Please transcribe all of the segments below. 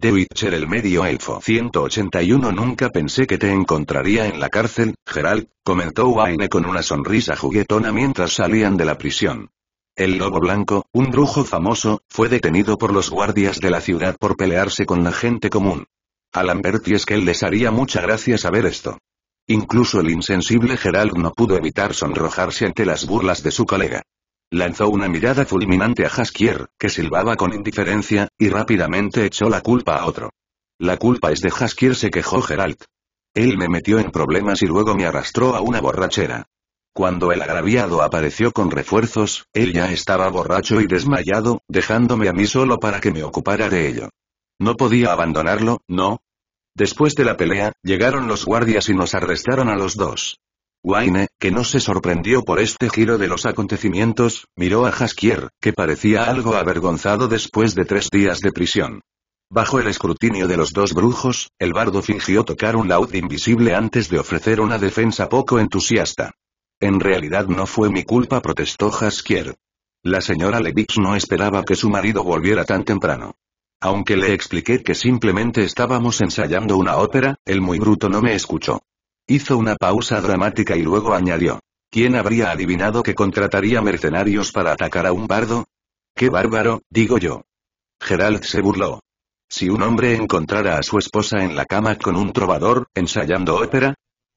De Witcher el medio elfo 181 Nunca pensé que te encontraría en la cárcel, Gerald, comentó Wayne con una sonrisa juguetona mientras salían de la prisión. El lobo blanco, un brujo famoso, fue detenido por los guardias de la ciudad por pelearse con la gente común. A Lambert y él les haría mucha gracia saber esto. Incluso el insensible Gerald no pudo evitar sonrojarse ante las burlas de su colega. Lanzó una mirada fulminante a Jaskier, que silbaba con indiferencia, y rápidamente echó la culpa a otro. La culpa es de Jaskier, se quejó Geralt. Él me metió en problemas y luego me arrastró a una borrachera. Cuando el agraviado apareció con refuerzos, él ya estaba borracho y desmayado, dejándome a mí solo para que me ocupara de ello. No podía abandonarlo, no. Después de la pelea, llegaron los guardias y nos arrestaron a los dos. Wayne, que no se sorprendió por este giro de los acontecimientos, miró a Jaskier, que parecía algo avergonzado después de tres días de prisión. Bajo el escrutinio de los dos brujos, el bardo fingió tocar un laúd invisible antes de ofrecer una defensa poco entusiasta. En realidad no fue mi culpa, protestó Jaskier. La señora Levix no esperaba que su marido volviera tan temprano. Aunque le expliqué que simplemente estábamos ensayando una ópera, el muy bruto no me escuchó. Hizo una pausa dramática y luego añadió. ¿Quién habría adivinado que contrataría mercenarios para atacar a un bardo? ¡Qué bárbaro, digo yo! Gerald se burló. Si un hombre encontrara a su esposa en la cama con un trovador, ensayando ópera,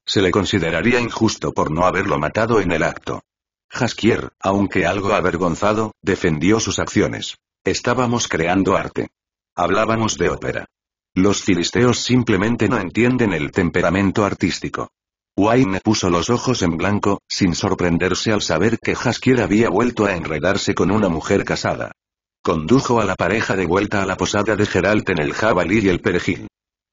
se le consideraría injusto por no haberlo matado en el acto. Jasquier, aunque algo avergonzado, defendió sus acciones. Estábamos creando arte. Hablábamos de ópera. Los filisteos simplemente no entienden el temperamento artístico. Wayne puso los ojos en blanco, sin sorprenderse al saber que Haskier había vuelto a enredarse con una mujer casada. Condujo a la pareja de vuelta a la posada de Geralt en el jabalí y el perejil.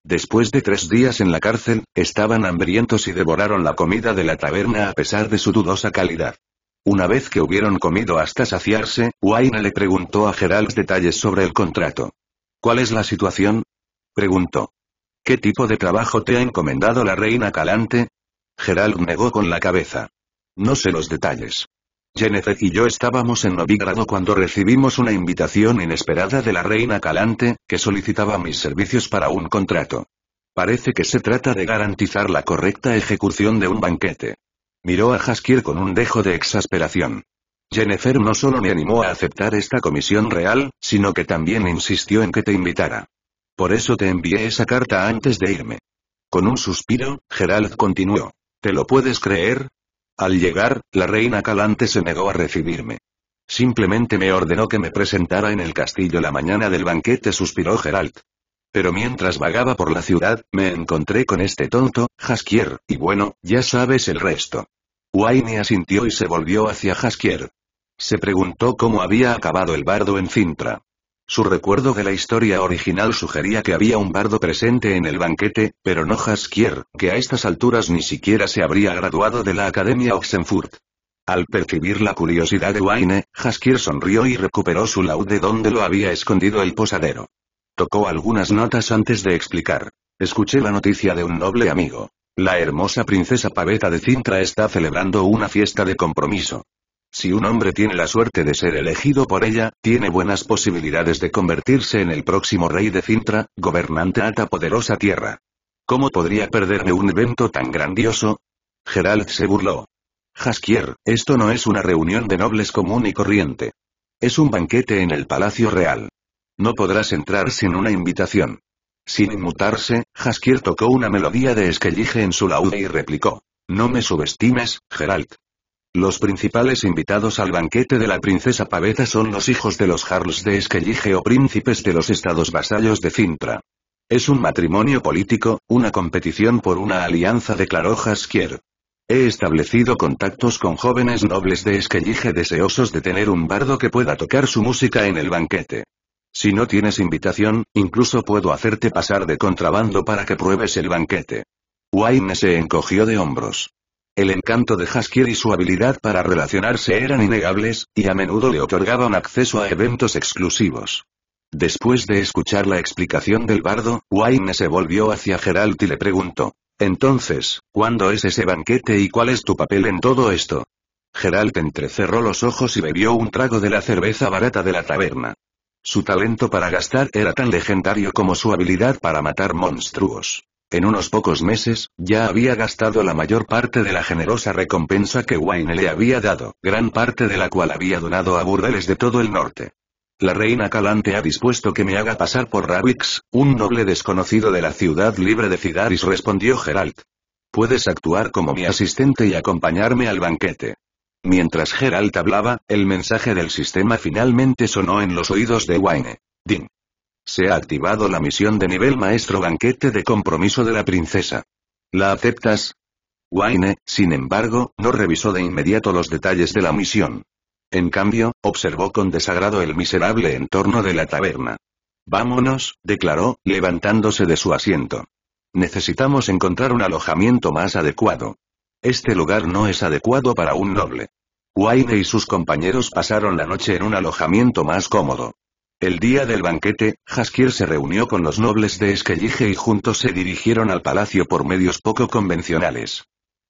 Después de tres días en la cárcel, estaban hambrientos y devoraron la comida de la taberna a pesar de su dudosa calidad. Una vez que hubieron comido hasta saciarse, Wayne le preguntó a Geralt detalles sobre el contrato. ¿Cuál es la situación? Preguntó. ¿Qué tipo de trabajo te ha encomendado la reina Calante? Gerald negó con la cabeza. No sé los detalles. Jennifer y yo estábamos en Novigrado cuando recibimos una invitación inesperada de la reina Calante, que solicitaba mis servicios para un contrato. Parece que se trata de garantizar la correcta ejecución de un banquete. Miró a Haskir con un dejo de exasperación. Jennifer no solo me animó a aceptar esta comisión real, sino que también insistió en que te invitara. Por eso te envié esa carta antes de irme. Con un suspiro, Geralt continuó. ¿Te lo puedes creer? Al llegar, la reina Calante se negó a recibirme. Simplemente me ordenó que me presentara en el castillo la mañana del banquete, suspiró Geralt. Pero mientras vagaba por la ciudad, me encontré con este tonto, Jaskier, y bueno, ya sabes el resto. Wayne asintió y se volvió hacia Jaskier. Se preguntó cómo había acabado el bardo en Cintra. Su recuerdo de la historia original sugería que había un bardo presente en el banquete, pero no Haskier, que a estas alturas ni siquiera se habría graduado de la Academia Oxenfurt. Al percibir la curiosidad de Wayne, Haskier sonrió y recuperó su laúd de donde lo había escondido el posadero. Tocó algunas notas antes de explicar. Escuché la noticia de un noble amigo. La hermosa princesa Paveta de Cintra está celebrando una fiesta de compromiso. Si un hombre tiene la suerte de ser elegido por ella, tiene buenas posibilidades de convertirse en el próximo rey de Cintra, gobernante alta poderosa tierra. ¿Cómo podría perderme un evento tan grandioso? Gerald se burló. Jaskier, esto no es una reunión de nobles común y corriente. Es un banquete en el Palacio Real. No podrás entrar sin una invitación. Sin inmutarse, Jaskier tocó una melodía de Esquellige en su laúd y replicó. No me subestimes, Gerald. Los principales invitados al banquete de la princesa Paveta son los hijos de los Harls de Esquellige o príncipes de los estados vasallos de Cintra. Es un matrimonio político, una competición por una alianza declaró Jaskier. He establecido contactos con jóvenes nobles de Esquellige deseosos de tener un bardo que pueda tocar su música en el banquete. Si no tienes invitación, incluso puedo hacerte pasar de contrabando para que pruebes el banquete. Wayne se encogió de hombros. El encanto de Haskier y su habilidad para relacionarse eran innegables, y a menudo le otorgaban acceso a eventos exclusivos. Después de escuchar la explicación del bardo, Wayne se volvió hacia Geralt y le preguntó. Entonces, ¿cuándo es ese banquete y cuál es tu papel en todo esto? Geralt entrecerró los ojos y bebió un trago de la cerveza barata de la taberna. Su talento para gastar era tan legendario como su habilidad para matar monstruos. En unos pocos meses, ya había gastado la mayor parte de la generosa recompensa que Wayne le había dado, gran parte de la cual había donado a burdeles de todo el norte. La reina Calante ha dispuesto que me haga pasar por Ravix, un noble desconocido de la ciudad libre de Cidaris respondió Geralt. Puedes actuar como mi asistente y acompañarme al banquete. Mientras Geralt hablaba, el mensaje del sistema finalmente sonó en los oídos de Wayne. «Ding. Se ha activado la misión de nivel maestro banquete de compromiso de la princesa. ¿La aceptas? Wayne, sin embargo, no revisó de inmediato los detalles de la misión. En cambio, observó con desagrado el miserable entorno de la taberna. Vámonos, declaró, levantándose de su asiento. Necesitamos encontrar un alojamiento más adecuado. Este lugar no es adecuado para un noble. Wayne y sus compañeros pasaron la noche en un alojamiento más cómodo. El día del banquete, Jaskier se reunió con los nobles de Esquellige y juntos se dirigieron al palacio por medios poco convencionales.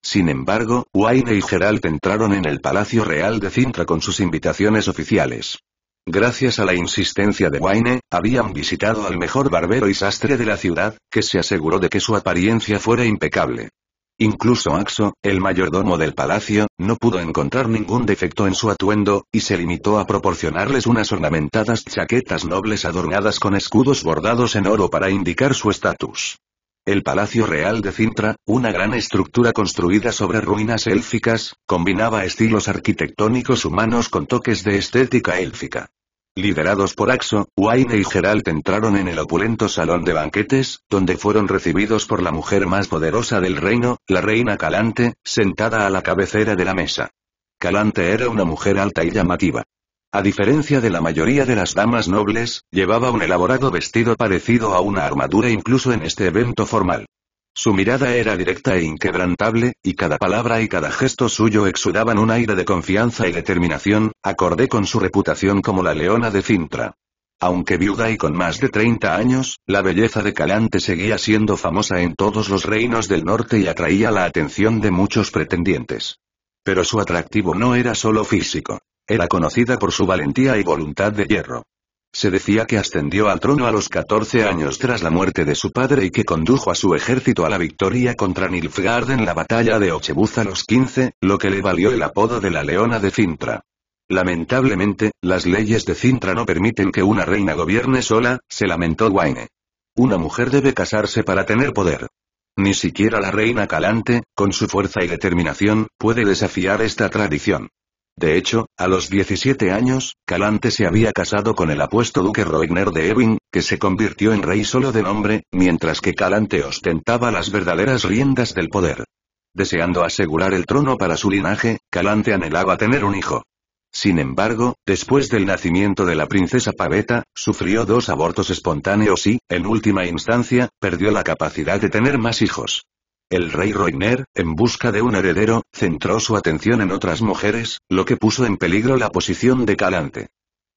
Sin embargo, Wayne y Geralt entraron en el Palacio Real de Cintra con sus invitaciones oficiales. Gracias a la insistencia de Wayne, habían visitado al mejor barbero y sastre de la ciudad, que se aseguró de que su apariencia fuera impecable. Incluso Axo, el mayordomo del palacio, no pudo encontrar ningún defecto en su atuendo, y se limitó a proporcionarles unas ornamentadas chaquetas nobles adornadas con escudos bordados en oro para indicar su estatus. El Palacio Real de Cintra, una gran estructura construida sobre ruinas élficas, combinaba estilos arquitectónicos humanos con toques de estética élfica. Liderados por Axo, Wayne y Geralt entraron en el opulento salón de banquetes, donde fueron recibidos por la mujer más poderosa del reino, la reina Calante, sentada a la cabecera de la mesa. Calante era una mujer alta y llamativa. A diferencia de la mayoría de las damas nobles, llevaba un elaborado vestido parecido a una armadura incluso en este evento formal. Su mirada era directa e inquebrantable, y cada palabra y cada gesto suyo exudaban un aire de confianza y determinación, acordé con su reputación como la leona de Cintra. Aunque viuda y con más de 30 años, la belleza de Calante seguía siendo famosa en todos los reinos del norte y atraía la atención de muchos pretendientes. Pero su atractivo no era solo físico. Era conocida por su valentía y voluntad de hierro. Se decía que ascendió al trono a los 14 años tras la muerte de su padre y que condujo a su ejército a la victoria contra Nilfgaard en la batalla de Ochebuz a los 15, lo que le valió el apodo de la Leona de Cintra. Lamentablemente, las leyes de Cintra no permiten que una reina gobierne sola, se lamentó Wayne. Una mujer debe casarse para tener poder. Ni siquiera la reina Calante, con su fuerza y determinación, puede desafiar esta tradición. De hecho, a los 17 años, Calante se había casado con el apuesto duque Roegner de Ewing, que se convirtió en rey solo de nombre, mientras que Calante ostentaba las verdaderas riendas del poder. Deseando asegurar el trono para su linaje, Calante anhelaba tener un hijo. Sin embargo, después del nacimiento de la princesa Paveta, sufrió dos abortos espontáneos y, en última instancia, perdió la capacidad de tener más hijos. El rey Roiner, en busca de un heredero, centró su atención en otras mujeres, lo que puso en peligro la posición de Calante.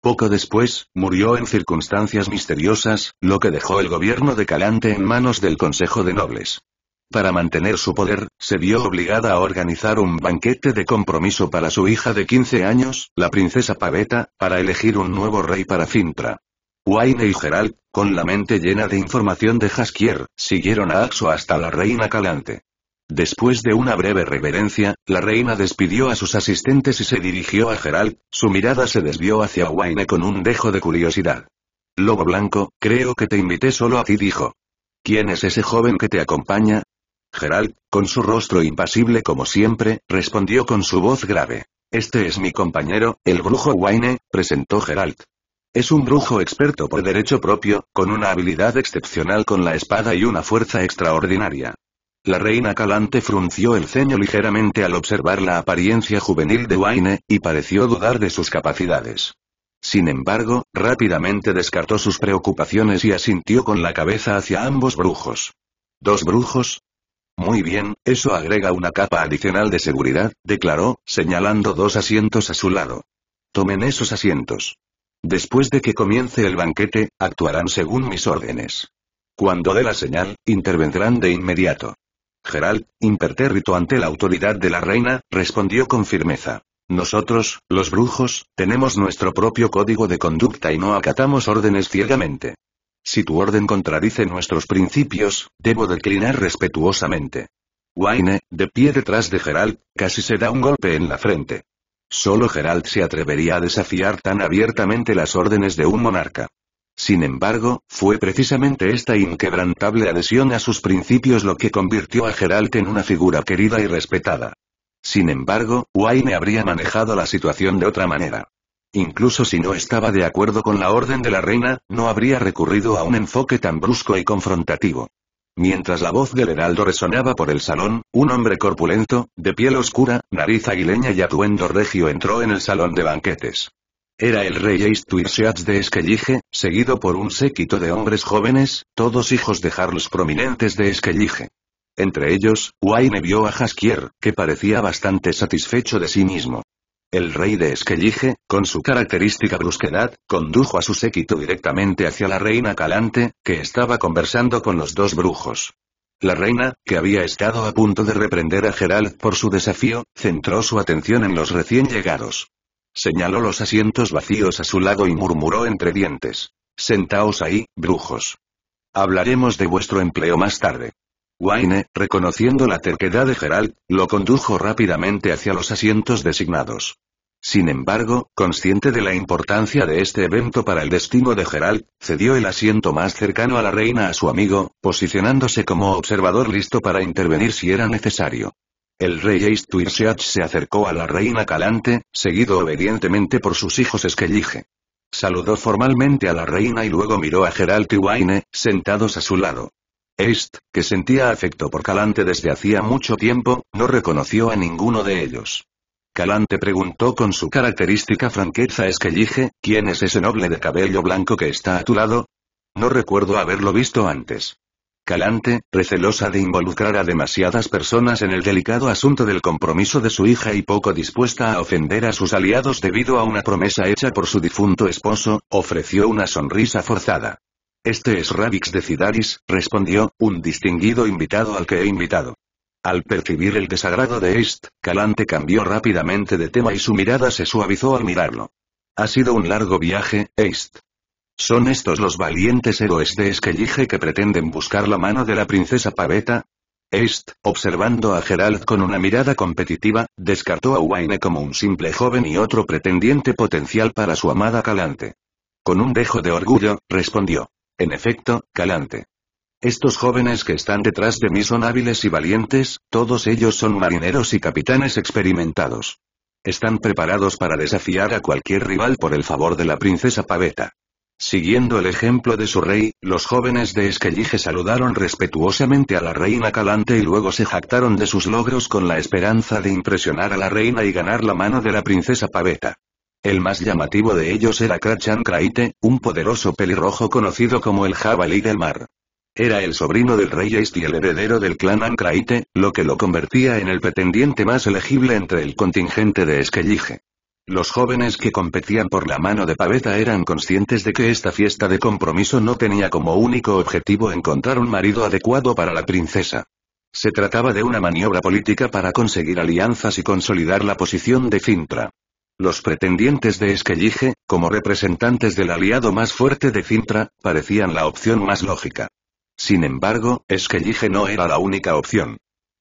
Poco después, murió en circunstancias misteriosas, lo que dejó el gobierno de Calante en manos del Consejo de Nobles. Para mantener su poder, se vio obligada a organizar un banquete de compromiso para su hija de 15 años, la princesa Paveta, para elegir un nuevo rey para Fintra. Wayne y Gerald, con la mente llena de información de Jaskier, siguieron a Axo hasta la reina calante. Después de una breve reverencia, la reina despidió a sus asistentes y se dirigió a Gerald. su mirada se desvió hacia Wayne con un dejo de curiosidad. Lobo Blanco, creo que te invité solo a ti dijo. ¿Quién es ese joven que te acompaña? Gerald, con su rostro impasible como siempre, respondió con su voz grave. Este es mi compañero, el brujo Wayne, presentó Gerald. Es un brujo experto por derecho propio, con una habilidad excepcional con la espada y una fuerza extraordinaria. La reina Calante frunció el ceño ligeramente al observar la apariencia juvenil de Wayne, y pareció dudar de sus capacidades. Sin embargo, rápidamente descartó sus preocupaciones y asintió con la cabeza hacia ambos brujos. ¿Dos brujos? Muy bien, eso agrega una capa adicional de seguridad, declaró, señalando dos asientos a su lado. Tomen esos asientos. Después de que comience el banquete, actuarán según mis órdenes. Cuando dé la señal, intervendrán de inmediato. Gerald, impertérrito ante la autoridad de la reina, respondió con firmeza. Nosotros, los brujos, tenemos nuestro propio código de conducta y no acatamos órdenes ciegamente. Si tu orden contradice nuestros principios, debo declinar respetuosamente. Wayne, de pie detrás de Gerald, casi se da un golpe en la frente. Solo Geralt se atrevería a desafiar tan abiertamente las órdenes de un monarca. Sin embargo, fue precisamente esta inquebrantable adhesión a sus principios lo que convirtió a Geralt en una figura querida y respetada. Sin embargo, Wayne habría manejado la situación de otra manera. Incluso si no estaba de acuerdo con la orden de la reina, no habría recurrido a un enfoque tan brusco y confrontativo. Mientras la voz del heraldo resonaba por el salón, un hombre corpulento, de piel oscura, nariz aguileña y atuendo regio entró en el salón de banquetes. Era el rey Eistuirseats de Esquellige, seguido por un séquito de hombres jóvenes, todos hijos de jarls prominentes de Esquellige. Entre ellos, Wayne vio a Jaskier, que parecía bastante satisfecho de sí mismo. El rey de Esquellige, con su característica brusquedad, condujo a su séquito directamente hacia la reina Calante, que estaba conversando con los dos brujos. La reina, que había estado a punto de reprender a Gerald por su desafío, centró su atención en los recién llegados. Señaló los asientos vacíos a su lado y murmuró entre dientes. Sentaos ahí, brujos. Hablaremos de vuestro empleo más tarde. Wayne, reconociendo la terquedad de Gerald, lo condujo rápidamente hacia los asientos designados. Sin embargo, consciente de la importancia de este evento para el destino de Gerald, cedió el asiento más cercano a la reina a su amigo, posicionándose como observador listo para intervenir si era necesario. El rey Eistwirseach se acercó a la reina Calante, seguido obedientemente por sus hijos Esquellige. Saludó formalmente a la reina y luego miró a Geralt y Wayne, sentados a su lado. East, que sentía afecto por Calante desde hacía mucho tiempo, no reconoció a ninguno de ellos. Calante preguntó con su característica franqueza es que dije, ¿quién es ese noble de cabello blanco que está a tu lado? No recuerdo haberlo visto antes. Calante, recelosa de involucrar a demasiadas personas en el delicado asunto del compromiso de su hija y poco dispuesta a ofender a sus aliados debido a una promesa hecha por su difunto esposo, ofreció una sonrisa forzada. Este es Radix Cidaris, respondió, un distinguido invitado al que he invitado. Al percibir el desagrado de East, Calante cambió rápidamente de tema y su mirada se suavizó al mirarlo. Ha sido un largo viaje, East. ¿Son estos los valientes héroes de Esquelige que pretenden buscar la mano de la princesa Paveta? est observando a Gerald con una mirada competitiva, descartó a Wayne como un simple joven y otro pretendiente potencial para su amada Calante. Con un dejo de orgullo, respondió. En efecto, calante. Estos jóvenes que están detrás de mí son hábiles y valientes, todos ellos son marineros y capitanes experimentados. Están preparados para desafiar a cualquier rival por el favor de la princesa Paveta. Siguiendo el ejemplo de su rey, los jóvenes de Esquellige saludaron respetuosamente a la reina Calante y luego se jactaron de sus logros con la esperanza de impresionar a la reina y ganar la mano de la princesa Paveta. El más llamativo de ellos era Krachan Kraite, un poderoso pelirrojo conocido como el jabalí del mar. Era el sobrino del rey Eist y el heredero del clan Ankraite, lo que lo convertía en el pretendiente más elegible entre el contingente de Esquellije. Los jóvenes que competían por la mano de Paveta eran conscientes de que esta fiesta de compromiso no tenía como único objetivo encontrar un marido adecuado para la princesa. Se trataba de una maniobra política para conseguir alianzas y consolidar la posición de Fintra. Los pretendientes de Esquellige, como representantes del aliado más fuerte de Cintra, parecían la opción más lógica. Sin embargo, Esquellige no era la única opción.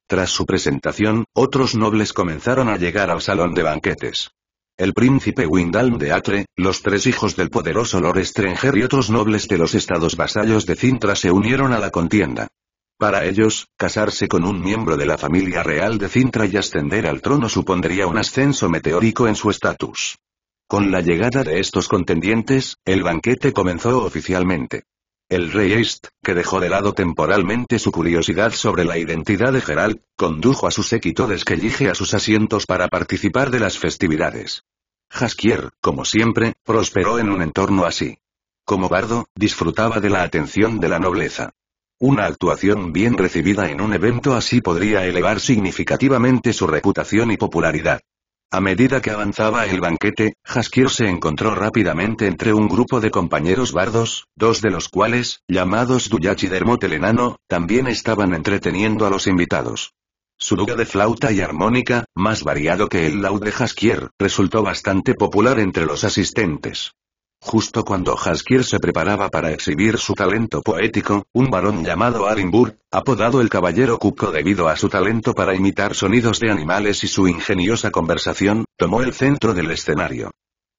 Tras su presentación, otros nobles comenzaron a llegar al salón de banquetes. El príncipe Windalm de Atre, los tres hijos del poderoso Lord Stranger y otros nobles de los estados vasallos de Cintra se unieron a la contienda. Para ellos, casarse con un miembro de la familia real de Cintra y ascender al trono supondría un ascenso meteórico en su estatus. Con la llegada de estos contendientes, el banquete comenzó oficialmente. El rey Eist, que dejó de lado temporalmente su curiosidad sobre la identidad de Gerald, condujo a sus su que desquelige a sus asientos para participar de las festividades. Jaskier, como siempre, prosperó en un entorno así. Como bardo, disfrutaba de la atención de la nobleza. Una actuación bien recibida en un evento así podría elevar significativamente su reputación y popularidad. A medida que avanzaba el banquete, Jaskier se encontró rápidamente entre un grupo de compañeros bardos, dos de los cuales, llamados Duyach y Dermot el enano, también estaban entreteniendo a los invitados. Su duda de flauta y armónica, más variado que el laúd de Haskier, resultó bastante popular entre los asistentes. Justo cuando Haskir se preparaba para exhibir su talento poético, un varón llamado Arimbur, apodado el Caballero Cuco debido a su talento para imitar sonidos de animales y su ingeniosa conversación, tomó el centro del escenario.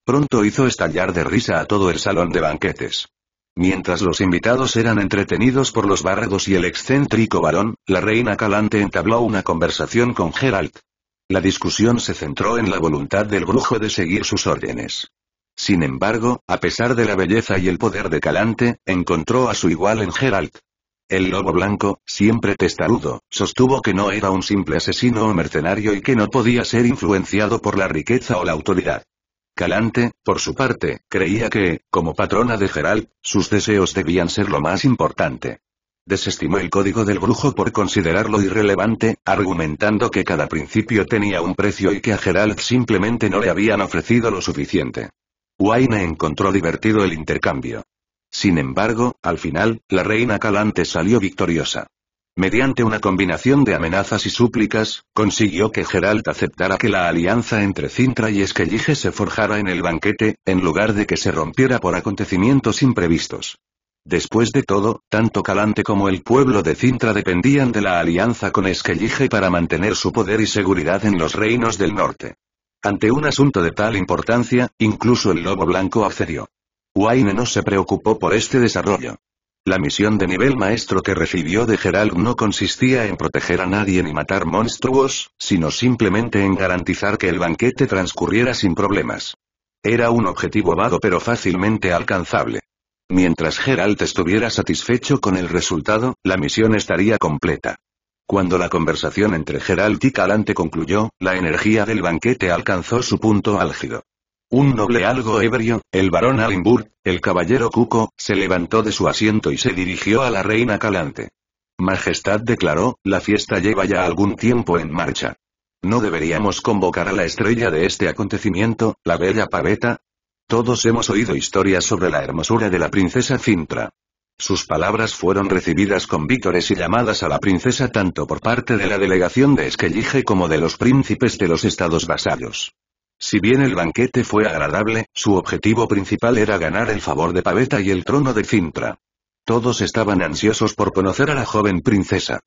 Pronto hizo estallar de risa a todo el salón de banquetes. Mientras los invitados eran entretenidos por los bárrados y el excéntrico varón, la reina Calante entabló una conversación con Geralt. La discusión se centró en la voluntad del brujo de seguir sus órdenes. Sin embargo, a pesar de la belleza y el poder de Calante, encontró a su igual en Geralt. El lobo blanco, siempre testarudo, sostuvo que no era un simple asesino o mercenario y que no podía ser influenciado por la riqueza o la autoridad. Calante, por su parte, creía que, como patrona de Geralt, sus deseos debían ser lo más importante. Desestimó el código del brujo por considerarlo irrelevante, argumentando que cada principio tenía un precio y que a Geralt simplemente no le habían ofrecido lo suficiente. Wayne encontró divertido el intercambio. Sin embargo, al final, la reina Calante salió victoriosa. Mediante una combinación de amenazas y súplicas, consiguió que Geralt aceptara que la alianza entre Cintra y Esquellige se forjara en el banquete, en lugar de que se rompiera por acontecimientos imprevistos. Después de todo, tanto Calante como el pueblo de Cintra dependían de la alianza con Esquellige para mantener su poder y seguridad en los reinos del norte. Ante un asunto de tal importancia, incluso el lobo blanco accedió. Wayne no se preocupó por este desarrollo. La misión de nivel maestro que recibió de Gerald no consistía en proteger a nadie ni matar monstruos, sino simplemente en garantizar que el banquete transcurriera sin problemas. Era un objetivo vago pero fácilmente alcanzable. Mientras Gerald estuviera satisfecho con el resultado, la misión estaría completa. Cuando la conversación entre Geralt y Calante concluyó, la energía del banquete alcanzó su punto álgido. Un noble algo ebrio, el barón Alimburg, el caballero Cuco, se levantó de su asiento y se dirigió a la reina Calante. Majestad declaró, la fiesta lleva ya algún tiempo en marcha. ¿No deberíamos convocar a la estrella de este acontecimiento, la bella paveta? Todos hemos oído historias sobre la hermosura de la princesa Cintra. Sus palabras fueron recibidas con vítores y llamadas a la princesa tanto por parte de la delegación de Esquellige como de los príncipes de los estados vasallos. Si bien el banquete fue agradable, su objetivo principal era ganar el favor de Paveta y el trono de Cintra. Todos estaban ansiosos por conocer a la joven princesa.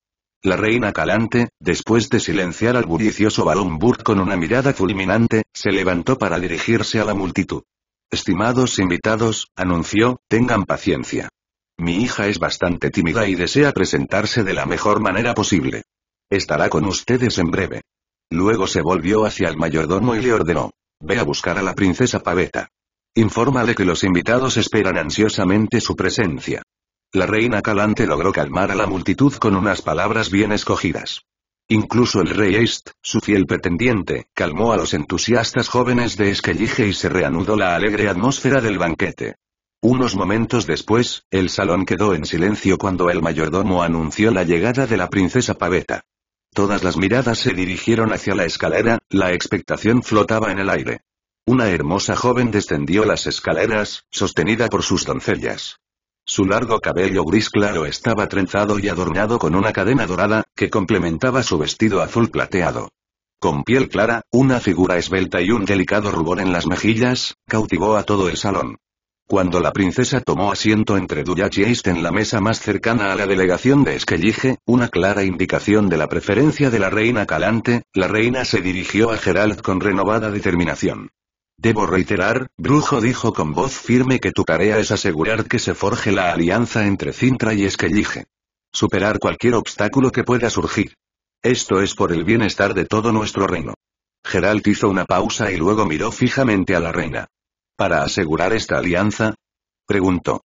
La reina Calante, después de silenciar al bullicioso Balumbur con una mirada fulminante, se levantó para dirigirse a la multitud. Estimados invitados, anunció, tengan paciencia. Mi hija es bastante tímida y desea presentarse de la mejor manera posible. Estará con ustedes en breve. Luego se volvió hacia el mayordomo y le ordenó. Ve a buscar a la princesa Paveta. Infórmale que los invitados esperan ansiosamente su presencia. La reina Calante logró calmar a la multitud con unas palabras bien escogidas. Incluso el rey East, su fiel pretendiente, calmó a los entusiastas jóvenes de Esquelige y se reanudó la alegre atmósfera del banquete. Unos momentos después, el salón quedó en silencio cuando el mayordomo anunció la llegada de la princesa Paveta. Todas las miradas se dirigieron hacia la escalera, la expectación flotaba en el aire. Una hermosa joven descendió las escaleras, sostenida por sus doncellas. Su largo cabello gris claro estaba trenzado y adornado con una cadena dorada, que complementaba su vestido azul plateado. Con piel clara, una figura esbelta y un delicado rubor en las mejillas, cautivó a todo el salón. Cuando la princesa tomó asiento entre Duyach y en la mesa más cercana a la delegación de Esquellige, una clara indicación de la preferencia de la reina Calante, la reina se dirigió a Gerald con renovada determinación. Debo reiterar, Brujo dijo con voz firme que tu tarea es asegurar que se forje la alianza entre Cintra y Esquelige. Superar cualquier obstáculo que pueda surgir. Esto es por el bienestar de todo nuestro reino. Gerald hizo una pausa y luego miró fijamente a la reina. ¿Para asegurar esta alianza? preguntó.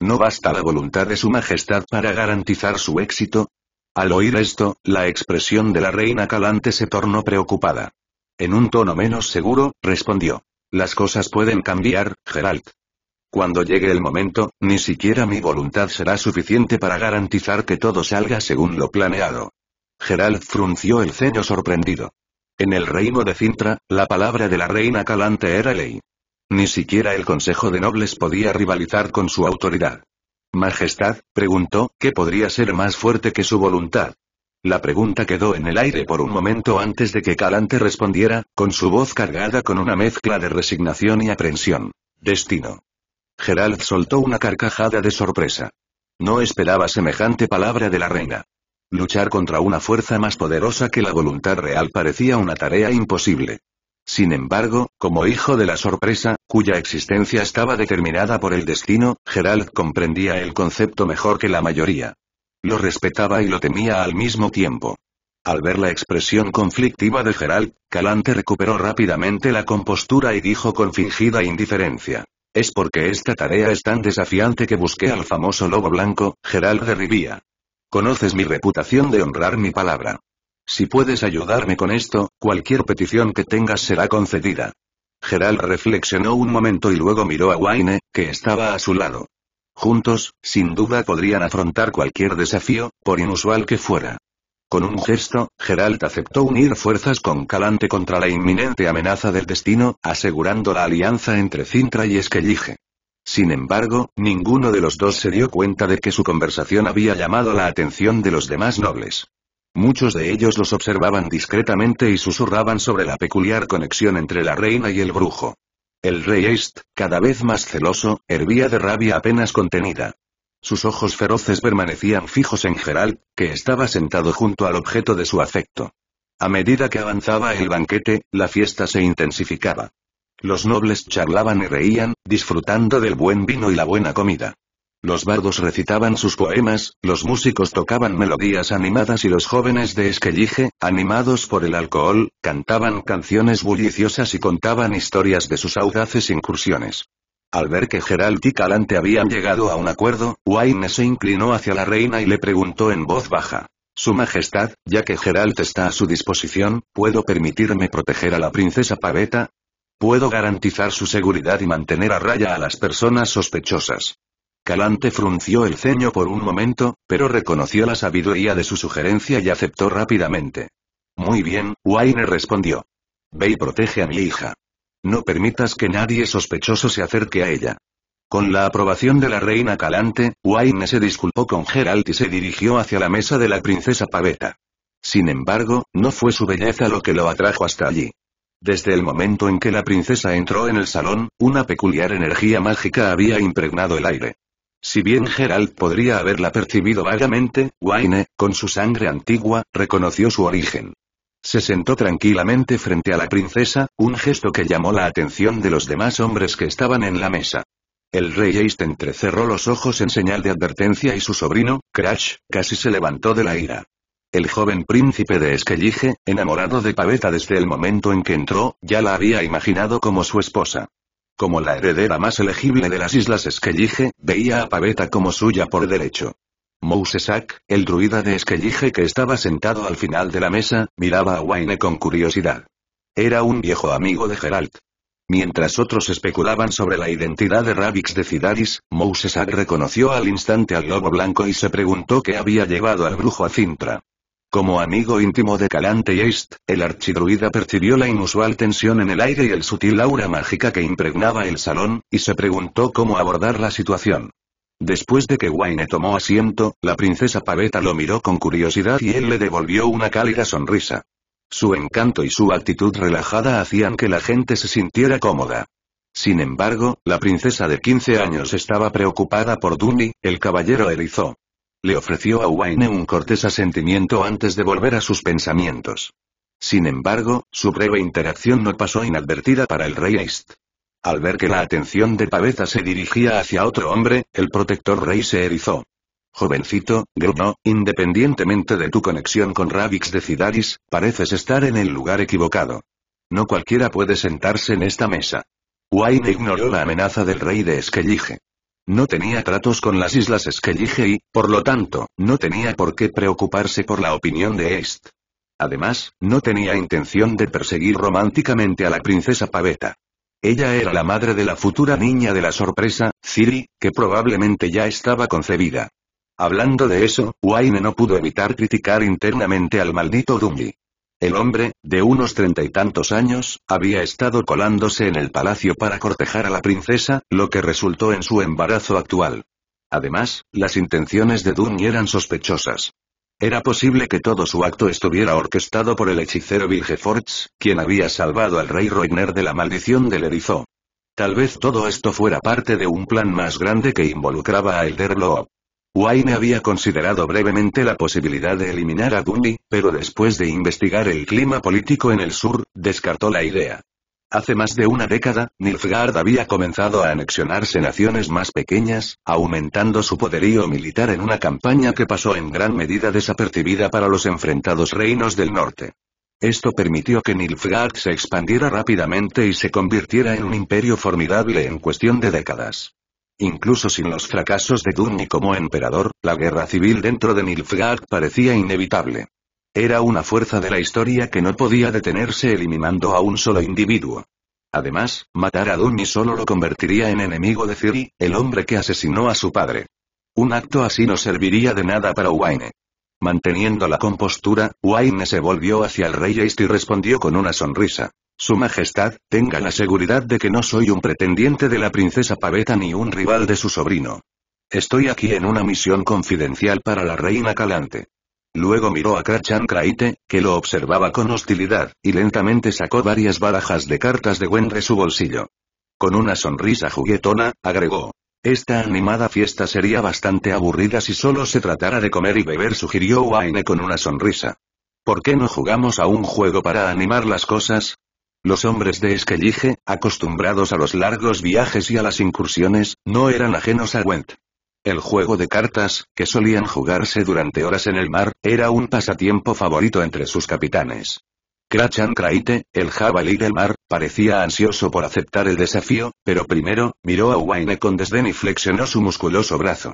¿No basta la voluntad de Su Majestad para garantizar su éxito? Al oír esto, la expresión de la reina Calante se tornó preocupada. En un tono menos seguro, respondió. Las cosas pueden cambiar, Geralt. Cuando llegue el momento, ni siquiera mi voluntad será suficiente para garantizar que todo salga según lo planeado. Geralt frunció el ceño sorprendido. En el reino de Cintra, la palabra de la reina Calante era ley. Ni siquiera el Consejo de Nobles podía rivalizar con su autoridad. Majestad, preguntó, ¿qué podría ser más fuerte que su voluntad? La pregunta quedó en el aire por un momento antes de que Calante respondiera, con su voz cargada con una mezcla de resignación y aprensión. Destino. Gerald soltó una carcajada de sorpresa. No esperaba semejante palabra de la reina. Luchar contra una fuerza más poderosa que la voluntad real parecía una tarea imposible. Sin embargo, como hijo de la sorpresa, cuya existencia estaba determinada por el destino, Gerald comprendía el concepto mejor que la mayoría. Lo respetaba y lo temía al mismo tiempo. Al ver la expresión conflictiva de Gerald, Calante recuperó rápidamente la compostura y dijo con fingida indiferencia. Es porque esta tarea es tan desafiante que busqué al famoso lobo blanco, Gerald de Conoces mi reputación de honrar mi palabra. Si puedes ayudarme con esto, cualquier petición que tengas será concedida. Gerald reflexionó un momento y luego miró a Wayne, que estaba a su lado. Juntos, sin duda podrían afrontar cualquier desafío, por inusual que fuera. Con un gesto, Gerald aceptó unir fuerzas con Calante contra la inminente amenaza del destino, asegurando la alianza entre Cintra y Esquellige. Sin embargo, ninguno de los dos se dio cuenta de que su conversación había llamado la atención de los demás nobles. Muchos de ellos los observaban discretamente y susurraban sobre la peculiar conexión entre la reina y el brujo. El rey Eist, cada vez más celoso, hervía de rabia apenas contenida. Sus ojos feroces permanecían fijos en Gerald, que estaba sentado junto al objeto de su afecto. A medida que avanzaba el banquete, la fiesta se intensificaba. Los nobles charlaban y reían, disfrutando del buen vino y la buena comida. Los bardos recitaban sus poemas, los músicos tocaban melodías animadas y los jóvenes de Esquellige, animados por el alcohol, cantaban canciones bulliciosas y contaban historias de sus audaces incursiones. Al ver que Geralt y Calante habían llegado a un acuerdo, Wayne se inclinó hacia la reina y le preguntó en voz baja. Su Majestad, ya que Geralt está a su disposición, ¿puedo permitirme proteger a la princesa Paveta? Puedo garantizar su seguridad y mantener a raya a las personas sospechosas. Calante frunció el ceño por un momento, pero reconoció la sabiduría de su sugerencia y aceptó rápidamente. Muy bien, Wayne respondió. Ve y protege a mi hija. No permitas que nadie sospechoso se acerque a ella. Con la aprobación de la reina Calante, Wayne se disculpó con Geralt y se dirigió hacia la mesa de la princesa Paveta. Sin embargo, no fue su belleza lo que lo atrajo hasta allí. Desde el momento en que la princesa entró en el salón, una peculiar energía mágica había impregnado el aire. Si bien Gerald podría haberla percibido vagamente, Wayne, con su sangre antigua, reconoció su origen. Se sentó tranquilamente frente a la princesa, un gesto que llamó la atención de los demás hombres que estaban en la mesa. El rey East entrecerró los ojos en señal de advertencia y su sobrino, Crash, casi se levantó de la ira. El joven príncipe de Esquellige, enamorado de Paveta desde el momento en que entró, ya la había imaginado como su esposa. Como la heredera más elegible de las Islas Skellige, veía a Paveta como suya por derecho. Mousesack, el druida de Skellige que estaba sentado al final de la mesa, miraba a Wayne con curiosidad. Era un viejo amigo de Geralt. Mientras otros especulaban sobre la identidad de Ravix de Cidaris, Mousesak reconoció al instante al lobo blanco y se preguntó qué había llevado al brujo a Cintra. Como amigo íntimo de Calante y East, el archidruida percibió la inusual tensión en el aire y el sutil aura mágica que impregnaba el salón, y se preguntó cómo abordar la situación. Después de que Wayne tomó asiento, la princesa Paveta lo miró con curiosidad y él le devolvió una cálida sonrisa. Su encanto y su actitud relajada hacían que la gente se sintiera cómoda. Sin embargo, la princesa de 15 años estaba preocupada por Dumi, el caballero erizó le ofreció a Wayne un cortés asentimiento antes de volver a sus pensamientos. Sin embargo, su breve interacción no pasó inadvertida para el rey Eist. Al ver que la atención de Pabeza se dirigía hacia otro hombre, el protector rey se erizó. Jovencito, gruñó, independientemente de tu conexión con Ravix de Cidaris, pareces estar en el lugar equivocado. No cualquiera puede sentarse en esta mesa. Wayne ignoró la amenaza del rey de Esquellige. No tenía tratos con las Islas Esquelige y, por lo tanto, no tenía por qué preocuparse por la opinión de Est. Además, no tenía intención de perseguir románticamente a la princesa Paveta. Ella era la madre de la futura niña de la sorpresa, Ciri, que probablemente ya estaba concebida. Hablando de eso, Wayne no pudo evitar criticar internamente al maldito dumbi el hombre, de unos treinta y tantos años, había estado colándose en el palacio para cortejar a la princesa, lo que resultó en su embarazo actual. Además, las intenciones de Dun eran sospechosas. Era posible que todo su acto estuviera orquestado por el hechicero Vilgefortz, quien había salvado al rey Reiner de la maldición del erizo. Tal vez todo esto fuera parte de un plan más grande que involucraba a Elderlo. Wayne había considerado brevemente la posibilidad de eliminar a Dundee, pero después de investigar el clima político en el sur, descartó la idea. Hace más de una década, Nilfgaard había comenzado a anexionarse naciones más pequeñas, aumentando su poderío militar en una campaña que pasó en gran medida desapercibida para los enfrentados reinos del norte. Esto permitió que Nilfgaard se expandiera rápidamente y se convirtiera en un imperio formidable en cuestión de décadas. Incluso sin los fracasos de Duny como emperador, la guerra civil dentro de Nilfgaard parecía inevitable. Era una fuerza de la historia que no podía detenerse eliminando a un solo individuo. Además, matar a Duny solo lo convertiría en enemigo de Ciri, el hombre que asesinó a su padre. Un acto así no serviría de nada para Wayne. Manteniendo la compostura, Wayne se volvió hacia el rey East y respondió con una sonrisa. Su Majestad, tenga la seguridad de que no soy un pretendiente de la princesa Paveta ni un rival de su sobrino. Estoy aquí en una misión confidencial para la reina Calante. Luego miró a Krachan Kraite, que lo observaba con hostilidad, y lentamente sacó varias barajas de cartas de Gwen de su bolsillo. Con una sonrisa juguetona, agregó. Esta animada fiesta sería bastante aburrida si solo se tratara de comer y beber, sugirió Waine con una sonrisa. ¿Por qué no jugamos a un juego para animar las cosas? Los hombres de Esquelige, acostumbrados a los largos viajes y a las incursiones, no eran ajenos a Went. El juego de cartas, que solían jugarse durante horas en el mar, era un pasatiempo favorito entre sus capitanes. Krachan Kraite, el jabalí del mar, parecía ansioso por aceptar el desafío, pero primero, miró a Wayne con desdén y flexionó su musculoso brazo.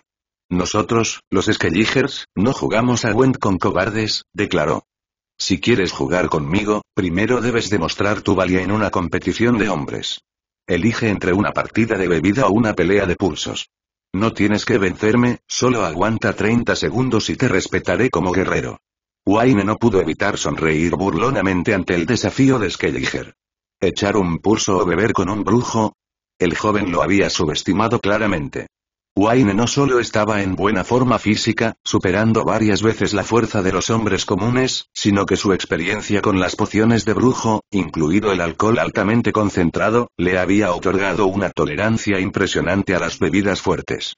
Nosotros, los Skelligers, no jugamos a Went con cobardes, declaró. Si quieres jugar conmigo, primero debes demostrar tu valía en una competición de hombres. Elige entre una partida de bebida o una pelea de pulsos. No tienes que vencerme, solo aguanta 30 segundos y te respetaré como guerrero. Wayne no pudo evitar sonreír burlonamente ante el desafío de Skelliger. ¿Echar un pulso o beber con un brujo? El joven lo había subestimado claramente. Wayne no solo estaba en buena forma física, superando varias veces la fuerza de los hombres comunes, sino que su experiencia con las pociones de brujo, incluido el alcohol altamente concentrado, le había otorgado una tolerancia impresionante a las bebidas fuertes.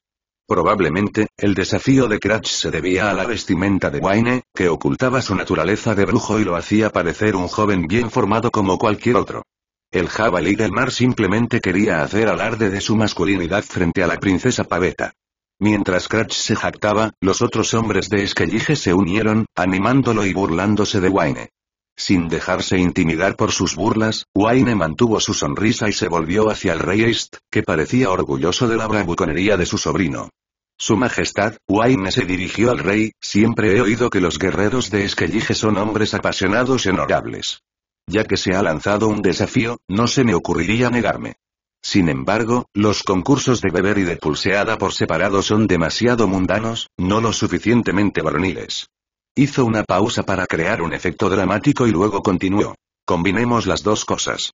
Probablemente, el desafío de Cratch se debía a la vestimenta de Wayne, que ocultaba su naturaleza de brujo y lo hacía parecer un joven bien formado como cualquier otro. El jabalí del mar simplemente quería hacer alarde de su masculinidad frente a la princesa paveta. Mientras Cratch se jactaba, los otros hombres de Esquellige se unieron, animándolo y burlándose de Wayne. Sin dejarse intimidar por sus burlas, Wayne mantuvo su sonrisa y se volvió hacia el rey East, que parecía orgulloso de la bravuconería de su sobrino. Su Majestad, Wayne se dirigió al rey, siempre he oído que los guerreros de Esquellige son hombres apasionados y honorables. Ya que se ha lanzado un desafío, no se me ocurriría negarme. Sin embargo, los concursos de beber y de pulseada por separado son demasiado mundanos, no lo suficientemente varoniles. Hizo una pausa para crear un efecto dramático y luego continuó. Combinemos las dos cosas.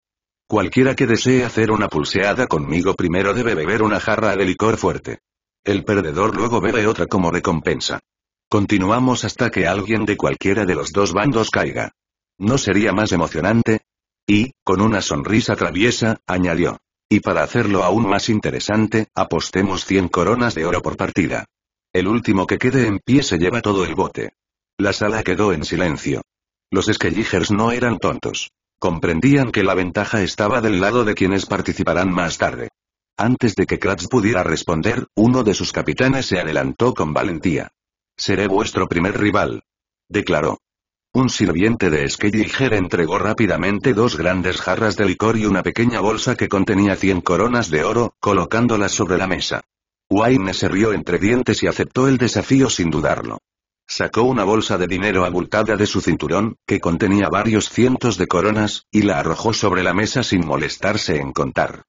Cualquiera que desee hacer una pulseada conmigo primero debe beber una jarra de licor fuerte. El perdedor luego bebe otra como recompensa. Continuamos hasta que alguien de cualquiera de los dos bandos caiga. ¿No sería más emocionante? Y, con una sonrisa traviesa, añadió. Y para hacerlo aún más interesante, apostemos 100 coronas de oro por partida. El último que quede en pie se lleva todo el bote. La sala quedó en silencio. Los Skelligers no eran tontos. Comprendían que la ventaja estaba del lado de quienes participarán más tarde. Antes de que Kratz pudiera responder, uno de sus capitanes se adelantó con valentía. Seré vuestro primer rival. Declaró. Un sirviente de Skelliger entregó rápidamente dos grandes jarras de licor y una pequeña bolsa que contenía cien coronas de oro, colocándolas sobre la mesa. Wayne se rió entre dientes y aceptó el desafío sin dudarlo. Sacó una bolsa de dinero abultada de su cinturón, que contenía varios cientos de coronas, y la arrojó sobre la mesa sin molestarse en contar.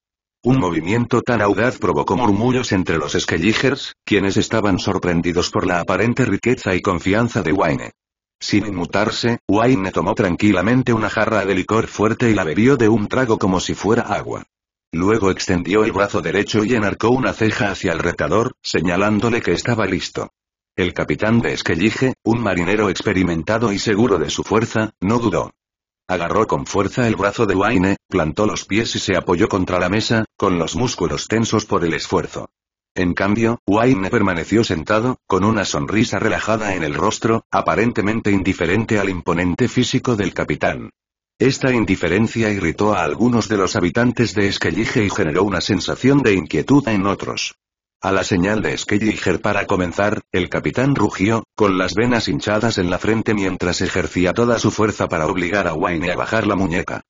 Un movimiento tan audaz provocó murmullos entre los Skelligers, quienes estaban sorprendidos por la aparente riqueza y confianza de Wayne. Sin inmutarse, Wayne tomó tranquilamente una jarra de licor fuerte y la bebió de un trago como si fuera agua. Luego extendió el brazo derecho y enarcó una ceja hacia el retador, señalándole que estaba listo. El capitán de Esquellige, un marinero experimentado y seguro de su fuerza, no dudó. Agarró con fuerza el brazo de Wayne, plantó los pies y se apoyó contra la mesa, con los músculos tensos por el esfuerzo. En cambio, Wayne permaneció sentado, con una sonrisa relajada en el rostro, aparentemente indiferente al imponente físico del capitán. Esta indiferencia irritó a algunos de los habitantes de Skellige y generó una sensación de inquietud en otros. A la señal de Skelliger para comenzar, el capitán rugió, con las venas hinchadas en la frente mientras ejercía toda su fuerza para obligar a Wayne a bajar la muñeca.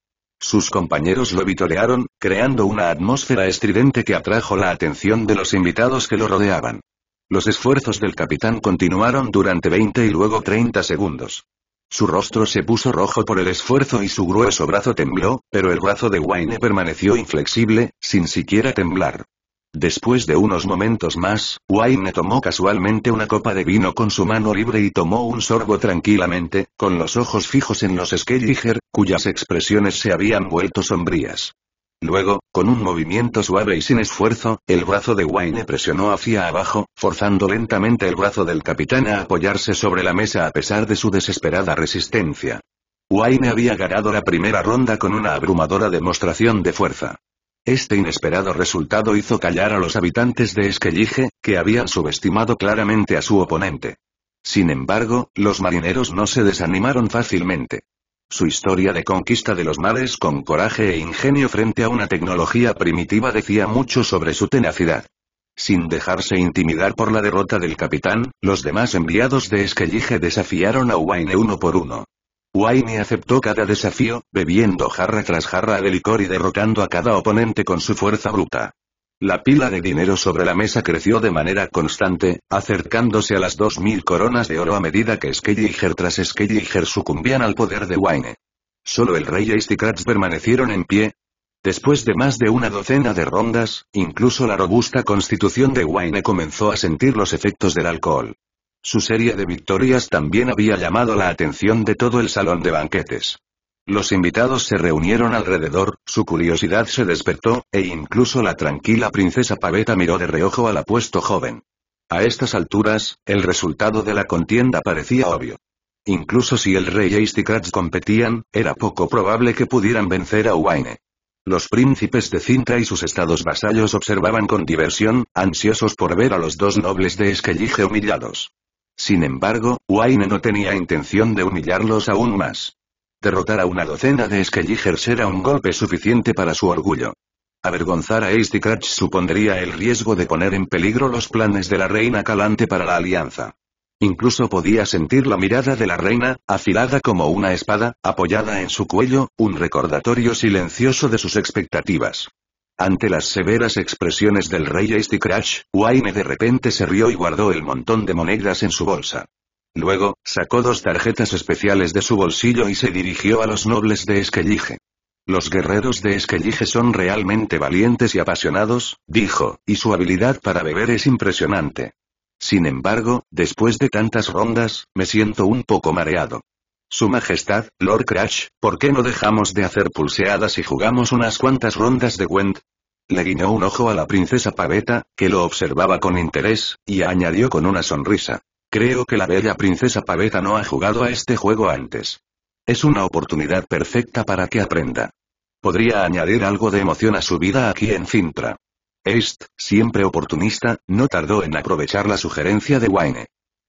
Sus compañeros lo vitorearon, creando una atmósfera estridente que atrajo la atención de los invitados que lo rodeaban. Los esfuerzos del capitán continuaron durante 20 y luego 30 segundos. Su rostro se puso rojo por el esfuerzo y su grueso brazo tembló, pero el brazo de Wayne permaneció inflexible, sin siquiera temblar. Después de unos momentos más, Wayne tomó casualmente una copa de vino con su mano libre y tomó un sorbo tranquilamente, con los ojos fijos en los Skelliger, cuyas expresiones se habían vuelto sombrías. Luego, con un movimiento suave y sin esfuerzo, el brazo de Wayne presionó hacia abajo, forzando lentamente el brazo del capitán a apoyarse sobre la mesa a pesar de su desesperada resistencia. Wayne había ganado la primera ronda con una abrumadora demostración de fuerza. Este inesperado resultado hizo callar a los habitantes de Esquellige, que habían subestimado claramente a su oponente. Sin embargo, los marineros no se desanimaron fácilmente. Su historia de conquista de los mares con coraje e ingenio frente a una tecnología primitiva decía mucho sobre su tenacidad. Sin dejarse intimidar por la derrota del capitán, los demás enviados de Esquellige desafiaron a Ubaine uno por uno. Wayne aceptó cada desafío, bebiendo jarra tras jarra de licor y derrotando a cada oponente con su fuerza bruta. La pila de dinero sobre la mesa creció de manera constante, acercándose a las dos mil coronas de oro a medida que Skelliger tras Skelliger sucumbían al poder de Wayne. Solo el rey permanecieron en pie. Después de más de una docena de rondas, incluso la robusta constitución de Wayne comenzó a sentir los efectos del alcohol. Su serie de victorias también había llamado la atención de todo el salón de banquetes. Los invitados se reunieron alrededor, su curiosidad se despertó, e incluso la tranquila princesa Paveta miró de reojo al apuesto joven. A estas alturas, el resultado de la contienda parecía obvio. Incluso si el rey competían, era poco probable que pudieran vencer a Uaine. Los príncipes de Cinta y sus estados vasallos observaban con diversión, ansiosos por ver a los dos nobles de Esquellige humillados. Sin embargo, Wayne no tenía intención de humillarlos aún más. Derrotar a una docena de Skelligers era un golpe suficiente para su orgullo. Avergonzar a Ace Cratch supondría el riesgo de poner en peligro los planes de la reina Calante para la alianza. Incluso podía sentir la mirada de la reina, afilada como una espada, apoyada en su cuello, un recordatorio silencioso de sus expectativas. Ante las severas expresiones del rey Este Crash, Wayne de repente se rió y guardó el montón de monedas en su bolsa. Luego, sacó dos tarjetas especiales de su bolsillo y se dirigió a los nobles de Esquellige. Los guerreros de Esquellige son realmente valientes y apasionados, dijo, y su habilidad para beber es impresionante. Sin embargo, después de tantas rondas, me siento un poco mareado. Su Majestad, Lord Crash, ¿por qué no dejamos de hacer pulseadas y jugamos unas cuantas rondas de wend? Le guiñó un ojo a la princesa Paveta, que lo observaba con interés, y añadió con una sonrisa. Creo que la bella princesa Paveta no ha jugado a este juego antes. Es una oportunidad perfecta para que aprenda. Podría añadir algo de emoción a su vida aquí en Cintra». est siempre oportunista, no tardó en aprovechar la sugerencia de Wayne.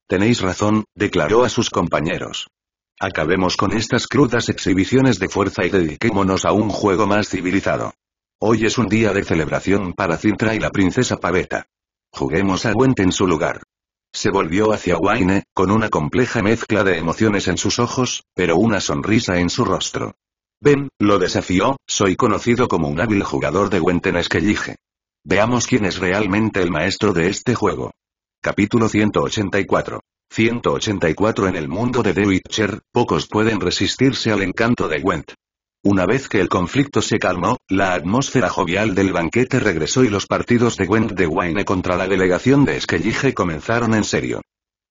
Tenéis razón, declaró a sus compañeros. Acabemos con estas crudas exhibiciones de fuerza y dediquémonos a un juego más civilizado. Hoy es un día de celebración para Cintra y la princesa Paveta. Juguemos a Went en su lugar. Se volvió hacia Wayne, con una compleja mezcla de emociones en sus ojos, pero una sonrisa en su rostro. Ven, lo desafió, soy conocido como un hábil jugador de Went en Esquelige. Veamos quién es realmente el maestro de este juego. Capítulo 184. 184 en el mundo de The Witcher, pocos pueden resistirse al encanto de Gwent. Una vez que el conflicto se calmó, la atmósfera jovial del banquete regresó y los partidos de Gwent de Wayne contra la delegación de Esquelige comenzaron en serio.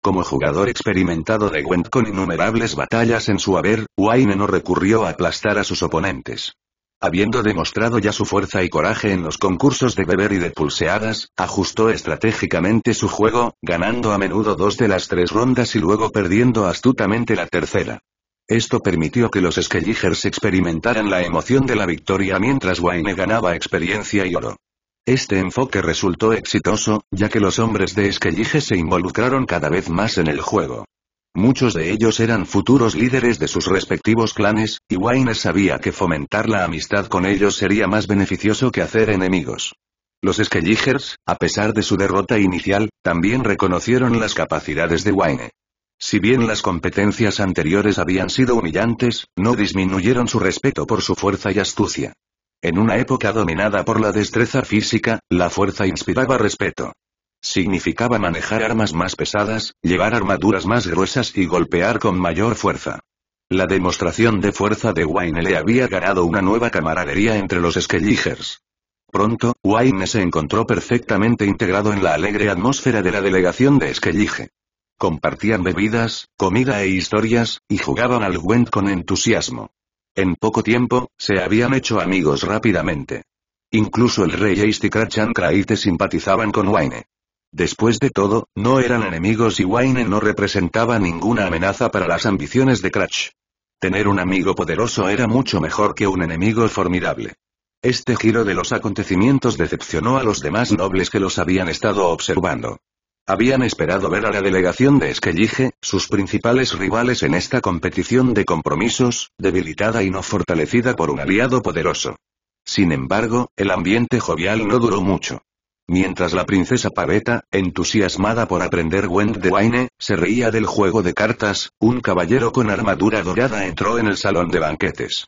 Como jugador experimentado de Gwent con innumerables batallas en su haber, Wayne no recurrió a aplastar a sus oponentes. Habiendo demostrado ya su fuerza y coraje en los concursos de beber y de pulseadas, ajustó estratégicamente su juego, ganando a menudo dos de las tres rondas y luego perdiendo astutamente la tercera. Esto permitió que los Skelligers experimentaran la emoción de la victoria mientras Wayne ganaba experiencia y oro. Este enfoque resultó exitoso, ya que los hombres de Skellige se involucraron cada vez más en el juego. Muchos de ellos eran futuros líderes de sus respectivos clanes, y Wayne sabía que fomentar la amistad con ellos sería más beneficioso que hacer enemigos. Los Skelligers, a pesar de su derrota inicial, también reconocieron las capacidades de Wayne. Si bien las competencias anteriores habían sido humillantes, no disminuyeron su respeto por su fuerza y astucia. En una época dominada por la destreza física, la fuerza inspiraba respeto. Significaba manejar armas más pesadas, llevar armaduras más gruesas y golpear con mayor fuerza. La demostración de fuerza de Wayne le había ganado una nueva camaradería entre los Skelligers. Pronto, Wayne se encontró perfectamente integrado en la alegre atmósfera de la delegación de Skellige. Compartían bebidas, comida e historias, y jugaban al Gwent con entusiasmo. En poco tiempo, se habían hecho amigos rápidamente. Incluso el rey Aistikrachan Kraite simpatizaban con Wayne. Después de todo, no eran enemigos y Wayne no representaba ninguna amenaza para las ambiciones de Crash. Tener un amigo poderoso era mucho mejor que un enemigo formidable. Este giro de los acontecimientos decepcionó a los demás nobles que los habían estado observando. Habían esperado ver a la delegación de Skellige, sus principales rivales en esta competición de compromisos, debilitada y no fortalecida por un aliado poderoso. Sin embargo, el ambiente jovial no duró mucho. Mientras la princesa Paveta, entusiasmada por aprender de Waine, se reía del juego de cartas, un caballero con armadura dorada entró en el salón de banquetes.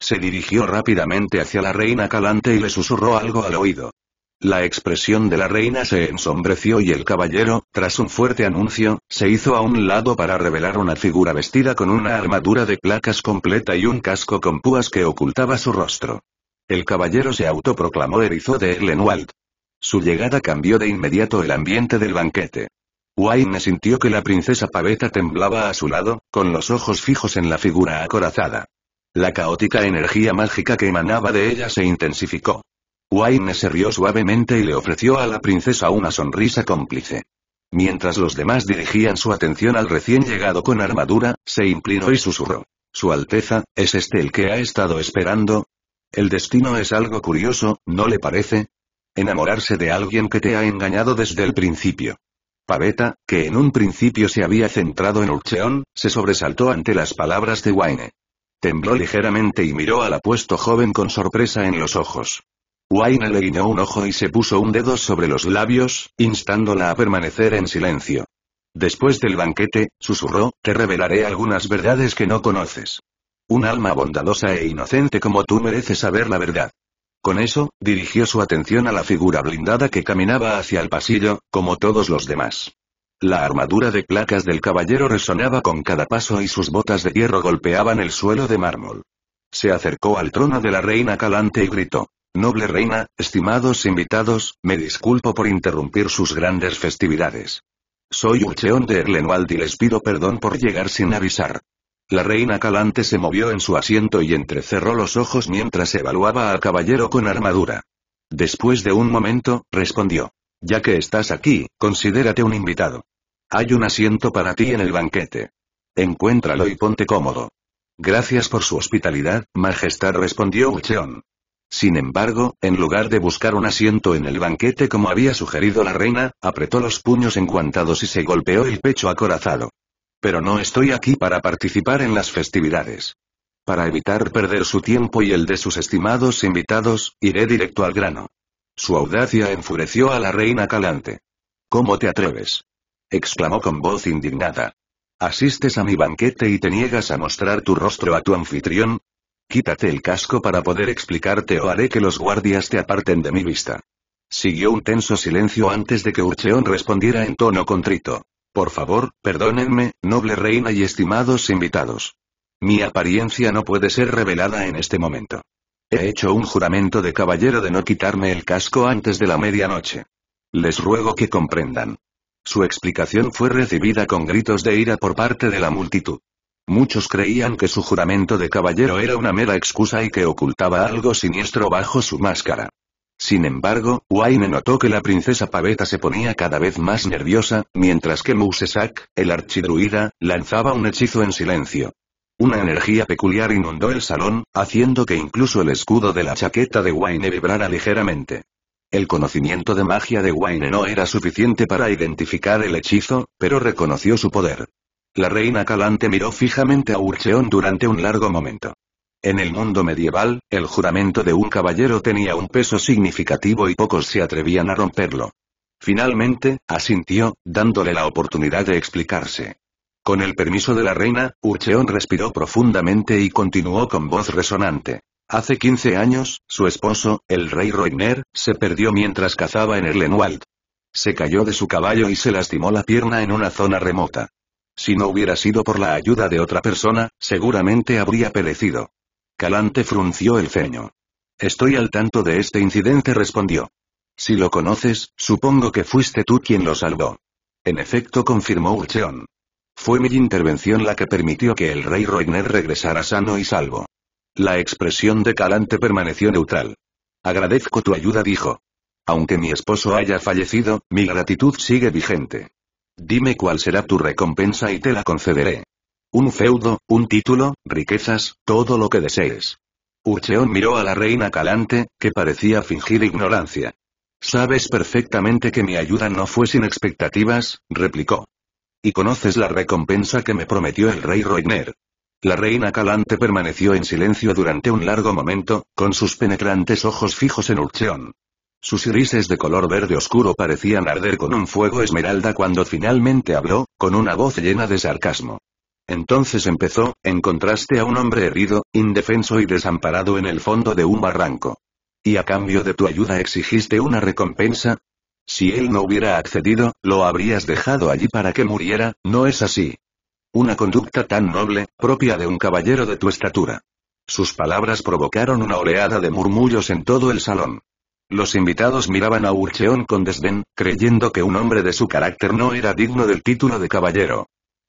Se dirigió rápidamente hacia la reina Calante y le susurró algo al oído. La expresión de la reina se ensombreció y el caballero, tras un fuerte anuncio, se hizo a un lado para revelar una figura vestida con una armadura de placas completa y un casco con púas que ocultaba su rostro. El caballero se autoproclamó Erizo de Erlenwald. Su llegada cambió de inmediato el ambiente del banquete. Wayne sintió que la princesa Paveta temblaba a su lado, con los ojos fijos en la figura acorazada. La caótica energía mágica que emanaba de ella se intensificó. Wayne se rió suavemente y le ofreció a la princesa una sonrisa cómplice. Mientras los demás dirigían su atención al recién llegado con armadura, se inclinó y susurró. Su Alteza, ¿es este el que ha estado esperando? El destino es algo curioso, ¿no le parece? Enamorarse de alguien que te ha engañado desde el principio. Paveta, que en un principio se había centrado en Urcheón, se sobresaltó ante las palabras de Wayne. Tembló ligeramente y miró al apuesto joven con sorpresa en los ojos. Wayne le guiñó un ojo y se puso un dedo sobre los labios, instándola a permanecer en silencio. Después del banquete, susurró, te revelaré algunas verdades que no conoces. Un alma bondadosa e inocente como tú merece saber la verdad. Con eso, dirigió su atención a la figura blindada que caminaba hacia el pasillo, como todos los demás. La armadura de placas del caballero resonaba con cada paso y sus botas de hierro golpeaban el suelo de mármol. Se acercó al trono de la reina Calante y gritó. Noble reina, estimados invitados, me disculpo por interrumpir sus grandes festividades. Soy Ulcheón de Erlenwald y les pido perdón por llegar sin avisar. La reina Calante se movió en su asiento y entrecerró los ojos mientras evaluaba al caballero con armadura. Después de un momento, respondió. Ya que estás aquí, considérate un invitado. Hay un asiento para ti en el banquete. Encuéntralo y ponte cómodo. Gracias por su hospitalidad, Majestad respondió Ucheon. Sin embargo, en lugar de buscar un asiento en el banquete como había sugerido la reina, apretó los puños encuantados y se golpeó el pecho acorazado. Pero no estoy aquí para participar en las festividades. Para evitar perder su tiempo y el de sus estimados invitados, iré directo al grano. Su audacia enfureció a la reina Calante. ¿Cómo te atreves? exclamó con voz indignada. ¿Asistes a mi banquete y te niegas a mostrar tu rostro a tu anfitrión? Quítate el casco para poder explicarte o haré que los guardias te aparten de mi vista. Siguió un tenso silencio antes de que Urcheón respondiera en tono contrito. Por favor, perdónenme, noble reina y estimados invitados. Mi apariencia no puede ser revelada en este momento. He hecho un juramento de caballero de no quitarme el casco antes de la medianoche. Les ruego que comprendan. Su explicación fue recibida con gritos de ira por parte de la multitud. Muchos creían que su juramento de caballero era una mera excusa y que ocultaba algo siniestro bajo su máscara. Sin embargo, Wayne notó que la princesa Paveta se ponía cada vez más nerviosa, mientras que Musesak, el archidruida, lanzaba un hechizo en silencio. Una energía peculiar inundó el salón, haciendo que incluso el escudo de la chaqueta de Wayne vibrara ligeramente. El conocimiento de magia de Wayne no era suficiente para identificar el hechizo, pero reconoció su poder. La reina Calante miró fijamente a Urcheon durante un largo momento. En el mundo medieval, el juramento de un caballero tenía un peso significativo y pocos se atrevían a romperlo. Finalmente, asintió, dándole la oportunidad de explicarse. Con el permiso de la reina, Urcheón respiró profundamente y continuó con voz resonante. Hace 15 años, su esposo, el rey Roigner, se perdió mientras cazaba en Erlenwald. Se cayó de su caballo y se lastimó la pierna en una zona remota. Si no hubiera sido por la ayuda de otra persona, seguramente habría perecido. Calante frunció el ceño. Estoy al tanto de este incidente respondió. Si lo conoces, supongo que fuiste tú quien lo salvó. En efecto confirmó Urcheon. Fue mi intervención la que permitió que el rey Roigner regresara sano y salvo. La expresión de Calante permaneció neutral. Agradezco tu ayuda dijo. Aunque mi esposo haya fallecido, mi gratitud sigue vigente. Dime cuál será tu recompensa y te la concederé. Un feudo, un título, riquezas, todo lo que desees. Urcheón miró a la reina Calante, que parecía fingir ignorancia. Sabes perfectamente que mi ayuda no fue sin expectativas, replicó. Y conoces la recompensa que me prometió el rey Roigner. La reina Calante permaneció en silencio durante un largo momento, con sus penetrantes ojos fijos en Urcheón. Sus irises de color verde oscuro parecían arder con un fuego esmeralda cuando finalmente habló, con una voz llena de sarcasmo. Entonces empezó, encontraste a un hombre herido, indefenso y desamparado en el fondo de un barranco. ¿Y a cambio de tu ayuda exigiste una recompensa? Si él no hubiera accedido, lo habrías dejado allí para que muriera, ¿no es así? Una conducta tan noble, propia de un caballero de tu estatura. Sus palabras provocaron una oleada de murmullos en todo el salón. Los invitados miraban a Urcheón con desdén, creyendo que un hombre de su carácter no era digno del título de caballero.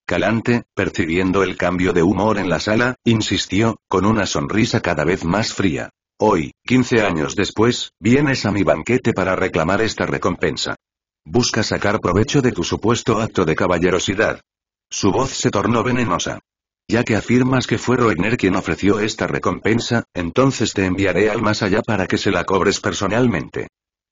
Calante, percibiendo el cambio de humor en la sala, insistió, con una sonrisa cada vez más fría. Hoy, 15 años después, vienes a mi banquete para reclamar esta recompensa. Busca sacar provecho de tu supuesto acto de caballerosidad. Su voz se tornó venenosa. Ya que afirmas que fue Roegner quien ofreció esta recompensa, entonces te enviaré al más allá para que se la cobres personalmente.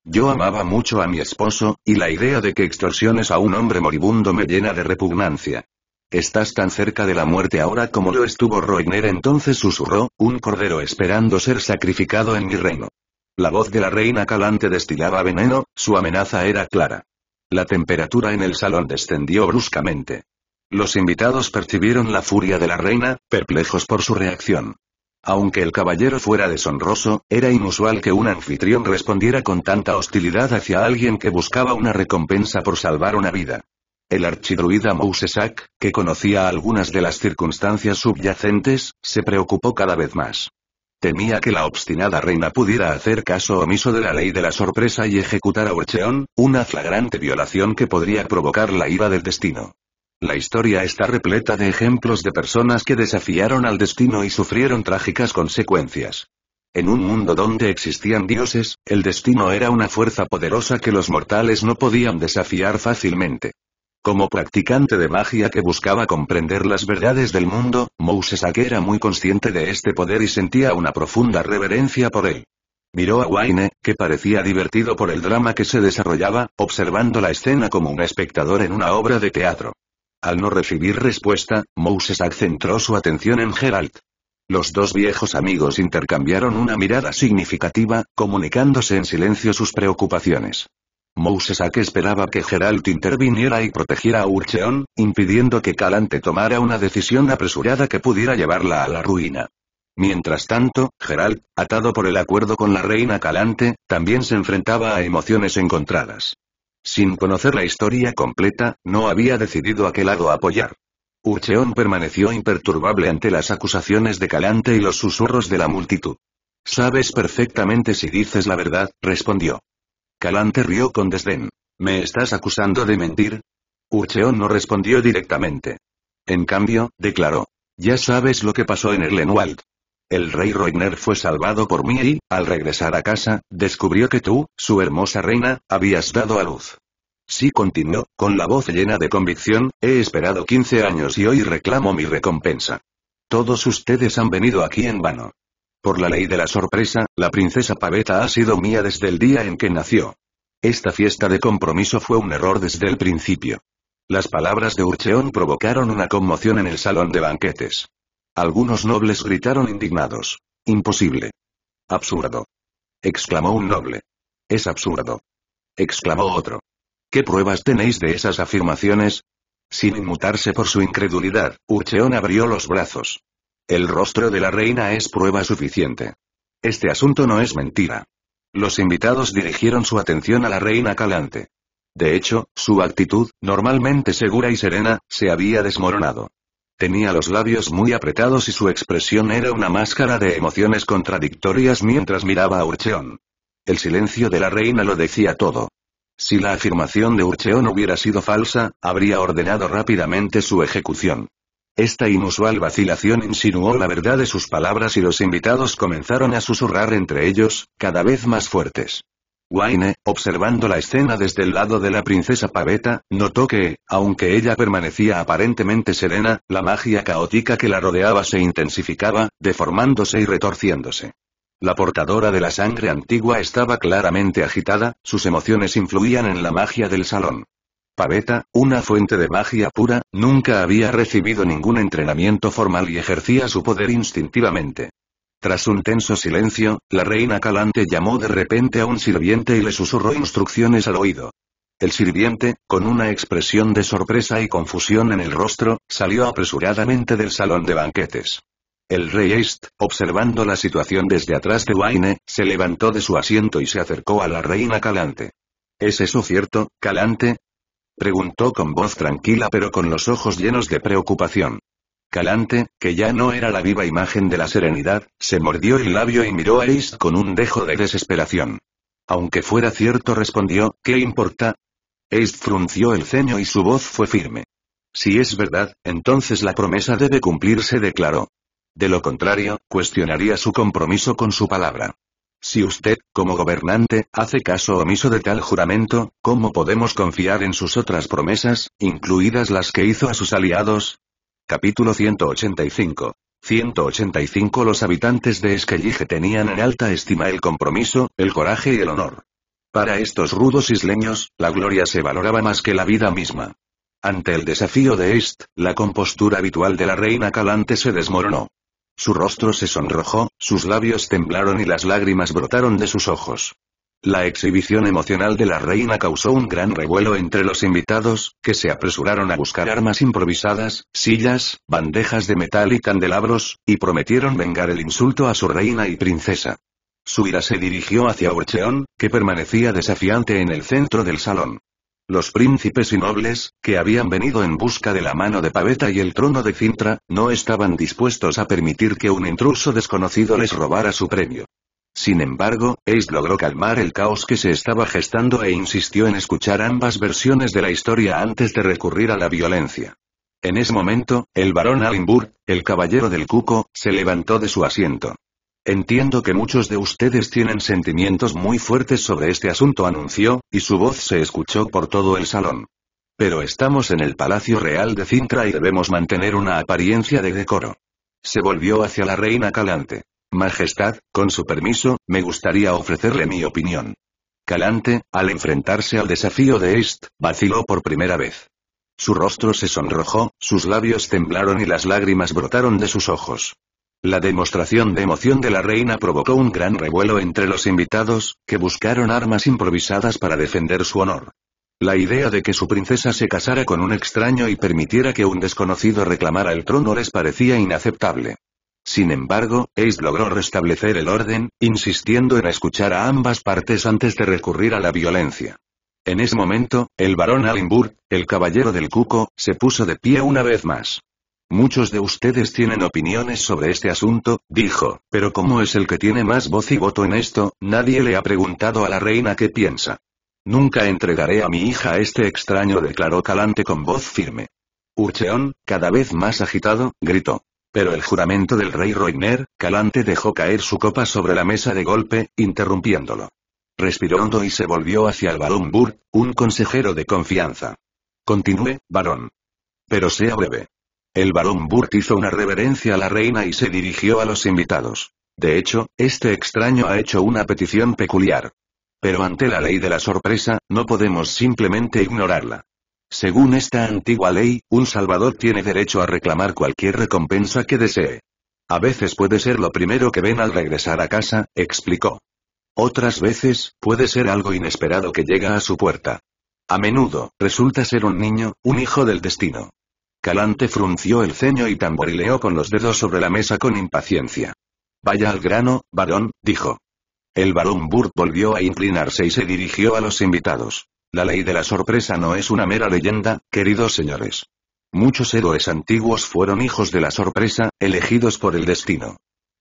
Yo amaba mucho a mi esposo, y la idea de que extorsiones a un hombre moribundo me llena de repugnancia. Estás tan cerca de la muerte ahora como lo estuvo Roigner entonces susurró, un cordero esperando ser sacrificado en mi reino. La voz de la reina calante destilaba veneno, su amenaza era clara. La temperatura en el salón descendió bruscamente. Los invitados percibieron la furia de la reina, perplejos por su reacción. Aunque el caballero fuera deshonroso, era inusual que un anfitrión respondiera con tanta hostilidad hacia alguien que buscaba una recompensa por salvar una vida. El archidruida Mousesak, que conocía algunas de las circunstancias subyacentes, se preocupó cada vez más. Temía que la obstinada reina pudiera hacer caso omiso de la ley de la sorpresa y ejecutar a Urcheón, una flagrante violación que podría provocar la ira del destino. La historia está repleta de ejemplos de personas que desafiaron al destino y sufrieron trágicas consecuencias. En un mundo donde existían dioses, el destino era una fuerza poderosa que los mortales no podían desafiar fácilmente. Como practicante de magia que buscaba comprender las verdades del mundo, Mousesak era muy consciente de este poder y sentía una profunda reverencia por él. Miró a Wayne, que parecía divertido por el drama que se desarrollaba, observando la escena como un espectador en una obra de teatro. Al no recibir respuesta, Mousesak centró su atención en Geralt. Los dos viejos amigos intercambiaron una mirada significativa, comunicándose en silencio sus preocupaciones. Mousesak esperaba que Geralt interviniera y protegiera a Urcheon, impidiendo que Calante tomara una decisión apresurada que pudiera llevarla a la ruina. Mientras tanto, Geralt, atado por el acuerdo con la reina Calante, también se enfrentaba a emociones encontradas. Sin conocer la historia completa, no había decidido a qué lado apoyar. Urcheon permaneció imperturbable ante las acusaciones de Calante y los susurros de la multitud. Sabes perfectamente si dices la verdad, respondió. Calante rió con desdén. ¿Me estás acusando de mentir? Urcheon no respondió directamente. En cambio, declaró. Ya sabes lo que pasó en Erlenwald. El rey Reiner fue salvado por mí y, al regresar a casa, descubrió que tú, su hermosa reina, habías dado a luz. Sí continuó, con la voz llena de convicción, he esperado 15 años y hoy reclamo mi recompensa. Todos ustedes han venido aquí en vano. Por la ley de la sorpresa, la princesa Paveta ha sido mía desde el día en que nació. Esta fiesta de compromiso fue un error desde el principio. Las palabras de Urcheón provocaron una conmoción en el salón de banquetes. Algunos nobles gritaron indignados. Imposible. Absurdo. exclamó un noble. Es absurdo. exclamó otro. ¿Qué pruebas tenéis de esas afirmaciones? Sin inmutarse por su incredulidad, Urcheón abrió los brazos. El rostro de la reina es prueba suficiente. Este asunto no es mentira. Los invitados dirigieron su atención a la reina calante. De hecho, su actitud, normalmente segura y serena, se había desmoronado. Tenía los labios muy apretados y su expresión era una máscara de emociones contradictorias mientras miraba a Urcheón. El silencio de la reina lo decía todo. Si la afirmación de Urcheón hubiera sido falsa, habría ordenado rápidamente su ejecución. Esta inusual vacilación insinuó la verdad de sus palabras y los invitados comenzaron a susurrar entre ellos, cada vez más fuertes. Wayne, observando la escena desde el lado de la princesa Paveta, notó que, aunque ella permanecía aparentemente serena, la magia caótica que la rodeaba se intensificaba, deformándose y retorciéndose. La portadora de la sangre antigua estaba claramente agitada, sus emociones influían en la magia del salón. Paveta, una fuente de magia pura, nunca había recibido ningún entrenamiento formal y ejercía su poder instintivamente. Tras un tenso silencio, la reina Calante llamó de repente a un sirviente y le susurró instrucciones al oído. El sirviente, con una expresión de sorpresa y confusión en el rostro, salió apresuradamente del salón de banquetes. El rey East, observando la situación desde atrás de Wayne, se levantó de su asiento y se acercó a la reina Calante. ¿Es eso cierto, Calante? Preguntó con voz tranquila pero con los ojos llenos de preocupación. Calante, que ya no era la viva imagen de la serenidad, se mordió el labio y miró a Ace con un dejo de desesperación. Aunque fuera cierto respondió, ¿qué importa? Ace frunció el ceño y su voz fue firme. Si es verdad, entonces la promesa debe cumplirse declaró. De lo contrario, cuestionaría su compromiso con su palabra. Si usted, como gobernante, hace caso omiso de tal juramento, ¿cómo podemos confiar en sus otras promesas, incluidas las que hizo a sus aliados? Capítulo 185. 185 Los habitantes de Esquellige tenían en alta estima el compromiso, el coraje y el honor. Para estos rudos isleños, la gloria se valoraba más que la vida misma. Ante el desafío de Est, la compostura habitual de la reina Calante se desmoronó. Su rostro se sonrojó, sus labios temblaron y las lágrimas brotaron de sus ojos. La exhibición emocional de la reina causó un gran revuelo entre los invitados, que se apresuraron a buscar armas improvisadas, sillas, bandejas de metal y candelabros, y prometieron vengar el insulto a su reina y princesa. Su ira se dirigió hacia ocheón que permanecía desafiante en el centro del salón. Los príncipes y nobles, que habían venido en busca de la mano de Paveta y el trono de Cintra, no estaban dispuestos a permitir que un intruso desconocido les robara su premio. Sin embargo, Ace logró calmar el caos que se estaba gestando e insistió en escuchar ambas versiones de la historia antes de recurrir a la violencia. En ese momento, el barón Alimbur, el caballero del cuco, se levantó de su asiento. Entiendo que muchos de ustedes tienen sentimientos muy fuertes sobre este asunto, anunció, y su voz se escuchó por todo el salón. Pero estamos en el Palacio Real de Cintra y debemos mantener una apariencia de decoro. Se volvió hacia la reina Calante. Majestad, con su permiso, me gustaría ofrecerle mi opinión. Calante, al enfrentarse al desafío de East, vaciló por primera vez. Su rostro se sonrojó, sus labios temblaron y las lágrimas brotaron de sus ojos. La demostración de emoción de la reina provocó un gran revuelo entre los invitados, que buscaron armas improvisadas para defender su honor. La idea de que su princesa se casara con un extraño y permitiera que un desconocido reclamara el trono les parecía inaceptable. Sin embargo, Ace logró restablecer el orden, insistiendo en escuchar a ambas partes antes de recurrir a la violencia. En ese momento, el barón Alimbur, el caballero del cuco, se puso de pie una vez más. Muchos de ustedes tienen opiniones sobre este asunto, dijo, pero como es el que tiene más voz y voto en esto, nadie le ha preguntado a la reina qué piensa. Nunca entregaré a mi hija a este extraño, declaró Calante con voz firme. Urcheón, cada vez más agitado, gritó. Pero el juramento del rey Roiner, Calante dejó caer su copa sobre la mesa de golpe, interrumpiéndolo. Respiró hondo y se volvió hacia el barón Bur, un consejero de confianza. Continúe, varón. Pero sea breve. El barón Burt hizo una reverencia a la reina y se dirigió a los invitados. De hecho, este extraño ha hecho una petición peculiar. Pero ante la ley de la sorpresa, no podemos simplemente ignorarla. Según esta antigua ley, un salvador tiene derecho a reclamar cualquier recompensa que desee. A veces puede ser lo primero que ven al regresar a casa, explicó. Otras veces, puede ser algo inesperado que llega a su puerta. A menudo, resulta ser un niño, un hijo del destino. Galante frunció el ceño y tamborileó con los dedos sobre la mesa con impaciencia. Vaya al grano, varón, dijo. El barón Burt volvió a inclinarse y se dirigió a los invitados. La ley de la sorpresa no es una mera leyenda, queridos señores. Muchos héroes antiguos fueron hijos de la sorpresa, elegidos por el destino.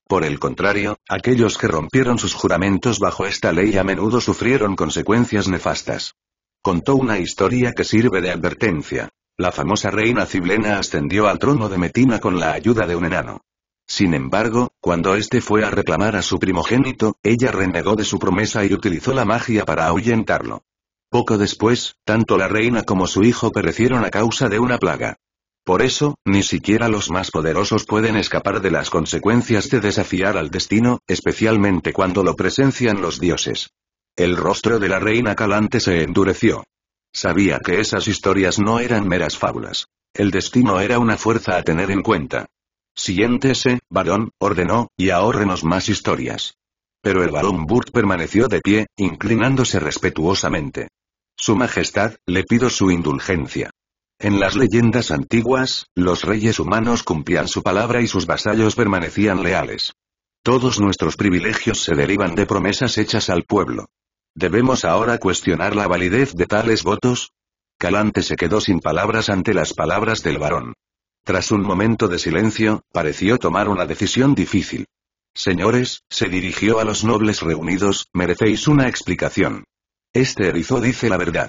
Por el contrario, aquellos que rompieron sus juramentos bajo esta ley a menudo sufrieron consecuencias nefastas. Contó una historia que sirve de advertencia. La famosa reina Ciblena ascendió al trono de Metina con la ayuda de un enano. Sin embargo, cuando éste fue a reclamar a su primogénito, ella renegó de su promesa y utilizó la magia para ahuyentarlo. Poco después, tanto la reina como su hijo perecieron a causa de una plaga. Por eso, ni siquiera los más poderosos pueden escapar de las consecuencias de desafiar al destino, especialmente cuando lo presencian los dioses. El rostro de la reina Calante se endureció. Sabía que esas historias no eran meras fábulas. El destino era una fuerza a tener en cuenta. Siéntese, varón, ordenó, y ahórrenos más historias. Pero el varón Burt permaneció de pie, inclinándose respetuosamente. Su Majestad, le pido su indulgencia. En las leyendas antiguas, los reyes humanos cumplían su palabra y sus vasallos permanecían leales. Todos nuestros privilegios se derivan de promesas hechas al pueblo. ¿Debemos ahora cuestionar la validez de tales votos? Calante se quedó sin palabras ante las palabras del varón. Tras un momento de silencio, pareció tomar una decisión difícil. Señores, se dirigió a los nobles reunidos, merecéis una explicación. Este erizo dice la verdad.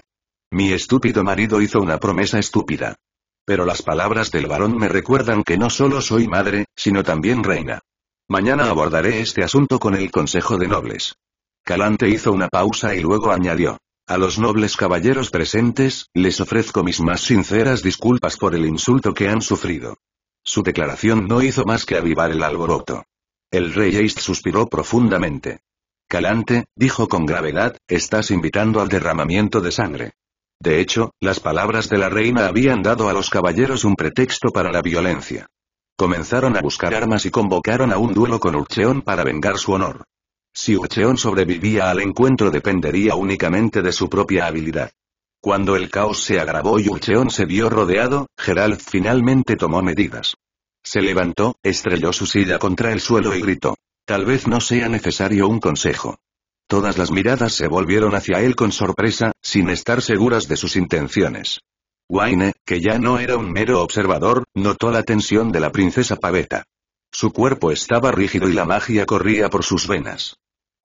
Mi estúpido marido hizo una promesa estúpida. Pero las palabras del varón me recuerdan que no solo soy madre, sino también reina. Mañana abordaré este asunto con el Consejo de Nobles. Calante hizo una pausa y luego añadió. A los nobles caballeros presentes, les ofrezco mis más sinceras disculpas por el insulto que han sufrido. Su declaración no hizo más que avivar el alboroto. El rey Eist suspiró profundamente. Calante, dijo con gravedad, estás invitando al derramamiento de sangre. De hecho, las palabras de la reina habían dado a los caballeros un pretexto para la violencia. Comenzaron a buscar armas y convocaron a un duelo con Urcheón para vengar su honor. Si Ucheon sobrevivía al encuentro dependería únicamente de su propia habilidad. Cuando el caos se agravó y Ucheon se vio rodeado, Gerald finalmente tomó medidas. Se levantó, estrelló su silla contra el suelo y gritó. Tal vez no sea necesario un consejo. Todas las miradas se volvieron hacia él con sorpresa, sin estar seguras de sus intenciones. Wayne, que ya no era un mero observador, notó la tensión de la princesa Paveta. Su cuerpo estaba rígido y la magia corría por sus venas.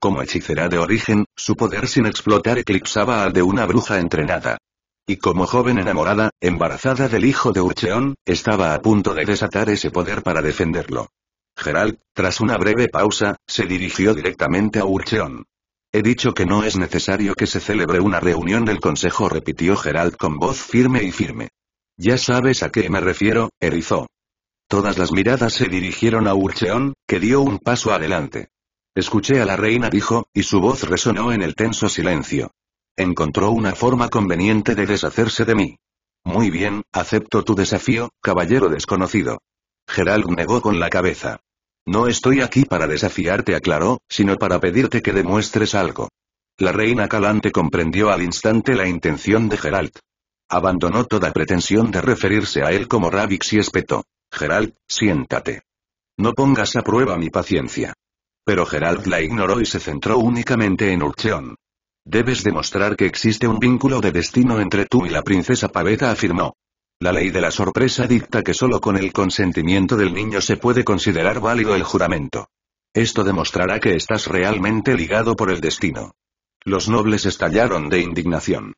Como hechicera de origen, su poder sin explotar eclipsaba al de una bruja entrenada. Y como joven enamorada, embarazada del hijo de Urcheón, estaba a punto de desatar ese poder para defenderlo. Gerald, tras una breve pausa, se dirigió directamente a Urcheón. He dicho que no es necesario que se celebre una reunión del Consejo, repitió Gerald con voz firme y firme. Ya sabes a qué me refiero, erizó. Todas las miradas se dirigieron a Urcheón, que dio un paso adelante. Escuché a la reina dijo, y su voz resonó en el tenso silencio. Encontró una forma conveniente de deshacerse de mí. Muy bien, acepto tu desafío, caballero desconocido. Gerald negó con la cabeza. No estoy aquí para desafiarte, aclaró, sino para pedirte que demuestres algo. La reina Calante comprendió al instante la intención de Gerald. Abandonó toda pretensión de referirse a él como Ravix y espetó. Gerald, siéntate. No pongas a prueba mi paciencia. Pero Gerald la ignoró y se centró únicamente en Urcheon. Debes demostrar que existe un vínculo de destino entre tú y la princesa Paveta afirmó. La ley de la sorpresa dicta que solo con el consentimiento del niño se puede considerar válido el juramento. Esto demostrará que estás realmente ligado por el destino. Los nobles estallaron de indignación.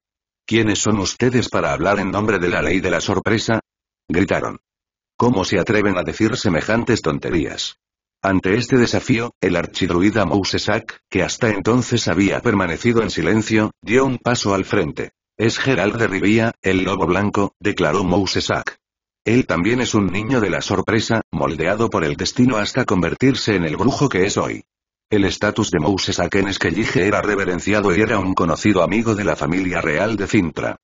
¿Quiénes son ustedes para hablar en nombre de la ley de la sorpresa? gritaron. ¿Cómo se atreven a decir semejantes tonterías? Ante este desafío, el archidruida Mousesak, que hasta entonces había permanecido en silencio, dio un paso al frente. Es Gerald de Rivia, el lobo blanco, declaró Mousesak. Él también es un niño de la sorpresa, moldeado por el destino hasta convertirse en el brujo que es hoy. El estatus de Mousesak en Skellige era reverenciado y era un conocido amigo de la familia real de Cintra.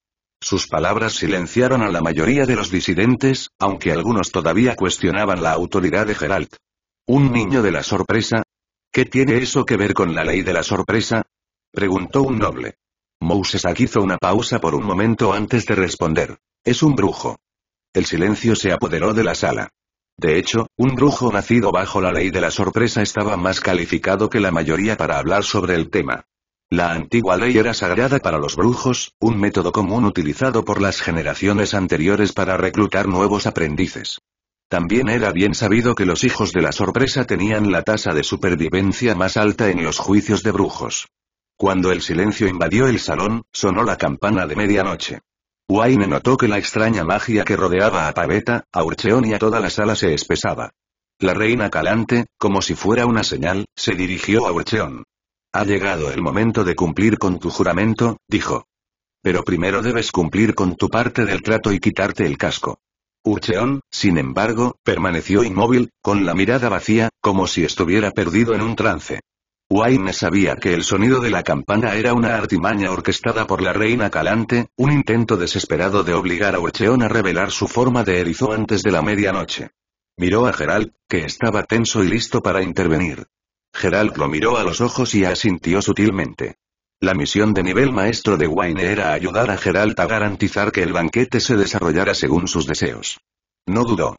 Sus palabras silenciaron a la mayoría de los disidentes, aunque algunos todavía cuestionaban la autoridad de Geralt. ¿Un niño de la sorpresa? ¿Qué tiene eso que ver con la ley de la sorpresa? preguntó un noble. aquí hizo una pausa por un momento antes de responder. Es un brujo. El silencio se apoderó de la sala. De hecho, un brujo nacido bajo la ley de la sorpresa estaba más calificado que la mayoría para hablar sobre el tema. La antigua ley era sagrada para los brujos, un método común utilizado por las generaciones anteriores para reclutar nuevos aprendices. También era bien sabido que los hijos de la sorpresa tenían la tasa de supervivencia más alta en los juicios de brujos. Cuando el silencio invadió el salón, sonó la campana de medianoche. Wayne notó que la extraña magia que rodeaba a Paveta, a Urcheón y a toda la sala se espesaba. La reina calante, como si fuera una señal, se dirigió a Urcheón. Ha llegado el momento de cumplir con tu juramento, dijo. Pero primero debes cumplir con tu parte del trato y quitarte el casco. Ucheon, sin embargo, permaneció inmóvil, con la mirada vacía, como si estuviera perdido en un trance. Wayne sabía que el sonido de la campana era una artimaña orquestada por la reina Calante, un intento desesperado de obligar a Ucheon a revelar su forma de erizo antes de la medianoche. Miró a Gerald, que estaba tenso y listo para intervenir. Gerald lo miró a los ojos y asintió sutilmente. La misión de nivel maestro de Wayne era ayudar a Geralt a garantizar que el banquete se desarrollara según sus deseos. No dudó.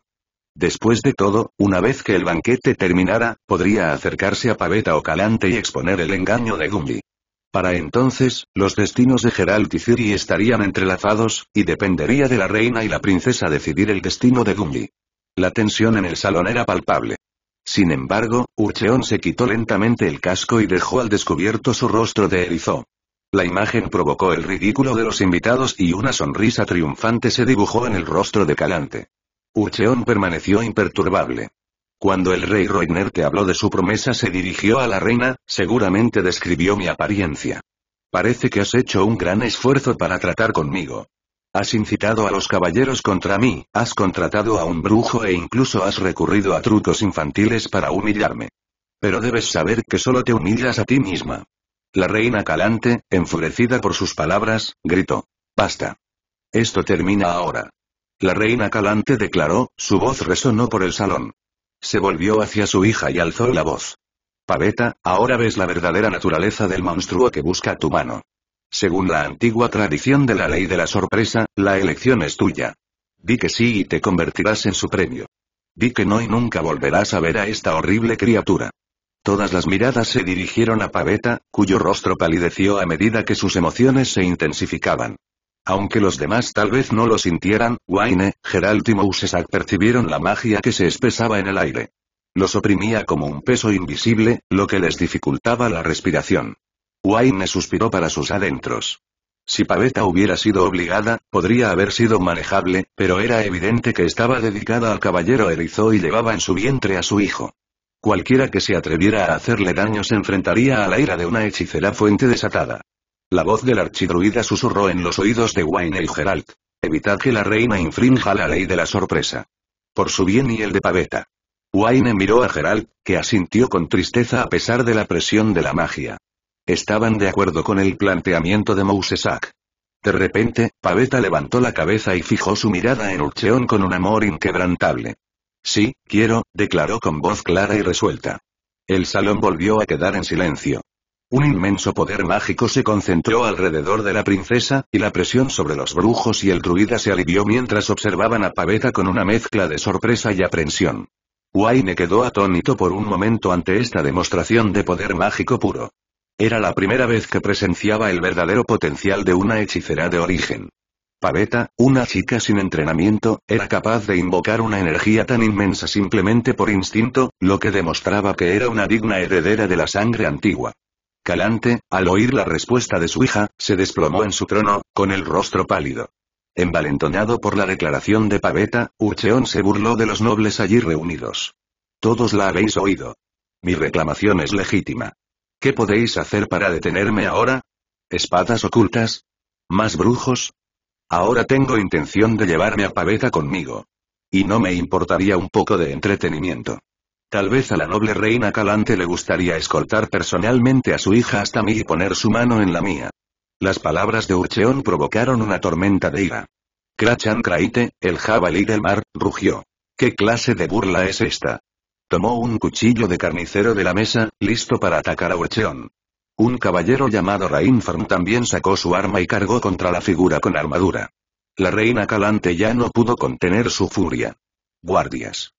Después de todo, una vez que el banquete terminara, podría acercarse a Paveta o Calante y exponer el engaño de Gumby. Para entonces, los destinos de Geralt y Ciri estarían entrelazados, y dependería de la reina y la princesa decidir el destino de Gumby. La tensión en el salón era palpable. Sin embargo, Urcheón se quitó lentamente el casco y dejó al descubierto su rostro de erizo. La imagen provocó el ridículo de los invitados y una sonrisa triunfante se dibujó en el rostro de Calante. Urcheón permaneció imperturbable. Cuando el rey Reiner te habló de su promesa se dirigió a la reina, seguramente describió mi apariencia. Parece que has hecho un gran esfuerzo para tratar conmigo. Has incitado a los caballeros contra mí, has contratado a un brujo e incluso has recurrido a trucos infantiles para humillarme. Pero debes saber que solo te humillas a ti misma. La reina Calante, enfurecida por sus palabras, gritó. Basta. Esto termina ahora. La reina Calante declaró, su voz resonó por el salón. Se volvió hacia su hija y alzó la voz. Paveta, ahora ves la verdadera naturaleza del monstruo que busca tu mano. Según la antigua tradición de la ley de la sorpresa, la elección es tuya. Di que sí y te convertirás en su premio. Di que no y nunca volverás a ver a esta horrible criatura. Todas las miradas se dirigieron a Paveta, cuyo rostro palideció a medida que sus emociones se intensificaban. Aunque los demás tal vez no lo sintieran, Wayne, Geralt y Mousesac percibieron la magia que se espesaba en el aire. Los oprimía como un peso invisible, lo que les dificultaba la respiración. Wayne suspiró para sus adentros. Si Paveta hubiera sido obligada, podría haber sido manejable, pero era evidente que estaba dedicada al caballero Erizo y llevaba en su vientre a su hijo. Cualquiera que se atreviera a hacerle daño se enfrentaría a la ira de una hechicera fuente desatada. La voz del archidruida susurró en los oídos de Wayne y Geralt. Evitad que la reina infrinja la ley de la sorpresa. Por su bien y el de Paveta. Wayne miró a Geralt, que asintió con tristeza a pesar de la presión de la magia. Estaban de acuerdo con el planteamiento de Mousesak. De repente, Paveta levantó la cabeza y fijó su mirada en Urcheon con un amor inquebrantable. Sí, quiero, declaró con voz clara y resuelta. El salón volvió a quedar en silencio. Un inmenso poder mágico se concentró alrededor de la princesa, y la presión sobre los brujos y el druida se alivió mientras observaban a Paveta con una mezcla de sorpresa y aprensión. Wayne quedó atónito por un momento ante esta demostración de poder mágico puro. Era la primera vez que presenciaba el verdadero potencial de una hechicera de origen. Paveta, una chica sin entrenamiento, era capaz de invocar una energía tan inmensa simplemente por instinto, lo que demostraba que era una digna heredera de la sangre antigua. Calante, al oír la respuesta de su hija, se desplomó en su trono, con el rostro pálido. Envalentonado por la declaración de Paveta, Urcheón se burló de los nobles allí reunidos. Todos la habéis oído. Mi reclamación es legítima. ¿Qué podéis hacer para detenerme ahora? ¿Espadas ocultas? ¿Más brujos? Ahora tengo intención de llevarme a Paveta conmigo. Y no me importaría un poco de entretenimiento. Tal vez a la noble reina Calante le gustaría escoltar personalmente a su hija hasta mí y poner su mano en la mía. Las palabras de Urcheón provocaron una tormenta de ira. Krachan Kraite, el jabalí del mar, rugió. ¿Qué clase de burla es esta? Tomó un cuchillo de carnicero de la mesa, listo para atacar a Urcheon. Un caballero llamado Rainfarm también sacó su arma y cargó contra la figura con armadura. La reina calante ya no pudo contener su furia. Guardias.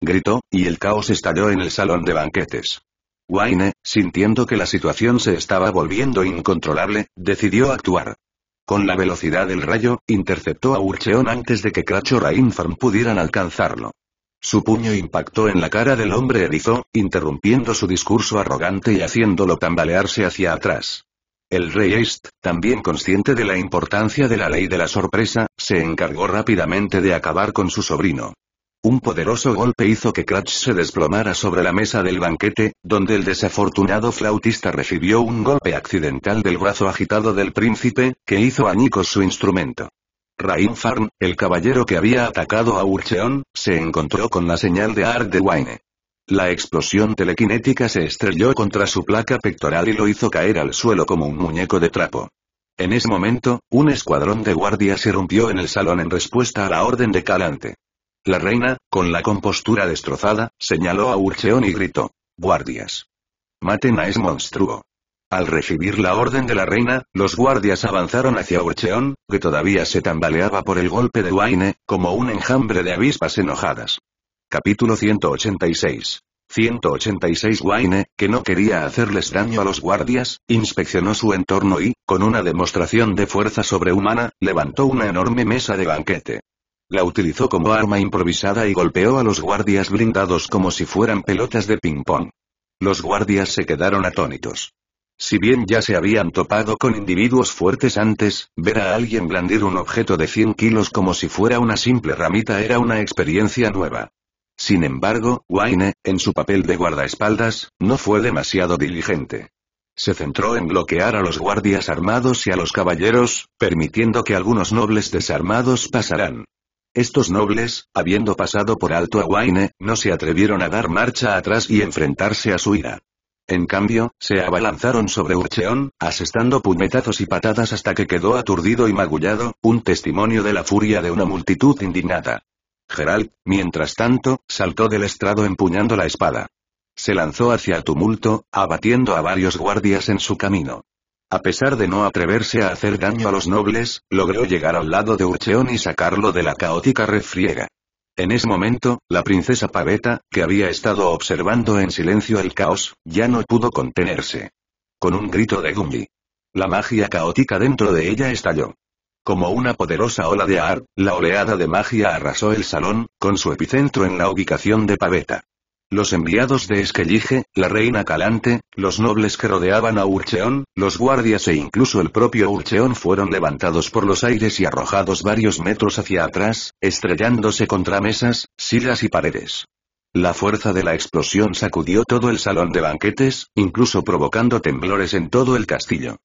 Gritó, y el caos estalló en el salón de banquetes. Wayne, sintiendo que la situación se estaba volviendo incontrolable, decidió actuar. Con la velocidad del rayo, interceptó a Urcheon antes de que Cracho Rainfarm pudieran alcanzarlo. Su puño impactó en la cara del hombre erizo, interrumpiendo su discurso arrogante y haciéndolo tambalearse hacia atrás. El rey East, también consciente de la importancia de la ley de la sorpresa, se encargó rápidamente de acabar con su sobrino. Un poderoso golpe hizo que Crutch se desplomara sobre la mesa del banquete, donde el desafortunado flautista recibió un golpe accidental del brazo agitado del príncipe, que hizo añicos su instrumento. Rainfarn, el caballero que había atacado a Urcheon, se encontró con la señal de wine La explosión telequinética se estrelló contra su placa pectoral y lo hizo caer al suelo como un muñeco de trapo. En ese momento, un escuadrón de guardias irrumpió en el salón en respuesta a la orden de Calante. La reina, con la compostura destrozada, señaló a Urcheon y gritó. Guardias. Maten a ese monstruo. Al recibir la orden de la reina, los guardias avanzaron hacia Urcheón, que todavía se tambaleaba por el golpe de Wayne como un enjambre de avispas enojadas. Capítulo 186. 186 Wayne, que no quería hacerles daño a los guardias, inspeccionó su entorno y, con una demostración de fuerza sobrehumana, levantó una enorme mesa de banquete. La utilizó como arma improvisada y golpeó a los guardias blindados como si fueran pelotas de ping-pong. Los guardias se quedaron atónitos. Si bien ya se habían topado con individuos fuertes antes, ver a alguien blandir un objeto de 100 kilos como si fuera una simple ramita era una experiencia nueva. Sin embargo, Wayne, en su papel de guardaespaldas, no fue demasiado diligente. Se centró en bloquear a los guardias armados y a los caballeros, permitiendo que algunos nobles desarmados pasaran. Estos nobles, habiendo pasado por alto a Wayne, no se atrevieron a dar marcha atrás y enfrentarse a su ira. En cambio, se abalanzaron sobre Urcheón, asestando puñetazos y patadas hasta que quedó aturdido y magullado, un testimonio de la furia de una multitud indignada. Geralt, mientras tanto, saltó del estrado empuñando la espada. Se lanzó hacia el tumulto, abatiendo a varios guardias en su camino. A pesar de no atreverse a hacer daño a los nobles, logró llegar al lado de Urcheón y sacarlo de la caótica refriega. En ese momento, la princesa Paveta, que había estado observando en silencio el caos, ya no pudo contenerse. Con un grito de Gumbi. La magia caótica dentro de ella estalló. Como una poderosa ola de ar, la oleada de magia arrasó el salón, con su epicentro en la ubicación de Paveta los enviados de Esquelige, la reina Calante, los nobles que rodeaban a Urcheón, los guardias e incluso el propio Urcheón fueron levantados por los aires y arrojados varios metros hacia atrás, estrellándose contra mesas, sillas y paredes. La fuerza de la explosión sacudió todo el salón de banquetes, incluso provocando temblores en todo el castillo.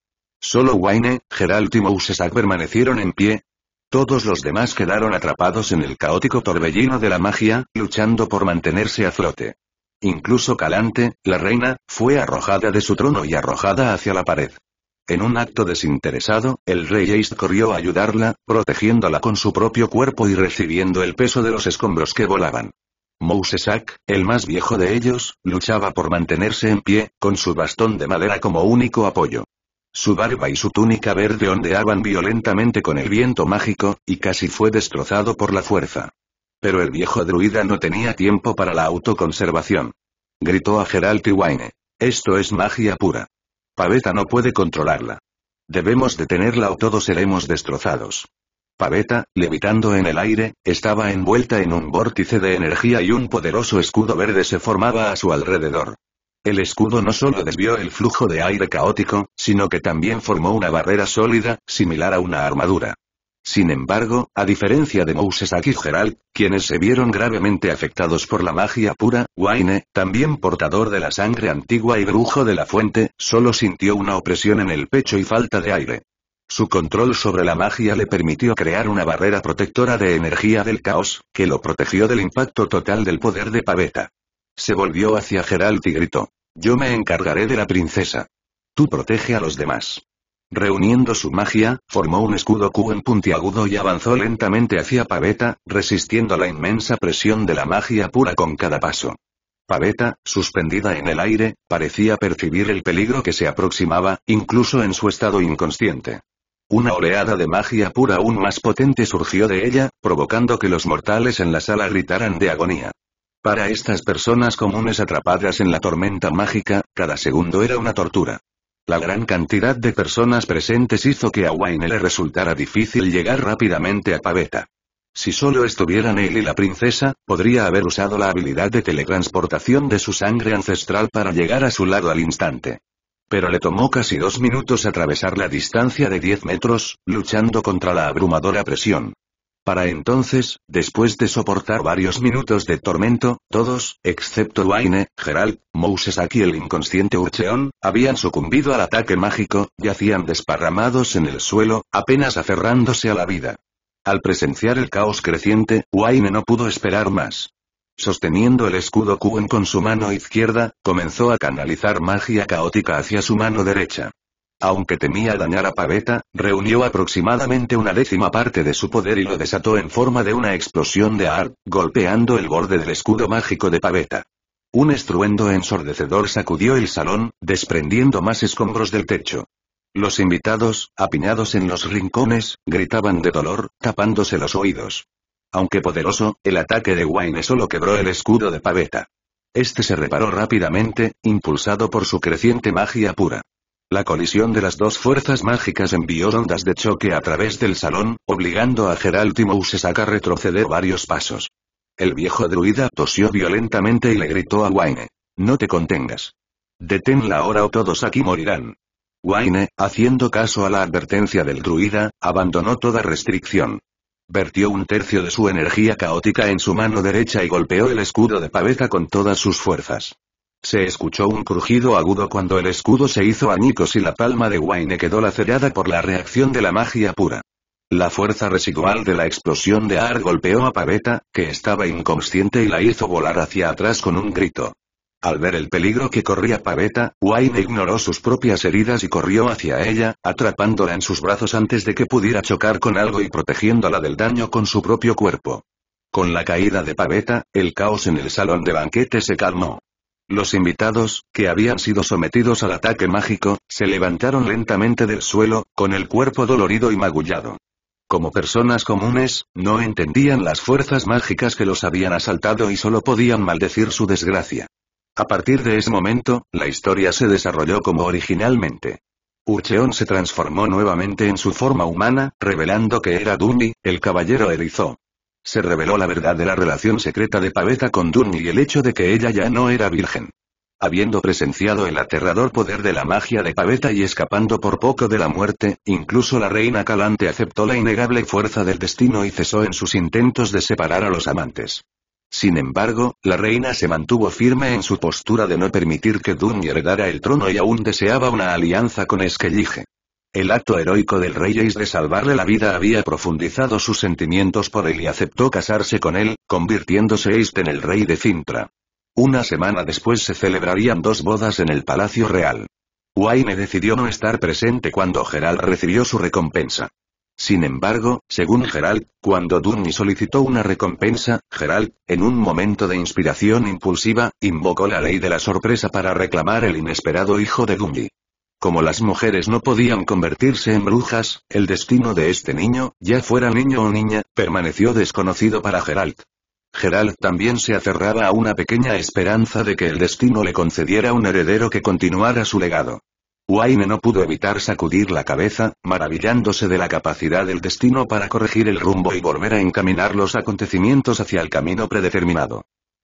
Solo Wayne, Geralt y Mousesak permanecieron en pie, todos los demás quedaron atrapados en el caótico torbellino de la magia, luchando por mantenerse a flote. Incluso Calante, la reina, fue arrojada de su trono y arrojada hacia la pared. En un acto desinteresado, el rey Eist corrió a ayudarla, protegiéndola con su propio cuerpo y recibiendo el peso de los escombros que volaban. Mousesak, el más viejo de ellos, luchaba por mantenerse en pie, con su bastón de madera como único apoyo. Su barba y su túnica verde ondeaban violentamente con el viento mágico, y casi fue destrozado por la fuerza. Pero el viejo druida no tenía tiempo para la autoconservación. Gritó a Geralt y Wayne. Esto es magia pura. Paveta no puede controlarla. Debemos detenerla o todos seremos destrozados. Paveta, levitando en el aire, estaba envuelta en un vórtice de energía y un poderoso escudo verde se formaba a su alrededor. El escudo no solo desvió el flujo de aire caótico, sino que también formó una barrera sólida, similar a una armadura. Sin embargo, a diferencia de Moses y quienes se vieron gravemente afectados por la magia pura, Wayne, también portador de la sangre antigua y brujo de la fuente, solo sintió una opresión en el pecho y falta de aire. Su control sobre la magia le permitió crear una barrera protectora de energía del caos, que lo protegió del impacto total del poder de Paveta. Se volvió hacia Geralt y gritó. Yo me encargaré de la princesa. Tú protege a los demás. Reuniendo su magia, formó un escudo Q en puntiagudo y avanzó lentamente hacia Paveta, resistiendo la inmensa presión de la magia pura con cada paso. Paveta, suspendida en el aire, parecía percibir el peligro que se aproximaba, incluso en su estado inconsciente. Una oleada de magia pura aún más potente surgió de ella, provocando que los mortales en la sala gritaran de agonía. Para estas personas comunes atrapadas en la tormenta mágica, cada segundo era una tortura. La gran cantidad de personas presentes hizo que a Wayne le resultara difícil llegar rápidamente a Paveta. Si solo estuvieran él y la princesa, podría haber usado la habilidad de teletransportación de su sangre ancestral para llegar a su lado al instante. Pero le tomó casi dos minutos atravesar la distancia de diez metros, luchando contra la abrumadora presión. Para entonces, después de soportar varios minutos de tormento, todos, excepto Wayne, Gerald, Mousesak y el inconsciente Urcheon, habían sucumbido al ataque mágico, yacían desparramados en el suelo, apenas aferrándose a la vida. Al presenciar el caos creciente, Wayne no pudo esperar más. Sosteniendo el escudo Kuen con su mano izquierda, comenzó a canalizar magia caótica hacia su mano derecha. Aunque temía dañar a Paveta, reunió aproximadamente una décima parte de su poder y lo desató en forma de una explosión de ar, golpeando el borde del escudo mágico de Paveta. Un estruendo ensordecedor sacudió el salón, desprendiendo más escombros del techo. Los invitados, apiñados en los rincones, gritaban de dolor, tapándose los oídos. Aunque poderoso, el ataque de Wayne solo quebró el escudo de Paveta. Este se reparó rápidamente, impulsado por su creciente magia pura. La colisión de las dos fuerzas mágicas envió ondas de choque a través del salón, obligando a Geralt y Moose a retroceder varios pasos. El viejo druida tosió violentamente y le gritó a Wayne. No te contengas. Deténla ahora o todos aquí morirán. Wayne, haciendo caso a la advertencia del druida, abandonó toda restricción. Vertió un tercio de su energía caótica en su mano derecha y golpeó el escudo de paveta con todas sus fuerzas. Se escuchó un crujido agudo cuando el escudo se hizo añicos y la palma de Wayne quedó lacerada por la reacción de la magia pura. La fuerza residual de la explosión de Ar golpeó a Paveta, que estaba inconsciente y la hizo volar hacia atrás con un grito. Al ver el peligro que corría Paveta, Wayne ignoró sus propias heridas y corrió hacia ella, atrapándola en sus brazos antes de que pudiera chocar con algo y protegiéndola del daño con su propio cuerpo. Con la caída de Paveta, el caos en el salón de banquete se calmó. Los invitados, que habían sido sometidos al ataque mágico, se levantaron lentamente del suelo, con el cuerpo dolorido y magullado. Como personas comunes, no entendían las fuerzas mágicas que los habían asaltado y solo podían maldecir su desgracia. A partir de ese momento, la historia se desarrolló como originalmente. Urcheon se transformó nuevamente en su forma humana, revelando que era Dumbi, el caballero erizo. Se reveló la verdad de la relación secreta de Paveta con Dun y el hecho de que ella ya no era virgen. Habiendo presenciado el aterrador poder de la magia de Paveta y escapando por poco de la muerte, incluso la reina Calante aceptó la innegable fuerza del destino y cesó en sus intentos de separar a los amantes. Sin embargo, la reina se mantuvo firme en su postura de no permitir que Dun heredara el trono y aún deseaba una alianza con Esquellige. El acto heroico del rey Ace de salvarle la vida había profundizado sus sentimientos por él y aceptó casarse con él, convirtiéndose Ace en el rey de Cintra. Una semana después se celebrarían dos bodas en el Palacio Real. Wayne decidió no estar presente cuando Gerald recibió su recompensa. Sin embargo, según Gerald, cuando Dunny solicitó una recompensa, Gerald, en un momento de inspiración impulsiva, invocó la ley de la sorpresa para reclamar el inesperado hijo de Duny. Como las mujeres no podían convertirse en brujas, el destino de este niño, ya fuera niño o niña, permaneció desconocido para Geralt. Geralt también se aferraba a una pequeña esperanza de que el destino le concediera un heredero que continuara su legado. Wayne no pudo evitar sacudir la cabeza, maravillándose de la capacidad del destino para corregir el rumbo y volver a encaminar los acontecimientos hacia el camino predeterminado.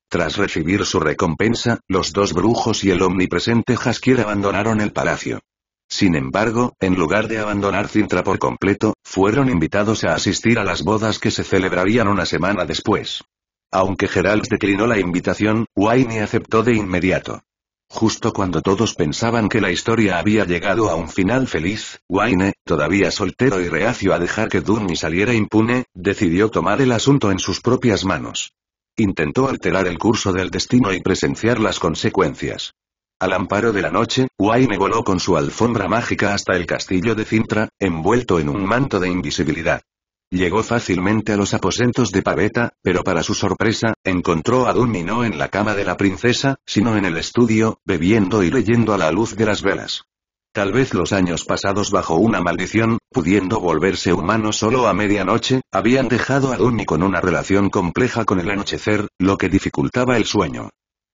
Tras recibir su recompensa, los dos brujos y el omnipresente Haskier abandonaron el palacio. Sin embargo, en lugar de abandonar Cintra por completo, fueron invitados a asistir a las bodas que se celebrarían una semana después. Aunque Gerald declinó la invitación, Wayne aceptó de inmediato. Justo cuando todos pensaban que la historia había llegado a un final feliz, Wayne, todavía soltero y reacio a dejar que Dunny saliera impune, decidió tomar el asunto en sus propias manos. Intentó alterar el curso del destino y presenciar las consecuencias. Al amparo de la noche, Wayne voló con su alfombra mágica hasta el castillo de Cintra, envuelto en un manto de invisibilidad. Llegó fácilmente a los aposentos de Paveta, pero para su sorpresa, encontró a Dumi no en la cama de la princesa, sino en el estudio, bebiendo y leyendo a la luz de las velas. Tal vez los años pasados bajo una maldición, pudiendo volverse humano solo a medianoche, habían dejado a Duny con una relación compleja con el anochecer, lo que dificultaba el sueño.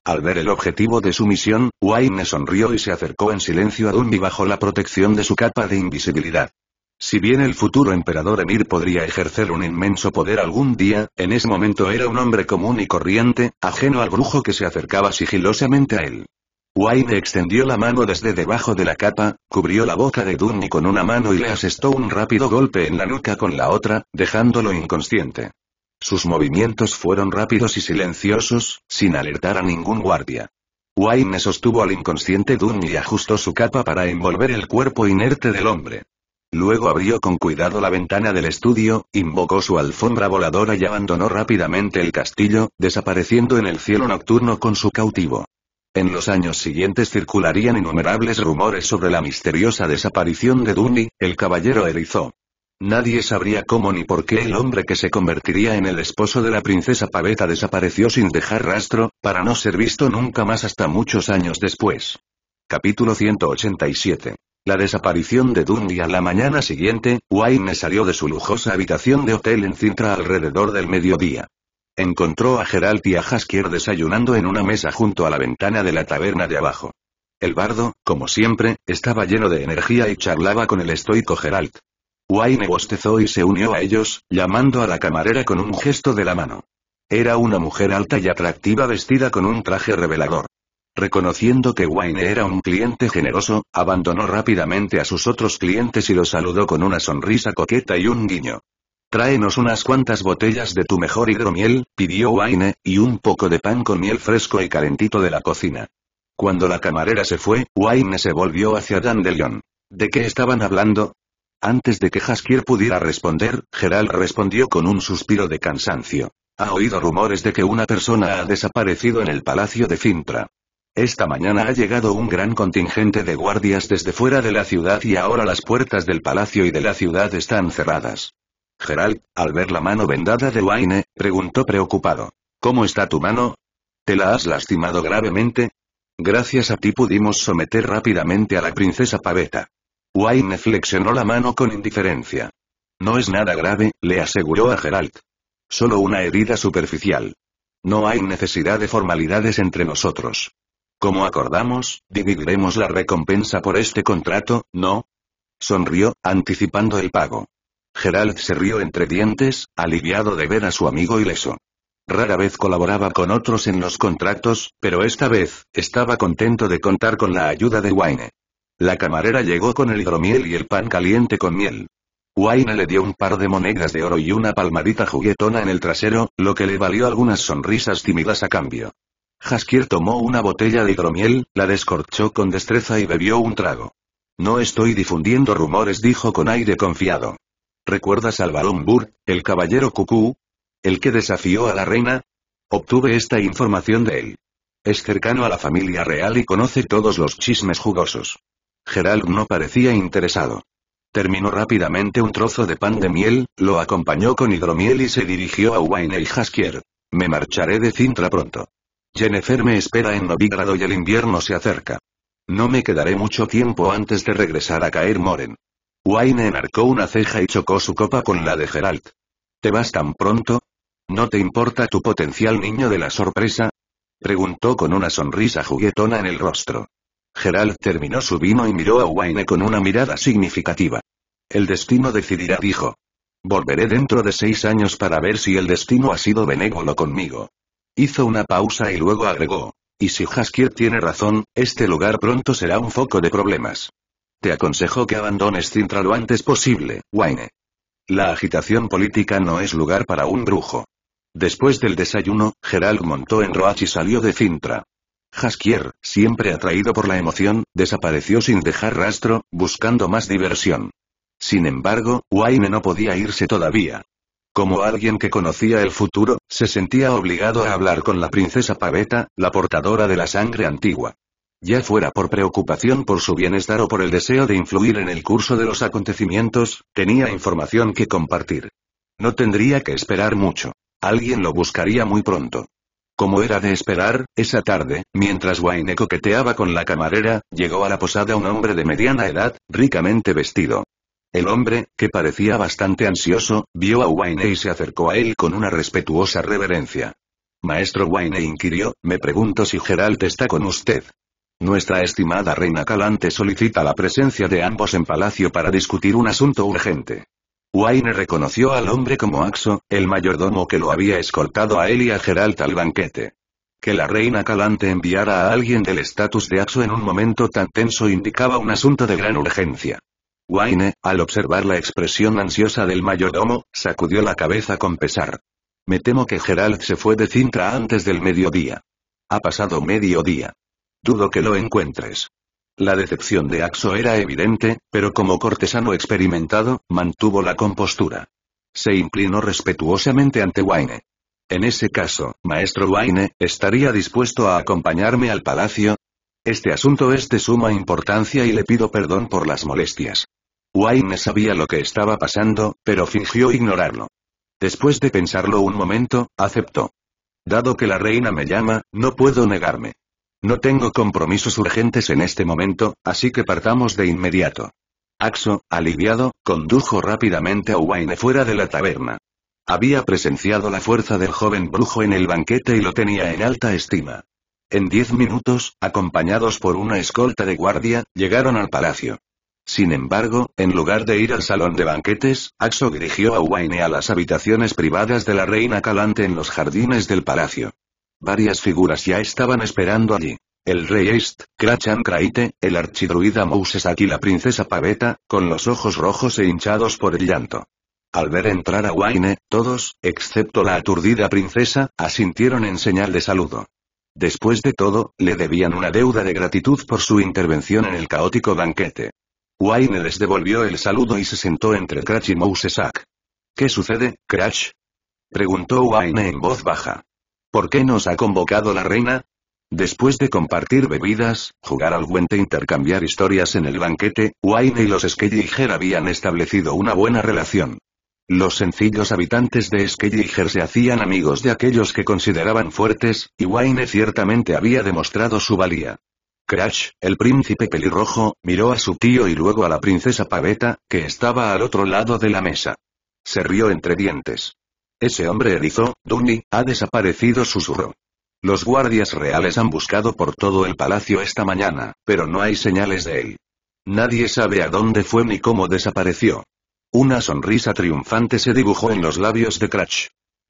Al ver el objetivo de su misión, Wayne sonrió y se acercó en silencio a Duny bajo la protección de su capa de invisibilidad. Si bien el futuro emperador Emir podría ejercer un inmenso poder algún día, en ese momento era un hombre común y corriente, ajeno al brujo que se acercaba sigilosamente a él. Wayne extendió la mano desde debajo de la capa, cubrió la boca de Dunny con una mano y le asestó un rápido golpe en la nuca con la otra, dejándolo inconsciente. Sus movimientos fueron rápidos y silenciosos, sin alertar a ningún guardia. Wayne sostuvo al inconsciente Dunny y ajustó su capa para envolver el cuerpo inerte del hombre. Luego abrió con cuidado la ventana del estudio, invocó su alfombra voladora y abandonó rápidamente el castillo, desapareciendo en el cielo nocturno con su cautivo. En los años siguientes circularían innumerables rumores sobre la misteriosa desaparición de Duny, el caballero erizo. Nadie sabría cómo ni por qué el hombre que se convertiría en el esposo de la princesa Paveta desapareció sin dejar rastro, para no ser visto nunca más hasta muchos años después. Capítulo 187. La desaparición de Dundee a la mañana siguiente, Wayne salió de su lujosa habitación de hotel en Cintra alrededor del mediodía. Encontró a Geralt y a Haskier desayunando en una mesa junto a la ventana de la taberna de abajo. El bardo, como siempre, estaba lleno de energía y charlaba con el estoico Geralt. Wayne bostezó y se unió a ellos, llamando a la camarera con un gesto de la mano. Era una mujer alta y atractiva vestida con un traje revelador. Reconociendo que Wayne era un cliente generoso, abandonó rápidamente a sus otros clientes y los saludó con una sonrisa coqueta y un guiño. Tráenos unas cuantas botellas de tu mejor hidromiel, pidió Wayne, y un poco de pan con miel fresco y calentito de la cocina. Cuando la camarera se fue, Wayne se volvió hacia Dandelion. ¿De qué estaban hablando? Antes de que Haskier pudiera responder, Gerald respondió con un suspiro de cansancio. Ha oído rumores de que una persona ha desaparecido en el palacio de Fintra. Esta mañana ha llegado un gran contingente de guardias desde fuera de la ciudad y ahora las puertas del palacio y de la ciudad están cerradas. Gerald, al ver la mano vendada de Wayne, preguntó preocupado. ¿Cómo está tu mano? ¿Te la has lastimado gravemente? Gracias a ti pudimos someter rápidamente a la princesa Paveta. Wayne flexionó la mano con indiferencia. No es nada grave, le aseguró a Gerald. Solo una herida superficial. No hay necesidad de formalidades entre nosotros. Como acordamos, dividiremos la recompensa por este contrato, ¿no? Sonrió, anticipando el pago. Gerald se rió entre dientes, aliviado de ver a su amigo ileso. Rara vez colaboraba con otros en los contratos, pero esta vez, estaba contento de contar con la ayuda de Wayne. La camarera llegó con el hidromiel y el pan caliente con miel. Wayne le dio un par de monedas de oro y una palmadita juguetona en el trasero, lo que le valió algunas sonrisas tímidas a cambio. Jaskier tomó una botella de hidromiel, la descorchó con destreza y bebió un trago. No estoy difundiendo rumores, dijo con aire confiado. ¿Recuerdas al barón Burr, el caballero Cucú? ¿El que desafió a la reina? Obtuve esta información de él. Es cercano a la familia real y conoce todos los chismes jugosos. Gerald no parecía interesado. Terminó rápidamente un trozo de pan de miel, lo acompañó con hidromiel y se dirigió a Wayne Haskier. Me marcharé de Cintra pronto. Jennifer me espera en Novigrado y el invierno se acerca. No me quedaré mucho tiempo antes de regresar a Caer Moren. Wayne enarcó una ceja y chocó su copa con la de Geralt. ¿Te vas tan pronto? ¿No te importa tu potencial niño de la sorpresa? Preguntó con una sonrisa juguetona en el rostro. Geralt terminó su vino y miró a Wayne con una mirada significativa. El destino decidirá, dijo. Volveré dentro de seis años para ver si el destino ha sido benévolo conmigo. Hizo una pausa y luego agregó. Y si Haskier tiene razón, este lugar pronto será un foco de problemas. Te aconsejo que abandones Cintra lo antes posible, Wayne. La agitación política no es lugar para un brujo. Después del desayuno, Gerald montó en Roach y salió de Cintra. Jaskier, siempre atraído por la emoción, desapareció sin dejar rastro, buscando más diversión. Sin embargo, Wayne no podía irse todavía. Como alguien que conocía el futuro, se sentía obligado a hablar con la princesa Paveta, la portadora de la sangre antigua ya fuera por preocupación por su bienestar o por el deseo de influir en el curso de los acontecimientos, tenía información que compartir. No tendría que esperar mucho. Alguien lo buscaría muy pronto. Como era de esperar, esa tarde, mientras Wayne coqueteaba con la camarera, llegó a la posada un hombre de mediana edad, ricamente vestido. El hombre, que parecía bastante ansioso, vio a Wayne y se acercó a él con una respetuosa reverencia. Maestro Wayne inquirió, me pregunto si Geralt está con usted. Nuestra estimada reina Calante solicita la presencia de ambos en palacio para discutir un asunto urgente. Wayne reconoció al hombre como Axo, el mayordomo que lo había escoltado a él y a Geralt al banquete. Que la reina Calante enviara a alguien del estatus de Axo en un momento tan tenso indicaba un asunto de gran urgencia. Wayne, al observar la expresión ansiosa del mayordomo, sacudió la cabeza con pesar. Me temo que Geralt se fue de Cintra antes del mediodía. Ha pasado mediodía. Dudo que lo encuentres. La decepción de Axo era evidente, pero como cortesano experimentado, mantuvo la compostura. Se inclinó respetuosamente ante Wayne. En ese caso, maestro Wayne, ¿estaría dispuesto a acompañarme al palacio? Este asunto es de suma importancia y le pido perdón por las molestias. Wayne sabía lo que estaba pasando, pero fingió ignorarlo. Después de pensarlo un momento, aceptó. Dado que la reina me llama, no puedo negarme. No tengo compromisos urgentes en este momento, así que partamos de inmediato. Axo, aliviado, condujo rápidamente a Wayne fuera de la taberna. Había presenciado la fuerza del joven brujo en el banquete y lo tenía en alta estima. En diez minutos, acompañados por una escolta de guardia, llegaron al palacio. Sin embargo, en lugar de ir al salón de banquetes, Axo dirigió a Wayne a las habitaciones privadas de la reina Calante en los jardines del palacio. Varias figuras ya estaban esperando allí. El rey East, Krachan Kraite, el archidruida Mousesak y la princesa Paveta, con los ojos rojos e hinchados por el llanto. Al ver entrar a Wayne, todos, excepto la aturdida princesa, asintieron en señal de saludo. Después de todo, le debían una deuda de gratitud por su intervención en el caótico banquete. Wayne les devolvió el saludo y se sentó entre Kratch y Mousesak. ¿Qué sucede, Krach? Preguntó Wayne en voz baja. ¿Por qué nos ha convocado la reina? Después de compartir bebidas, jugar al guente, intercambiar historias en el banquete, Wayne y los Skelliger habían establecido una buena relación. Los sencillos habitantes de Skelliger se hacían amigos de aquellos que consideraban fuertes, y Wayne ciertamente había demostrado su valía. Crash, el príncipe pelirrojo, miró a su tío y luego a la princesa Paveta, que estaba al otro lado de la mesa. Se rió entre dientes. Ese hombre erizó, Dunny, ha desaparecido, susurró. Los guardias reales han buscado por todo el palacio esta mañana, pero no hay señales de él. Nadie sabe a dónde fue ni cómo desapareció. Una sonrisa triunfante se dibujó en los labios de Cratch.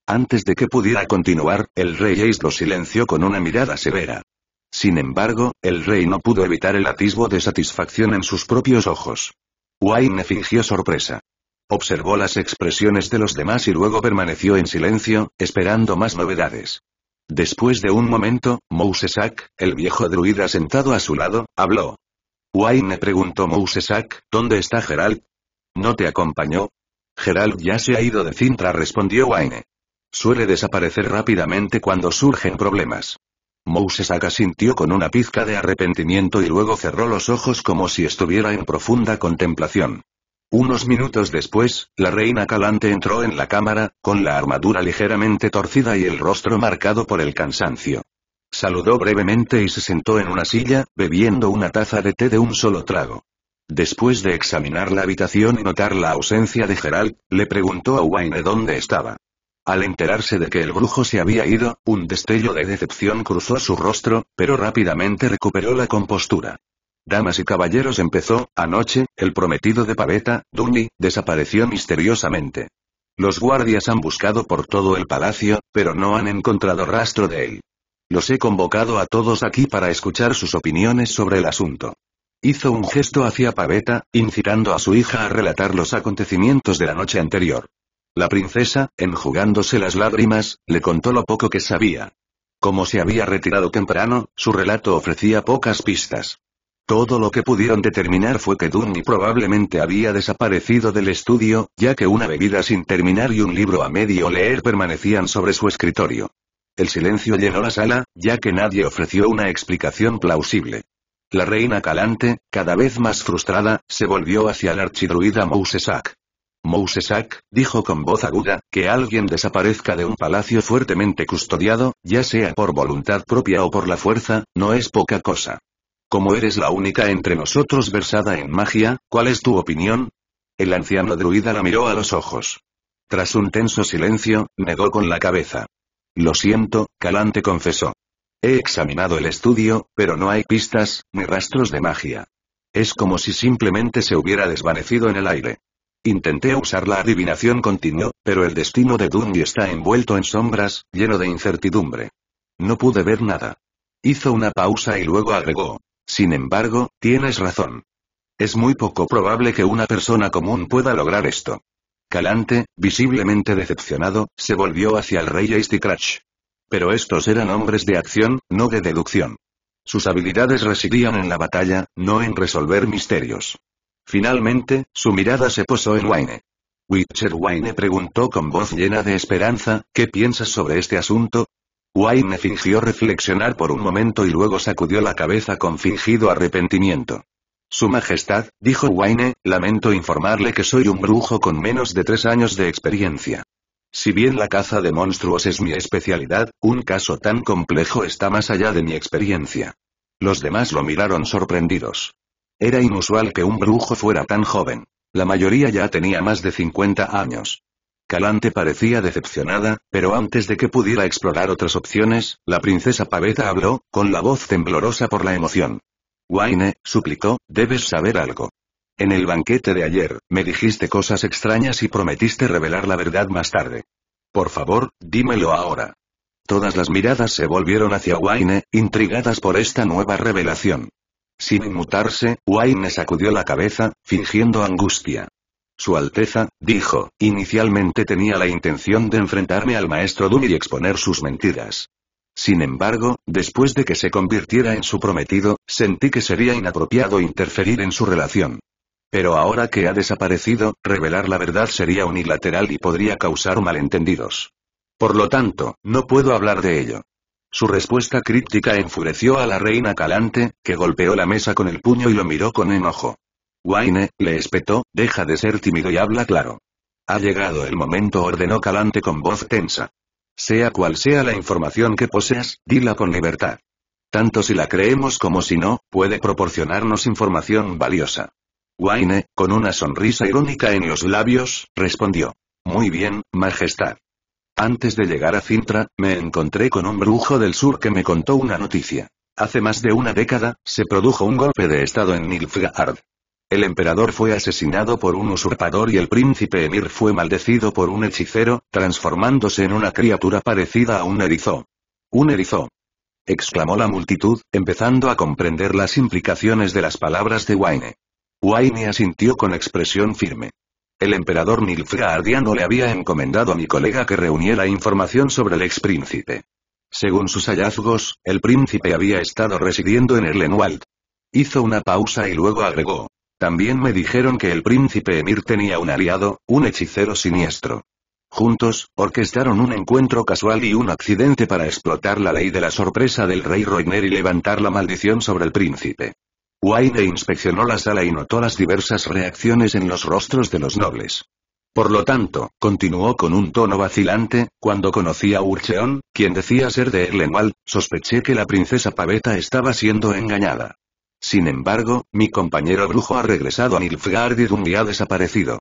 Antes de que pudiera continuar, el rey Ace lo silenció con una mirada severa. Sin embargo, el rey no pudo evitar el atisbo de satisfacción en sus propios ojos. Wayne fingió sorpresa. Observó las expresiones de los demás y luego permaneció en silencio, esperando más novedades. Después de un momento, Mousesak, el viejo druida sentado a su lado, habló. Wayne preguntó Mousesak, ¿dónde está Gerald? ¿No te acompañó? Gerald ya se ha ido de Cintra respondió Wayne. Suele desaparecer rápidamente cuando surgen problemas. Mousesak asintió con una pizca de arrepentimiento y luego cerró los ojos como si estuviera en profunda contemplación. Unos minutos después, la reina Calante entró en la cámara, con la armadura ligeramente torcida y el rostro marcado por el cansancio. Saludó brevemente y se sentó en una silla, bebiendo una taza de té de un solo trago. Después de examinar la habitación y notar la ausencia de Gerald, le preguntó a Wayne dónde estaba. Al enterarse de que el brujo se había ido, un destello de decepción cruzó su rostro, pero rápidamente recuperó la compostura. Damas y caballeros empezó, anoche, el prometido de Paveta, Duni, desapareció misteriosamente. Los guardias han buscado por todo el palacio, pero no han encontrado rastro de él. Los he convocado a todos aquí para escuchar sus opiniones sobre el asunto. Hizo un gesto hacia Paveta, incitando a su hija a relatar los acontecimientos de la noche anterior. La princesa, enjugándose las lágrimas, le contó lo poco que sabía. Como se había retirado temprano, su relato ofrecía pocas pistas. Todo lo que pudieron determinar fue que Dunny probablemente había desaparecido del estudio, ya que una bebida sin terminar y un libro a medio leer permanecían sobre su escritorio. El silencio llenó la sala, ya que nadie ofreció una explicación plausible. La reina calante, cada vez más frustrada, se volvió hacia el archidruida Mousesak. Mousesak, dijo con voz aguda, que alguien desaparezca de un palacio fuertemente custodiado, ya sea por voluntad propia o por la fuerza, no es poca cosa. Como eres la única entre nosotros versada en magia, ¿cuál es tu opinión? El anciano druida la miró a los ojos. Tras un tenso silencio, negó con la cabeza. Lo siento, Calante confesó. He examinado el estudio, pero no hay pistas, ni rastros de magia. Es como si simplemente se hubiera desvanecido en el aire. Intenté usar la adivinación continuó, pero el destino de Duny está envuelto en sombras, lleno de incertidumbre. No pude ver nada. Hizo una pausa y luego agregó, sin embargo, tienes razón. Es muy poco probable que una persona común pueda lograr esto. Calante, visiblemente decepcionado, se volvió hacia el rey Ace Pero estos eran hombres de acción, no de deducción. Sus habilidades residían en la batalla, no en resolver misterios. Finalmente, su mirada se posó en Wayne. Witcher Wayne preguntó con voz llena de esperanza, ¿qué piensas sobre este asunto? Wayne fingió reflexionar por un momento y luego sacudió la cabeza con fingido arrepentimiento. Su Majestad, dijo Wayne, lamento informarle que soy un brujo con menos de tres años de experiencia. Si bien la caza de monstruos es mi especialidad, un caso tan complejo está más allá de mi experiencia. Los demás lo miraron sorprendidos. Era inusual que un brujo fuera tan joven. La mayoría ya tenía más de 50 años. Calante parecía decepcionada, pero antes de que pudiera explorar otras opciones, la princesa Paveta habló, con la voz temblorosa por la emoción. Wayne, suplicó, debes saber algo. En el banquete de ayer, me dijiste cosas extrañas y prometiste revelar la verdad más tarde. Por favor, dímelo ahora. Todas las miradas se volvieron hacia Wayne, intrigadas por esta nueva revelación. Sin inmutarse, Wayne sacudió la cabeza, fingiendo angustia. Su Alteza, dijo, inicialmente tenía la intención de enfrentarme al maestro Dumi y exponer sus mentiras. Sin embargo, después de que se convirtiera en su prometido, sentí que sería inapropiado interferir en su relación. Pero ahora que ha desaparecido, revelar la verdad sería unilateral y podría causar malentendidos. Por lo tanto, no puedo hablar de ello. Su respuesta críptica enfureció a la reina Calante, que golpeó la mesa con el puño y lo miró con enojo. Wayne, le espetó, deja de ser tímido y habla claro. Ha llegado el momento, ordenó Calante con voz tensa. Sea cual sea la información que poseas, dila con libertad. Tanto si la creemos como si no, puede proporcionarnos información valiosa. Wayne, con una sonrisa irónica en los labios, respondió. Muy bien, Majestad. Antes de llegar a Cintra, me encontré con un brujo del sur que me contó una noticia. Hace más de una década, se produjo un golpe de estado en Nilfgaard. El emperador fue asesinado por un usurpador y el príncipe Emir fue maldecido por un hechicero, transformándose en una criatura parecida a un erizo. Un erizo. exclamó la multitud, empezando a comprender las implicaciones de las palabras de Wayne. Wayne asintió con expresión firme. El emperador Nilfgaardiano le había encomendado a mi colega que reuniera información sobre el expríncipe. Según sus hallazgos, el príncipe había estado residiendo en Erlenwald. Hizo una pausa y luego agregó, también me dijeron que el príncipe Emir tenía un aliado, un hechicero siniestro. Juntos, orquestaron un encuentro casual y un accidente para explotar la ley de la sorpresa del rey Roiner y levantar la maldición sobre el príncipe. Wayne inspeccionó la sala y notó las diversas reacciones en los rostros de los nobles. Por lo tanto, continuó con un tono vacilante, cuando conocí a Urcheon, quien decía ser de Erlenwald, sospeché que la princesa Paveta estaba siendo engañada. Sin embargo, mi compañero brujo ha regresado a Nilfgaard y ha desaparecido.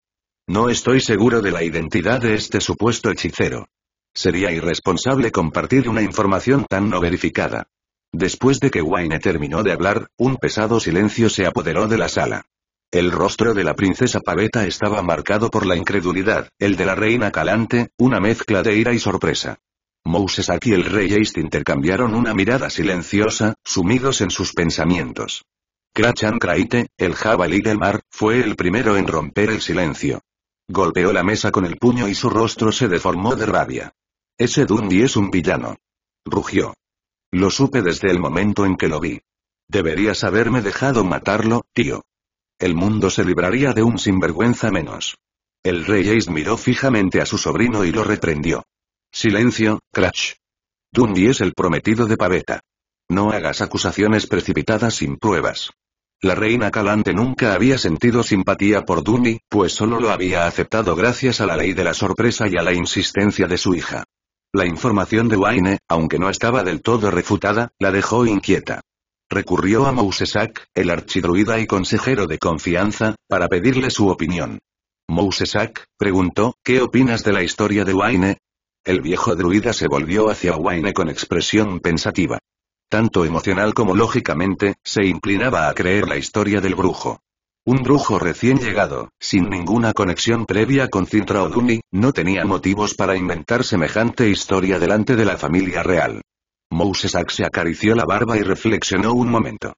No estoy seguro de la identidad de este supuesto hechicero. Sería irresponsable compartir una información tan no verificada. Después de que Wayne terminó de hablar, un pesado silencio se apoderó de la sala. El rostro de la princesa Paveta estaba marcado por la incredulidad, el de la reina Calante, una mezcla de ira y sorpresa. Moses y el rey East intercambiaron una mirada silenciosa, sumidos en sus pensamientos. Krachan Kraite, el jabalí del mar, fue el primero en romper el silencio. Golpeó la mesa con el puño y su rostro se deformó de rabia. Ese Dundi es un villano. Rugió. Lo supe desde el momento en que lo vi. Deberías haberme dejado matarlo, tío. El mundo se libraría de un sinvergüenza menos. El rey Ace miró fijamente a su sobrino y lo reprendió. Silencio, Crash. Dundee es el prometido de Paveta. No hagas acusaciones precipitadas sin pruebas. La reina Calante nunca había sentido simpatía por Dundee, pues solo lo había aceptado gracias a la ley de la sorpresa y a la insistencia de su hija. La información de Wayne, aunque no estaba del todo refutada, la dejó inquieta. Recurrió a Mousesac, el archidruida y consejero de confianza, para pedirle su opinión. Mousesac preguntó, ¿qué opinas de la historia de Wayne? El viejo druida se volvió hacia Wayne con expresión pensativa. Tanto emocional como lógicamente, se inclinaba a creer la historia del brujo. Un brujo recién llegado, sin ninguna conexión previa con Cintra o Duny, no tenía motivos para inventar semejante historia delante de la familia real. Mousesack se acarició la barba y reflexionó un momento.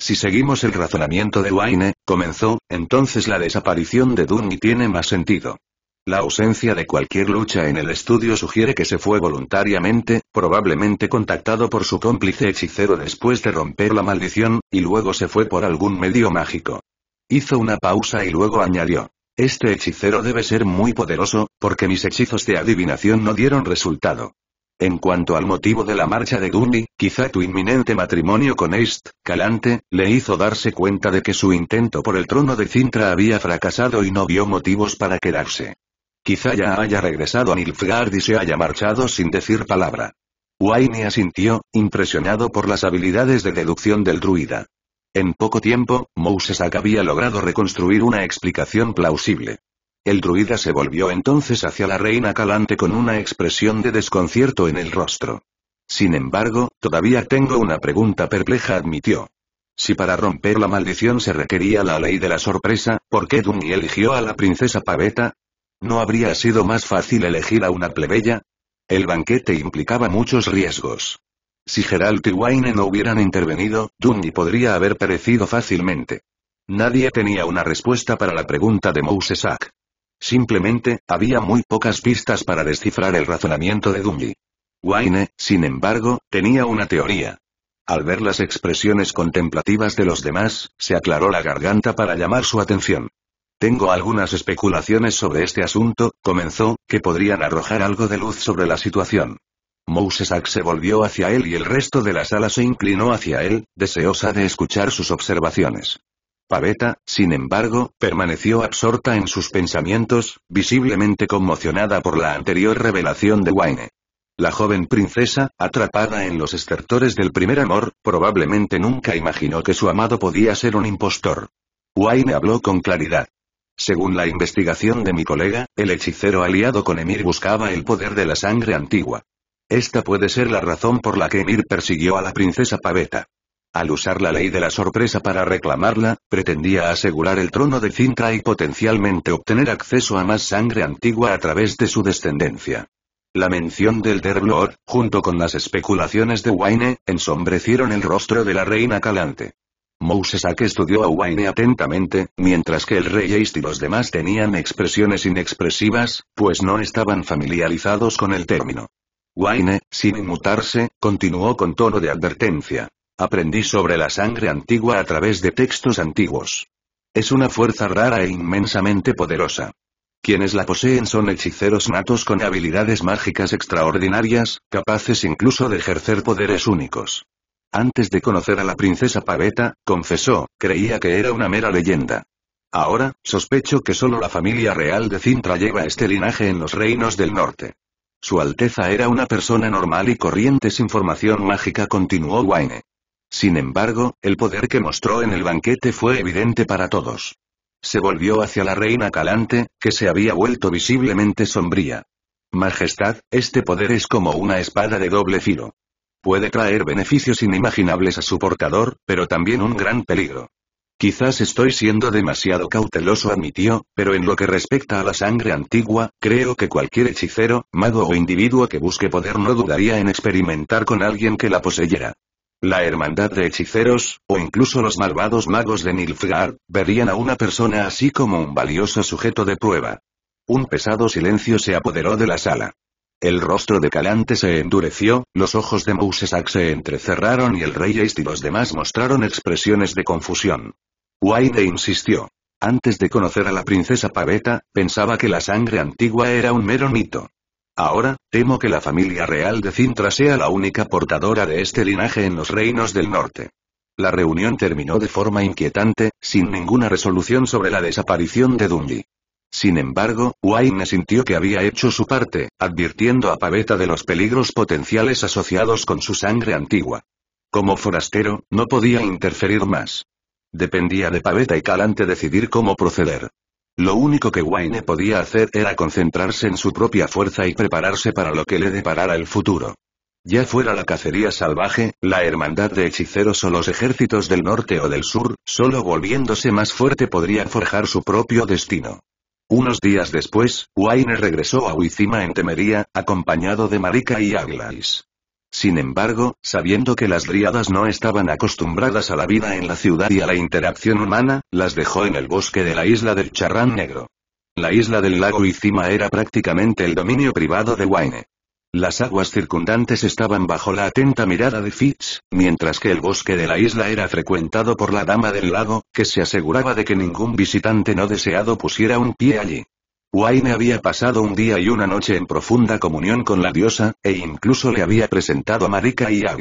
Si seguimos el razonamiento de Wayne, comenzó, entonces la desaparición de Duny tiene más sentido. La ausencia de cualquier lucha en el estudio sugiere que se fue voluntariamente, probablemente contactado por su cómplice hechicero después de romper la maldición, y luego se fue por algún medio mágico. Hizo una pausa y luego añadió. Este hechicero debe ser muy poderoso, porque mis hechizos de adivinación no dieron resultado. En cuanto al motivo de la marcha de Dunley, quizá tu inminente matrimonio con East, Calante, le hizo darse cuenta de que su intento por el trono de Cintra había fracasado y no vio motivos para quedarse. Quizá ya haya regresado a Nilfgaard y se haya marchado sin decir palabra. Wayne asintió, impresionado por las habilidades de deducción del druida. En poco tiempo, Mousesak había logrado reconstruir una explicación plausible. El druida se volvió entonces hacia la reina Calante con una expresión de desconcierto en el rostro. Sin embargo, todavía tengo una pregunta perpleja, admitió. Si para romper la maldición se requería la ley de la sorpresa, ¿por qué Duni eligió a la princesa Paveta? ¿No habría sido más fácil elegir a una plebeya? El banquete implicaba muchos riesgos. Si Geralt y Wayne no hubieran intervenido, Dundee podría haber perecido fácilmente. Nadie tenía una respuesta para la pregunta de Sack. Simplemente, había muy pocas pistas para descifrar el razonamiento de Dundee. Wayne, sin embargo, tenía una teoría. Al ver las expresiones contemplativas de los demás, se aclaró la garganta para llamar su atención. Tengo algunas especulaciones sobre este asunto, comenzó, que podrían arrojar algo de luz sobre la situación. Mousesack se volvió hacia él y el resto de la sala se inclinó hacia él, deseosa de escuchar sus observaciones. Paveta, sin embargo, permaneció absorta en sus pensamientos, visiblemente conmocionada por la anterior revelación de Wayne. La joven princesa, atrapada en los estertores del primer amor, probablemente nunca imaginó que su amado podía ser un impostor. Wayne habló con claridad. Según la investigación de mi colega, el hechicero aliado con Emir buscaba el poder de la sangre antigua. Esta puede ser la razón por la que Emir persiguió a la princesa Paveta. Al usar la ley de la sorpresa para reclamarla, pretendía asegurar el trono de Cintra y potencialmente obtener acceso a más sangre antigua a través de su descendencia. La mención del Derblor, junto con las especulaciones de Wayne, ensombrecieron el rostro de la reina Calante que estudió a Wayne atentamente, mientras que el rey Ace y los demás tenían expresiones inexpresivas, pues no estaban familiarizados con el término. Wayne, sin inmutarse, continuó con tono de advertencia. Aprendí sobre la sangre antigua a través de textos antiguos. Es una fuerza rara e inmensamente poderosa. Quienes la poseen son hechiceros natos con habilidades mágicas extraordinarias, capaces incluso de ejercer poderes únicos. Antes de conocer a la princesa Paveta, confesó, creía que era una mera leyenda. Ahora, sospecho que solo la familia real de Cintra lleva este linaje en los reinos del norte. Su Alteza era una persona normal y corriente sin formación mágica, continuó Wayne. Sin embargo, el poder que mostró en el banquete fue evidente para todos. Se volvió hacia la reina Calante, que se había vuelto visiblemente sombría. Majestad, este poder es como una espada de doble filo. Puede traer beneficios inimaginables a su portador, pero también un gran peligro. Quizás estoy siendo demasiado cauteloso, admitió, pero en lo que respecta a la sangre antigua, creo que cualquier hechicero, mago o individuo que busque poder no dudaría en experimentar con alguien que la poseyera. La hermandad de hechiceros, o incluso los malvados magos de Nilfgaard, verían a una persona así como un valioso sujeto de prueba. Un pesado silencio se apoderó de la sala. El rostro de Calante se endureció, los ojos de Mousesac se entrecerraron y el rey East y los demás mostraron expresiones de confusión. White insistió. Antes de conocer a la princesa Paveta, pensaba que la sangre antigua era un mero mito. Ahora, temo que la familia real de Cintra sea la única portadora de este linaje en los reinos del norte. La reunión terminó de forma inquietante, sin ninguna resolución sobre la desaparición de Dundee. Sin embargo, Wayne sintió que había hecho su parte, advirtiendo a Paveta de los peligros potenciales asociados con su sangre antigua. Como forastero, no podía interferir más. Dependía de Paveta y Calante decidir cómo proceder. Lo único que Wayne podía hacer era concentrarse en su propia fuerza y prepararse para lo que le deparara el futuro. Ya fuera la cacería salvaje, la hermandad de hechiceros o los ejércitos del norte o del sur, solo volviéndose más fuerte podría forjar su propio destino. Unos días después, Wayne regresó a Huizima en Temería, acompañado de Marika y Aglais. Sin embargo, sabiendo que las dríadas no estaban acostumbradas a la vida en la ciudad y a la interacción humana, las dejó en el bosque de la isla del Charrán Negro. La isla del lago Huizima era prácticamente el dominio privado de Wayne. Las aguas circundantes estaban bajo la atenta mirada de Fitz, mientras que el bosque de la isla era frecuentado por la dama del lago, que se aseguraba de que ningún visitante no deseado pusiera un pie allí. Wayne había pasado un día y una noche en profunda comunión con la diosa, e incluso le había presentado a Marika y a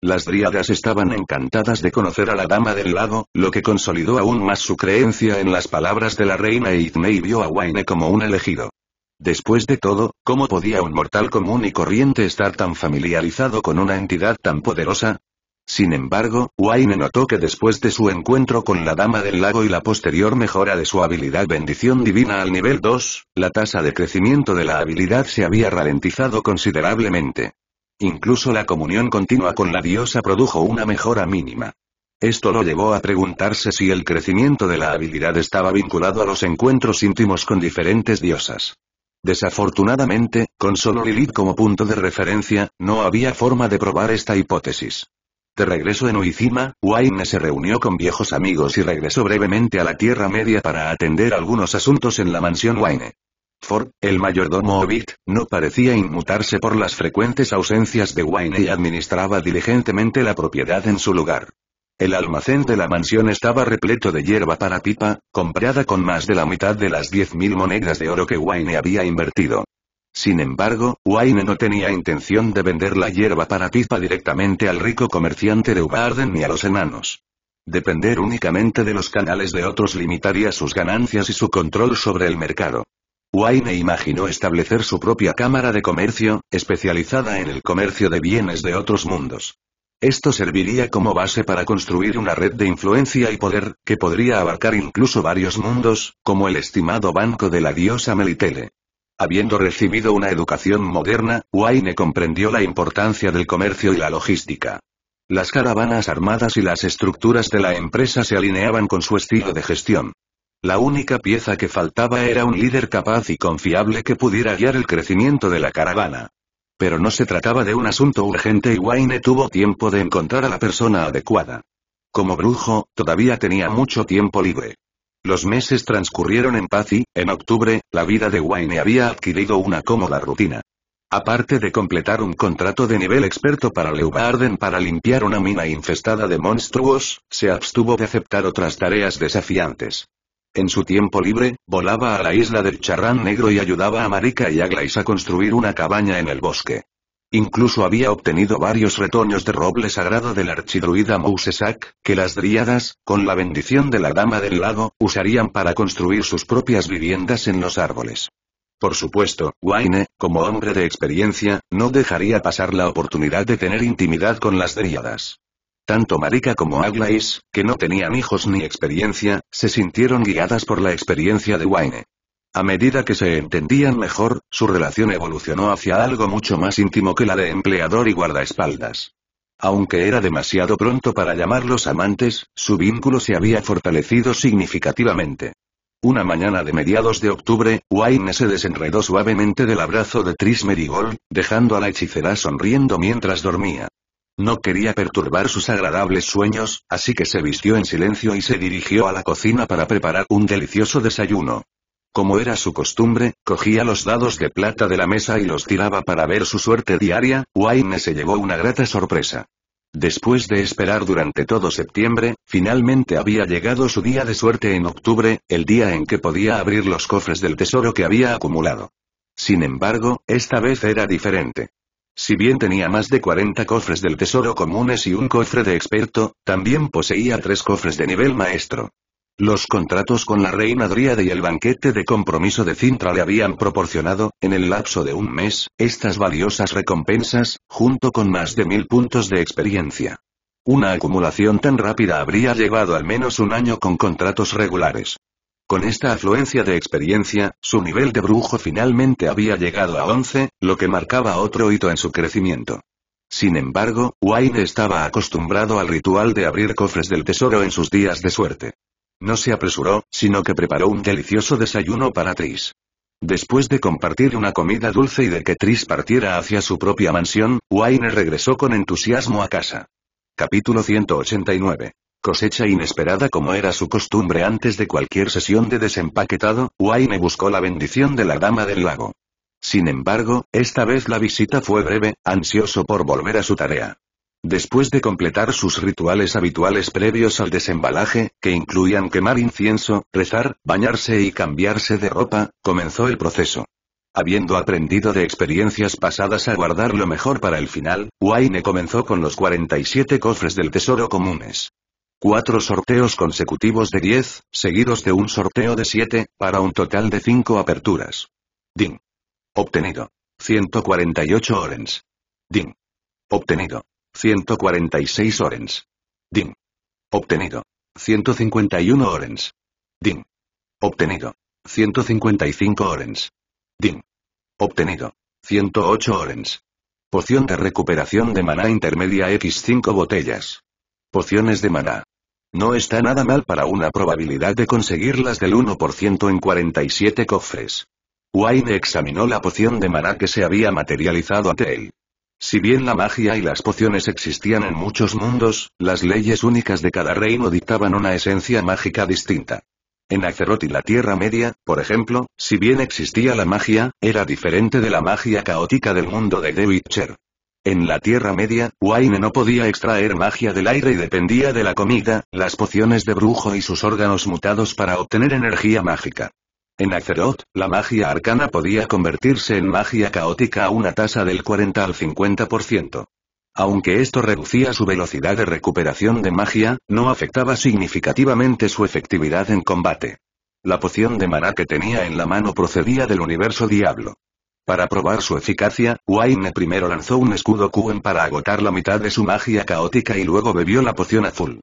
Las dríadas estaban encantadas de conocer a la dama del lago, lo que consolidó aún más su creencia en las palabras de la reina Ithme y vio a Wayne como un elegido. Después de todo, ¿cómo podía un mortal común y corriente estar tan familiarizado con una entidad tan poderosa? Sin embargo, Wayne notó que después de su encuentro con la Dama del Lago y la posterior mejora de su habilidad Bendición Divina al nivel 2, la tasa de crecimiento de la habilidad se había ralentizado considerablemente. Incluso la comunión continua con la diosa produjo una mejora mínima. Esto lo llevó a preguntarse si el crecimiento de la habilidad estaba vinculado a los encuentros íntimos con diferentes diosas. Desafortunadamente, con solo Lilith como punto de referencia, no había forma de probar esta hipótesis. De regreso en Uicima, Wayne se reunió con viejos amigos y regresó brevemente a la Tierra Media para atender algunos asuntos en la mansión Wayne. Ford, el mayordomo Obit, no parecía inmutarse por las frecuentes ausencias de Wayne y administraba diligentemente la propiedad en su lugar. El almacén de la mansión estaba repleto de hierba para pipa, comprada con más de la mitad de las 10.000 monedas de oro que Wayne había invertido. Sin embargo, Wayne no tenía intención de vender la hierba para pipa directamente al rico comerciante de Ubarden ni a los enanos. Depender únicamente de los canales de otros limitaría sus ganancias y su control sobre el mercado. Wayne imaginó establecer su propia cámara de comercio, especializada en el comercio de bienes de otros mundos. Esto serviría como base para construir una red de influencia y poder, que podría abarcar incluso varios mundos, como el estimado banco de la diosa Melitele. Habiendo recibido una educación moderna, Wayne comprendió la importancia del comercio y la logística. Las caravanas armadas y las estructuras de la empresa se alineaban con su estilo de gestión. La única pieza que faltaba era un líder capaz y confiable que pudiera guiar el crecimiento de la caravana. Pero no se trataba de un asunto urgente y Wayne tuvo tiempo de encontrar a la persona adecuada. Como brujo, todavía tenía mucho tiempo libre. Los meses transcurrieron en paz y, en octubre, la vida de Wayne había adquirido una cómoda rutina. Aparte de completar un contrato de nivel experto para Leubarden para limpiar una mina infestada de monstruos, se abstuvo de aceptar otras tareas desafiantes. En su tiempo libre, volaba a la isla del Charrán Negro y ayudaba a Marika y a a construir una cabaña en el bosque. Incluso había obtenido varios retoños de roble sagrado del archidruida Mousesak, que las dríadas, con la bendición de la Dama del Lago, usarían para construir sus propias viviendas en los árboles. Por supuesto, Wayne, como hombre de experiencia, no dejaría pasar la oportunidad de tener intimidad con las dríadas tanto Marika como Aglais, que no tenían hijos ni experiencia, se sintieron guiadas por la experiencia de Wayne. A medida que se entendían mejor, su relación evolucionó hacia algo mucho más íntimo que la de empleador y guardaespaldas. Aunque era demasiado pronto para llamarlos amantes, su vínculo se había fortalecido significativamente. Una mañana de mediados de octubre, Wayne se desenredó suavemente del abrazo de Tris Merigold, dejando a la hechicera sonriendo mientras dormía. No quería perturbar sus agradables sueños, así que se vistió en silencio y se dirigió a la cocina para preparar un delicioso desayuno. Como era su costumbre, cogía los dados de plata de la mesa y los tiraba para ver su suerte diaria, Wayne se llevó una grata sorpresa. Después de esperar durante todo septiembre, finalmente había llegado su día de suerte en octubre, el día en que podía abrir los cofres del tesoro que había acumulado. Sin embargo, esta vez era diferente. Si bien tenía más de 40 cofres del tesoro comunes y un cofre de experto, también poseía tres cofres de nivel maestro. Los contratos con la reina Dríade y el banquete de compromiso de Cintra le habían proporcionado, en el lapso de un mes, estas valiosas recompensas, junto con más de mil puntos de experiencia. Una acumulación tan rápida habría llevado al menos un año con contratos regulares. Con esta afluencia de experiencia, su nivel de brujo finalmente había llegado a 11, lo que marcaba otro hito en su crecimiento. Sin embargo, Wayne estaba acostumbrado al ritual de abrir cofres del tesoro en sus días de suerte. No se apresuró, sino que preparó un delicioso desayuno para Tris. Después de compartir una comida dulce y de que Tris partiera hacia su propia mansión, Wayne regresó con entusiasmo a casa. Capítulo 189 Cosecha inesperada como era su costumbre antes de cualquier sesión de desempaquetado, Wayne buscó la bendición de la dama del lago. Sin embargo, esta vez la visita fue breve, ansioso por volver a su tarea. Después de completar sus rituales habituales previos al desembalaje, que incluían quemar incienso, rezar, bañarse y cambiarse de ropa, comenzó el proceso. Habiendo aprendido de experiencias pasadas a guardar lo mejor para el final, Wayne comenzó con los 47 cofres del tesoro comunes. Cuatro sorteos consecutivos de 10, seguidos de un sorteo de 7, para un total de 5 aperturas. Ding. Obtenido. 148 orens. Ding. Obtenido. 146 orens. Ding. Obtenido. 151 orens. Ding. Obtenido. 155 orens. Ding. Obtenido. 108 orens. Poción de recuperación de maná intermedia X5 botellas. Pociones de maná. No está nada mal para una probabilidad de conseguirlas del 1% en 47 cofres. Wayne examinó la poción de maná que se había materializado ante él. Si bien la magia y las pociones existían en muchos mundos, las leyes únicas de cada reino dictaban una esencia mágica distinta. En Azeroth y la Tierra Media, por ejemplo, si bien existía la magia, era diferente de la magia caótica del mundo de The Witcher. En la Tierra Media, Wayne no podía extraer magia del aire y dependía de la comida, las pociones de brujo y sus órganos mutados para obtener energía mágica. En Azeroth, la magia arcana podía convertirse en magia caótica a una tasa del 40 al 50%. Aunque esto reducía su velocidad de recuperación de magia, no afectaba significativamente su efectividad en combate. La poción de maná que tenía en la mano procedía del universo diablo. Para probar su eficacia, Wayne primero lanzó un escudo Kuen para agotar la mitad de su magia caótica y luego bebió la poción azul.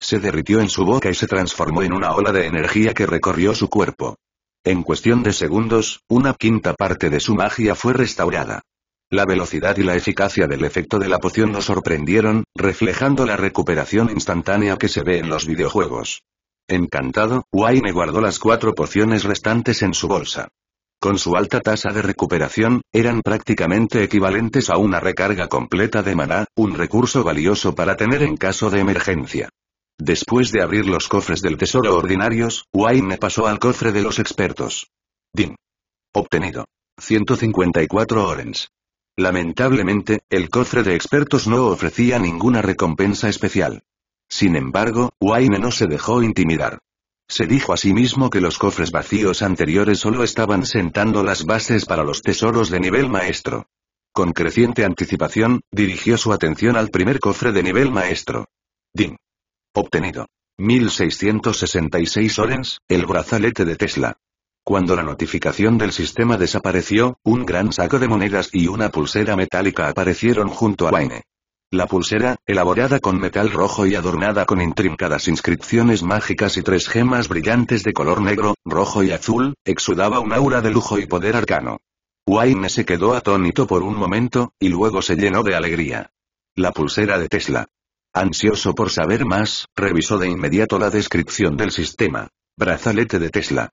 Se derritió en su boca y se transformó en una ola de energía que recorrió su cuerpo. En cuestión de segundos, una quinta parte de su magia fue restaurada. La velocidad y la eficacia del efecto de la poción lo sorprendieron, reflejando la recuperación instantánea que se ve en los videojuegos. Encantado, Wayne guardó las cuatro pociones restantes en su bolsa con su alta tasa de recuperación, eran prácticamente equivalentes a una recarga completa de maná, un recurso valioso para tener en caso de emergencia. Después de abrir los cofres del tesoro ordinarios, Wayne pasó al cofre de los expertos. Din. Obtenido. 154 orens. Lamentablemente, el cofre de expertos no ofrecía ninguna recompensa especial. Sin embargo, Wayne no se dejó intimidar. Se dijo a sí mismo que los cofres vacíos anteriores solo estaban sentando las bases para los tesoros de nivel maestro. Con creciente anticipación, dirigió su atención al primer cofre de nivel maestro. DIN. Obtenido. 1666 orens, el brazalete de Tesla. Cuando la notificación del sistema desapareció, un gran saco de monedas y una pulsera metálica aparecieron junto a Wayne. La pulsera, elaborada con metal rojo y adornada con intrincadas inscripciones mágicas y tres gemas brillantes de color negro, rojo y azul, exudaba un aura de lujo y poder arcano. Wayne se quedó atónito por un momento, y luego se llenó de alegría. La pulsera de Tesla. Ansioso por saber más, revisó de inmediato la descripción del sistema. Brazalete de Tesla.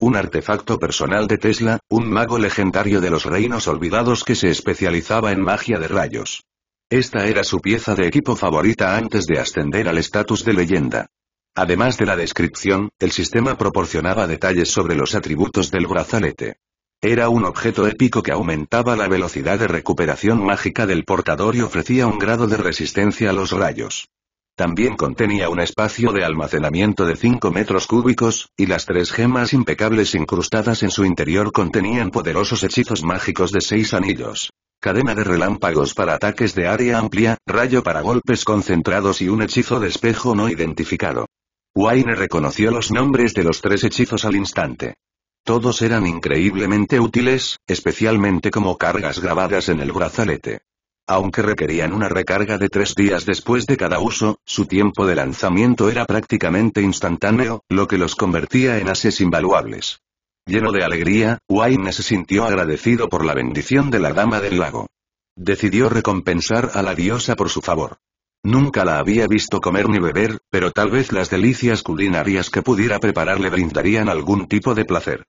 Un artefacto personal de Tesla, un mago legendario de los reinos olvidados que se especializaba en magia de rayos. Esta era su pieza de equipo favorita antes de ascender al estatus de leyenda. Además de la descripción, el sistema proporcionaba detalles sobre los atributos del brazalete. Era un objeto épico que aumentaba la velocidad de recuperación mágica del portador y ofrecía un grado de resistencia a los rayos. También contenía un espacio de almacenamiento de 5 metros cúbicos, y las tres gemas impecables incrustadas en su interior contenían poderosos hechizos mágicos de seis anillos. Cadena de relámpagos para ataques de área amplia, rayo para golpes concentrados y un hechizo de espejo no identificado. Wayne reconoció los nombres de los tres hechizos al instante. Todos eran increíblemente útiles, especialmente como cargas grabadas en el brazalete. Aunque requerían una recarga de tres días después de cada uso, su tiempo de lanzamiento era prácticamente instantáneo, lo que los convertía en ases invaluables. Lleno de alegría, Wayne se sintió agradecido por la bendición de la Dama del Lago. Decidió recompensar a la diosa por su favor. Nunca la había visto comer ni beber, pero tal vez las delicias culinarias que pudiera preparar le brindarían algún tipo de placer.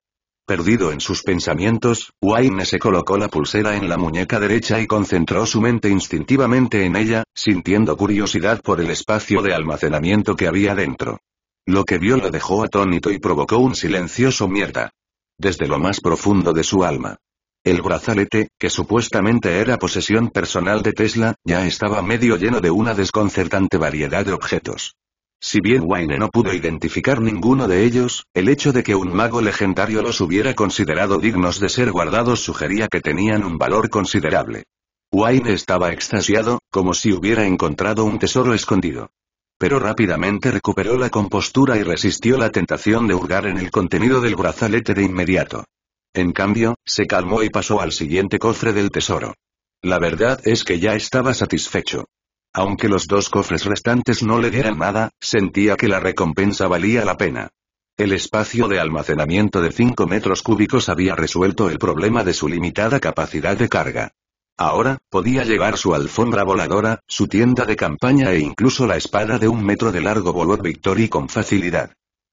Perdido en sus pensamientos, Wayne se colocó la pulsera en la muñeca derecha y concentró su mente instintivamente en ella, sintiendo curiosidad por el espacio de almacenamiento que había dentro. Lo que vio lo dejó atónito y provocó un silencioso mierda. Desde lo más profundo de su alma. El brazalete, que supuestamente era posesión personal de Tesla, ya estaba medio lleno de una desconcertante variedad de objetos. Si bien Wayne no pudo identificar ninguno de ellos, el hecho de que un mago legendario los hubiera considerado dignos de ser guardados sugería que tenían un valor considerable. Wayne estaba extasiado, como si hubiera encontrado un tesoro escondido. Pero rápidamente recuperó la compostura y resistió la tentación de hurgar en el contenido del brazalete de inmediato. En cambio, se calmó y pasó al siguiente cofre del tesoro. La verdad es que ya estaba satisfecho. Aunque los dos cofres restantes no le dieran nada, sentía que la recompensa valía la pena. El espacio de almacenamiento de 5 metros cúbicos había resuelto el problema de su limitada capacidad de carga. Ahora, podía llevar su alfombra voladora, su tienda de campaña e incluso la espada de un metro de largo voló Victory con facilidad.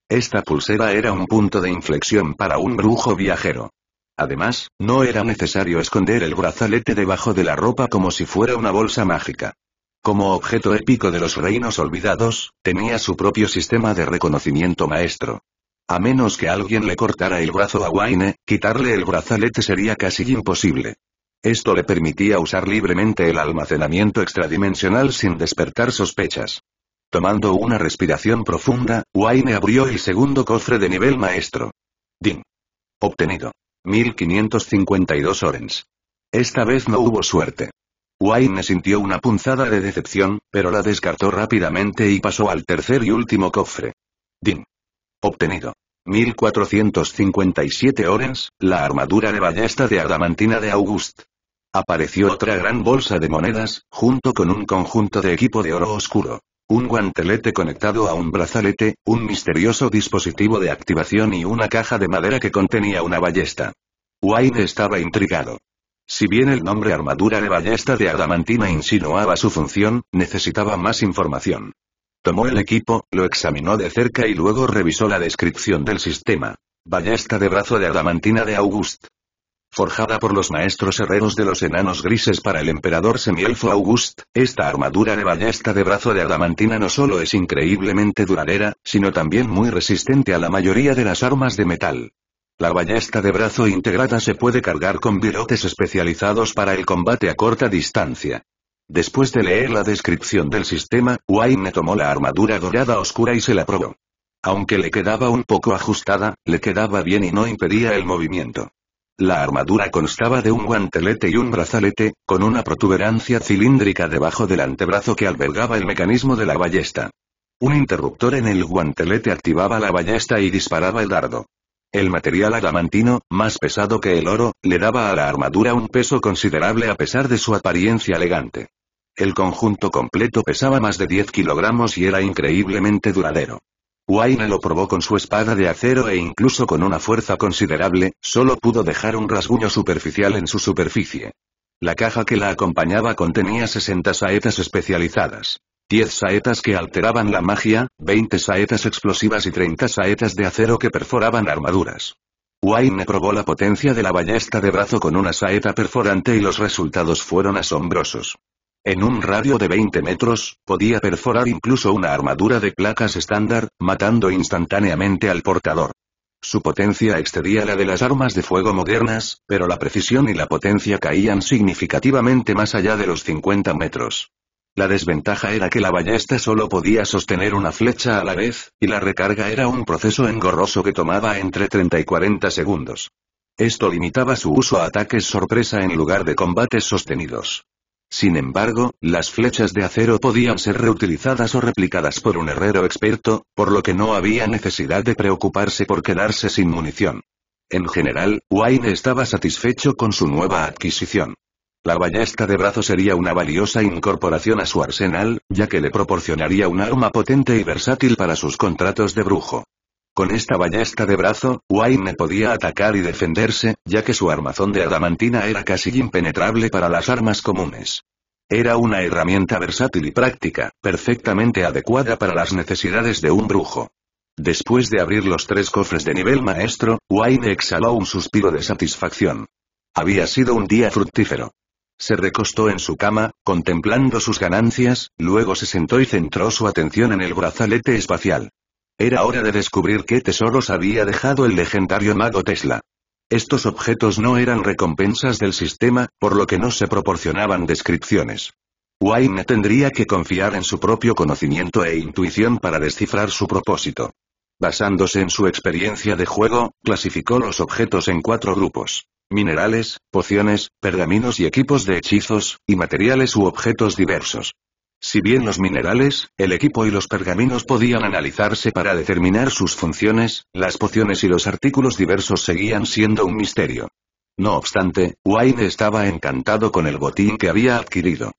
Esta pulsera era un punto de inflexión para un brujo viajero. Además, no era necesario esconder el brazalete debajo de la ropa como si fuera una bolsa mágica. Como objeto épico de los reinos olvidados, tenía su propio sistema de reconocimiento maestro. A menos que alguien le cortara el brazo a Wayne, quitarle el brazalete sería casi imposible. Esto le permitía usar libremente el almacenamiento extradimensional sin despertar sospechas. Tomando una respiración profunda, Wayne abrió el segundo cofre de nivel maestro. Din. Obtenido. 1552 orens. Esta vez no hubo suerte. Wayne sintió una punzada de decepción, pero la descartó rápidamente y pasó al tercer y último cofre. Din. Obtenido. 1457 orens, la armadura de ballesta de adamantina de August. Apareció otra gran bolsa de monedas, junto con un conjunto de equipo de oro oscuro. Un guantelete conectado a un brazalete, un misterioso dispositivo de activación y una caja de madera que contenía una ballesta. Wayne estaba intrigado. Si bien el nombre armadura de ballesta de adamantina insinuaba su función, necesitaba más información. Tomó el equipo, lo examinó de cerca y luego revisó la descripción del sistema. Ballesta de brazo de adamantina de August. Forjada por los maestros herreros de los enanos grises para el emperador semielfo August, esta armadura de ballesta de brazo de adamantina no solo es increíblemente duradera, sino también muy resistente a la mayoría de las armas de metal. La ballesta de brazo integrada se puede cargar con virotes especializados para el combate a corta distancia. Después de leer la descripción del sistema, Wayne tomó la armadura dorada oscura y se la probó. Aunque le quedaba un poco ajustada, le quedaba bien y no impedía el movimiento. La armadura constaba de un guantelete y un brazalete, con una protuberancia cilíndrica debajo del antebrazo que albergaba el mecanismo de la ballesta. Un interruptor en el guantelete activaba la ballesta y disparaba el dardo. El material adamantino, más pesado que el oro, le daba a la armadura un peso considerable a pesar de su apariencia elegante. El conjunto completo pesaba más de 10 kilogramos y era increíblemente duradero. Wayne lo probó con su espada de acero e incluso con una fuerza considerable, solo pudo dejar un rasguño superficial en su superficie. La caja que la acompañaba contenía 60 saetas especializadas. 10 saetas que alteraban la magia, 20 saetas explosivas y 30 saetas de acero que perforaban armaduras. Wayne probó la potencia de la ballesta de brazo con una saeta perforante y los resultados fueron asombrosos. En un radio de 20 metros, podía perforar incluso una armadura de placas estándar, matando instantáneamente al portador. Su potencia excedía la de las armas de fuego modernas, pero la precisión y la potencia caían significativamente más allá de los 50 metros. La desventaja era que la ballesta solo podía sostener una flecha a la vez, y la recarga era un proceso engorroso que tomaba entre 30 y 40 segundos. Esto limitaba su uso a ataques sorpresa en lugar de combates sostenidos. Sin embargo, las flechas de acero podían ser reutilizadas o replicadas por un herrero experto, por lo que no había necesidad de preocuparse por quedarse sin munición. En general, Wayne estaba satisfecho con su nueva adquisición. La ballesta de brazo sería una valiosa incorporación a su arsenal, ya que le proporcionaría un arma potente y versátil para sus contratos de brujo. Con esta ballesta de brazo, Wayne podía atacar y defenderse, ya que su armazón de adamantina era casi impenetrable para las armas comunes. Era una herramienta versátil y práctica, perfectamente adecuada para las necesidades de un brujo. Después de abrir los tres cofres de nivel maestro, Wayne exhaló un suspiro de satisfacción. Había sido un día fructífero. Se recostó en su cama, contemplando sus ganancias, luego se sentó y centró su atención en el brazalete espacial. Era hora de descubrir qué tesoros había dejado el legendario mago Tesla. Estos objetos no eran recompensas del sistema, por lo que no se proporcionaban descripciones. Wayne tendría que confiar en su propio conocimiento e intuición para descifrar su propósito. Basándose en su experiencia de juego, clasificó los objetos en cuatro grupos minerales, pociones, pergaminos y equipos de hechizos, y materiales u objetos diversos. Si bien los minerales, el equipo y los pergaminos podían analizarse para determinar sus funciones, las pociones y los artículos diversos seguían siendo un misterio. No obstante, Wayne estaba encantado con el botín que había adquirido.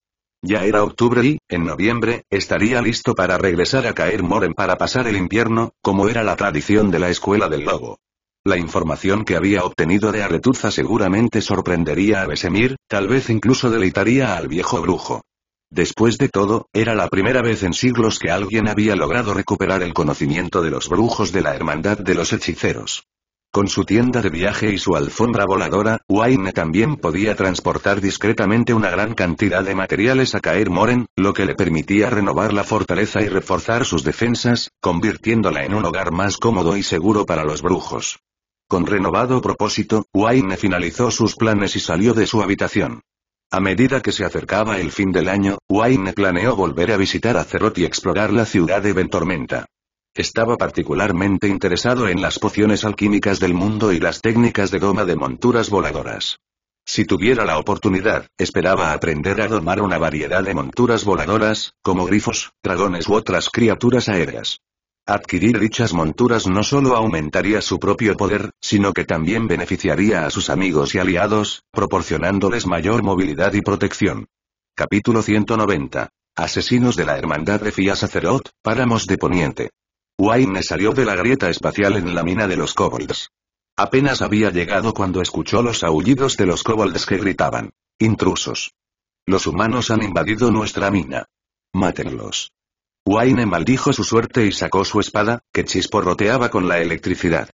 Ya era octubre y, en noviembre, estaría listo para regresar a Caer Moren para pasar el invierno, como era la tradición de la escuela del lobo. La información que había obtenido de Aretuza seguramente sorprendería a Besemir, tal vez incluso deleitaría al viejo brujo. Después de todo, era la primera vez en siglos que alguien había logrado recuperar el conocimiento de los brujos de la Hermandad de los Hechiceros. Con su tienda de viaje y su alfombra voladora, Wayne también podía transportar discretamente una gran cantidad de materiales a Caer Moren, lo que le permitía renovar la fortaleza y reforzar sus defensas, convirtiéndola en un hogar más cómodo y seguro para los brujos. Con renovado propósito, Wayne finalizó sus planes y salió de su habitación. A medida que se acercaba el fin del año, Wayne planeó volver a visitar Azeroth y explorar la ciudad de Ventormenta. Estaba particularmente interesado en las pociones alquímicas del mundo y las técnicas de doma de monturas voladoras. Si tuviera la oportunidad, esperaba aprender a domar una variedad de monturas voladoras, como grifos, dragones u otras criaturas aéreas. Adquirir dichas monturas no solo aumentaría su propio poder, sino que también beneficiaría a sus amigos y aliados, proporcionándoles mayor movilidad y protección. Capítulo 190. Asesinos de la Hermandad de Fia Sacerot, Páramos de Poniente. Wayne salió de la grieta espacial en la mina de los kobolds. Apenas había llegado cuando escuchó los aullidos de los kobolds que gritaban. Intrusos. Los humanos han invadido nuestra mina. Mátenlos. Wayne maldijo su suerte y sacó su espada, que chisporroteaba con la electricidad.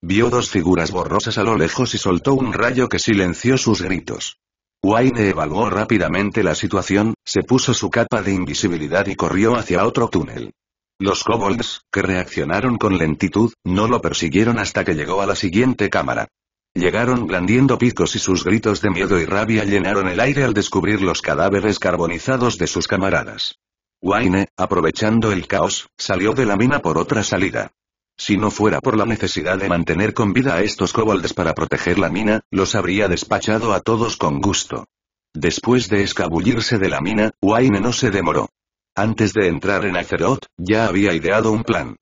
Vio dos figuras borrosas a lo lejos y soltó un rayo que silenció sus gritos. Wayne evaluó rápidamente la situación, se puso su capa de invisibilidad y corrió hacia otro túnel. Los kobolds, que reaccionaron con lentitud, no lo persiguieron hasta que llegó a la siguiente cámara. Llegaron blandiendo picos y sus gritos de miedo y rabia llenaron el aire al descubrir los cadáveres carbonizados de sus camaradas. Wayne, aprovechando el caos, salió de la mina por otra salida. Si no fuera por la necesidad de mantener con vida a estos kobolds para proteger la mina, los habría despachado a todos con gusto. Después de escabullirse de la mina, Wayne no se demoró. Antes de entrar en Azeroth, ya había ideado un plan.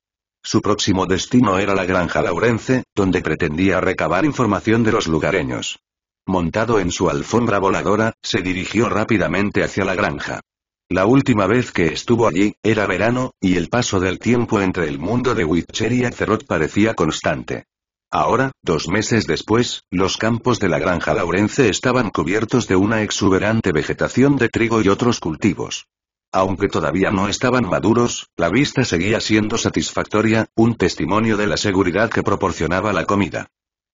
Su próximo destino era la granja Laurence, donde pretendía recabar información de los lugareños. Montado en su alfombra voladora, se dirigió rápidamente hacia la granja. La última vez que estuvo allí, era verano, y el paso del tiempo entre el mundo de Witcher y Azeroth parecía constante. Ahora, dos meses después, los campos de la granja laurence estaban cubiertos de una exuberante vegetación de trigo y otros cultivos. Aunque todavía no estaban maduros, la vista seguía siendo satisfactoria, un testimonio de la seguridad que proporcionaba la comida.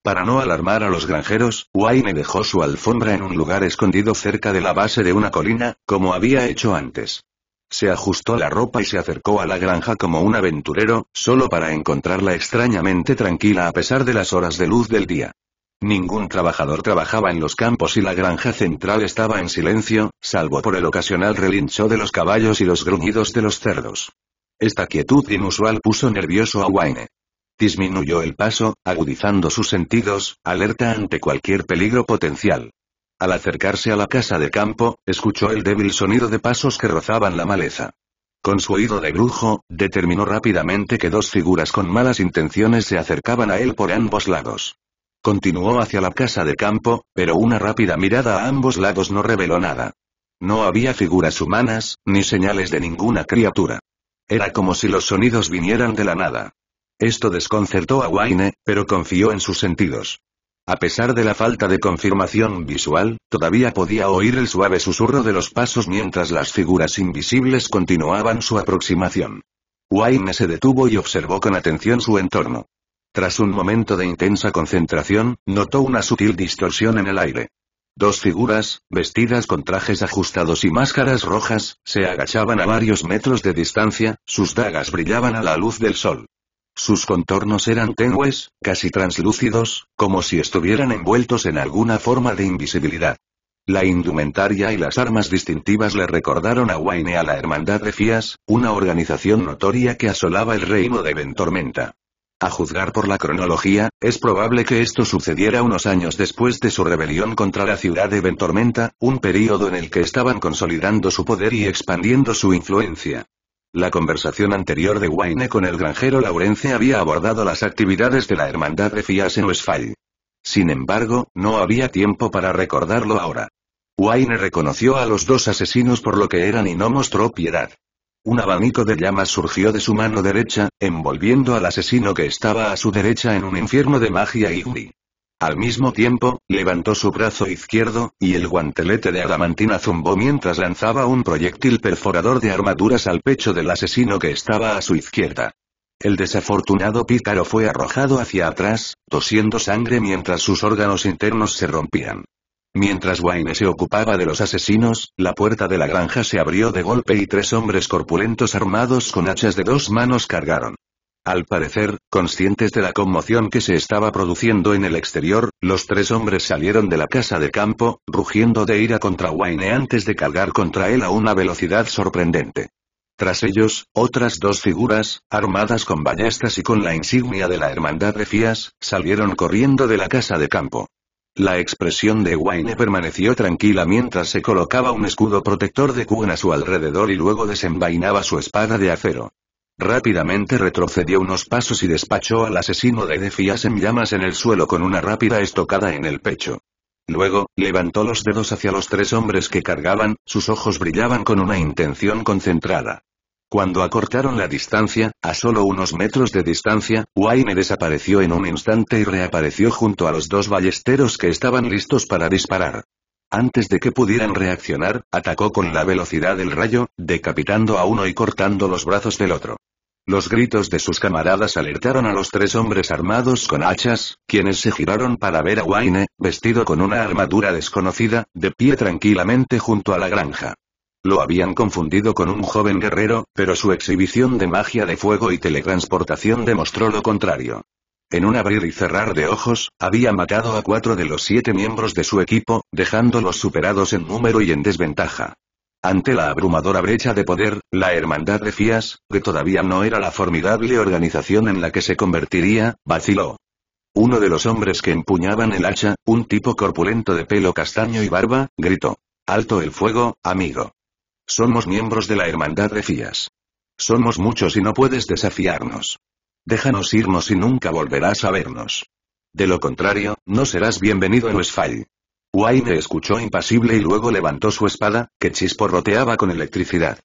Para no alarmar a los granjeros, Wayne dejó su alfombra en un lugar escondido cerca de la base de una colina, como había hecho antes. Se ajustó la ropa y se acercó a la granja como un aventurero, solo para encontrarla extrañamente tranquila a pesar de las horas de luz del día. Ningún trabajador trabajaba en los campos y la granja central estaba en silencio, salvo por el ocasional relincho de los caballos y los gruñidos de los cerdos. Esta quietud inusual puso nervioso a Wayne. Disminuyó el paso, agudizando sus sentidos, alerta ante cualquier peligro potencial. Al acercarse a la casa de campo, escuchó el débil sonido de pasos que rozaban la maleza. Con su oído de brujo, determinó rápidamente que dos figuras con malas intenciones se acercaban a él por ambos lados. Continuó hacia la casa de campo, pero una rápida mirada a ambos lados no reveló nada. No había figuras humanas, ni señales de ninguna criatura. Era como si los sonidos vinieran de la nada. Esto desconcertó a Wayne, pero confió en sus sentidos. A pesar de la falta de confirmación visual, todavía podía oír el suave susurro de los pasos mientras las figuras invisibles continuaban su aproximación. Wayne se detuvo y observó con atención su entorno. Tras un momento de intensa concentración, notó una sutil distorsión en el aire. Dos figuras, vestidas con trajes ajustados y máscaras rojas, se agachaban a varios metros de distancia, sus dagas brillaban a la luz del sol. Sus contornos eran tenues, casi translúcidos, como si estuvieran envueltos en alguna forma de invisibilidad. La indumentaria y las armas distintivas le recordaron a Wayne a la Hermandad de Fías, una organización notoria que asolaba el reino de Ventormenta. A juzgar por la cronología, es probable que esto sucediera unos años después de su rebelión contra la ciudad de Ventormenta, un período en el que estaban consolidando su poder y expandiendo su influencia. La conversación anterior de Wayne con el granjero Laurence había abordado las actividades de la hermandad de Fias en Westphal. Sin embargo, no había tiempo para recordarlo ahora. Wayne reconoció a los dos asesinos por lo que eran y no mostró piedad. Un abanico de llamas surgió de su mano derecha, envolviendo al asesino que estaba a su derecha en un infierno de magia y al mismo tiempo, levantó su brazo izquierdo, y el guantelete de adamantina zumbó mientras lanzaba un proyectil perforador de armaduras al pecho del asesino que estaba a su izquierda. El desafortunado pícaro fue arrojado hacia atrás, tosiendo sangre mientras sus órganos internos se rompían. Mientras Wayne se ocupaba de los asesinos, la puerta de la granja se abrió de golpe y tres hombres corpulentos armados con hachas de dos manos cargaron. Al parecer, conscientes de la conmoción que se estaba produciendo en el exterior, los tres hombres salieron de la casa de campo, rugiendo de ira contra Wayne antes de cargar contra él a una velocidad sorprendente. Tras ellos, otras dos figuras, armadas con ballestas y con la insignia de la Hermandad de Fías, salieron corriendo de la casa de campo. La expresión de Wayne permaneció tranquila mientras se colocaba un escudo protector de Kuhn a su alrededor y luego desenvainaba su espada de acero. Rápidamente retrocedió unos pasos y despachó al asesino de Defias en llamas en el suelo con una rápida estocada en el pecho. Luego, levantó los dedos hacia los tres hombres que cargaban, sus ojos brillaban con una intención concentrada. Cuando acortaron la distancia, a solo unos metros de distancia, Wayne desapareció en un instante y reapareció junto a los dos ballesteros que estaban listos para disparar. Antes de que pudieran reaccionar, atacó con la velocidad del rayo, decapitando a uno y cortando los brazos del otro. Los gritos de sus camaradas alertaron a los tres hombres armados con hachas, quienes se giraron para ver a Wayne, vestido con una armadura desconocida, de pie tranquilamente junto a la granja. Lo habían confundido con un joven guerrero, pero su exhibición de magia de fuego y teletransportación demostró lo contrario. En un abrir y cerrar de ojos, había matado a cuatro de los siete miembros de su equipo, dejándolos superados en número y en desventaja. Ante la abrumadora brecha de poder, la Hermandad de Fías, que todavía no era la formidable organización en la que se convertiría, vaciló. Uno de los hombres que empuñaban el hacha, un tipo corpulento de pelo castaño y barba, gritó. Alto el fuego, amigo. Somos miembros de la Hermandad de Fías. Somos muchos y no puedes desafiarnos. Déjanos irnos y nunca volverás a vernos. De lo contrario, no serás bienvenido en Westfall. Wayne escuchó impasible y luego levantó su espada, que chisporroteaba con electricidad.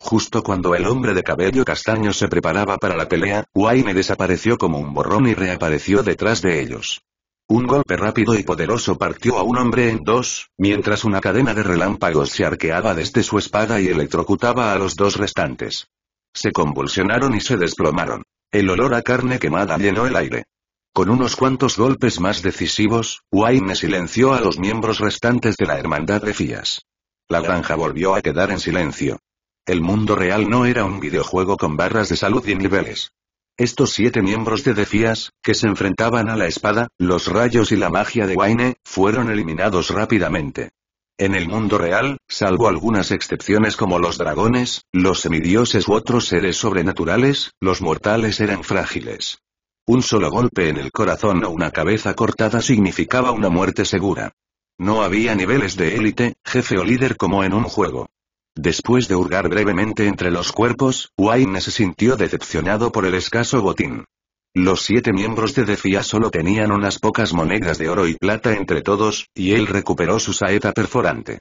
Justo cuando el hombre de cabello castaño se preparaba para la pelea, Wayne desapareció como un borrón y reapareció detrás de ellos. Un golpe rápido y poderoso partió a un hombre en dos, mientras una cadena de relámpagos se arqueaba desde su espada y electrocutaba a los dos restantes. Se convulsionaron y se desplomaron. El olor a carne quemada llenó el aire. Con unos cuantos golpes más decisivos, Wayne silenció a los miembros restantes de la Hermandad de Fías. La granja volvió a quedar en silencio. El mundo real no era un videojuego con barras de salud y niveles. Estos siete miembros de Fias, que se enfrentaban a la espada, los rayos y la magia de Wayne, fueron eliminados rápidamente. En el mundo real, salvo algunas excepciones como los dragones, los semidioses u otros seres sobrenaturales, los mortales eran frágiles. Un solo golpe en el corazón o una cabeza cortada significaba una muerte segura. No había niveles de élite, jefe o líder como en un juego. Después de hurgar brevemente entre los cuerpos, Wayne se sintió decepcionado por el escaso botín. Los siete miembros de Defia solo tenían unas pocas monedas de oro y plata entre todos, y él recuperó su saeta perforante.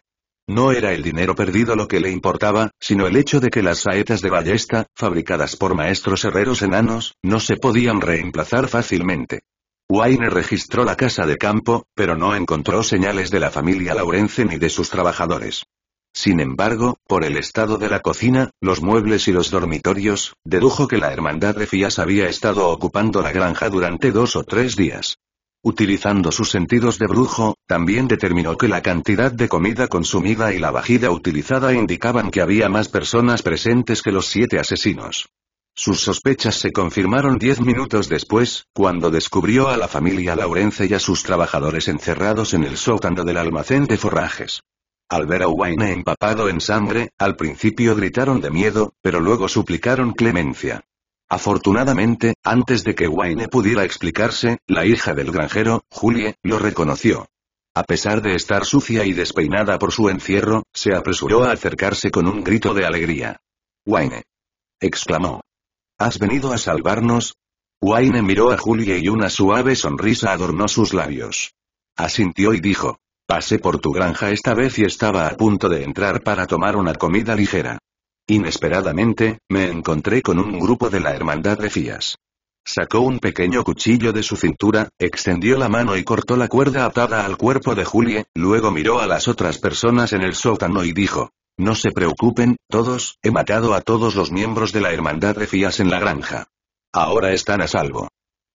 No era el dinero perdido lo que le importaba, sino el hecho de que las saetas de ballesta, fabricadas por maestros herreros enanos, no se podían reemplazar fácilmente. Wayne registró la casa de campo, pero no encontró señales de la familia Laurence ni de sus trabajadores. Sin embargo, por el estado de la cocina, los muebles y los dormitorios, dedujo que la hermandad de Fías había estado ocupando la granja durante dos o tres días. Utilizando sus sentidos de brujo, también determinó que la cantidad de comida consumida y la bajida utilizada indicaban que había más personas presentes que los siete asesinos. Sus sospechas se confirmaron diez minutos después, cuando descubrió a la familia Laurence y a sus trabajadores encerrados en el sótano del almacén de forrajes. Al ver a Wayne empapado en sangre, al principio gritaron de miedo, pero luego suplicaron clemencia. Afortunadamente, antes de que Wayne pudiera explicarse, la hija del granjero, Julie, lo reconoció. A pesar de estar sucia y despeinada por su encierro, se apresuró a acercarse con un grito de alegría. Wayne. exclamó. ¿Has venido a salvarnos? Wayne miró a Julie y una suave sonrisa adornó sus labios. Asintió y dijo, Pasé por tu granja esta vez y estaba a punto de entrar para tomar una comida ligera. Inesperadamente, me encontré con un grupo de la Hermandad de Fías. Sacó un pequeño cuchillo de su cintura, extendió la mano y cortó la cuerda atada al cuerpo de Julie, luego miró a las otras personas en el sótano y dijo, No se preocupen, todos, he matado a todos los miembros de la Hermandad de Fías en la granja. Ahora están a salvo.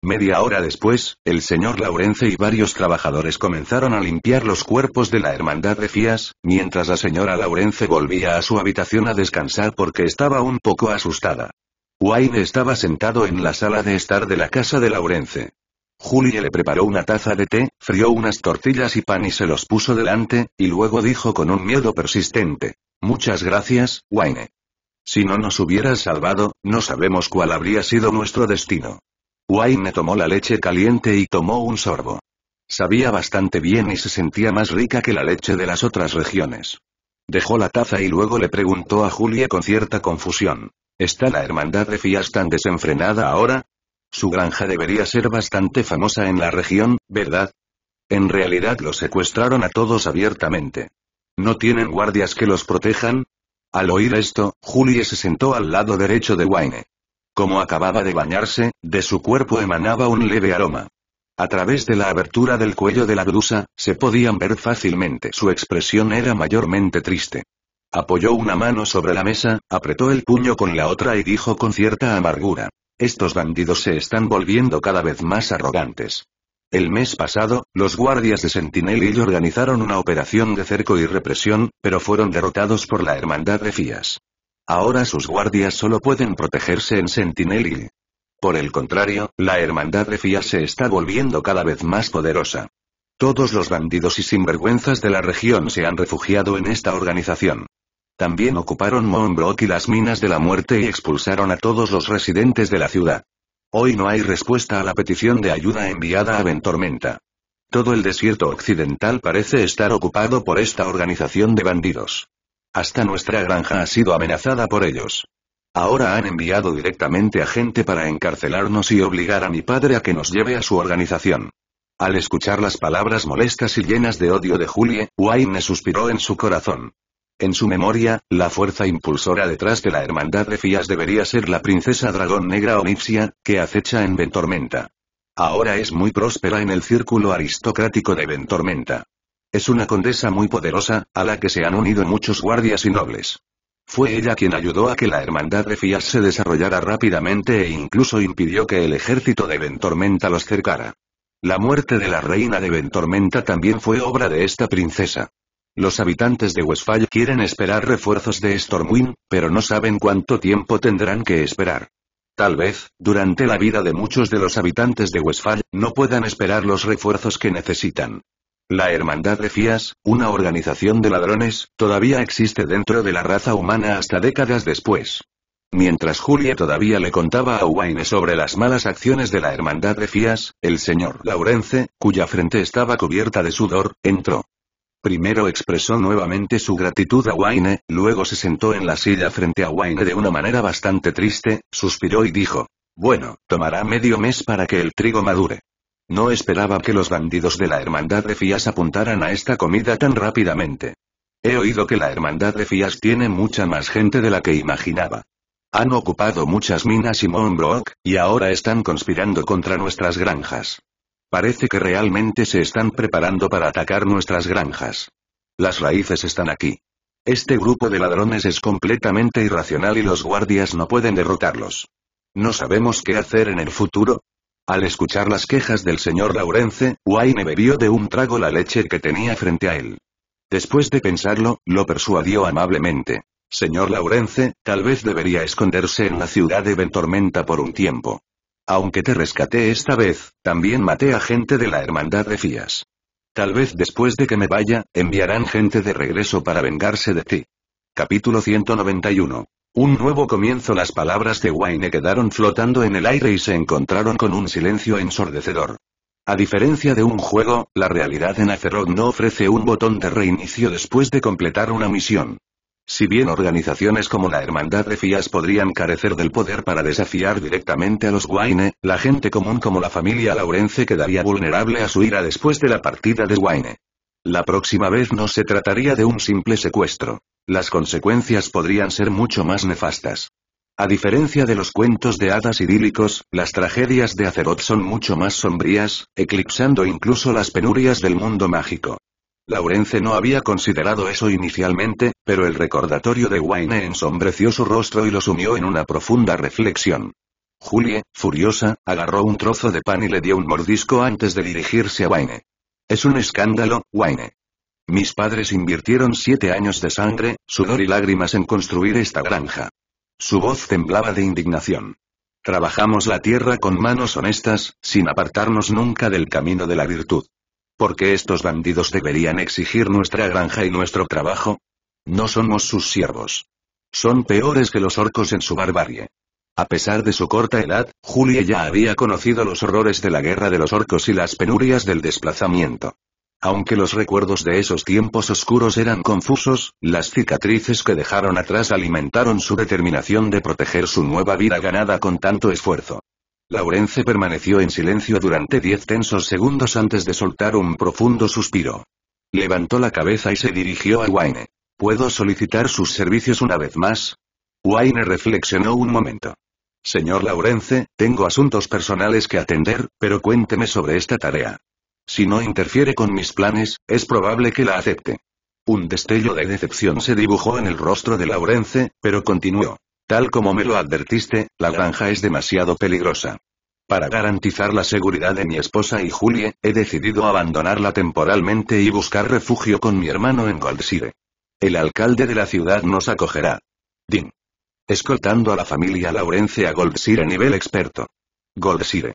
Media hora después, el señor Laurence y varios trabajadores comenzaron a limpiar los cuerpos de la hermandad de Fías, mientras la señora Laurence volvía a su habitación a descansar porque estaba un poco asustada. Wayne estaba sentado en la sala de estar de la casa de Laurence. Julie le preparó una taza de té, frió unas tortillas y pan y se los puso delante, y luego dijo con un miedo persistente. Muchas gracias, Wayne. Si no nos hubieras salvado, no sabemos cuál habría sido nuestro destino. Wayne tomó la leche caliente y tomó un sorbo. Sabía bastante bien y se sentía más rica que la leche de las otras regiones. Dejó la taza y luego le preguntó a Julia con cierta confusión. ¿Está la hermandad de Fias tan desenfrenada ahora? Su granja debería ser bastante famosa en la región, ¿verdad? En realidad los secuestraron a todos abiertamente. ¿No tienen guardias que los protejan? Al oír esto, Julie se sentó al lado derecho de Wayne. Como acababa de bañarse, de su cuerpo emanaba un leve aroma. A través de la abertura del cuello de la blusa, se podían ver fácilmente. Su expresión era mayormente triste. Apoyó una mano sobre la mesa, apretó el puño con la otra y dijo con cierta amargura. Estos bandidos se están volviendo cada vez más arrogantes. El mes pasado, los guardias de Sentinel y organizaron una operación de cerco y represión, pero fueron derrotados por la Hermandad de Fías. Ahora sus guardias solo pueden protegerse en Sentinel y, Por el contrario, la hermandad de Fia se está volviendo cada vez más poderosa. Todos los bandidos y sinvergüenzas de la región se han refugiado en esta organización. También ocuparon Monbrook y las minas de la muerte y expulsaron a todos los residentes de la ciudad. Hoy no hay respuesta a la petición de ayuda enviada a Ventormenta. Todo el desierto occidental parece estar ocupado por esta organización de bandidos. Hasta nuestra granja ha sido amenazada por ellos. Ahora han enviado directamente a gente para encarcelarnos y obligar a mi padre a que nos lleve a su organización. Al escuchar las palabras molestas y llenas de odio de Julie, Wayne suspiró en su corazón. En su memoria, la fuerza impulsora detrás de la hermandad de Fías debería ser la princesa dragón negra Onipsia, que acecha en Ventormenta. Ahora es muy próspera en el círculo aristocrático de Ventormenta. Es una condesa muy poderosa, a la que se han unido muchos guardias y nobles. Fue ella quien ayudó a que la hermandad de Fias se desarrollara rápidamente e incluso impidió que el ejército de Ventormenta los cercara. La muerte de la reina de Ventormenta también fue obra de esta princesa. Los habitantes de Westfalia quieren esperar refuerzos de Stormwind, pero no saben cuánto tiempo tendrán que esperar. Tal vez, durante la vida de muchos de los habitantes de Westfalia, no puedan esperar los refuerzos que necesitan. La Hermandad de Fías, una organización de ladrones, todavía existe dentro de la raza humana hasta décadas después. Mientras Julia todavía le contaba a Wayne sobre las malas acciones de la Hermandad de Fías, el señor Laurence, cuya frente estaba cubierta de sudor, entró. Primero expresó nuevamente su gratitud a Wayne, luego se sentó en la silla frente a Wayne de una manera bastante triste, suspiró y dijo, Bueno, tomará medio mes para que el trigo madure. No esperaba que los bandidos de la Hermandad de Fías apuntaran a esta comida tan rápidamente. He oído que la Hermandad de Fías tiene mucha más gente de la que imaginaba. Han ocupado muchas minas y Monbrook, y ahora están conspirando contra nuestras granjas. Parece que realmente se están preparando para atacar nuestras granjas. Las raíces están aquí. Este grupo de ladrones es completamente irracional y los guardias no pueden derrotarlos. No sabemos qué hacer en el futuro, al escuchar las quejas del señor Laurence, Wayne bebió de un trago la leche que tenía frente a él. Después de pensarlo, lo persuadió amablemente. Señor Laurence, tal vez debería esconderse en la ciudad de Ventormenta por un tiempo. Aunque te rescaté esta vez, también maté a gente de la Hermandad de Fías. Tal vez después de que me vaya, enviarán gente de regreso para vengarse de ti. Capítulo 191. Un nuevo comienzo Las palabras de Wayne quedaron flotando en el aire y se encontraron con un silencio ensordecedor. A diferencia de un juego, la realidad en Azeroth no ofrece un botón de reinicio después de completar una misión. Si bien organizaciones como la Hermandad de Fias podrían carecer del poder para desafiar directamente a los Wayne, la gente común como la familia Laurence quedaría vulnerable a su ira después de la partida de Wayne. La próxima vez no se trataría de un simple secuestro. Las consecuencias podrían ser mucho más nefastas. A diferencia de los cuentos de hadas idílicos, las tragedias de Azeroth son mucho más sombrías, eclipsando incluso las penurias del mundo mágico. Laurence no había considerado eso inicialmente, pero el recordatorio de Wayne ensombreció su rostro y lo sumió en una profunda reflexión. Julie, furiosa, agarró un trozo de pan y le dio un mordisco antes de dirigirse a Wayne. Es un escándalo, Wayne. Mis padres invirtieron siete años de sangre, sudor y lágrimas en construir esta granja. Su voz temblaba de indignación. Trabajamos la tierra con manos honestas, sin apartarnos nunca del camino de la virtud. ¿Por qué estos bandidos deberían exigir nuestra granja y nuestro trabajo? No somos sus siervos. Son peores que los orcos en su barbarie. A pesar de su corta edad, Julia ya había conocido los horrores de la guerra de los orcos y las penurias del desplazamiento. Aunque los recuerdos de esos tiempos oscuros eran confusos, las cicatrices que dejaron atrás alimentaron su determinación de proteger su nueva vida ganada con tanto esfuerzo. Laurence permaneció en silencio durante diez tensos segundos antes de soltar un profundo suspiro. Levantó la cabeza y se dirigió a Wayne. ¿Puedo solicitar sus servicios una vez más? Wayne reflexionó un momento. Señor Laurence, tengo asuntos personales que atender, pero cuénteme sobre esta tarea. Si no interfiere con mis planes, es probable que la acepte. Un destello de decepción se dibujó en el rostro de Laurence, pero continuó. Tal como me lo advertiste, la granja es demasiado peligrosa. Para garantizar la seguridad de mi esposa y Julie, he decidido abandonarla temporalmente y buscar refugio con mi hermano en Goldsire. El alcalde de la ciudad nos acogerá. Din. Escoltando a la familia Laurence a Goldsire nivel experto. Goldsire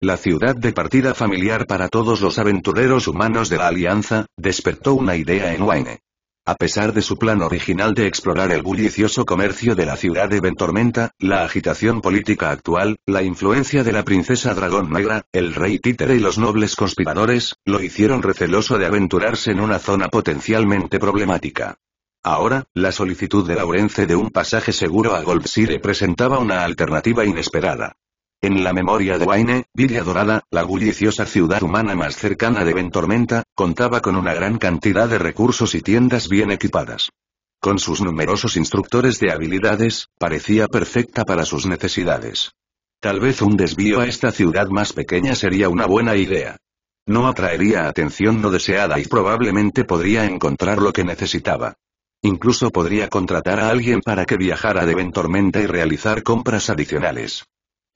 la ciudad de partida familiar para todos los aventureros humanos de la Alianza, despertó una idea en Wayne. A pesar de su plan original de explorar el bullicioso comercio de la ciudad de Ventormenta, la agitación política actual, la influencia de la princesa Dragón Negra, el rey títere y los nobles conspiradores, lo hicieron receloso de aventurarse en una zona potencialmente problemática. Ahora, la solicitud de Laurence de un pasaje seguro a Goldsire presentaba una alternativa inesperada. En la memoria de Wayne, Villa Dorada, la bulliciosa ciudad humana más cercana de Ventormenta, contaba con una gran cantidad de recursos y tiendas bien equipadas. Con sus numerosos instructores de habilidades, parecía perfecta para sus necesidades. Tal vez un desvío a esta ciudad más pequeña sería una buena idea. No atraería atención no deseada y probablemente podría encontrar lo que necesitaba. Incluso podría contratar a alguien para que viajara de Ventormenta y realizar compras adicionales.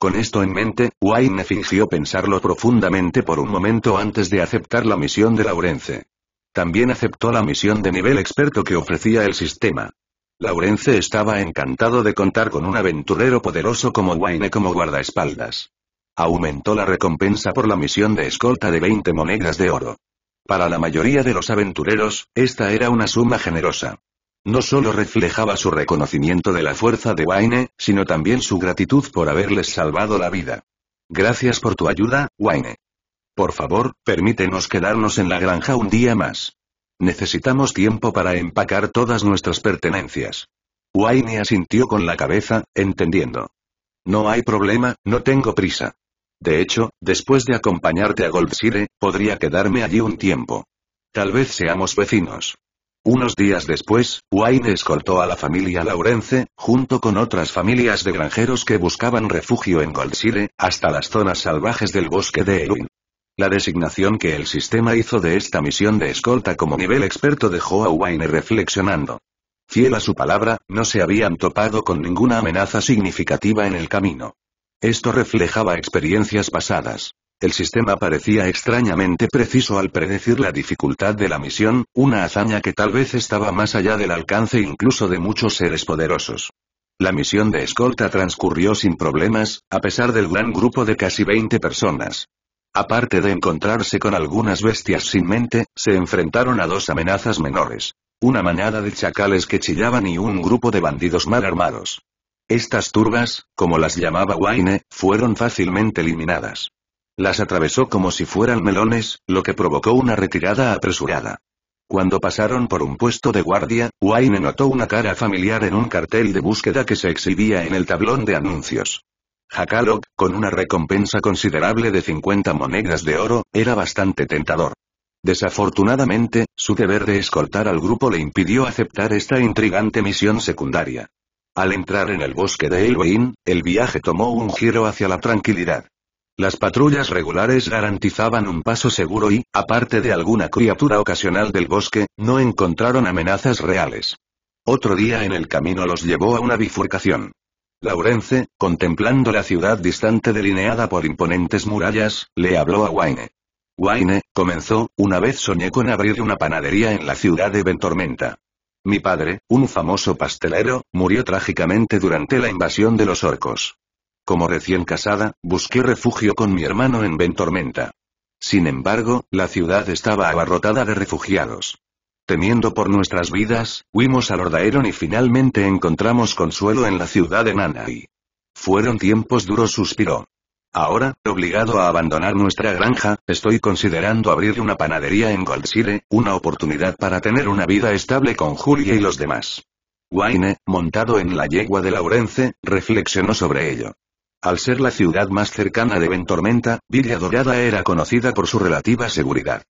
Con esto en mente, Wayne fingió pensarlo profundamente por un momento antes de aceptar la misión de Laurence. También aceptó la misión de nivel experto que ofrecía el sistema. Laurence estaba encantado de contar con un aventurero poderoso como Wayne como guardaespaldas. Aumentó la recompensa por la misión de escolta de 20 monedas de oro. Para la mayoría de los aventureros, esta era una suma generosa. No solo reflejaba su reconocimiento de la fuerza de Wayne, sino también su gratitud por haberles salvado la vida. Gracias por tu ayuda, Wayne. Por favor, permítenos quedarnos en la granja un día más. Necesitamos tiempo para empacar todas nuestras pertenencias. Wayne asintió con la cabeza, entendiendo. No hay problema, no tengo prisa. De hecho, después de acompañarte a Goldside, podría quedarme allí un tiempo. Tal vez seamos vecinos. Unos días después, Wayne escoltó a la familia Laurence, junto con otras familias de granjeros que buscaban refugio en Goldsire, hasta las zonas salvajes del bosque de Elwyn. La designación que el sistema hizo de esta misión de escolta como nivel experto dejó a Wayne reflexionando. Fiel a su palabra, no se habían topado con ninguna amenaza significativa en el camino. Esto reflejaba experiencias pasadas. El sistema parecía extrañamente preciso al predecir la dificultad de la misión, una hazaña que tal vez estaba más allá del alcance incluso de muchos seres poderosos. La misión de escolta transcurrió sin problemas, a pesar del gran grupo de casi 20 personas. Aparte de encontrarse con algunas bestias sin mente, se enfrentaron a dos amenazas menores. Una manada de chacales que chillaban y un grupo de bandidos mal armados. Estas turbas, como las llamaba Wayne, fueron fácilmente eliminadas. Las atravesó como si fueran melones, lo que provocó una retirada apresurada. Cuando pasaron por un puesto de guardia, Wayne notó una cara familiar en un cartel de búsqueda que se exhibía en el tablón de anuncios. Hakalog, con una recompensa considerable de 50 monedas de oro, era bastante tentador. Desafortunadamente, su deber de escoltar al grupo le impidió aceptar esta intrigante misión secundaria. Al entrar en el bosque de Elwain, el viaje tomó un giro hacia la tranquilidad. Las patrullas regulares garantizaban un paso seguro y, aparte de alguna criatura ocasional del bosque, no encontraron amenazas reales. Otro día en el camino los llevó a una bifurcación. Laurence, contemplando la ciudad distante delineada por imponentes murallas, le habló a Wayne. Wayne, comenzó, una vez soñé con abrir una panadería en la ciudad de Ventormenta. Mi padre, un famoso pastelero, murió trágicamente durante la invasión de los orcos. Como recién casada, busqué refugio con mi hermano en Ventormenta. Sin embargo, la ciudad estaba abarrotada de refugiados. Temiendo por nuestras vidas, huimos al Ordaeron y finalmente encontramos consuelo en la ciudad de Nanai. Fueron tiempos duros, suspiró. Ahora, obligado a abandonar nuestra granja, estoy considerando abrir una panadería en Goldshire, una oportunidad para tener una vida estable con Julia y los demás. Wayne, montado en la yegua de Laurence, reflexionó sobre ello. Al ser la ciudad más cercana de Ventormenta, Villa Dorada era conocida por su relativa seguridad.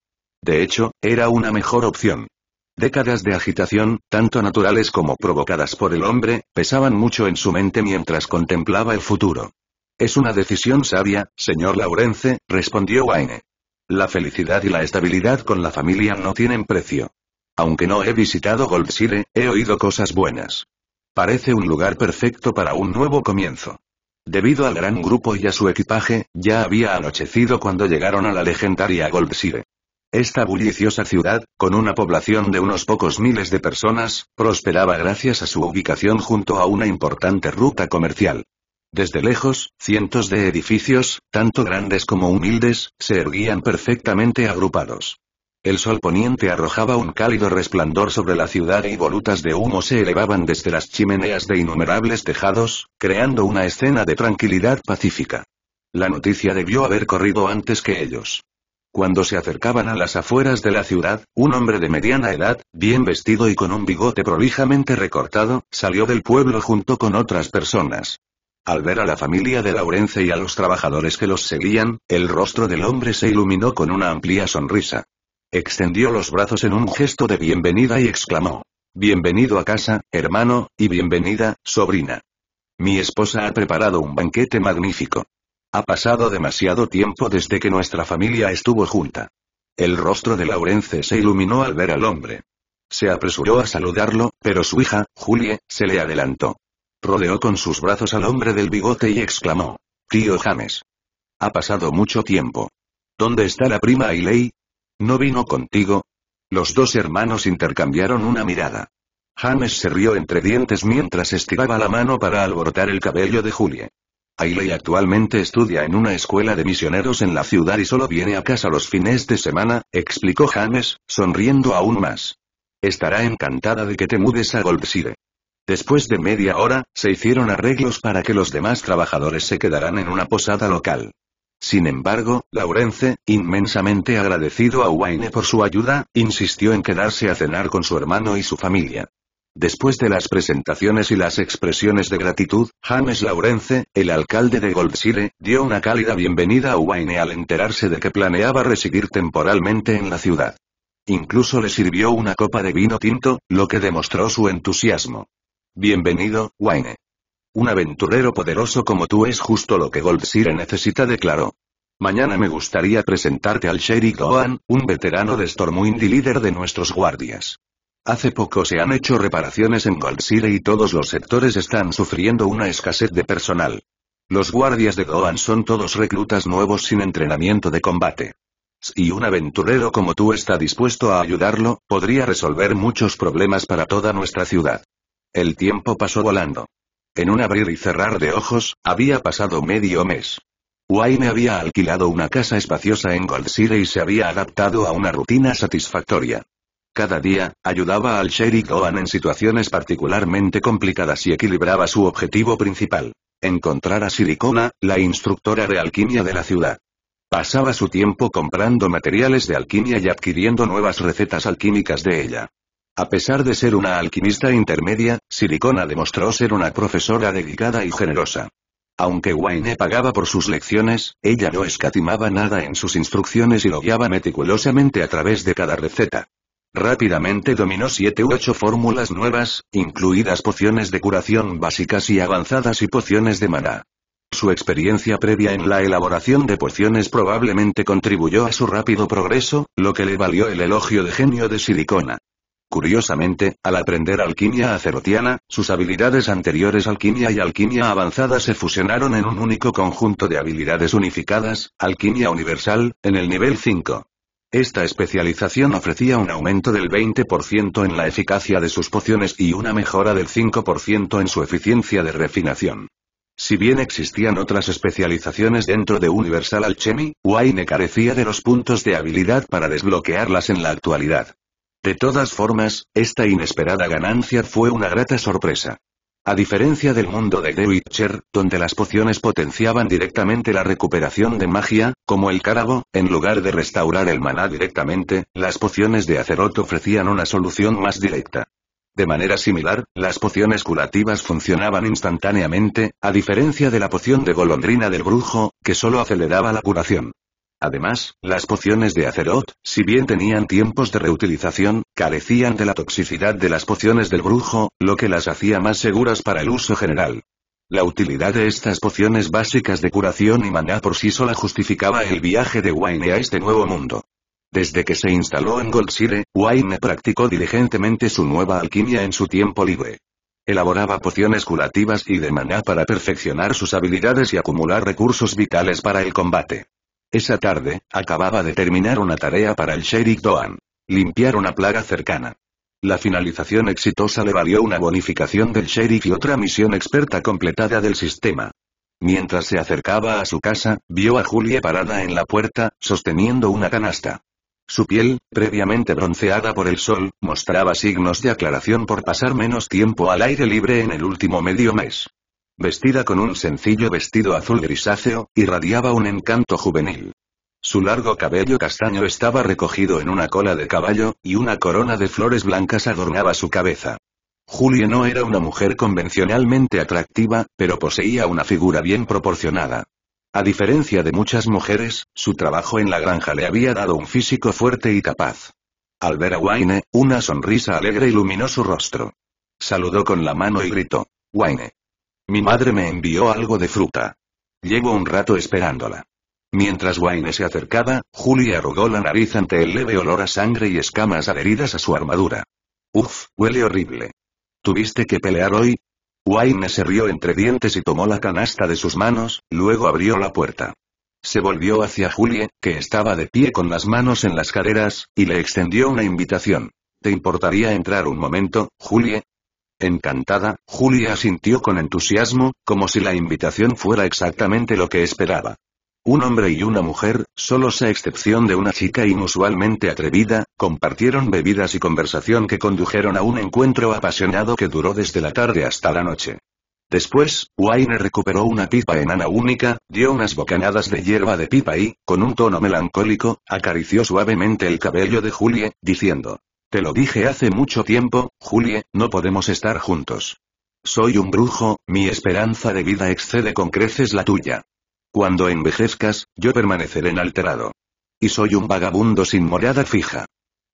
De hecho, era una mejor opción. Décadas de agitación, tanto naturales como provocadas por el hombre, pesaban mucho en su mente mientras contemplaba el futuro. Es una decisión sabia, señor Laurence, respondió Wayne. La felicidad y la estabilidad con la familia no tienen precio. Aunque no he visitado Goldside, he oído cosas buenas. Parece un lugar perfecto para un nuevo comienzo. Debido al gran grupo y a su equipaje, ya había anochecido cuando llegaron a la legendaria Goldside. Esta bulliciosa ciudad, con una población de unos pocos miles de personas, prosperaba gracias a su ubicación junto a una importante ruta comercial. Desde lejos, cientos de edificios, tanto grandes como humildes, se erguían perfectamente agrupados. El sol poniente arrojaba un cálido resplandor sobre la ciudad y volutas de humo se elevaban desde las chimeneas de innumerables tejados, creando una escena de tranquilidad pacífica. La noticia debió haber corrido antes que ellos. Cuando se acercaban a las afueras de la ciudad, un hombre de mediana edad, bien vestido y con un bigote prolijamente recortado, salió del pueblo junto con otras personas. Al ver a la familia de Laurence y a los trabajadores que los seguían, el rostro del hombre se iluminó con una amplia sonrisa. Extendió los brazos en un gesto de bienvenida y exclamó. Bienvenido a casa, hermano, y bienvenida, sobrina. Mi esposa ha preparado un banquete magnífico. Ha pasado demasiado tiempo desde que nuestra familia estuvo junta. El rostro de Laurence se iluminó al ver al hombre. Se apresuró a saludarlo, pero su hija, Julie, se le adelantó. Rodeó con sus brazos al hombre del bigote y exclamó. Tío James. Ha pasado mucho tiempo. ¿Dónde está la prima Ailey? ¿No vino contigo? Los dos hermanos intercambiaron una mirada. James se rió entre dientes mientras estiraba la mano para alborotar el cabello de Julie. Ailey actualmente estudia en una escuela de misioneros en la ciudad y solo viene a casa los fines de semana, explicó James, sonriendo aún más. Estará encantada de que te mudes a Goldside. Después de media hora, se hicieron arreglos para que los demás trabajadores se quedaran en una posada local. Sin embargo, Laurence, inmensamente agradecido a Wayne por su ayuda, insistió en quedarse a cenar con su hermano y su familia. Después de las presentaciones y las expresiones de gratitud, James Laurence, el alcalde de Goldsire, dio una cálida bienvenida a Wayne al enterarse de que planeaba residir temporalmente en la ciudad. Incluso le sirvió una copa de vino tinto, lo que demostró su entusiasmo. Bienvenido, Wayne. Un aventurero poderoso como tú es justo lo que Goldsire necesita, declaró. Mañana me gustaría presentarte al Sherry Gohan, un veterano de Stormwind y líder de nuestros guardias. Hace poco se han hecho reparaciones en Goldsire y todos los sectores están sufriendo una escasez de personal. Los guardias de Gohan son todos reclutas nuevos sin entrenamiento de combate. Si un aventurero como tú está dispuesto a ayudarlo, podría resolver muchos problemas para toda nuestra ciudad. El tiempo pasó volando. En un abrir y cerrar de ojos, había pasado medio mes. Wayne había alquilado una casa espaciosa en Goldshire y se había adaptado a una rutina satisfactoria. Cada día, ayudaba al sheriff Gohan en situaciones particularmente complicadas y equilibraba su objetivo principal. Encontrar a Silicona, la instructora de alquimia de la ciudad. Pasaba su tiempo comprando materiales de alquimia y adquiriendo nuevas recetas alquímicas de ella. A pesar de ser una alquimista intermedia, Silicona demostró ser una profesora dedicada y generosa. Aunque Wayne pagaba por sus lecciones, ella no escatimaba nada en sus instrucciones y lo guiaba meticulosamente a través de cada receta. Rápidamente dominó siete u ocho fórmulas nuevas, incluidas pociones de curación básicas y avanzadas y pociones de maná. Su experiencia previa en la elaboración de pociones probablemente contribuyó a su rápido progreso, lo que le valió el elogio de genio de Silicona. Curiosamente, al aprender alquimia acerotiana, sus habilidades anteriores alquimia y alquimia avanzada se fusionaron en un único conjunto de habilidades unificadas, alquimia universal, en el nivel 5. Esta especialización ofrecía un aumento del 20% en la eficacia de sus pociones y una mejora del 5% en su eficiencia de refinación. Si bien existían otras especializaciones dentro de Universal Alchemy, Wayne carecía de los puntos de habilidad para desbloquearlas en la actualidad. De todas formas, esta inesperada ganancia fue una grata sorpresa. A diferencia del mundo de The Witcher, donde las pociones potenciaban directamente la recuperación de magia, como el cárabo, en lugar de restaurar el maná directamente, las pociones de Azeroth ofrecían una solución más directa. De manera similar, las pociones curativas funcionaban instantáneamente, a diferencia de la poción de golondrina del brujo, que solo aceleraba la curación. Además, las pociones de Azeroth, si bien tenían tiempos de reutilización, carecían de la toxicidad de las pociones del brujo, lo que las hacía más seguras para el uso general. La utilidad de estas pociones básicas de curación y maná por sí sola justificaba el viaje de Wayne a este nuevo mundo. Desde que se instaló en Goldsire, Wayne practicó diligentemente su nueva alquimia en su tiempo libre. Elaboraba pociones curativas y de maná para perfeccionar sus habilidades y acumular recursos vitales para el combate. Esa tarde, acababa de terminar una tarea para el sheriff Doan. Limpiar una plaga cercana. La finalización exitosa le valió una bonificación del sheriff y otra misión experta completada del sistema. Mientras se acercaba a su casa, vio a Julia parada en la puerta, sosteniendo una canasta. Su piel, previamente bronceada por el sol, mostraba signos de aclaración por pasar menos tiempo al aire libre en el último medio mes. Vestida con un sencillo vestido azul grisáceo, irradiaba un encanto juvenil. Su largo cabello castaño estaba recogido en una cola de caballo, y una corona de flores blancas adornaba su cabeza. Julie no era una mujer convencionalmente atractiva, pero poseía una figura bien proporcionada. A diferencia de muchas mujeres, su trabajo en la granja le había dado un físico fuerte y capaz. Al ver a Wayne, una sonrisa alegre iluminó su rostro. Saludó con la mano y gritó. Wayne. Mi madre me envió algo de fruta. Llevo un rato esperándola. Mientras Wayne se acercaba, Julia arrugó la nariz ante el leve olor a sangre y escamas adheridas a su armadura. Uf, huele horrible. ¿Tuviste que pelear hoy? Wayne se rió entre dientes y tomó la canasta de sus manos, luego abrió la puerta. Se volvió hacia Julie, que estaba de pie con las manos en las caderas, y le extendió una invitación. ¿Te importaría entrar un momento, Julie? Encantada, Julia asintió con entusiasmo, como si la invitación fuera exactamente lo que esperaba. Un hombre y una mujer, solos a excepción de una chica inusualmente atrevida, compartieron bebidas y conversación que condujeron a un encuentro apasionado que duró desde la tarde hasta la noche. Después, Wayne recuperó una pipa enana única, dio unas bocanadas de hierba de pipa y, con un tono melancólico, acarició suavemente el cabello de Julie, diciendo, te lo dije hace mucho tiempo, Julie, no podemos estar juntos. Soy un brujo, mi esperanza de vida excede con creces la tuya. Cuando envejezcas, yo permaneceré inalterado. Y soy un vagabundo sin morada fija.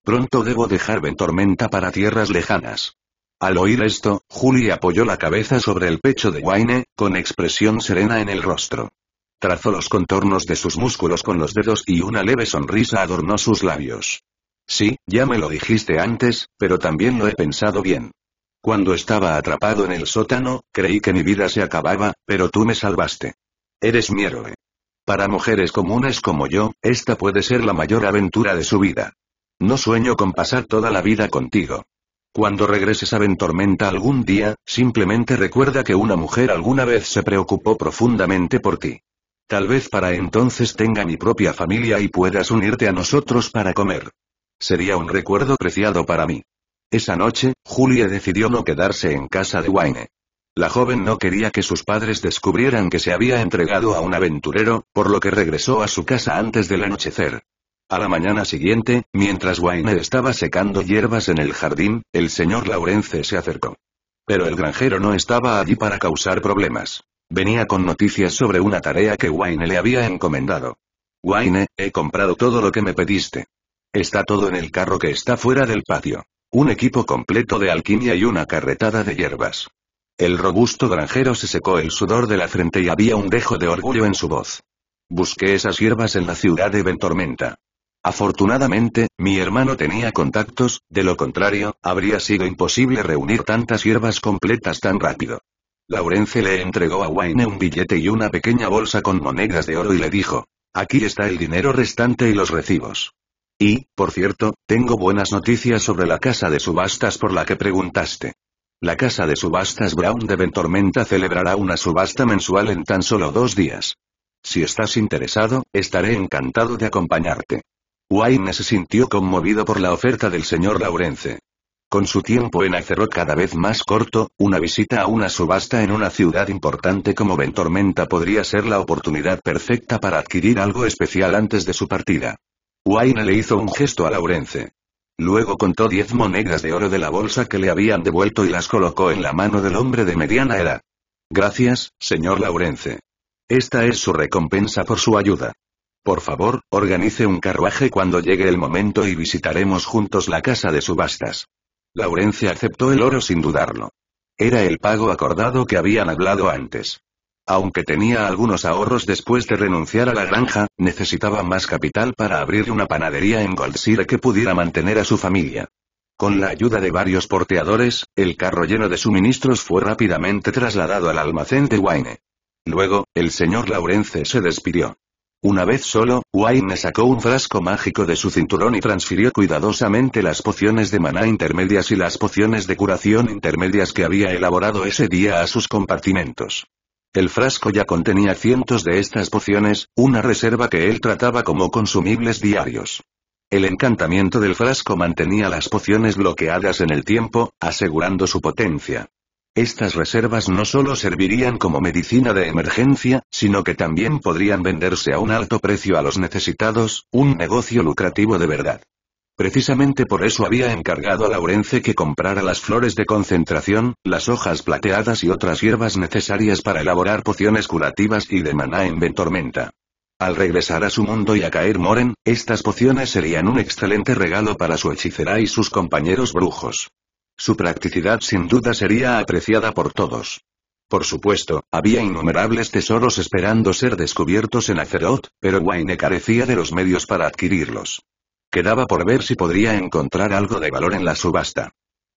Pronto debo dejar tormenta para tierras lejanas. Al oír esto, Julie apoyó la cabeza sobre el pecho de Wayne, con expresión serena en el rostro. Trazó los contornos de sus músculos con los dedos y una leve sonrisa adornó sus labios. Sí, ya me lo dijiste antes, pero también lo he pensado bien. Cuando estaba atrapado en el sótano, creí que mi vida se acababa, pero tú me salvaste. Eres mi héroe. Para mujeres comunes como yo, esta puede ser la mayor aventura de su vida. No sueño con pasar toda la vida contigo. Cuando regreses a Ventormenta algún día, simplemente recuerda que una mujer alguna vez se preocupó profundamente por ti. Tal vez para entonces tenga mi propia familia y puedas unirte a nosotros para comer. Sería un recuerdo preciado para mí. Esa noche, Julie decidió no quedarse en casa de Wayne. La joven no quería que sus padres descubrieran que se había entregado a un aventurero, por lo que regresó a su casa antes del anochecer. A la mañana siguiente, mientras Wayne estaba secando hierbas en el jardín, el señor Laurence se acercó. Pero el granjero no estaba allí para causar problemas. Venía con noticias sobre una tarea que Wayne le había encomendado. Wayne, he comprado todo lo que me pediste. Está todo en el carro que está fuera del patio. Un equipo completo de alquimia y una carretada de hierbas. El robusto granjero se secó el sudor de la frente y había un dejo de orgullo en su voz. Busqué esas hierbas en la ciudad de Ventormenta. Afortunadamente, mi hermano tenía contactos, de lo contrario, habría sido imposible reunir tantas hierbas completas tan rápido. Laurence le entregó a Wayne un billete y una pequeña bolsa con monedas de oro y le dijo, aquí está el dinero restante y los recibos. Y, por cierto, tengo buenas noticias sobre la casa de subastas por la que preguntaste. La casa de subastas Brown de Ventormenta celebrará una subasta mensual en tan solo dos días. Si estás interesado, estaré encantado de acompañarte. Wayne se sintió conmovido por la oferta del señor Laurence. Con su tiempo en Acerro cada vez más corto, una visita a una subasta en una ciudad importante como Ventormenta podría ser la oportunidad perfecta para adquirir algo especial antes de su partida. Wayne le hizo un gesto a Laurence. Luego contó diez monedas de oro de la bolsa que le habían devuelto y las colocó en la mano del hombre de mediana edad. Gracias, señor Laurence. Esta es su recompensa por su ayuda. Por favor, organice un carruaje cuando llegue el momento y visitaremos juntos la casa de subastas. Laurence aceptó el oro sin dudarlo. Era el pago acordado que habían hablado antes. Aunque tenía algunos ahorros después de renunciar a la granja, necesitaba más capital para abrir una panadería en Goldsire que pudiera mantener a su familia. Con la ayuda de varios porteadores, el carro lleno de suministros fue rápidamente trasladado al almacén de Wayne. Luego, el señor Laurence se despidió. Una vez solo, Wayne sacó un frasco mágico de su cinturón y transfirió cuidadosamente las pociones de maná intermedias y las pociones de curación intermedias que había elaborado ese día a sus compartimentos. El frasco ya contenía cientos de estas pociones, una reserva que él trataba como consumibles diarios. El encantamiento del frasco mantenía las pociones bloqueadas en el tiempo, asegurando su potencia. Estas reservas no solo servirían como medicina de emergencia, sino que también podrían venderse a un alto precio a los necesitados, un negocio lucrativo de verdad. Precisamente por eso había encargado a Laurence que comprara las flores de concentración, las hojas plateadas y otras hierbas necesarias para elaborar pociones curativas y de maná en Ventormenta. Al regresar a su mundo y a caer Moren, estas pociones serían un excelente regalo para su hechicera y sus compañeros brujos. Su practicidad sin duda sería apreciada por todos. Por supuesto, había innumerables tesoros esperando ser descubiertos en Azeroth, pero Wayne carecía de los medios para adquirirlos. Quedaba por ver si podría encontrar algo de valor en la subasta.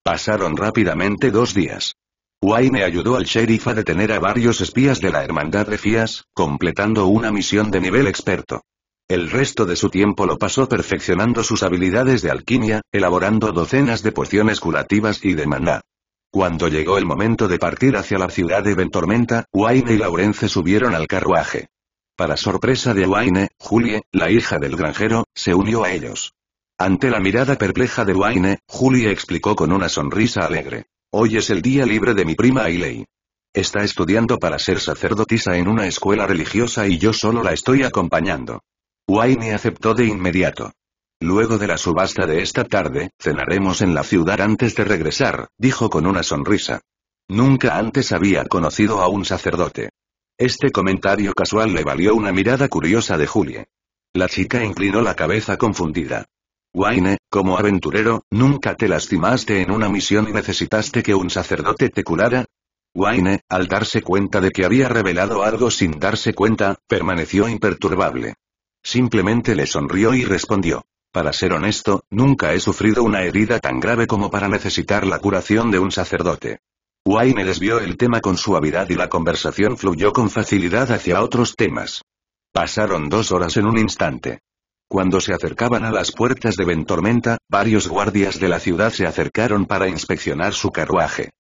Pasaron rápidamente dos días. Wayne ayudó al sheriff a detener a varios espías de la Hermandad de Fias, completando una misión de nivel experto. El resto de su tiempo lo pasó perfeccionando sus habilidades de alquimia, elaborando docenas de pociones curativas y de maná. Cuando llegó el momento de partir hacia la ciudad de Ventormenta, Wayne y Laurence subieron al carruaje. Para sorpresa de Wayne, Julie, la hija del granjero, se unió a ellos. Ante la mirada perpleja de Wayne, Julie explicó con una sonrisa alegre. Hoy es el día libre de mi prima Ailey. Está estudiando para ser sacerdotisa en una escuela religiosa y yo solo la estoy acompañando. Wayne aceptó de inmediato. Luego de la subasta de esta tarde, cenaremos en la ciudad antes de regresar, dijo con una sonrisa. Nunca antes había conocido a un sacerdote. Este comentario casual le valió una mirada curiosa de Julie. La chica inclinó la cabeza confundida. Wayne, como aventurero, ¿nunca te lastimaste en una misión y necesitaste que un sacerdote te curara? Wayne, al darse cuenta de que había revelado algo sin darse cuenta, permaneció imperturbable. Simplemente le sonrió y respondió. Para ser honesto, nunca he sufrido una herida tan grave como para necesitar la curación de un sacerdote. Wayne desvió el tema con suavidad y la conversación fluyó con facilidad hacia otros temas. Pasaron dos horas en un instante. Cuando se acercaban a las puertas de Ventormenta, varios guardias de la ciudad se acercaron para inspeccionar su carruaje.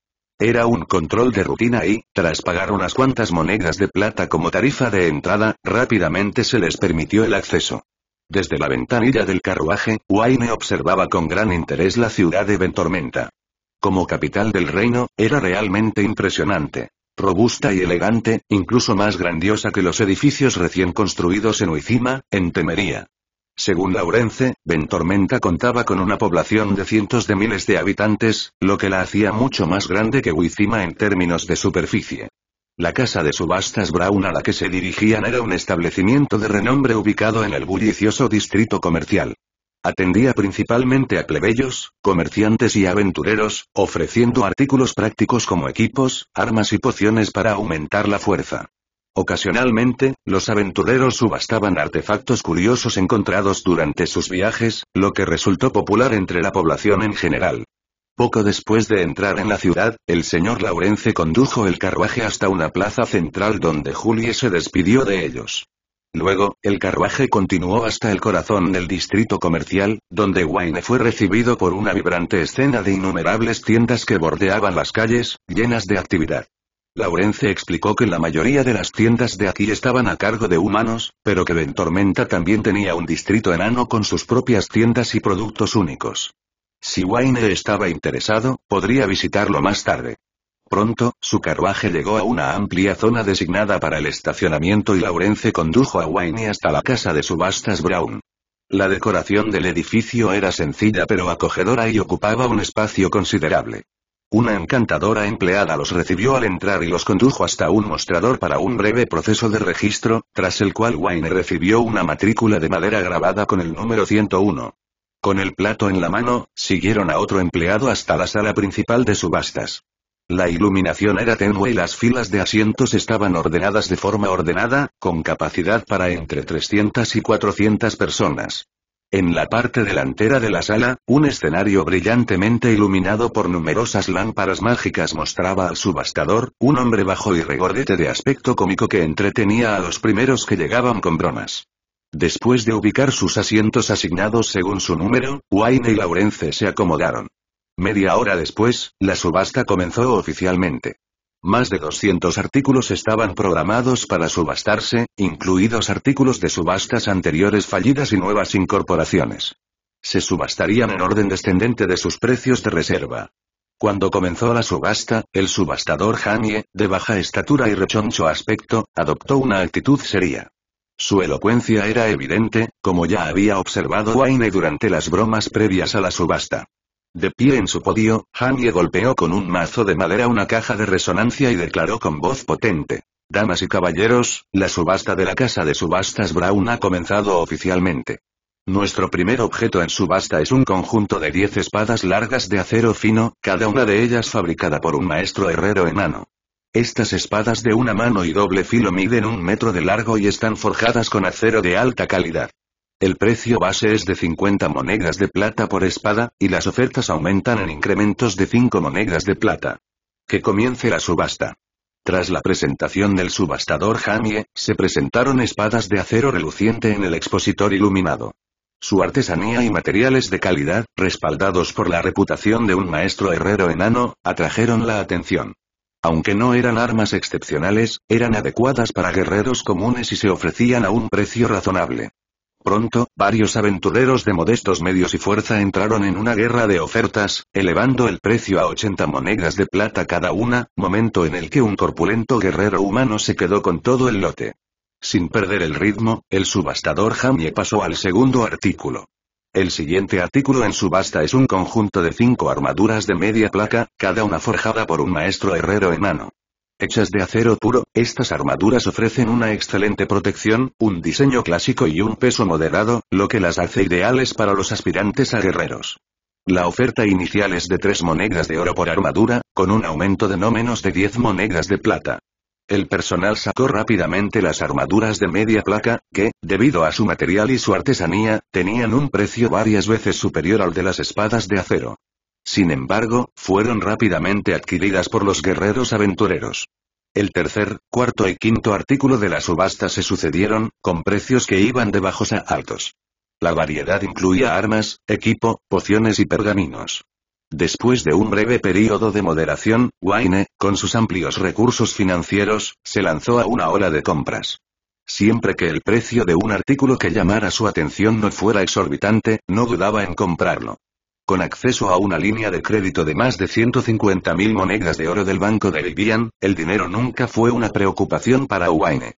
Era un control de rutina y, tras pagar unas cuantas monedas de plata como tarifa de entrada, rápidamente se les permitió el acceso. Desde la ventanilla del carruaje, Wayne observaba con gran interés la ciudad de Ventormenta. Como capital del reino, era realmente impresionante. Robusta y elegante, incluso más grandiosa que los edificios recién construidos en Uicima, en Temería. Según Laurence, Ventormenta contaba con una población de cientos de miles de habitantes, lo que la hacía mucho más grande que Huizima en términos de superficie. La casa de subastas Brown a la que se dirigían era un establecimiento de renombre ubicado en el bullicioso distrito comercial. Atendía principalmente a plebeyos, comerciantes y aventureros, ofreciendo artículos prácticos como equipos, armas y pociones para aumentar la fuerza. Ocasionalmente, los aventureros subastaban artefactos curiosos encontrados durante sus viajes, lo que resultó popular entre la población en general. Poco después de entrar en la ciudad, el señor Laurence condujo el carruaje hasta una plaza central donde Julie se despidió de ellos. Luego, el carruaje continuó hasta el corazón del distrito comercial, donde Wayne fue recibido por una vibrante escena de innumerables tiendas que bordeaban las calles, llenas de actividad. Laurence explicó que la mayoría de las tiendas de aquí estaban a cargo de humanos, pero que Ventormenta también tenía un distrito enano con sus propias tiendas y productos únicos. Si Wayne estaba interesado, podría visitarlo más tarde. Pronto, su carruaje llegó a una amplia zona designada para el estacionamiento y Laurence condujo a Wayne hasta la casa de subastas Brown. La decoración del edificio era sencilla pero acogedora y ocupaba un espacio considerable. Una encantadora empleada los recibió al entrar y los condujo hasta un mostrador para un breve proceso de registro, tras el cual Wayne recibió una matrícula de madera grabada con el número 101. Con el plato en la mano, siguieron a otro empleado hasta la sala principal de subastas. La iluminación era tenue y las filas de asientos estaban ordenadas de forma ordenada, con capacidad para entre 300 y 400 personas. En la parte delantera de la sala, un escenario brillantemente iluminado por numerosas lámparas mágicas mostraba al subastador, un hombre bajo y regordete de aspecto cómico que entretenía a los primeros que llegaban con bromas. Después de ubicar sus asientos asignados según su número, Wayne y Laurence se acomodaron. Media hora después, la subasta comenzó oficialmente. Más de 200 artículos estaban programados para subastarse, incluidos artículos de subastas anteriores fallidas y nuevas incorporaciones. Se subastarían en orden descendente de sus precios de reserva. Cuando comenzó la subasta, el subastador Janie, de baja estatura y rechoncho aspecto, adoptó una actitud seria. Su elocuencia era evidente, como ya había observado Wayne durante las bromas previas a la subasta. De pie en su podio, Hanye golpeó con un mazo de madera una caja de resonancia y declaró con voz potente. Damas y caballeros, la subasta de la casa de subastas Brown ha comenzado oficialmente. Nuestro primer objeto en subasta es un conjunto de 10 espadas largas de acero fino, cada una de ellas fabricada por un maestro herrero enano. Estas espadas de una mano y doble filo miden un metro de largo y están forjadas con acero de alta calidad. El precio base es de 50 monedas de plata por espada, y las ofertas aumentan en incrementos de 5 monedas de plata. Que comience la subasta. Tras la presentación del subastador Jamie, se presentaron espadas de acero reluciente en el expositor iluminado. Su artesanía y materiales de calidad, respaldados por la reputación de un maestro herrero enano, atrajeron la atención. Aunque no eran armas excepcionales, eran adecuadas para guerreros comunes y se ofrecían a un precio razonable. Pronto, varios aventureros de modestos medios y fuerza entraron en una guerra de ofertas, elevando el precio a 80 monedas de plata cada una, momento en el que un corpulento guerrero humano se quedó con todo el lote. Sin perder el ritmo, el subastador Jamie pasó al segundo artículo. El siguiente artículo en subasta es un conjunto de cinco armaduras de media placa, cada una forjada por un maestro herrero enano. Hechas de acero puro, estas armaduras ofrecen una excelente protección, un diseño clásico y un peso moderado, lo que las hace ideales para los aspirantes a guerreros. La oferta inicial es de 3 monedas de oro por armadura, con un aumento de no menos de 10 monedas de plata. El personal sacó rápidamente las armaduras de media placa, que, debido a su material y su artesanía, tenían un precio varias veces superior al de las espadas de acero. Sin embargo, fueron rápidamente adquiridas por los guerreros aventureros. El tercer, cuarto y quinto artículo de la subasta se sucedieron, con precios que iban de bajos a altos. La variedad incluía armas, equipo, pociones y pergaminos. Después de un breve período de moderación, Wayne, con sus amplios recursos financieros, se lanzó a una ola de compras. Siempre que el precio de un artículo que llamara su atención no fuera exorbitante, no dudaba en comprarlo con acceso a una línea de crédito de más de 150.000 monedas de oro del banco de Vivian, el dinero nunca fue una preocupación para Wayne.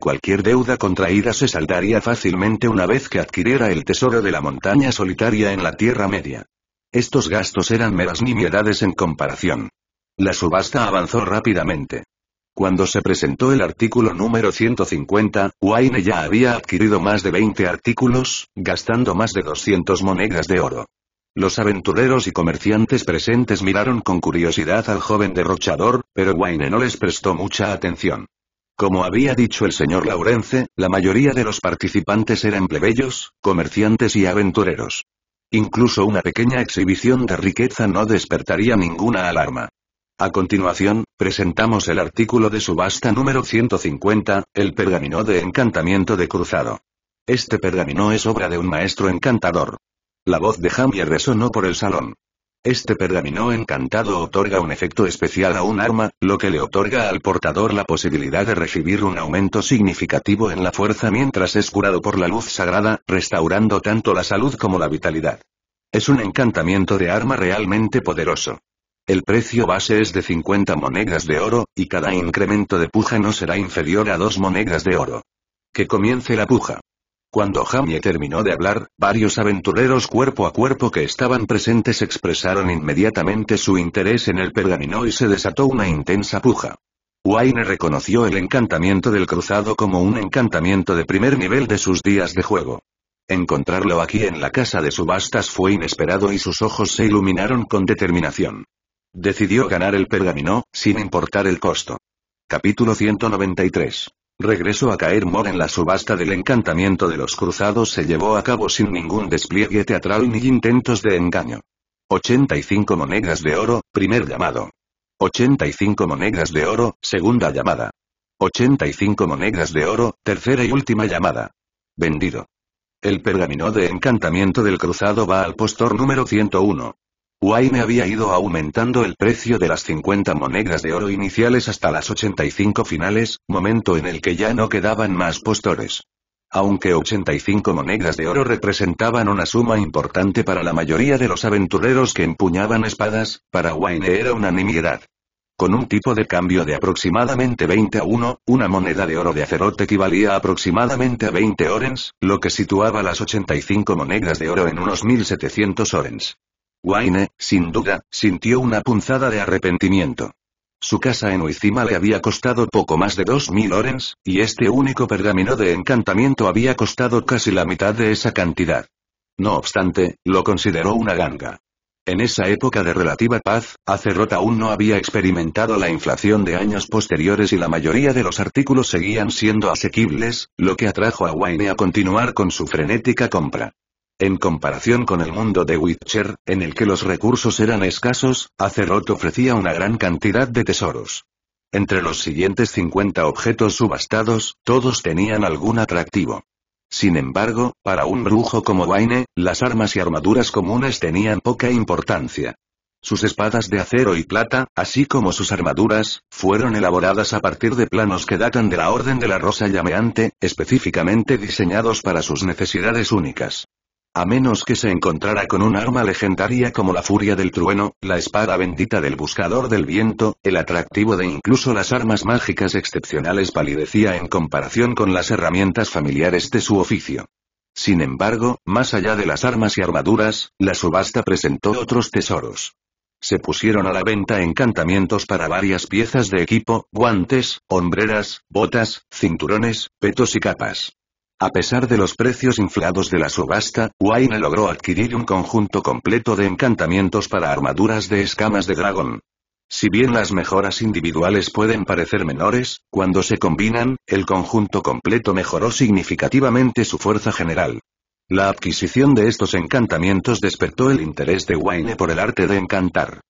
Cualquier deuda contraída se saldaría fácilmente una vez que adquiriera el tesoro de la montaña solitaria en la Tierra Media. Estos gastos eran meras nimiedades en comparación. La subasta avanzó rápidamente. Cuando se presentó el artículo número 150, Wayne ya había adquirido más de 20 artículos, gastando más de 200 monedas de oro. Los aventureros y comerciantes presentes miraron con curiosidad al joven derrochador, pero Wayne no les prestó mucha atención. Como había dicho el señor Laurence, la mayoría de los participantes eran plebeyos, comerciantes y aventureros. Incluso una pequeña exhibición de riqueza no despertaría ninguna alarma. A continuación, presentamos el artículo de subasta número 150, el pergamino de encantamiento de cruzado. Este pergamino es obra de un maestro encantador. La voz de Jamie resonó por el salón. Este pergamino encantado otorga un efecto especial a un arma, lo que le otorga al portador la posibilidad de recibir un aumento significativo en la fuerza mientras es curado por la luz sagrada, restaurando tanto la salud como la vitalidad. Es un encantamiento de arma realmente poderoso. El precio base es de 50 monedas de oro, y cada incremento de puja no será inferior a dos monedas de oro. Que comience la puja. Cuando Jamie terminó de hablar, varios aventureros cuerpo a cuerpo que estaban presentes expresaron inmediatamente su interés en el pergamino y se desató una intensa puja. Wayne reconoció el encantamiento del cruzado como un encantamiento de primer nivel de sus días de juego. Encontrarlo aquí en la casa de subastas fue inesperado y sus ojos se iluminaron con determinación. Decidió ganar el pergamino, sin importar el costo. Capítulo 193 Regreso a caer mor en la subasta del encantamiento de los cruzados se llevó a cabo sin ningún despliegue teatral ni intentos de engaño. 85 monedas de oro, primer llamado. 85 monedas de oro, segunda llamada. 85 monedas de oro, tercera y última llamada. Vendido. El pergamino de encantamiento del cruzado va al postor número 101. Wayne había ido aumentando el precio de las 50 monedas de oro iniciales hasta las 85 finales, momento en el que ya no quedaban más postores. Aunque 85 monedas de oro representaban una suma importante para la mayoría de los aventureros que empuñaban espadas, para Wayne era una nimiedad. Con un tipo de cambio de aproximadamente 20 a 1, una moneda de oro de acerote equivalía aproximadamente a 20 orens, lo que situaba las 85 monedas de oro en unos 1700 orens. Wayne, sin duda, sintió una punzada de arrepentimiento. Su casa en Uicima le había costado poco más de 2.000 orens, y este único pergamino de encantamiento había costado casi la mitad de esa cantidad. No obstante, lo consideró una ganga. En esa época de relativa paz, Acerrota aún no había experimentado la inflación de años posteriores y la mayoría de los artículos seguían siendo asequibles, lo que atrajo a Wayne a continuar con su frenética compra. En comparación con el mundo de Witcher, en el que los recursos eran escasos, Azeroth ofrecía una gran cantidad de tesoros. Entre los siguientes 50 objetos subastados, todos tenían algún atractivo. Sin embargo, para un brujo como Wayne, las armas y armaduras comunes tenían poca importancia. Sus espadas de acero y plata, así como sus armaduras, fueron elaboradas a partir de planos que datan de la Orden de la Rosa Llameante, específicamente diseñados para sus necesidades únicas. A menos que se encontrara con un arma legendaria como la furia del trueno, la espada bendita del buscador del viento, el atractivo de incluso las armas mágicas excepcionales palidecía en comparación con las herramientas familiares de su oficio. Sin embargo, más allá de las armas y armaduras, la subasta presentó otros tesoros. Se pusieron a la venta encantamientos para varias piezas de equipo, guantes, hombreras, botas, cinturones, petos y capas. A pesar de los precios inflados de la subasta, Wayne logró adquirir un conjunto completo de encantamientos para armaduras de escamas de dragón. Si bien las mejoras individuales pueden parecer menores, cuando se combinan, el conjunto completo mejoró significativamente su fuerza general. La adquisición de estos encantamientos despertó el interés de Wayne por el arte de encantar.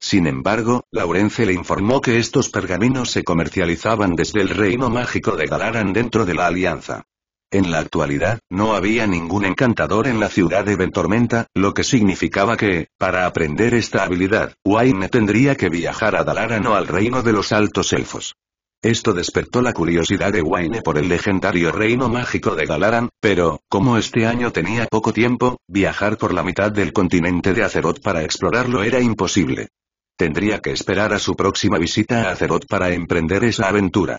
Sin embargo, Laurence le informó que estos pergaminos se comercializaban desde el reino mágico de Galaran dentro de la Alianza. En la actualidad, no había ningún encantador en la ciudad de Ventormenta, lo que significaba que, para aprender esta habilidad, Wayne tendría que viajar a Dalaran o al reino de los altos elfos. Esto despertó la curiosidad de Wayne por el legendario reino mágico de Dalaran, pero, como este año tenía poco tiempo, viajar por la mitad del continente de Azeroth para explorarlo era imposible. Tendría que esperar a su próxima visita a Azeroth para emprender esa aventura.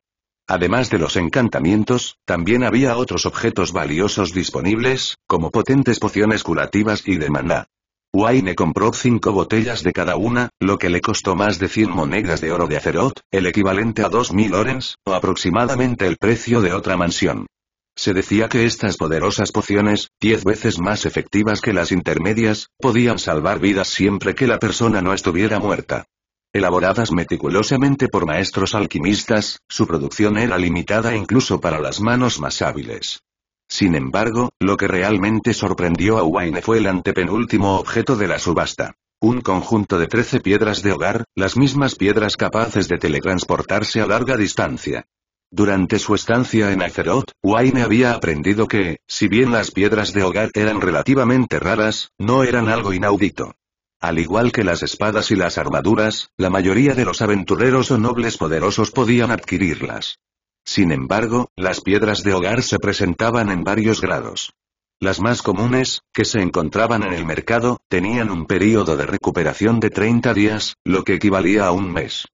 Además de los encantamientos, también había otros objetos valiosos disponibles, como potentes pociones curativas y de maná. Wayne compró cinco botellas de cada una, lo que le costó más de 100 monedas de oro de Azeroth, el equivalente a 2.000 orens, o aproximadamente el precio de otra mansión. Se decía que estas poderosas pociones, diez veces más efectivas que las intermedias, podían salvar vidas siempre que la persona no estuviera muerta. Elaboradas meticulosamente por maestros alquimistas, su producción era limitada incluso para las manos más hábiles. Sin embargo, lo que realmente sorprendió a Wayne fue el antepenúltimo objeto de la subasta. Un conjunto de trece piedras de hogar, las mismas piedras capaces de teletransportarse a larga distancia. Durante su estancia en Azeroth, Wayne había aprendido que, si bien las piedras de hogar eran relativamente raras, no eran algo inaudito. Al igual que las espadas y las armaduras, la mayoría de los aventureros o nobles poderosos podían adquirirlas. Sin embargo, las piedras de hogar se presentaban en varios grados. Las más comunes, que se encontraban en el mercado, tenían un período de recuperación de 30 días, lo que equivalía a un mes.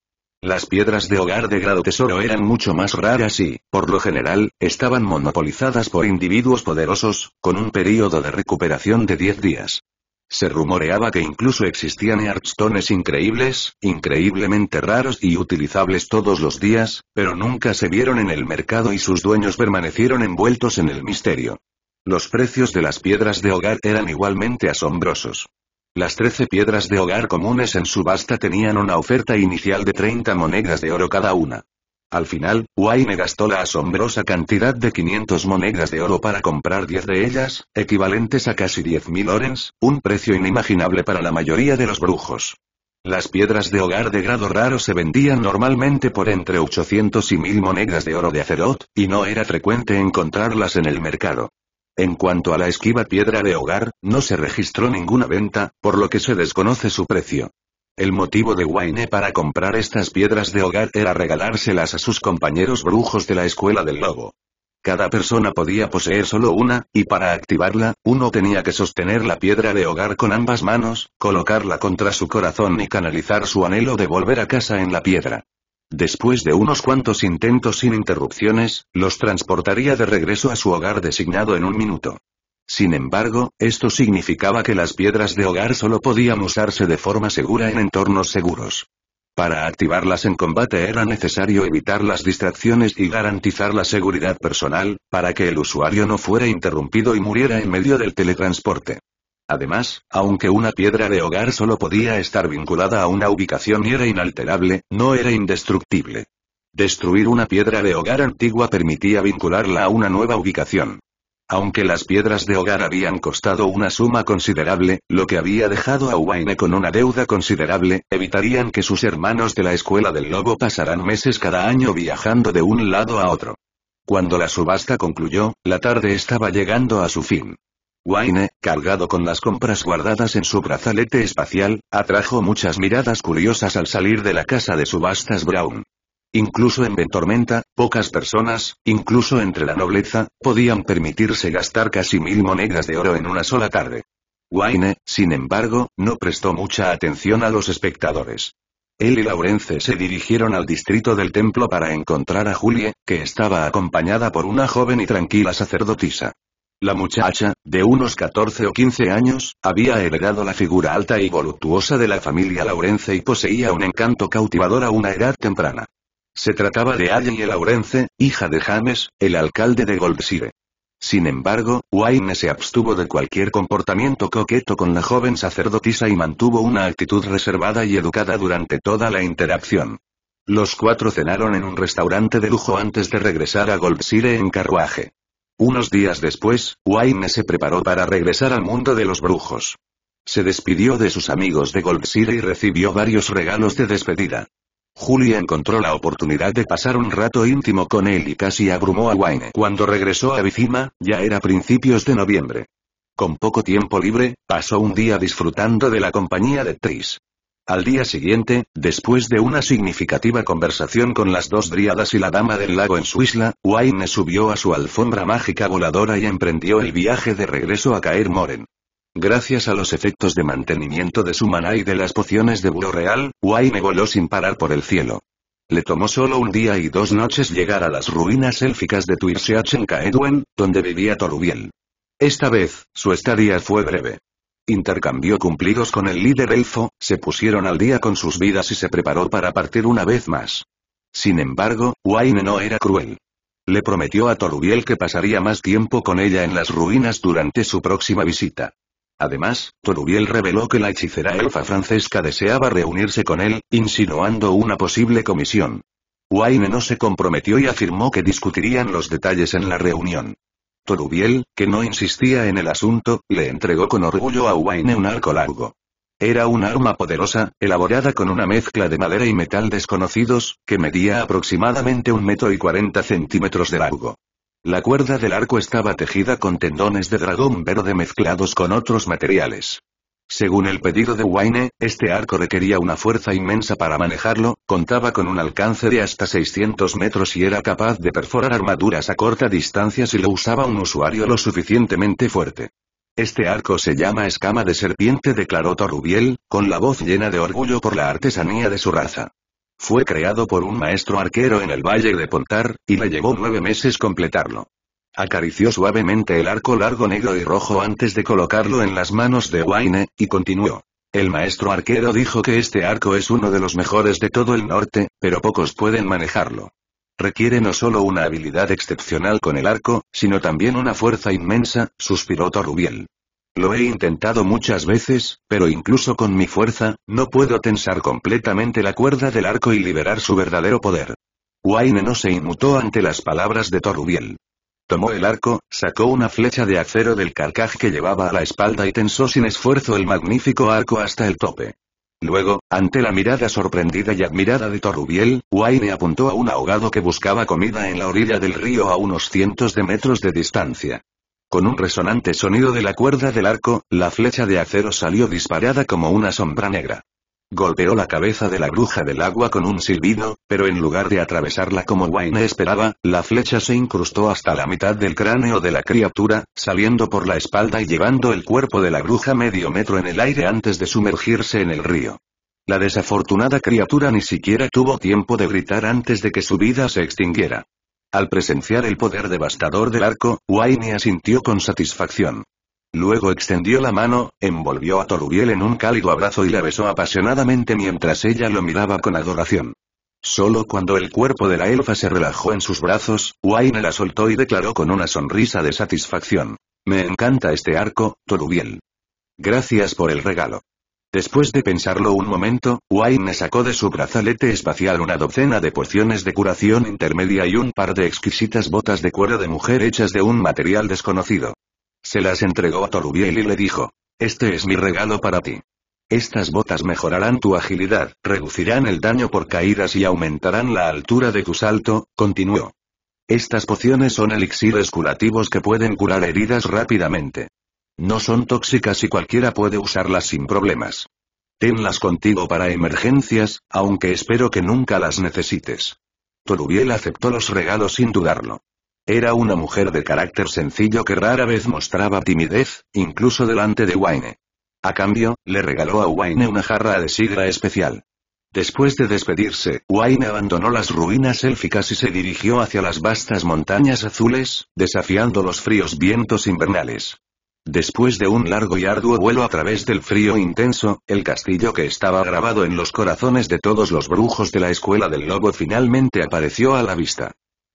Las piedras de hogar de grado tesoro eran mucho más raras y, por lo general, estaban monopolizadas por individuos poderosos, con un período de recuperación de 10 días. Se rumoreaba que incluso existían artstones increíbles, increíblemente raros y utilizables todos los días, pero nunca se vieron en el mercado y sus dueños permanecieron envueltos en el misterio. Los precios de las piedras de hogar eran igualmente asombrosos. Las trece piedras de hogar comunes en subasta tenían una oferta inicial de 30 monedas de oro cada una. Al final, Wayne gastó la asombrosa cantidad de 500 monedas de oro para comprar 10 de ellas, equivalentes a casi 10.000 orens, un precio inimaginable para la mayoría de los brujos. Las piedras de hogar de grado raro se vendían normalmente por entre 800 y 1000 monedas de oro de Azeroth, y no era frecuente encontrarlas en el mercado. En cuanto a la esquiva piedra de hogar, no se registró ninguna venta, por lo que se desconoce su precio. El motivo de Wayne para comprar estas piedras de hogar era regalárselas a sus compañeros brujos de la escuela del lobo. Cada persona podía poseer solo una, y para activarla, uno tenía que sostener la piedra de hogar con ambas manos, colocarla contra su corazón y canalizar su anhelo de volver a casa en la piedra. Después de unos cuantos intentos sin interrupciones, los transportaría de regreso a su hogar designado en un minuto. Sin embargo, esto significaba que las piedras de hogar solo podían usarse de forma segura en entornos seguros. Para activarlas en combate era necesario evitar las distracciones y garantizar la seguridad personal, para que el usuario no fuera interrumpido y muriera en medio del teletransporte. Además, aunque una piedra de hogar solo podía estar vinculada a una ubicación y era inalterable, no era indestructible. Destruir una piedra de hogar antigua permitía vincularla a una nueva ubicación. Aunque las piedras de hogar habían costado una suma considerable, lo que había dejado a Wayne con una deuda considerable, evitarían que sus hermanos de la escuela del lobo pasaran meses cada año viajando de un lado a otro. Cuando la subasta concluyó, la tarde estaba llegando a su fin. Wayne, cargado con las compras guardadas en su brazalete espacial, atrajo muchas miradas curiosas al salir de la casa de subastas Brown. Incluso en Ventormenta, pocas personas, incluso entre la nobleza, podían permitirse gastar casi mil monedas de oro en una sola tarde. Wayne, sin embargo, no prestó mucha atención a los espectadores. Él y Laurence se dirigieron al distrito del templo para encontrar a Julie, que estaba acompañada por una joven y tranquila sacerdotisa. La muchacha, de unos 14 o 15 años, había heredado la figura alta y voluptuosa de la familia Laurence y poseía un encanto cautivador a una edad temprana. Se trataba de Allie Laurence, hija de James, el alcalde de Goldshire. Sin embargo, Wayne se abstuvo de cualquier comportamiento coqueto con la joven sacerdotisa y mantuvo una actitud reservada y educada durante toda la interacción. Los cuatro cenaron en un restaurante de lujo antes de regresar a Goldshire en carruaje. Unos días después, Wayne se preparó para regresar al mundo de los brujos. Se despidió de sus amigos de Goldshire y recibió varios regalos de despedida. Julia encontró la oportunidad de pasar un rato íntimo con él y casi abrumó a Wayne. Cuando regresó a Vicima, ya era principios de noviembre. Con poco tiempo libre, pasó un día disfrutando de la compañía de Tris. Al día siguiente, después de una significativa conversación con las dos dríadas y la dama del lago en su isla, Wayne subió a su alfombra mágica voladora y emprendió el viaje de regreso a Caer Moren. Gracias a los efectos de mantenimiento de su maná y de las pociones de buro real, Wayne voló sin parar por el cielo. Le tomó solo un día y dos noches llegar a las ruinas élficas de Tuirseach Caedwen, donde vivía Torubiel. Esta vez, su estadía fue breve. Intercambió cumplidos con el líder elfo, se pusieron al día con sus vidas y se preparó para partir una vez más. Sin embargo, Wayne no era cruel. Le prometió a Torubiel que pasaría más tiempo con ella en las ruinas durante su próxima visita. Además, Torubiel reveló que la hechicera elfa francesca deseaba reunirse con él, insinuando una posible comisión. Wayne no se comprometió y afirmó que discutirían los detalles en la reunión. Torubiel, que no insistía en el asunto, le entregó con orgullo a Wayne un arco largo. Era un arma poderosa, elaborada con una mezcla de madera y metal desconocidos, que medía aproximadamente un metro y cuarenta centímetros de largo. La cuerda del arco estaba tejida con tendones de dragón verde mezclados con otros materiales. Según el pedido de Wayne, este arco requería una fuerza inmensa para manejarlo, contaba con un alcance de hasta 600 metros y era capaz de perforar armaduras a corta distancia si lo usaba un usuario lo suficientemente fuerte. Este arco se llama escama de serpiente declaró Torubiel, con la voz llena de orgullo por la artesanía de su raza. Fue creado por un maestro arquero en el Valle de Pontar, y le llevó nueve meses completarlo. Acarició suavemente el arco largo negro y rojo antes de colocarlo en las manos de Wayne, y continuó. El maestro arquero dijo que este arco es uno de los mejores de todo el norte, pero pocos pueden manejarlo. Requiere no solo una habilidad excepcional con el arco, sino también una fuerza inmensa, suspiró Torubiel. Lo he intentado muchas veces, pero incluso con mi fuerza, no puedo tensar completamente la cuerda del arco y liberar su verdadero poder. Wayne no se inmutó ante las palabras de Torubiel. Tomó el arco, sacó una flecha de acero del carcaj que llevaba a la espalda y tensó sin esfuerzo el magnífico arco hasta el tope. Luego, ante la mirada sorprendida y admirada de Torubiel, Wayne apuntó a un ahogado que buscaba comida en la orilla del río a unos cientos de metros de distancia. Con un resonante sonido de la cuerda del arco, la flecha de acero salió disparada como una sombra negra. Golpeó la cabeza de la bruja del agua con un silbido, pero en lugar de atravesarla como Wayne esperaba, la flecha se incrustó hasta la mitad del cráneo de la criatura, saliendo por la espalda y llevando el cuerpo de la bruja medio metro en el aire antes de sumergirse en el río. La desafortunada criatura ni siquiera tuvo tiempo de gritar antes de que su vida se extinguiera. Al presenciar el poder devastador del arco, Wayne asintió con satisfacción. Luego extendió la mano, envolvió a Torubiel en un cálido abrazo y la besó apasionadamente mientras ella lo miraba con adoración. Solo cuando el cuerpo de la elfa se relajó en sus brazos, Wayne la soltó y declaró con una sonrisa de satisfacción. Me encanta este arco, Torubiel. Gracias por el regalo. Después de pensarlo un momento, Wayne sacó de su brazalete espacial una docena de pociones de curación intermedia y un par de exquisitas botas de cuero de mujer hechas de un material desconocido. Se las entregó a Torubiel y le dijo, este es mi regalo para ti. Estas botas mejorarán tu agilidad, reducirán el daño por caídas y aumentarán la altura de tu salto, continuó. Estas pociones son elixires curativos que pueden curar heridas rápidamente. No son tóxicas y cualquiera puede usarlas sin problemas. Tenlas contigo para emergencias, aunque espero que nunca las necesites. Torubiel aceptó los regalos sin dudarlo. Era una mujer de carácter sencillo que rara vez mostraba timidez, incluso delante de Wayne. A cambio, le regaló a Wayne una jarra de sidra especial. Después de despedirse, Wayne abandonó las ruinas élficas y se dirigió hacia las vastas montañas azules, desafiando los fríos vientos invernales. Después de un largo y arduo vuelo a través del frío intenso, el castillo que estaba grabado en los corazones de todos los brujos de la escuela del lobo finalmente apareció a la vista.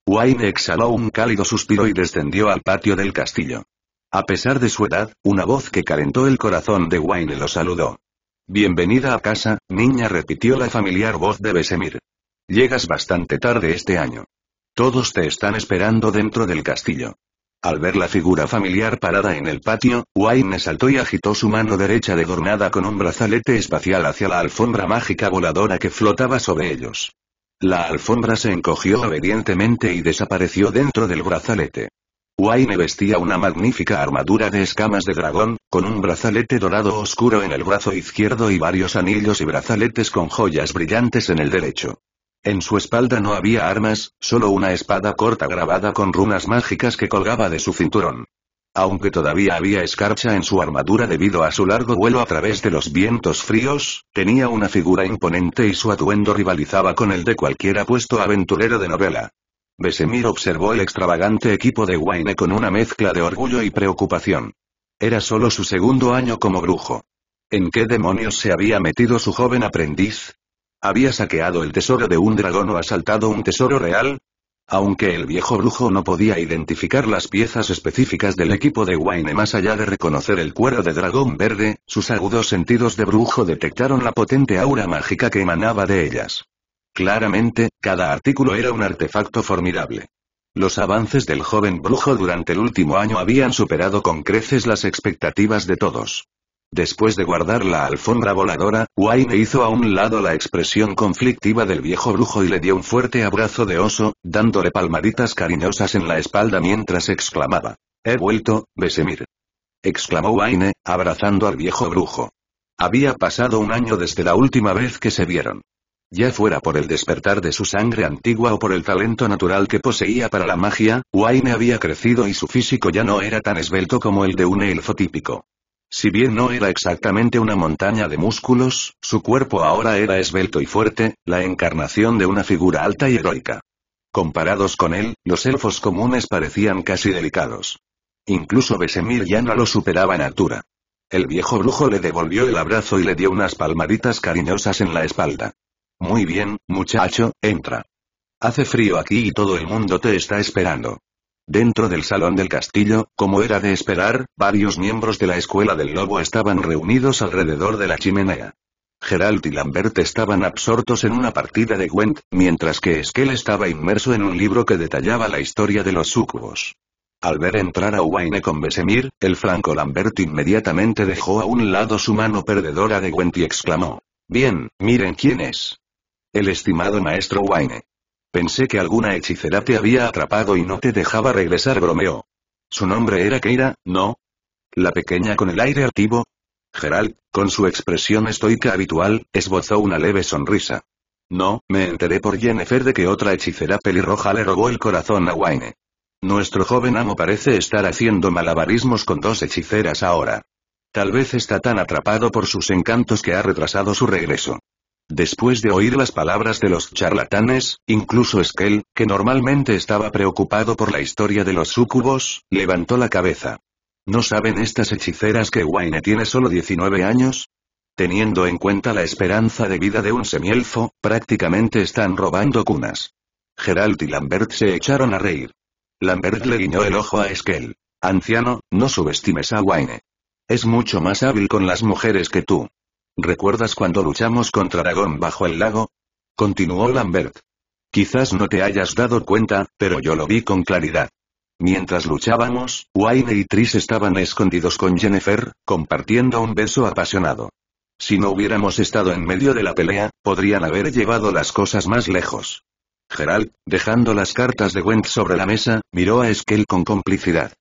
Wayne exhaló un cálido suspiro y descendió al patio del castillo. A pesar de su edad, una voz que calentó el corazón de Wayne lo saludó. Bienvenida a casa, niña repitió la familiar voz de Besemir. Llegas bastante tarde este año. Todos te están esperando dentro del castillo. Al ver la figura familiar parada en el patio, Wayne saltó y agitó su mano derecha adornada con un brazalete espacial hacia la alfombra mágica voladora que flotaba sobre ellos. La alfombra se encogió obedientemente y desapareció dentro del brazalete. Wayne vestía una magnífica armadura de escamas de dragón, con un brazalete dorado oscuro en el brazo izquierdo y varios anillos y brazaletes con joyas brillantes en el derecho. En su espalda no había armas, solo una espada corta grabada con runas mágicas que colgaba de su cinturón. Aunque todavía había escarcha en su armadura debido a su largo vuelo a través de los vientos fríos, tenía una figura imponente y su atuendo rivalizaba con el de cualquier apuesto aventurero de novela. Besemir observó el extravagante equipo de Wayne con una mezcla de orgullo y preocupación. Era solo su segundo año como brujo. ¿En qué demonios se había metido su joven aprendiz? ¿Había saqueado el tesoro de un dragón o asaltado un tesoro real? Aunque el viejo brujo no podía identificar las piezas específicas del equipo de Wayne más allá de reconocer el cuero de dragón verde, sus agudos sentidos de brujo detectaron la potente aura mágica que emanaba de ellas. Claramente, cada artículo era un artefacto formidable. Los avances del joven brujo durante el último año habían superado con creces las expectativas de todos. Después de guardar la alfombra voladora, Wayne hizo a un lado la expresión conflictiva del viejo brujo y le dio un fuerte abrazo de oso, dándole palmaditas cariñosas en la espalda mientras exclamaba. He vuelto, Besemir. exclamó Wayne, abrazando al viejo brujo. Había pasado un año desde la última vez que se vieron. Ya fuera por el despertar de su sangre antigua o por el talento natural que poseía para la magia, Wayne había crecido y su físico ya no era tan esbelto como el de un elfo típico. Si bien no era exactamente una montaña de músculos, su cuerpo ahora era esbelto y fuerte, la encarnación de una figura alta y heroica. Comparados con él, los elfos comunes parecían casi delicados. Incluso Besemir ya no lo superaba en altura. El viejo brujo le devolvió el abrazo y le dio unas palmaditas cariñosas en la espalda. Muy bien, muchacho, entra. Hace frío aquí y todo el mundo te está esperando. Dentro del salón del castillo, como era de esperar, varios miembros de la escuela del lobo estaban reunidos alrededor de la chimenea. Gerald y Lambert estaban absortos en una partida de Gwent, mientras que Esquel estaba inmerso en un libro que detallaba la historia de los sucubos. Al ver entrar a Wayne con Besemir, el franco Lambert inmediatamente dejó a un lado su mano perdedora de Gwent y exclamó. Bien, miren quién es. El estimado maestro Wayne. Pensé que alguna hechicera te había atrapado y no te dejaba regresar, bromeó. Su nombre era Keira, ¿no? La pequeña con el aire activo?» Gerald, con su expresión estoica habitual, esbozó una leve sonrisa. No, me enteré por Jennifer de que otra hechicera pelirroja le robó el corazón a Wayne. Nuestro joven amo parece estar haciendo malabarismos con dos hechiceras ahora. Tal vez está tan atrapado por sus encantos que ha retrasado su regreso. Después de oír las palabras de los charlatanes, incluso Skell, que normalmente estaba preocupado por la historia de los súcubos, levantó la cabeza. ¿No saben estas hechiceras que Wayne tiene solo 19 años? Teniendo en cuenta la esperanza de vida de un semielfo, prácticamente están robando cunas. Gerald y Lambert se echaron a reír. Lambert le guiñó el ojo a Skell. Anciano, no subestimes a Wayne. Es mucho más hábil con las mujeres que tú. ¿Recuerdas cuando luchamos contra Dragón bajo el lago? Continuó Lambert. Quizás no te hayas dado cuenta, pero yo lo vi con claridad. Mientras luchábamos, Wayne y Tris estaban escondidos con Jennifer, compartiendo un beso apasionado. Si no hubiéramos estado en medio de la pelea, podrían haber llevado las cosas más lejos. Gerald, dejando las cartas de Wendt sobre la mesa, miró a Skell con complicidad.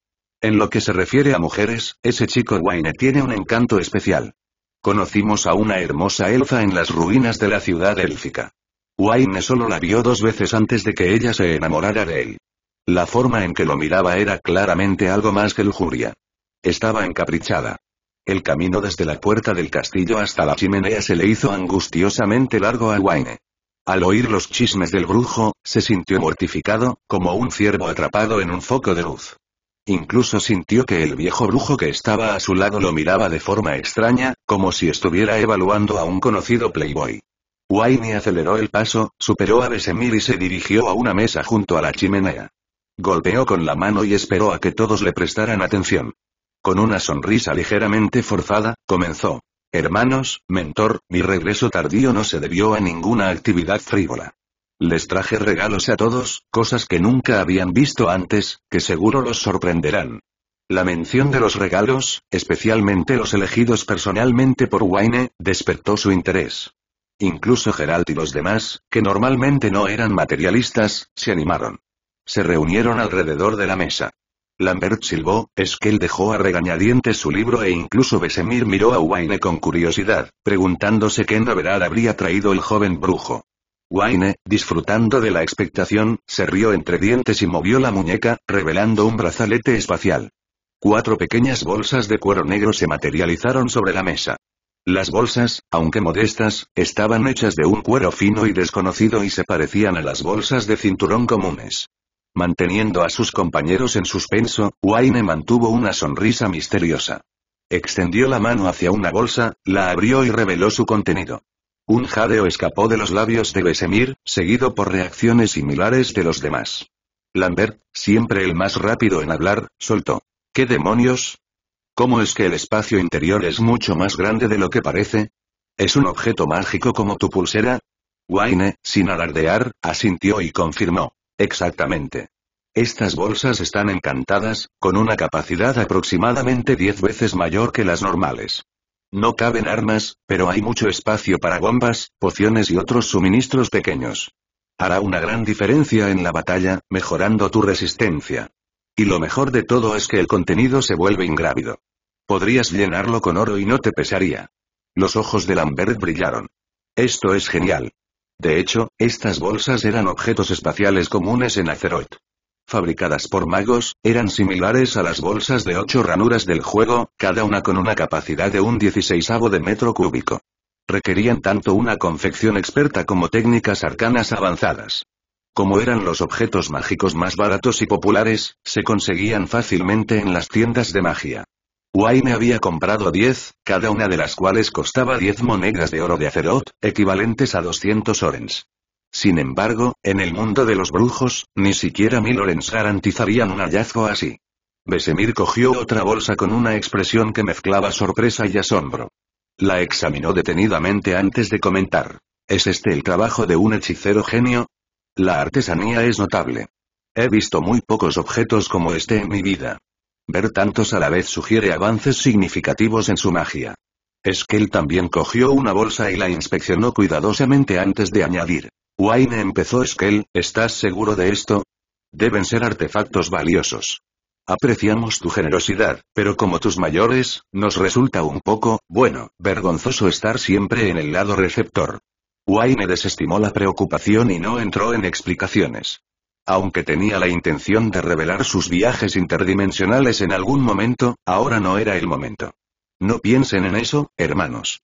En lo que se refiere a mujeres, ese chico Wayne tiene un encanto especial. Conocimos a una hermosa elfa en las ruinas de la ciudad élfica. Wayne solo la vio dos veces antes de que ella se enamorara de él. La forma en que lo miraba era claramente algo más que lujuria. Estaba encaprichada. El camino desde la puerta del castillo hasta la chimenea se le hizo angustiosamente largo a Wayne. Al oír los chismes del brujo, se sintió mortificado, como un ciervo atrapado en un foco de luz. Incluso sintió que el viejo brujo que estaba a su lado lo miraba de forma extraña, como si estuviera evaluando a un conocido playboy. Wayne aceleró el paso, superó a Besemir y se dirigió a una mesa junto a la chimenea. Golpeó con la mano y esperó a que todos le prestaran atención. Con una sonrisa ligeramente forzada, comenzó. Hermanos, mentor, mi regreso tardío no se debió a ninguna actividad frívola. Les traje regalos a todos, cosas que nunca habían visto antes, que seguro los sorprenderán. La mención de los regalos, especialmente los elegidos personalmente por Wayne, despertó su interés. Incluso Geralt y los demás, que normalmente no eran materialistas, se animaron. Se reunieron alrededor de la mesa. Lambert silbó, Esquel dejó a regañadientes su libro e incluso Besemir miró a Wayne con curiosidad, preguntándose qué novedad habría traído el joven brujo. Wayne, disfrutando de la expectación, se rió entre dientes y movió la muñeca, revelando un brazalete espacial. Cuatro pequeñas bolsas de cuero negro se materializaron sobre la mesa. Las bolsas, aunque modestas, estaban hechas de un cuero fino y desconocido y se parecían a las bolsas de cinturón comunes. Manteniendo a sus compañeros en suspenso, Wayne mantuvo una sonrisa misteriosa. Extendió la mano hacia una bolsa, la abrió y reveló su contenido. Un jadeo escapó de los labios de Besemir, seguido por reacciones similares de los demás. Lambert, siempre el más rápido en hablar, soltó. ¿Qué demonios? ¿Cómo es que el espacio interior es mucho más grande de lo que parece? ¿Es un objeto mágico como tu pulsera? Wayne, sin alardear, asintió y confirmó. Exactamente. Estas bolsas están encantadas, con una capacidad aproximadamente 10 veces mayor que las normales. No caben armas, pero hay mucho espacio para bombas, pociones y otros suministros pequeños. Hará una gran diferencia en la batalla, mejorando tu resistencia. Y lo mejor de todo es que el contenido se vuelve ingrávido. Podrías llenarlo con oro y no te pesaría. Los ojos de Lambert brillaron. Esto es genial. De hecho, estas bolsas eran objetos espaciales comunes en Azeroth fabricadas por magos, eran similares a las bolsas de ocho ranuras del juego, cada una con una capacidad de un 16avo de metro cúbico. Requerían tanto una confección experta como técnicas arcanas avanzadas. Como eran los objetos mágicos más baratos y populares, se conseguían fácilmente en las tiendas de magia. Wayne había comprado 10, cada una de las cuales costaba 10 monedas de oro de acerot, equivalentes a 200 orens. Sin embargo, en el mundo de los brujos, ni siquiera Milorens garantizarían un hallazgo así. Besemir cogió otra bolsa con una expresión que mezclaba sorpresa y asombro. La examinó detenidamente antes de comentar. ¿Es este el trabajo de un hechicero genio? La artesanía es notable. He visto muy pocos objetos como este en mi vida. Ver tantos a la vez sugiere avances significativos en su magia. él también cogió una bolsa y la inspeccionó cuidadosamente antes de añadir. Wayne empezó Skell, ¿estás seguro de esto? Deben ser artefactos valiosos. Apreciamos tu generosidad, pero como tus mayores, nos resulta un poco, bueno, vergonzoso estar siempre en el lado receptor. Wayne desestimó la preocupación y no entró en explicaciones. Aunque tenía la intención de revelar sus viajes interdimensionales en algún momento, ahora no era el momento. No piensen en eso, hermanos.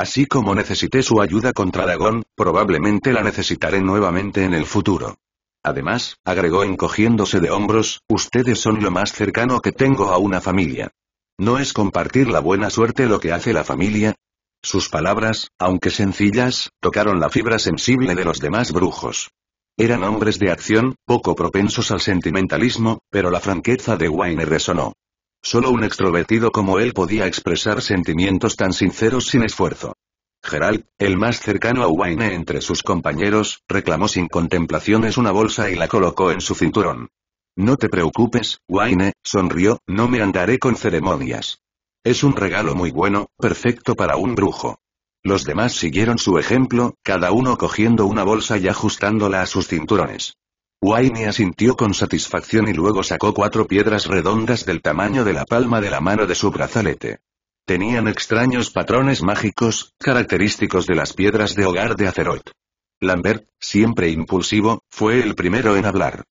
Así como necesité su ayuda contra Dragón, probablemente la necesitaré nuevamente en el futuro. Además, agregó encogiéndose de hombros, ustedes son lo más cercano que tengo a una familia. ¿No es compartir la buena suerte lo que hace la familia? Sus palabras, aunque sencillas, tocaron la fibra sensible de los demás brujos. Eran hombres de acción, poco propensos al sentimentalismo, pero la franqueza de Wayne resonó. Solo un extrovertido como él podía expresar sentimientos tan sinceros sin esfuerzo. Gerald, el más cercano a Wayne entre sus compañeros, reclamó sin contemplaciones una bolsa y la colocó en su cinturón. No te preocupes, Wayne, sonrió, no me andaré con ceremonias. Es un regalo muy bueno, perfecto para un brujo. Los demás siguieron su ejemplo, cada uno cogiendo una bolsa y ajustándola a sus cinturones. Wayne asintió con satisfacción y luego sacó cuatro piedras redondas del tamaño de la palma de la mano de su brazalete. Tenían extraños patrones mágicos, característicos de las piedras de hogar de Azeroth. Lambert, siempre impulsivo, fue el primero en hablar.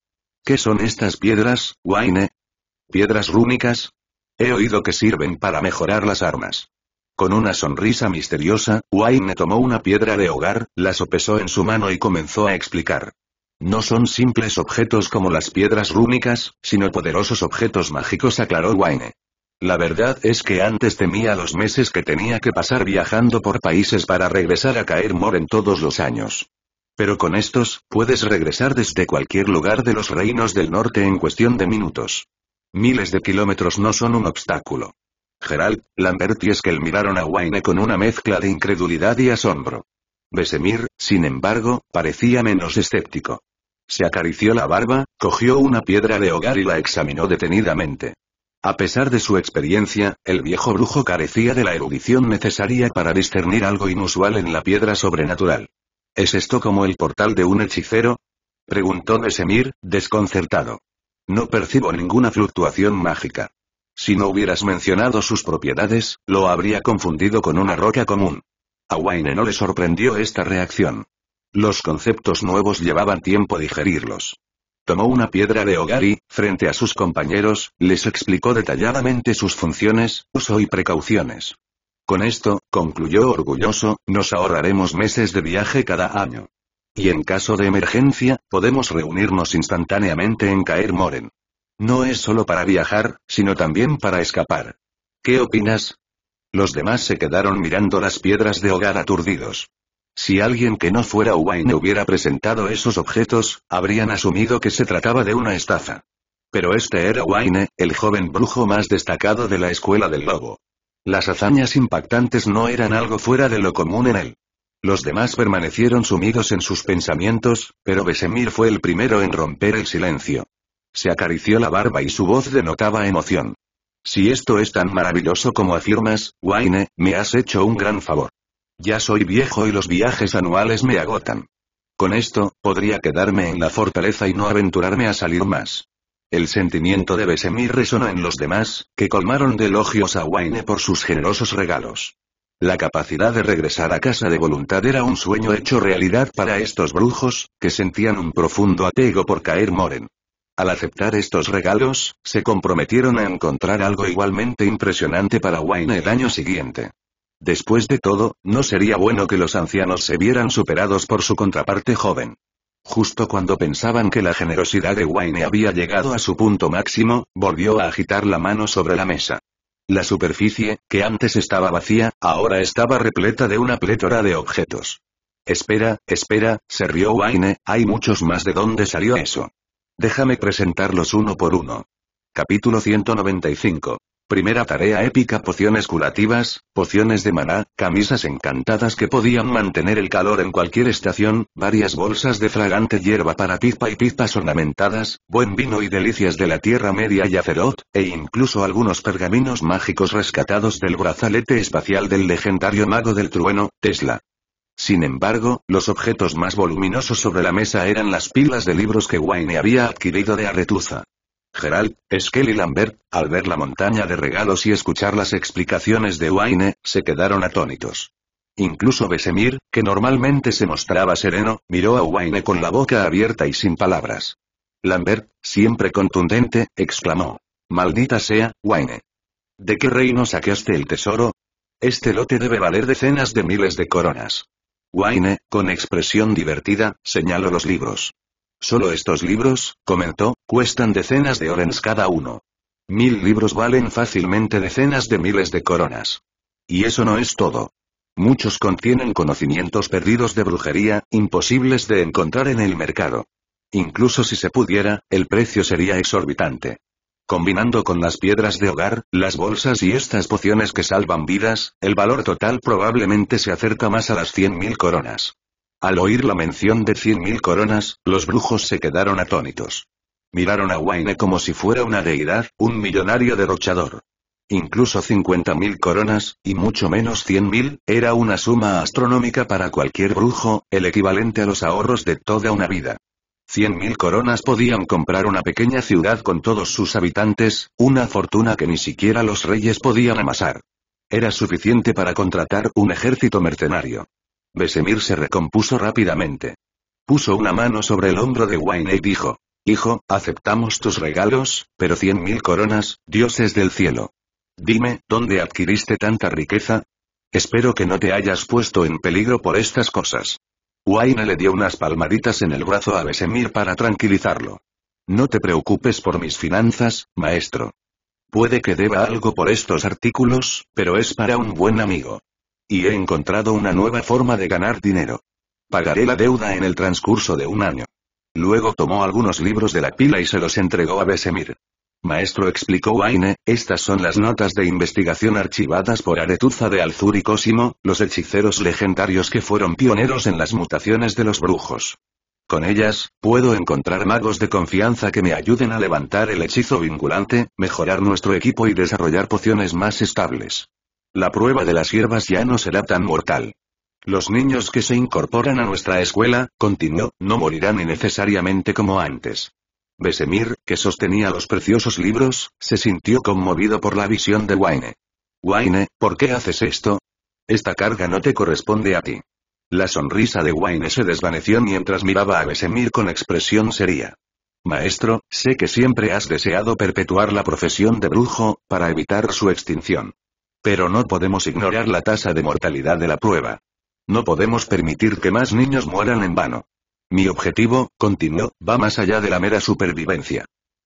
¿Qué son estas piedras, Wayne? ¿Piedras rúnicas? He oído que sirven para mejorar las armas. Con una sonrisa misteriosa, Wayne tomó una piedra de hogar, la sopesó en su mano y comenzó a explicar. No son simples objetos como las piedras rúnicas, sino poderosos objetos mágicos, aclaró Wayne. La verdad es que antes temía los meses que tenía que pasar viajando por países para regresar a caer mor en todos los años. Pero con estos, puedes regresar desde cualquier lugar de los reinos del norte en cuestión de minutos. Miles de kilómetros no son un obstáculo. Gerald, Lambert y Esquel miraron a Wayne con una mezcla de incredulidad y asombro. Besemir, sin embargo, parecía menos escéptico. Se acarició la barba, cogió una piedra de hogar y la examinó detenidamente. A pesar de su experiencia, el viejo brujo carecía de la erudición necesaria para discernir algo inusual en la piedra sobrenatural. ¿Es esto como el portal de un hechicero? preguntó Desemir, desconcertado. No percibo ninguna fluctuación mágica. Si no hubieras mencionado sus propiedades, lo habría confundido con una roca común. A Wayne no le sorprendió esta reacción. Los conceptos nuevos llevaban tiempo digerirlos. Tomó una piedra de hogar y, frente a sus compañeros, les explicó detalladamente sus funciones, uso y precauciones. Con esto, concluyó orgulloso, nos ahorraremos meses de viaje cada año. Y en caso de emergencia, podemos reunirnos instantáneamente en Caer Moren. No es solo para viajar, sino también para escapar. ¿Qué opinas? Los demás se quedaron mirando las piedras de hogar aturdidos. Si alguien que no fuera Wayne hubiera presentado esos objetos, habrían asumido que se trataba de una estafa. Pero este era Wayne, el joven brujo más destacado de la escuela del lobo. Las hazañas impactantes no eran algo fuera de lo común en él. Los demás permanecieron sumidos en sus pensamientos, pero Besemir fue el primero en romper el silencio. Se acarició la barba y su voz denotaba emoción. Si esto es tan maravilloso como afirmas, Wayne, me has hecho un gran favor. Ya soy viejo y los viajes anuales me agotan. Con esto, podría quedarme en la fortaleza y no aventurarme a salir más. El sentimiento de Besemir resonó en los demás, que colmaron de elogios a Wayne por sus generosos regalos. La capacidad de regresar a casa de voluntad era un sueño hecho realidad para estos brujos, que sentían un profundo apego por caer moren. Al aceptar estos regalos, se comprometieron a encontrar algo igualmente impresionante para Wayne el año siguiente. Después de todo, no sería bueno que los ancianos se vieran superados por su contraparte joven. Justo cuando pensaban que la generosidad de Wayne había llegado a su punto máximo, volvió a agitar la mano sobre la mesa. La superficie, que antes estaba vacía, ahora estaba repleta de una plétora de objetos. Espera, espera, se rió Wayne, hay muchos más de dónde salió eso. Déjame presentarlos uno por uno. Capítulo 195. Primera tarea épica pociones curativas, pociones de maná, camisas encantadas que podían mantener el calor en cualquier estación, varias bolsas de fragante hierba para pizpa y pizpas ornamentadas, buen vino y delicias de la Tierra Media y Azeroth, e incluso algunos pergaminos mágicos rescatados del brazalete espacial del legendario mago del trueno, Tesla. Sin embargo, los objetos más voluminosos sobre la mesa eran las pilas de libros que Wayne había adquirido de Arretuza. Gerald, y Lambert, al ver la montaña de regalos y escuchar las explicaciones de Wayne, se quedaron atónitos. Incluso Besemir, que normalmente se mostraba sereno, miró a Wayne con la boca abierta y sin palabras. Lambert, siempre contundente, exclamó. Maldita sea, Wayne. ¿De qué reino sacaste el tesoro? Este lote debe valer decenas de miles de coronas. Wayne, con expresión divertida, señaló los libros. Solo estos libros, comentó, cuestan decenas de orens cada uno. Mil libros valen fácilmente decenas de miles de coronas. Y eso no es todo. Muchos contienen conocimientos perdidos de brujería, imposibles de encontrar en el mercado. Incluso si se pudiera, el precio sería exorbitante. Combinando con las piedras de hogar, las bolsas y estas pociones que salvan vidas, el valor total probablemente se acerca más a las 100.000 coronas. Al oír la mención de cien mil coronas, los brujos se quedaron atónitos. Miraron a Wayne como si fuera una deidad, un millonario derrochador. Incluso cincuenta mil coronas, y mucho menos cien mil, era una suma astronómica para cualquier brujo, el equivalente a los ahorros de toda una vida. Cien mil coronas podían comprar una pequeña ciudad con todos sus habitantes, una fortuna que ni siquiera los reyes podían amasar. Era suficiente para contratar un ejército mercenario. Besemir se recompuso rápidamente. Puso una mano sobre el hombro de Wayne y dijo, Hijo, aceptamos tus regalos, pero cien mil coronas, dioses del cielo. Dime, ¿dónde adquiriste tanta riqueza? Espero que no te hayas puesto en peligro por estas cosas. Wayne le dio unas palmaditas en el brazo a Besemir para tranquilizarlo. No te preocupes por mis finanzas, maestro. Puede que deba algo por estos artículos, pero es para un buen amigo. Y he encontrado una nueva forma de ganar dinero. Pagaré la deuda en el transcurso de un año. Luego tomó algunos libros de la pila y se los entregó a Besemir. Maestro explicó Aine, estas son las notas de investigación archivadas por Aretuza de Alzur y Cosimo, los hechiceros legendarios que fueron pioneros en las mutaciones de los brujos. Con ellas, puedo encontrar magos de confianza que me ayuden a levantar el hechizo vinculante, mejorar nuestro equipo y desarrollar pociones más estables la prueba de las hierbas ya no será tan mortal. Los niños que se incorporan a nuestra escuela, continuó, no morirán innecesariamente como antes. Besemir, que sostenía los preciosos libros, se sintió conmovido por la visión de Wayne. Wayne, ¿por qué haces esto? Esta carga no te corresponde a ti. La sonrisa de Wayne se desvaneció mientras miraba a Besemir con expresión seria. Maestro, sé que siempre has deseado perpetuar la profesión de brujo, para evitar su extinción. Pero no podemos ignorar la tasa de mortalidad de la prueba. No podemos permitir que más niños mueran en vano. Mi objetivo, continuó, va más allá de la mera supervivencia.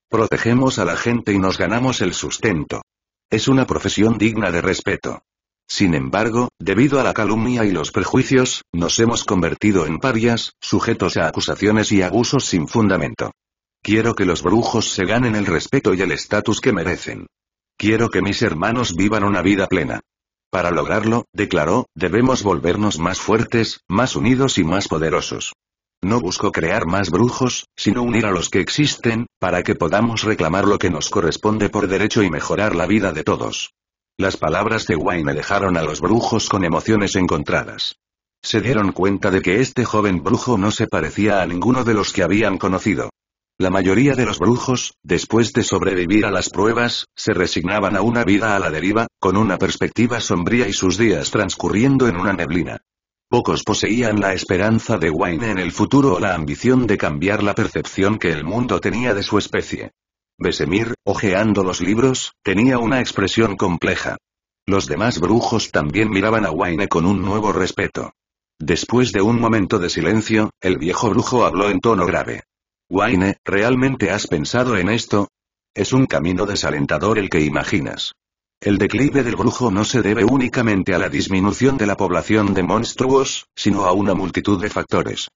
Protegemos a la gente y nos ganamos el sustento. Es una profesión digna de respeto. Sin embargo, debido a la calumnia y los prejuicios, nos hemos convertido en parias, sujetos a acusaciones y abusos sin fundamento. Quiero que los brujos se ganen el respeto y el estatus que merecen. Quiero que mis hermanos vivan una vida plena. Para lograrlo, declaró, debemos volvernos más fuertes, más unidos y más poderosos. No busco crear más brujos, sino unir a los que existen, para que podamos reclamar lo que nos corresponde por derecho y mejorar la vida de todos. Las palabras de Wayne dejaron a los brujos con emociones encontradas. Se dieron cuenta de que este joven brujo no se parecía a ninguno de los que habían conocido. La mayoría de los brujos, después de sobrevivir a las pruebas, se resignaban a una vida a la deriva, con una perspectiva sombría y sus días transcurriendo en una neblina. Pocos poseían la esperanza de Wayne en el futuro o la ambición de cambiar la percepción que el mundo tenía de su especie. Besemir, hojeando los libros, tenía una expresión compleja. Los demás brujos también miraban a Wayne con un nuevo respeto. Después de un momento de silencio, el viejo brujo habló en tono grave. Wayne, ¿realmente has pensado en esto? Es un camino desalentador el que imaginas. El declive del brujo no se debe únicamente a la disminución de la población de monstruos, sino a una multitud de factores.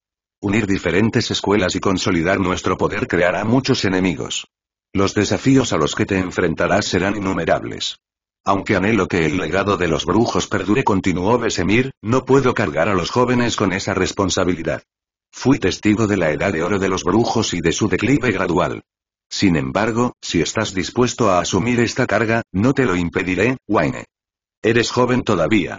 Unir diferentes escuelas y consolidar nuestro poder creará muchos enemigos. Los desafíos a los que te enfrentarás serán innumerables. Aunque anhelo que el legado de los brujos perdure, continuó Besemir, no puedo cargar a los jóvenes con esa responsabilidad. Fui testigo de la edad de oro de los brujos y de su declive gradual. Sin embargo, si estás dispuesto a asumir esta carga, no te lo impediré, Wayne. Eres joven todavía.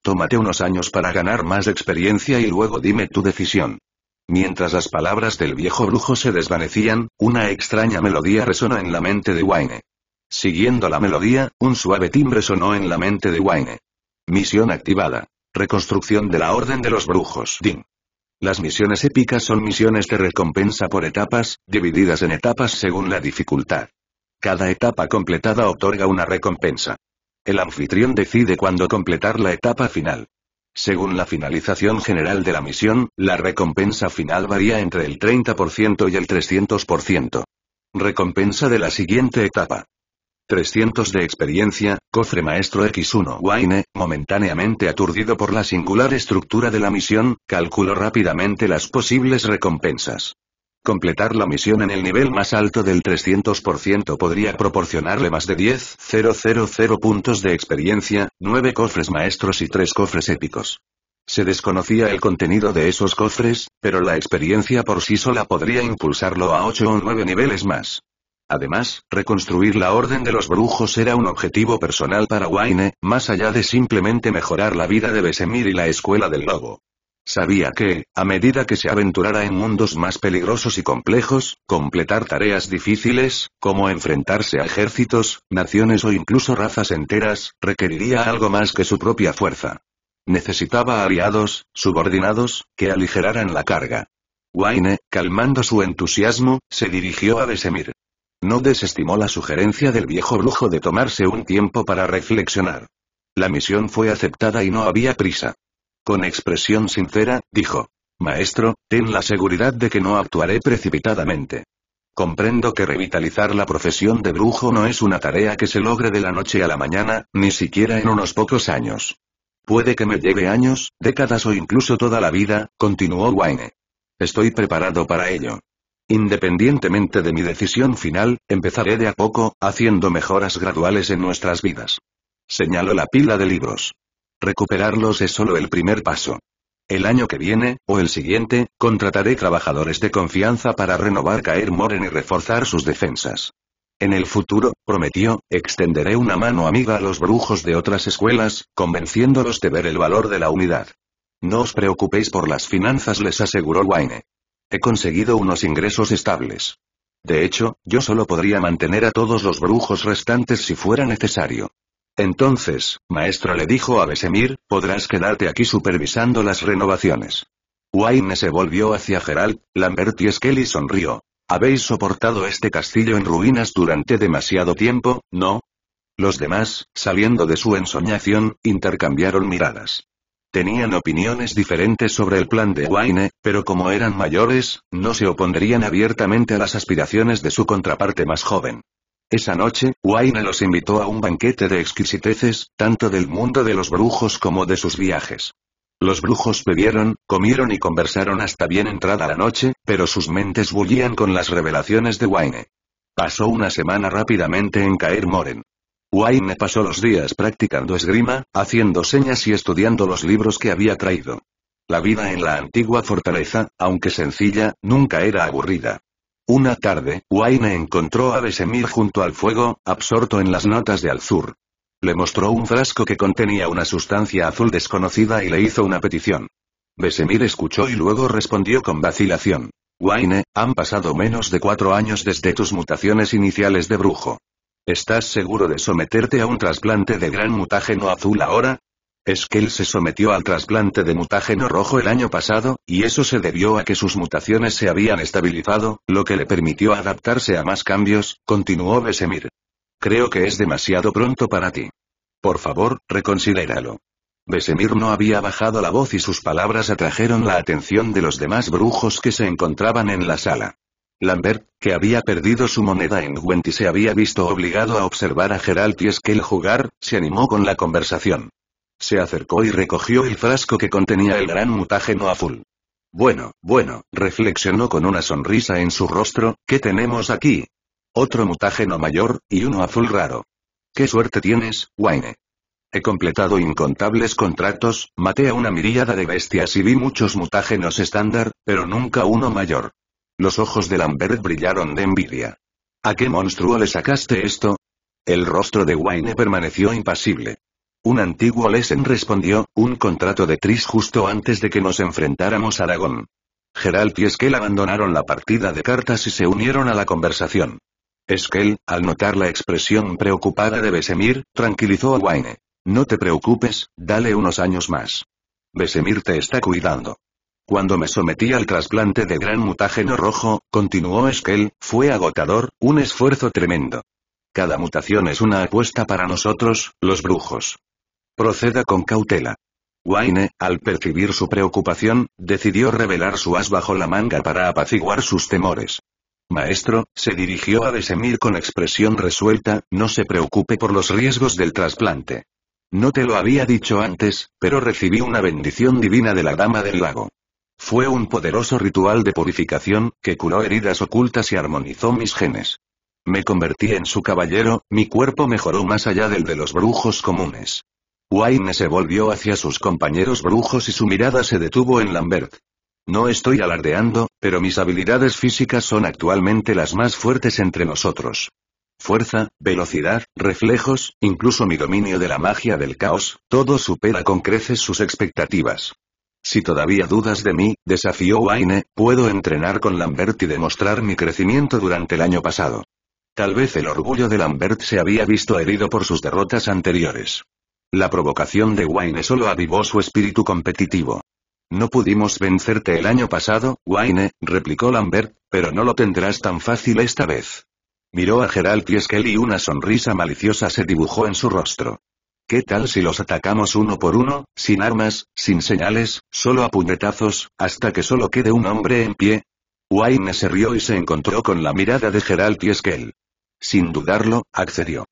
Tómate unos años para ganar más experiencia y luego dime tu decisión. Mientras las palabras del viejo brujo se desvanecían, una extraña melodía resonó en la mente de Wayne. Siguiendo la melodía, un suave timbre sonó en la mente de Wayne. Misión activada. Reconstrucción de la Orden de los Brujos. Ding. Las misiones épicas son misiones de recompensa por etapas, divididas en etapas según la dificultad. Cada etapa completada otorga una recompensa. El anfitrión decide cuándo completar la etapa final. Según la finalización general de la misión, la recompensa final varía entre el 30% y el 300%. Recompensa de la siguiente etapa. 300 de experiencia, cofre maestro X1 Wayne, momentáneamente aturdido por la singular estructura de la misión, calculó rápidamente las posibles recompensas. Completar la misión en el nivel más alto del 300% podría proporcionarle más de 10.000 puntos de experiencia, 9 cofres maestros y 3 cofres épicos. Se desconocía el contenido de esos cofres, pero la experiencia por sí sola podría impulsarlo a 8 o 9 niveles más. Además, reconstruir la Orden de los Brujos era un objetivo personal para Wayne, más allá de simplemente mejorar la vida de Besemir y la Escuela del Lobo. Sabía que, a medida que se aventurara en mundos más peligrosos y complejos, completar tareas difíciles, como enfrentarse a ejércitos, naciones o incluso razas enteras, requeriría algo más que su propia fuerza. Necesitaba aliados, subordinados, que aligeraran la carga. Wayne, calmando su entusiasmo, se dirigió a Besemir. No desestimó la sugerencia del viejo brujo de tomarse un tiempo para reflexionar. La misión fue aceptada y no había prisa. Con expresión sincera, dijo. Maestro, ten la seguridad de que no actuaré precipitadamente. Comprendo que revitalizar la profesión de brujo no es una tarea que se logre de la noche a la mañana, ni siquiera en unos pocos años. Puede que me lleve años, décadas o incluso toda la vida, continuó Wayne. Estoy preparado para ello. Independientemente de mi decisión final, empezaré de a poco, haciendo mejoras graduales en nuestras vidas. Señaló la pila de libros. Recuperarlos es solo el primer paso. El año que viene, o el siguiente, contrataré trabajadores de confianza para renovar Caer Moren y reforzar sus defensas. En el futuro, prometió, extenderé una mano amiga a los brujos de otras escuelas, convenciéndolos de ver el valor de la unidad. No os preocupéis por las finanzas, les aseguró Wayne. He conseguido unos ingresos estables. De hecho, yo solo podría mantener a todos los brujos restantes si fuera necesario. Entonces, maestro le dijo a Besemir, podrás quedarte aquí supervisando las renovaciones. Wayne se volvió hacia Gerald, Lambert y Skelly sonrió. Habéis soportado este castillo en ruinas durante demasiado tiempo, ¿no? Los demás, saliendo de su ensoñación, intercambiaron miradas. Tenían opiniones diferentes sobre el plan de Wayne, pero como eran mayores, no se opondrían abiertamente a las aspiraciones de su contraparte más joven. Esa noche, Wayne los invitó a un banquete de exquisiteces, tanto del mundo de los brujos como de sus viajes. Los brujos bebieron, comieron y conversaron hasta bien entrada la noche, pero sus mentes bullían con las revelaciones de Wayne. Pasó una semana rápidamente en Caer Moren. Wayne pasó los días practicando esgrima, haciendo señas y estudiando los libros que había traído. La vida en la antigua fortaleza, aunque sencilla, nunca era aburrida. Una tarde, Wayne encontró a Besemir junto al fuego, absorto en las notas de Alzur. Le mostró un frasco que contenía una sustancia azul desconocida y le hizo una petición. Besemir escuchó y luego respondió con vacilación. Wayne, han pasado menos de cuatro años desde tus mutaciones iniciales de brujo. ¿Estás seguro de someterte a un trasplante de gran mutágeno azul ahora? él se sometió al trasplante de mutágeno rojo el año pasado, y eso se debió a que sus mutaciones se habían estabilizado, lo que le permitió adaptarse a más cambios, continuó Besemir. Creo que es demasiado pronto para ti. Por favor, reconsidéralo. Besemir no había bajado la voz y sus palabras atrajeron la atención de los demás brujos que se encontraban en la sala. Lambert, que había perdido su moneda en Gwent y se había visto obligado a observar a Geralt y el jugar, se animó con la conversación. Se acercó y recogió el frasco que contenía el gran mutágeno azul. Bueno, bueno, reflexionó con una sonrisa en su rostro, ¿qué tenemos aquí? Otro mutágeno mayor, y uno azul raro. ¿Qué suerte tienes, Wayne? He completado incontables contratos, maté a una miríada de bestias y vi muchos mutágenos estándar, pero nunca uno mayor. Los ojos de Lambert brillaron de envidia. ¿A qué monstruo le sacaste esto? El rostro de Wayne permaneció impasible. Un antiguo Lesen respondió, un contrato de Tris justo antes de que nos enfrentáramos a Aragón. Geralt y Esquel abandonaron la partida de cartas y se unieron a la conversación. Esquel, al notar la expresión preocupada de Besemir, tranquilizó a Wayne. No te preocupes, dale unos años más. Besemir te está cuidando. Cuando me sometí al trasplante de gran mutágeno rojo, continuó Esquel, fue agotador, un esfuerzo tremendo. Cada mutación es una apuesta para nosotros, los brujos. Proceda con cautela. Wayne, al percibir su preocupación, decidió revelar su as bajo la manga para apaciguar sus temores. Maestro, se dirigió a Desemir con expresión resuelta, no se preocupe por los riesgos del trasplante. No te lo había dicho antes, pero recibí una bendición divina de la Dama del Lago. Fue un poderoso ritual de purificación, que curó heridas ocultas y armonizó mis genes. Me convertí en su caballero, mi cuerpo mejoró más allá del de los brujos comunes. Wayne se volvió hacia sus compañeros brujos y su mirada se detuvo en Lambert. No estoy alardeando, pero mis habilidades físicas son actualmente las más fuertes entre nosotros. Fuerza, velocidad, reflejos, incluso mi dominio de la magia del caos, todo supera con creces sus expectativas. Si todavía dudas de mí, desafió Wayne, puedo entrenar con Lambert y demostrar mi crecimiento durante el año pasado. Tal vez el orgullo de Lambert se había visto herido por sus derrotas anteriores. La provocación de Wayne solo avivó su espíritu competitivo. No pudimos vencerte el año pasado, Wayne, replicó Lambert, pero no lo tendrás tan fácil esta vez. Miró a Gerald y y una sonrisa maliciosa se dibujó en su rostro. ¿Qué tal si los atacamos uno por uno, sin armas, sin señales, solo a puñetazos, hasta que solo quede un hombre en pie? Wayne se rió y se encontró con la mirada de Geralt y Esquel. Sin dudarlo, accedió.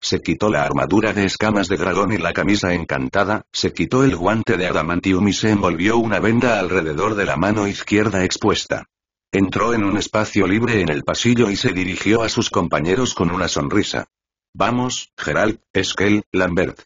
Se quitó la armadura de escamas de dragón y la camisa encantada, se quitó el guante de adamantium y se envolvió una venda alrededor de la mano izquierda expuesta. Entró en un espacio libre en el pasillo y se dirigió a sus compañeros con una sonrisa. Vamos, Gerald, Esquel, Lambert.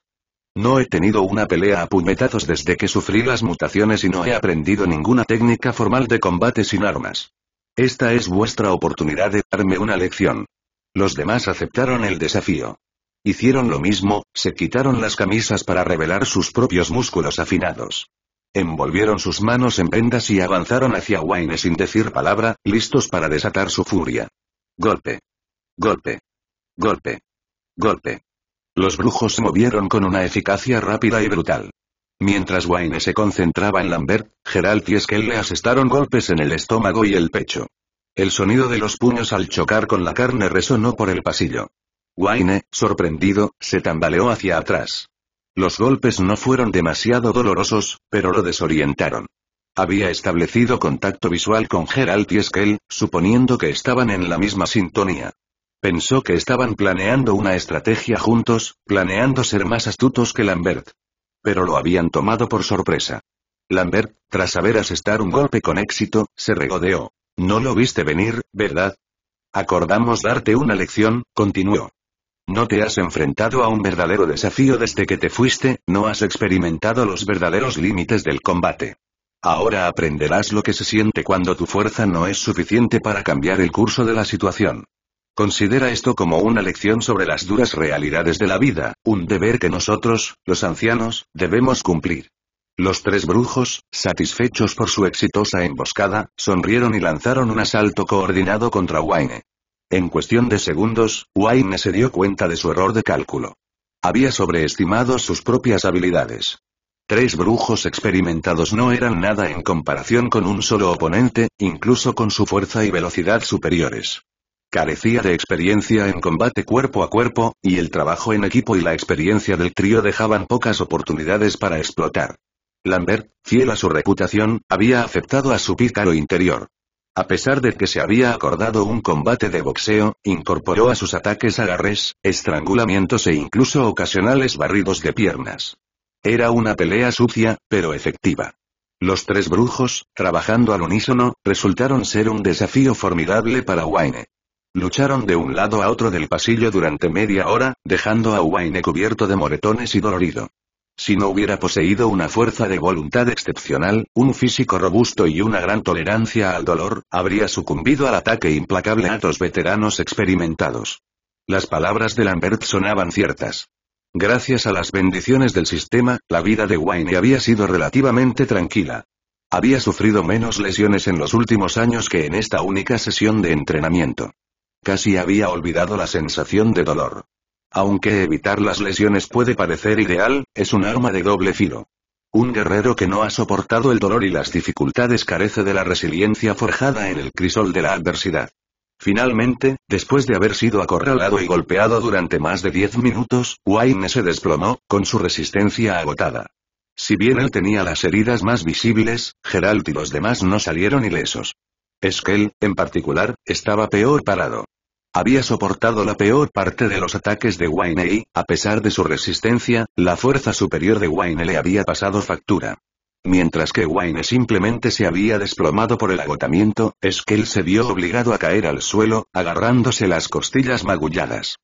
No he tenido una pelea a puñetazos desde que sufrí las mutaciones y no he aprendido ninguna técnica formal de combate sin armas. Esta es vuestra oportunidad de darme una lección. Los demás aceptaron el desafío. Hicieron lo mismo, se quitaron las camisas para revelar sus propios músculos afinados. Envolvieron sus manos en vendas y avanzaron hacia Wayne sin decir palabra, listos para desatar su furia. Golpe. Golpe. Golpe. Golpe. Los brujos se movieron con una eficacia rápida y brutal. Mientras Wayne se concentraba en Lambert, Geralt y Skell le asestaron golpes en el estómago y el pecho. El sonido de los puños al chocar con la carne resonó por el pasillo. Wayne, sorprendido, se tambaleó hacia atrás. Los golpes no fueron demasiado dolorosos, pero lo desorientaron. Había establecido contacto visual con Geralt y Skell, suponiendo que estaban en la misma sintonía. Pensó que estaban planeando una estrategia juntos, planeando ser más astutos que Lambert. Pero lo habían tomado por sorpresa. Lambert, tras haber asestar un golpe con éxito, se regodeó. No lo viste venir, ¿verdad? Acordamos darte una lección, continuó. No te has enfrentado a un verdadero desafío desde que te fuiste, no has experimentado los verdaderos límites del combate. Ahora aprenderás lo que se siente cuando tu fuerza no es suficiente para cambiar el curso de la situación. Considera esto como una lección sobre las duras realidades de la vida, un deber que nosotros, los ancianos, debemos cumplir. Los tres brujos, satisfechos por su exitosa emboscada, sonrieron y lanzaron un asalto coordinado contra Wayne. En cuestión de segundos, Wayne se dio cuenta de su error de cálculo. Había sobreestimado sus propias habilidades. Tres brujos experimentados no eran nada en comparación con un solo oponente, incluso con su fuerza y velocidad superiores. Carecía de experiencia en combate cuerpo a cuerpo, y el trabajo en equipo y la experiencia del trío dejaban pocas oportunidades para explotar. Lambert, fiel a su reputación, había aceptado a su pícaro interior. A pesar de que se había acordado un combate de boxeo, incorporó a sus ataques agarres, estrangulamientos e incluso ocasionales barridos de piernas. Era una pelea sucia, pero efectiva. Los tres brujos, trabajando al unísono, resultaron ser un desafío formidable para Wayne. Lucharon de un lado a otro del pasillo durante media hora, dejando a Wayne cubierto de moretones y dolorido. Si no hubiera poseído una fuerza de voluntad excepcional, un físico robusto y una gran tolerancia al dolor, habría sucumbido al ataque implacable a dos veteranos experimentados. Las palabras de Lambert sonaban ciertas. Gracias a las bendiciones del sistema, la vida de Wayne había sido relativamente tranquila. Había sufrido menos lesiones en los últimos años que en esta única sesión de entrenamiento. Casi había olvidado la sensación de dolor. Aunque evitar las lesiones puede parecer ideal, es un arma de doble filo. Un guerrero que no ha soportado el dolor y las dificultades carece de la resiliencia forjada en el crisol de la adversidad. Finalmente, después de haber sido acorralado y golpeado durante más de 10 minutos, Wayne se desplomó, con su resistencia agotada. Si bien él tenía las heridas más visibles, Geralt y los demás no salieron ilesos. él, en particular, estaba peor parado. Había soportado la peor parte de los ataques de Wayne y, a pesar de su resistencia, la fuerza superior de Wayne le había pasado factura. Mientras que Wayne simplemente se había desplomado por el agotamiento, Skell se vio obligado a caer al suelo, agarrándose las costillas magulladas.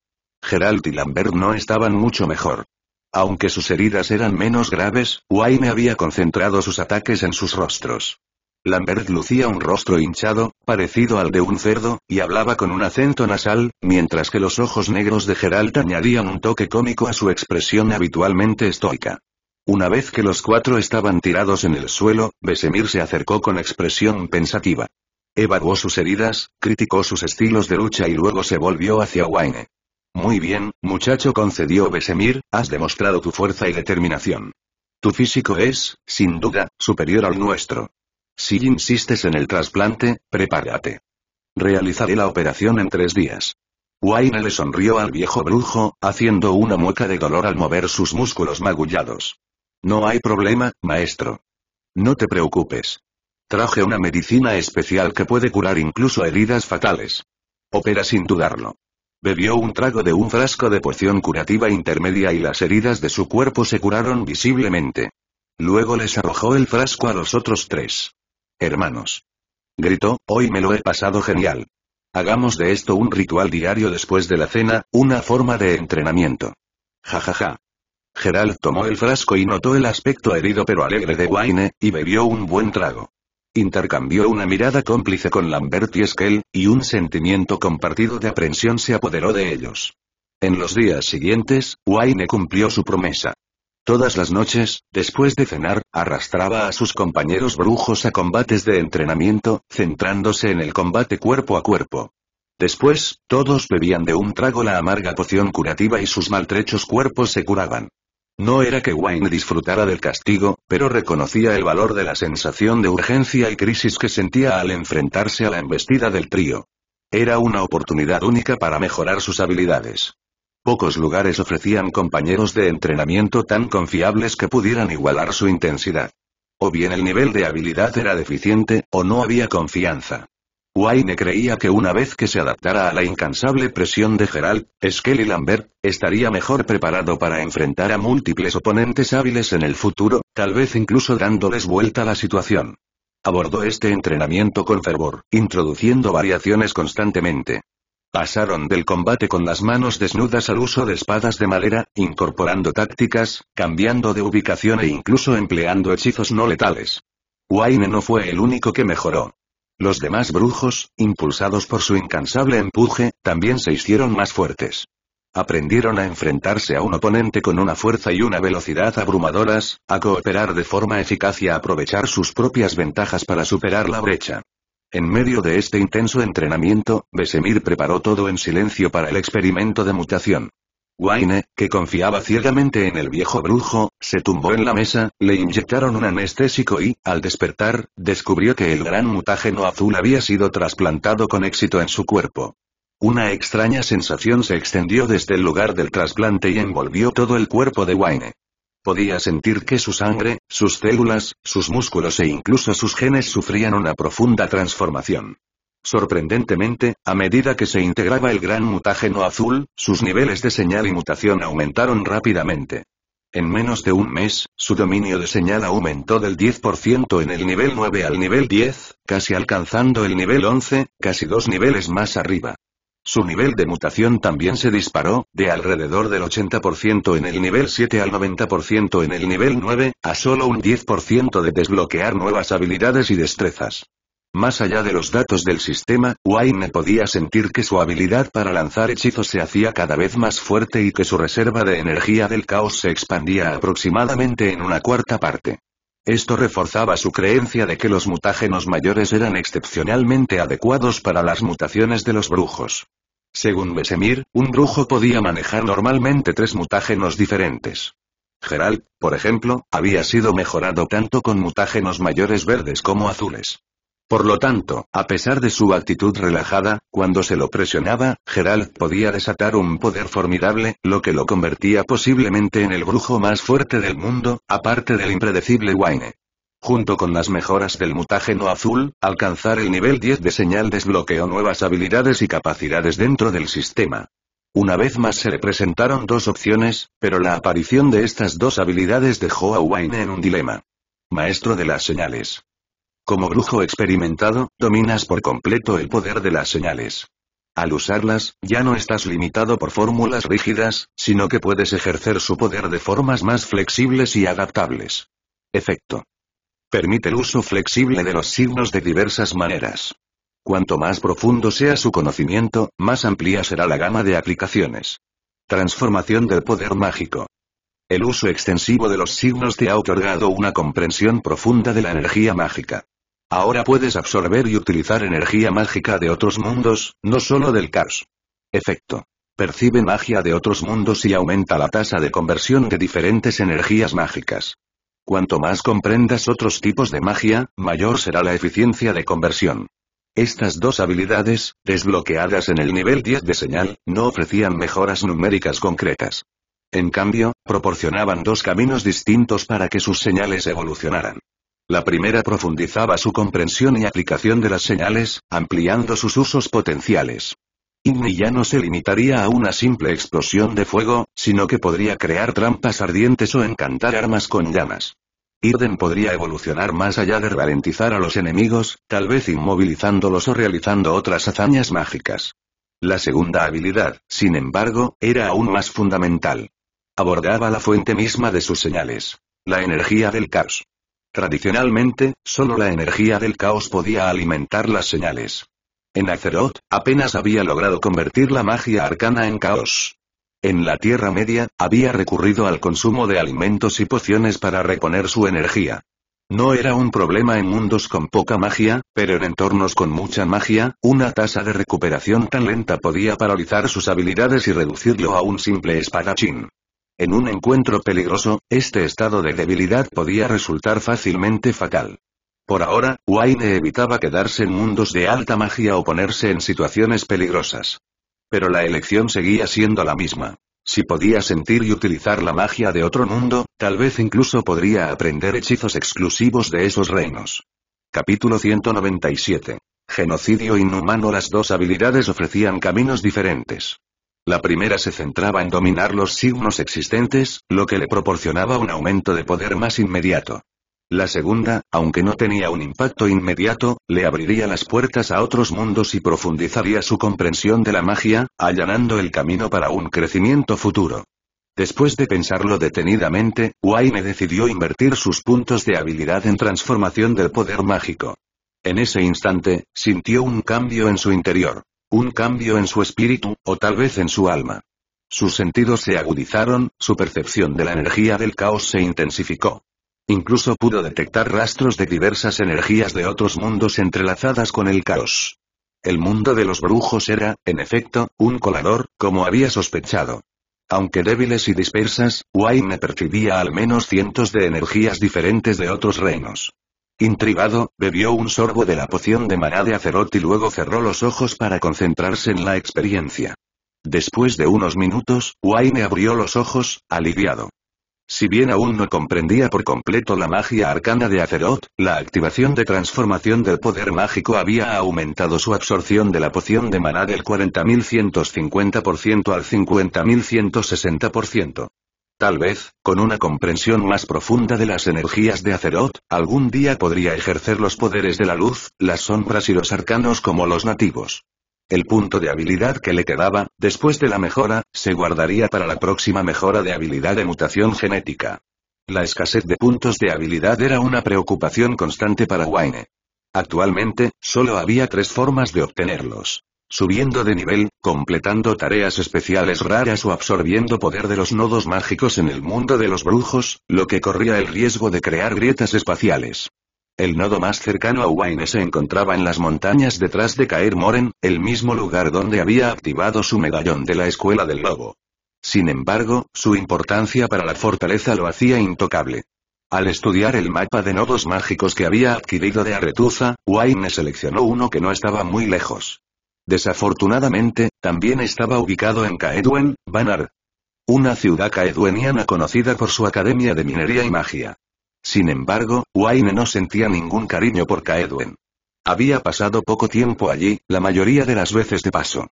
Gerald y Lambert no estaban mucho mejor. Aunque sus heridas eran menos graves, Wayne había concentrado sus ataques en sus rostros. Lambert lucía un rostro hinchado, parecido al de un cerdo, y hablaba con un acento nasal, mientras que los ojos negros de Geralt añadían un toque cómico a su expresión habitualmente estoica. Una vez que los cuatro estaban tirados en el suelo, Besemir se acercó con expresión pensativa. Evaluó sus heridas, criticó sus estilos de lucha y luego se volvió hacia Wayne. Muy bien, muchacho concedió Besemir, has demostrado tu fuerza y determinación. Tu físico es, sin duda, superior al nuestro. Si insistes en el trasplante, prepárate. Realizaré la operación en tres días. Wayne le sonrió al viejo brujo, haciendo una mueca de dolor al mover sus músculos magullados. No hay problema, maestro. No te preocupes. Traje una medicina especial que puede curar incluso heridas fatales. Opera sin dudarlo. Bebió un trago de un frasco de poción curativa intermedia y las heridas de su cuerpo se curaron visiblemente. Luego les arrojó el frasco a los otros tres. Hermanos. Gritó, hoy me lo he pasado genial. Hagamos de esto un ritual diario después de la cena, una forma de entrenamiento. Jajaja". ja Gerald tomó el frasco y notó el aspecto herido pero alegre de Wayne, y bebió un buen trago. Intercambió una mirada cómplice con Lambert y Esquel, y un sentimiento compartido de aprensión se apoderó de ellos. En los días siguientes, Wayne cumplió su promesa. Todas las noches, después de cenar, arrastraba a sus compañeros brujos a combates de entrenamiento, centrándose en el combate cuerpo a cuerpo. Después, todos bebían de un trago la amarga poción curativa y sus maltrechos cuerpos se curaban. No era que Wayne disfrutara del castigo, pero reconocía el valor de la sensación de urgencia y crisis que sentía al enfrentarse a la embestida del trío. Era una oportunidad única para mejorar sus habilidades. Pocos lugares ofrecían compañeros de entrenamiento tan confiables que pudieran igualar su intensidad. O bien el nivel de habilidad era deficiente, o no había confianza. Wayne creía que una vez que se adaptara a la incansable presión de Gerald, Skelly Lambert, estaría mejor preparado para enfrentar a múltiples oponentes hábiles en el futuro, tal vez incluso dándoles vuelta a la situación. Abordó este entrenamiento con fervor, introduciendo variaciones constantemente. Pasaron del combate con las manos desnudas al uso de espadas de madera, incorporando tácticas, cambiando de ubicación e incluso empleando hechizos no letales. Wayne no fue el único que mejoró. Los demás brujos, impulsados por su incansable empuje, también se hicieron más fuertes. Aprendieron a enfrentarse a un oponente con una fuerza y una velocidad abrumadoras, a cooperar de forma eficaz y a aprovechar sus propias ventajas para superar la brecha. En medio de este intenso entrenamiento, Besemir preparó todo en silencio para el experimento de mutación. Wayne, que confiaba ciegamente en el viejo brujo, se tumbó en la mesa, le inyectaron un anestésico y, al despertar, descubrió que el gran mutágeno azul había sido trasplantado con éxito en su cuerpo. Una extraña sensación se extendió desde el lugar del trasplante y envolvió todo el cuerpo de Wayne. Podía sentir que su sangre, sus células, sus músculos e incluso sus genes sufrían una profunda transformación. Sorprendentemente, a medida que se integraba el gran mutágeno azul, sus niveles de señal y mutación aumentaron rápidamente. En menos de un mes, su dominio de señal aumentó del 10% en el nivel 9 al nivel 10, casi alcanzando el nivel 11, casi dos niveles más arriba. Su nivel de mutación también se disparó, de alrededor del 80% en el nivel 7 al 90% en el nivel 9, a solo un 10% de desbloquear nuevas habilidades y destrezas. Más allá de los datos del sistema, Wayne podía sentir que su habilidad para lanzar hechizos se hacía cada vez más fuerte y que su reserva de energía del caos se expandía aproximadamente en una cuarta parte. Esto reforzaba su creencia de que los mutágenos mayores eran excepcionalmente adecuados para las mutaciones de los brujos. Según Besemir, un brujo podía manejar normalmente tres mutágenos diferentes. Geralt, por ejemplo, había sido mejorado tanto con mutágenos mayores verdes como azules. Por lo tanto, a pesar de su actitud relajada, cuando se lo presionaba, Geralt podía desatar un poder formidable, lo que lo convertía posiblemente en el brujo más fuerte del mundo, aparte del impredecible Wayne. Junto con las mejoras del mutágeno azul, alcanzar el nivel 10 de señal desbloqueó nuevas habilidades y capacidades dentro del sistema. Una vez más se le presentaron dos opciones, pero la aparición de estas dos habilidades dejó a Wayne en un dilema. Maestro de las señales. Como brujo experimentado, dominas por completo el poder de las señales. Al usarlas, ya no estás limitado por fórmulas rígidas, sino que puedes ejercer su poder de formas más flexibles y adaptables. Efecto. Permite el uso flexible de los signos de diversas maneras. Cuanto más profundo sea su conocimiento, más amplia será la gama de aplicaciones. Transformación del poder mágico. El uso extensivo de los signos te ha otorgado una comprensión profunda de la energía mágica. Ahora puedes absorber y utilizar energía mágica de otros mundos, no solo del caos. Efecto. Percibe magia de otros mundos y aumenta la tasa de conversión de diferentes energías mágicas. Cuanto más comprendas otros tipos de magia, mayor será la eficiencia de conversión. Estas dos habilidades, desbloqueadas en el nivel 10 de señal, no ofrecían mejoras numéricas concretas. En cambio, proporcionaban dos caminos distintos para que sus señales evolucionaran. La primera profundizaba su comprensión y aplicación de las señales, ampliando sus usos potenciales. Inmi ya no se limitaría a una simple explosión de fuego, sino que podría crear trampas ardientes o encantar armas con llamas. Irden podría evolucionar más allá de ralentizar a los enemigos, tal vez inmovilizándolos o realizando otras hazañas mágicas. La segunda habilidad, sin embargo, era aún más fundamental. Abordaba la fuente misma de sus señales. La energía del caos. Tradicionalmente, solo la energía del caos podía alimentar las señales. En Azeroth, apenas había logrado convertir la magia arcana en caos. En la Tierra Media, había recurrido al consumo de alimentos y pociones para reponer su energía. No era un problema en mundos con poca magia, pero en entornos con mucha magia, una tasa de recuperación tan lenta podía paralizar sus habilidades y reducirlo a un simple espadachín. En un encuentro peligroso, este estado de debilidad podía resultar fácilmente fatal. Por ahora, Wayne evitaba quedarse en mundos de alta magia o ponerse en situaciones peligrosas. Pero la elección seguía siendo la misma. Si podía sentir y utilizar la magia de otro mundo, tal vez incluso podría aprender hechizos exclusivos de esos reinos. Capítulo 197. Genocidio inhumano Las dos habilidades ofrecían caminos diferentes. La primera se centraba en dominar los signos existentes, lo que le proporcionaba un aumento de poder más inmediato. La segunda, aunque no tenía un impacto inmediato, le abriría las puertas a otros mundos y profundizaría su comprensión de la magia, allanando el camino para un crecimiento futuro. Después de pensarlo detenidamente, Wayne decidió invertir sus puntos de habilidad en transformación del poder mágico. En ese instante, sintió un cambio en su interior. Un cambio en su espíritu, o tal vez en su alma. Sus sentidos se agudizaron, su percepción de la energía del caos se intensificó. Incluso pudo detectar rastros de diversas energías de otros mundos entrelazadas con el caos. El mundo de los brujos era, en efecto, un colador, como había sospechado. Aunque débiles y dispersas, Wayne percibía al menos cientos de energías diferentes de otros reinos. Intrigado, bebió un sorbo de la poción de maná de Acerot y luego cerró los ojos para concentrarse en la experiencia. Después de unos minutos, Wayne abrió los ojos, aliviado. Si bien aún no comprendía por completo la magia arcana de Azeroth, la activación de transformación del poder mágico había aumentado su absorción de la poción de maná del 40.150% al 50.160%. Tal vez, con una comprensión más profunda de las energías de Azeroth, algún día podría ejercer los poderes de la luz, las sombras y los arcanos como los nativos. El punto de habilidad que le quedaba, después de la mejora, se guardaría para la próxima mejora de habilidad de mutación genética. La escasez de puntos de habilidad era una preocupación constante para Wayne. Actualmente, solo había tres formas de obtenerlos. Subiendo de nivel, completando tareas especiales raras o absorbiendo poder de los nodos mágicos en el mundo de los brujos, lo que corría el riesgo de crear grietas espaciales. El nodo más cercano a Wayne se encontraba en las montañas detrás de Caer Moren, el mismo lugar donde había activado su medallón de la Escuela del Lobo. Sin embargo, su importancia para la fortaleza lo hacía intocable. Al estudiar el mapa de nodos mágicos que había adquirido de Arretuza, Wayne seleccionó uno que no estaba muy lejos. Desafortunadamente, también estaba ubicado en Caedwen, Banar. Una ciudad caedweniana conocida por su academia de minería y magia. Sin embargo, Wayne no sentía ningún cariño por Caedwen. Había pasado poco tiempo allí, la mayoría de las veces de paso.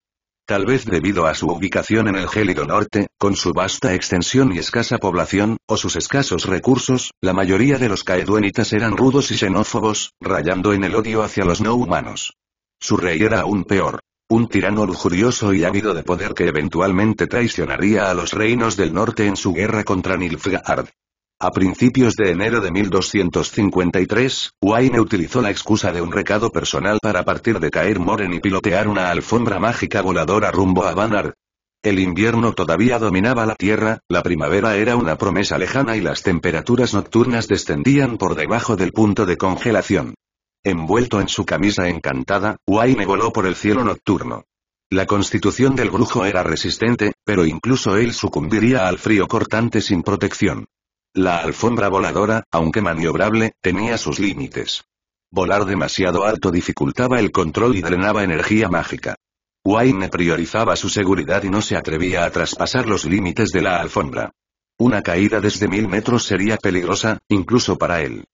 Tal vez debido a su ubicación en el gélido norte, con su vasta extensión y escasa población, o sus escasos recursos, la mayoría de los caedwenitas eran rudos y xenófobos, rayando en el odio hacia los no humanos. Su rey era aún peor. Un tirano lujurioso y ávido de poder que eventualmente traicionaría a los reinos del norte en su guerra contra Nilfgaard. A principios de enero de 1253, Wayne utilizó la excusa de un recado personal para partir de Caer Moren y pilotear una alfombra mágica voladora rumbo a Banar. El invierno todavía dominaba la tierra, la primavera era una promesa lejana y las temperaturas nocturnas descendían por debajo del punto de congelación. Envuelto en su camisa encantada, Wayne voló por el cielo nocturno. La constitución del brujo era resistente, pero incluso él sucumbiría al frío cortante sin protección. La alfombra voladora, aunque maniobrable, tenía sus límites. Volar demasiado alto dificultaba el control y drenaba energía mágica. Wayne priorizaba su seguridad y no se atrevía a traspasar los límites de la alfombra. Una caída desde mil metros sería peligrosa, incluso para él.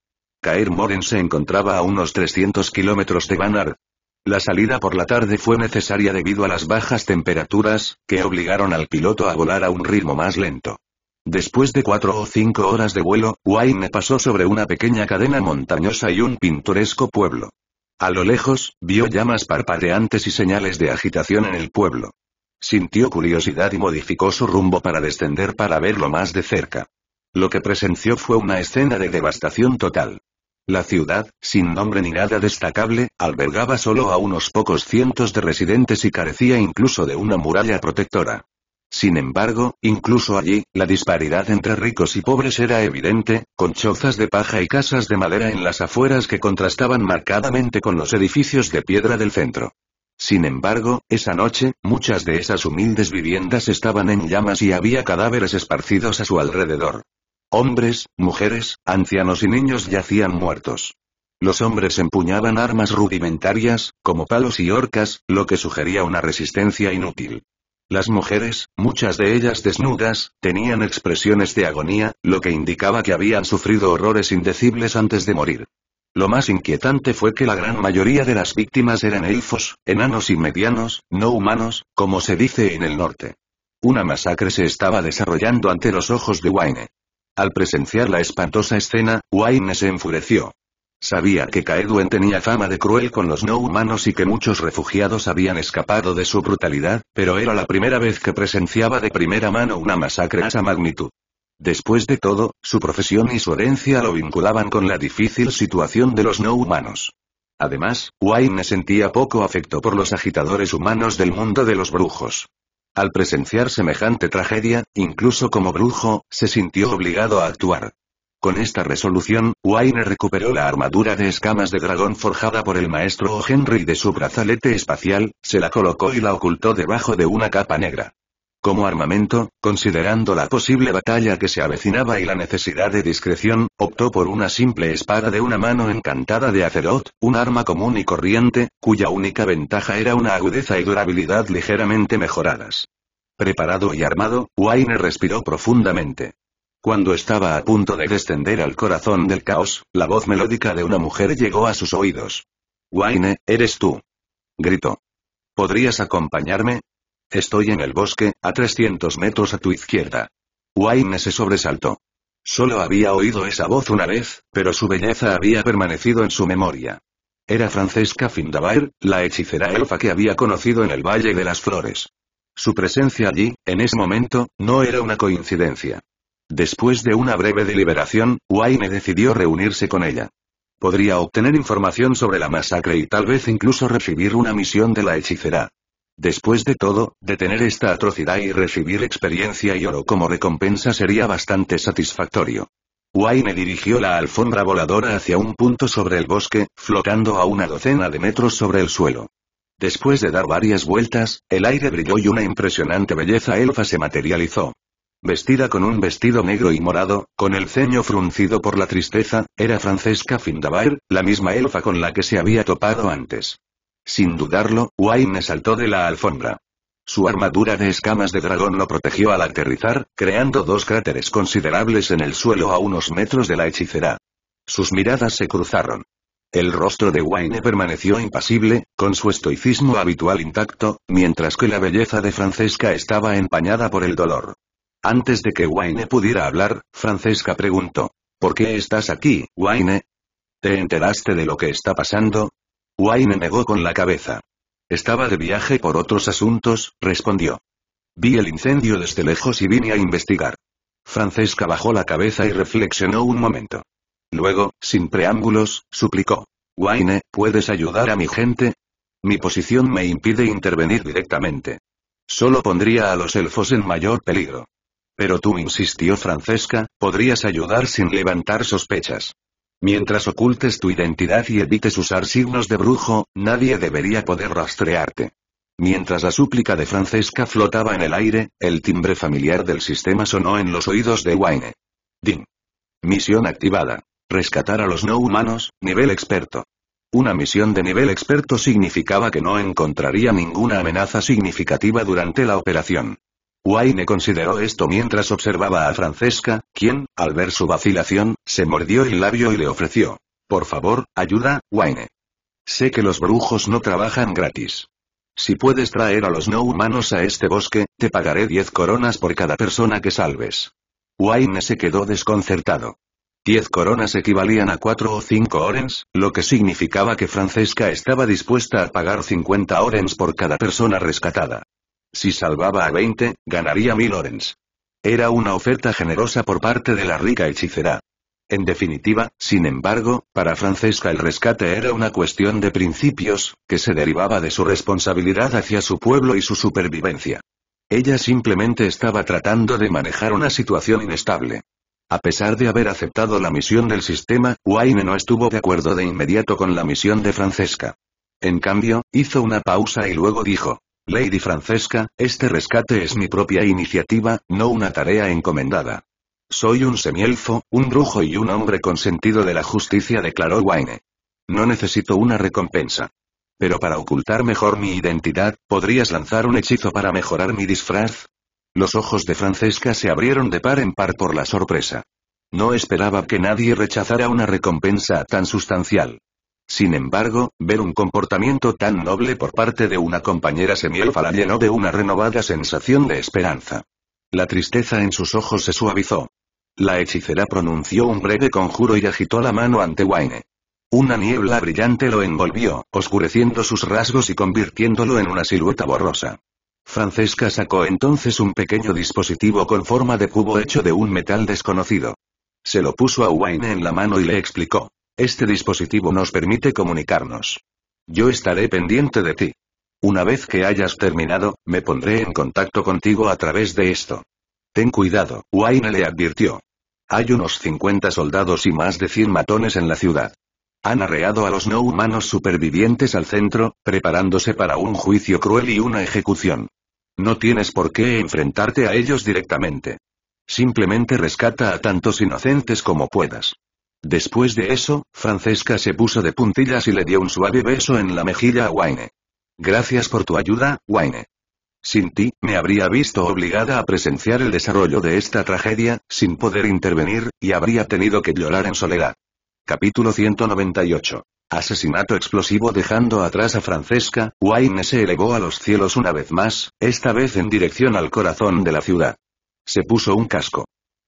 Caer Moren se encontraba a unos 300 kilómetros de Banar. La salida por la tarde fue necesaria debido a las bajas temperaturas, que obligaron al piloto a volar a un ritmo más lento. Después de cuatro o cinco horas de vuelo, Wayne pasó sobre una pequeña cadena montañosa y un pintoresco pueblo. A lo lejos, vio llamas parpadeantes y señales de agitación en el pueblo. Sintió curiosidad y modificó su rumbo para descender para verlo más de cerca. Lo que presenció fue una escena de devastación total. La ciudad, sin nombre ni nada destacable, albergaba solo a unos pocos cientos de residentes y carecía incluso de una muralla protectora. Sin embargo, incluso allí, la disparidad entre ricos y pobres era evidente, con chozas de paja y casas de madera en las afueras que contrastaban marcadamente con los edificios de piedra del centro. Sin embargo, esa noche, muchas de esas humildes viviendas estaban en llamas y había cadáveres esparcidos a su alrededor. Hombres, mujeres, ancianos y niños yacían muertos. Los hombres empuñaban armas rudimentarias, como palos y horcas, lo que sugería una resistencia inútil. Las mujeres, muchas de ellas desnudas, tenían expresiones de agonía, lo que indicaba que habían sufrido horrores indecibles antes de morir. Lo más inquietante fue que la gran mayoría de las víctimas eran elfos, enanos y medianos, no humanos, como se dice en el norte. Una masacre se estaba desarrollando ante los ojos de Wayne. Al presenciar la espantosa escena, Wayne se enfureció. Sabía que Caedwen tenía fama de cruel con los no humanos y que muchos refugiados habían escapado de su brutalidad, pero era la primera vez que presenciaba de primera mano una masacre a esa magnitud. Después de todo, su profesión y su herencia lo vinculaban con la difícil situación de los no humanos. Además, Wayne sentía poco afecto por los agitadores humanos del mundo de los brujos. Al presenciar semejante tragedia, incluso como brujo, se sintió obligado a actuar. Con esta resolución, Wayne recuperó la armadura de escamas de dragón forjada por el maestro O'Henry de su brazalete espacial, se la colocó y la ocultó debajo de una capa negra. Como armamento, considerando la posible batalla que se avecinaba y la necesidad de discreción, optó por una simple espada de una mano encantada de Azeroth, un arma común y corriente, cuya única ventaja era una agudeza y durabilidad ligeramente mejoradas. Preparado y armado, Wayne respiró profundamente. Cuando estaba a punto de descender al corazón del caos, la voz melódica de una mujer llegó a sus oídos. Wayne, eres tú. Gritó. ¿Podrías acompañarme? Estoy en el bosque, a 300 metros a tu izquierda. Wayne se sobresaltó. Solo había oído esa voz una vez, pero su belleza había permanecido en su memoria. Era Francesca Findabair, la hechicera elfa que había conocido en el Valle de las Flores. Su presencia allí, en ese momento, no era una coincidencia. Después de una breve deliberación, Wayne decidió reunirse con ella. Podría obtener información sobre la masacre y tal vez incluso recibir una misión de la hechicera. Después de todo, detener esta atrocidad y recibir experiencia y oro como recompensa sería bastante satisfactorio. Wayne dirigió la alfombra voladora hacia un punto sobre el bosque, flotando a una docena de metros sobre el suelo. Después de dar varias vueltas, el aire brilló y una impresionante belleza elfa se materializó. Vestida con un vestido negro y morado, con el ceño fruncido por la tristeza, era Francesca Findabair, la misma elfa con la que se había topado antes. Sin dudarlo, Wayne saltó de la alfombra. Su armadura de escamas de dragón lo protegió al aterrizar, creando dos cráteres considerables en el suelo a unos metros de la hechicera. Sus miradas se cruzaron. El rostro de Wayne permaneció impasible, con su estoicismo habitual intacto, mientras que la belleza de Francesca estaba empañada por el dolor. Antes de que Wayne pudiera hablar, Francesca preguntó. ¿Por qué estás aquí, Wayne? ¿Te enteraste de lo que está pasando? Wayne negó con la cabeza. Estaba de viaje por otros asuntos, respondió. Vi el incendio desde lejos y vine a investigar. Francesca bajó la cabeza y reflexionó un momento. Luego, sin preámbulos, suplicó. Wayne, ¿puedes ayudar a mi gente? Mi posición me impide intervenir directamente. Solo pondría a los elfos en mayor peligro. Pero tú insistió Francesca, podrías ayudar sin levantar sospechas. Mientras ocultes tu identidad y evites usar signos de brujo, nadie debería poder rastrearte. Mientras la súplica de Francesca flotaba en el aire, el timbre familiar del sistema sonó en los oídos de Wayne. Ding. Misión activada. Rescatar a los no humanos, nivel experto. Una misión de nivel experto significaba que no encontraría ninguna amenaza significativa durante la operación. Wayne consideró esto mientras observaba a Francesca, quien, al ver su vacilación, se mordió el labio y le ofreció. Por favor, ayuda, Wayne. Sé que los brujos no trabajan gratis. Si puedes traer a los no humanos a este bosque, te pagaré 10 coronas por cada persona que salves. Wayne se quedó desconcertado. 10 coronas equivalían a cuatro o cinco orens, lo que significaba que Francesca estaba dispuesta a pagar 50 orens por cada persona rescatada. Si salvaba a 20, ganaría mil orens. Era una oferta generosa por parte de la rica hechicera. En definitiva, sin embargo, para Francesca el rescate era una cuestión de principios, que se derivaba de su responsabilidad hacia su pueblo y su supervivencia. Ella simplemente estaba tratando de manejar una situación inestable. A pesar de haber aceptado la misión del sistema, Wayne no estuvo de acuerdo de inmediato con la misión de Francesca. En cambio, hizo una pausa y luego dijo, Lady Francesca, este rescate es mi propia iniciativa, no una tarea encomendada. Soy un semielfo, un brujo y un hombre consentido de la justicia, declaró Wayne. No necesito una recompensa. Pero para ocultar mejor mi identidad, ¿podrías lanzar un hechizo para mejorar mi disfraz? Los ojos de Francesca se abrieron de par en par por la sorpresa. No esperaba que nadie rechazara una recompensa tan sustancial. Sin embargo, ver un comportamiento tan noble por parte de una compañera semielfa llenó de una renovada sensación de esperanza. La tristeza en sus ojos se suavizó. La hechicera pronunció un breve conjuro y agitó la mano ante Wayne. Una niebla brillante lo envolvió, oscureciendo sus rasgos y convirtiéndolo en una silueta borrosa. Francesca sacó entonces un pequeño dispositivo con forma de cubo hecho de un metal desconocido. Se lo puso a Wayne en la mano y le explicó. Este dispositivo nos permite comunicarnos. Yo estaré pendiente de ti. Una vez que hayas terminado, me pondré en contacto contigo a través de esto. Ten cuidado, Wayne le advirtió. Hay unos 50 soldados y más de 100 matones en la ciudad. Han arreado a los no humanos supervivientes al centro, preparándose para un juicio cruel y una ejecución. No tienes por qué enfrentarte a ellos directamente. Simplemente rescata a tantos inocentes como puedas. Después de eso, Francesca se puso de puntillas y le dio un suave beso en la mejilla a Wayne. Gracias por tu ayuda, Wayne. Sin ti, me habría visto obligada a presenciar el desarrollo de esta tragedia, sin poder intervenir, y habría tenido que llorar en soledad. Capítulo 198. Asesinato explosivo dejando atrás a Francesca, Wayne se elevó a los cielos una vez más, esta vez en dirección al corazón de la ciudad. Se puso un casco.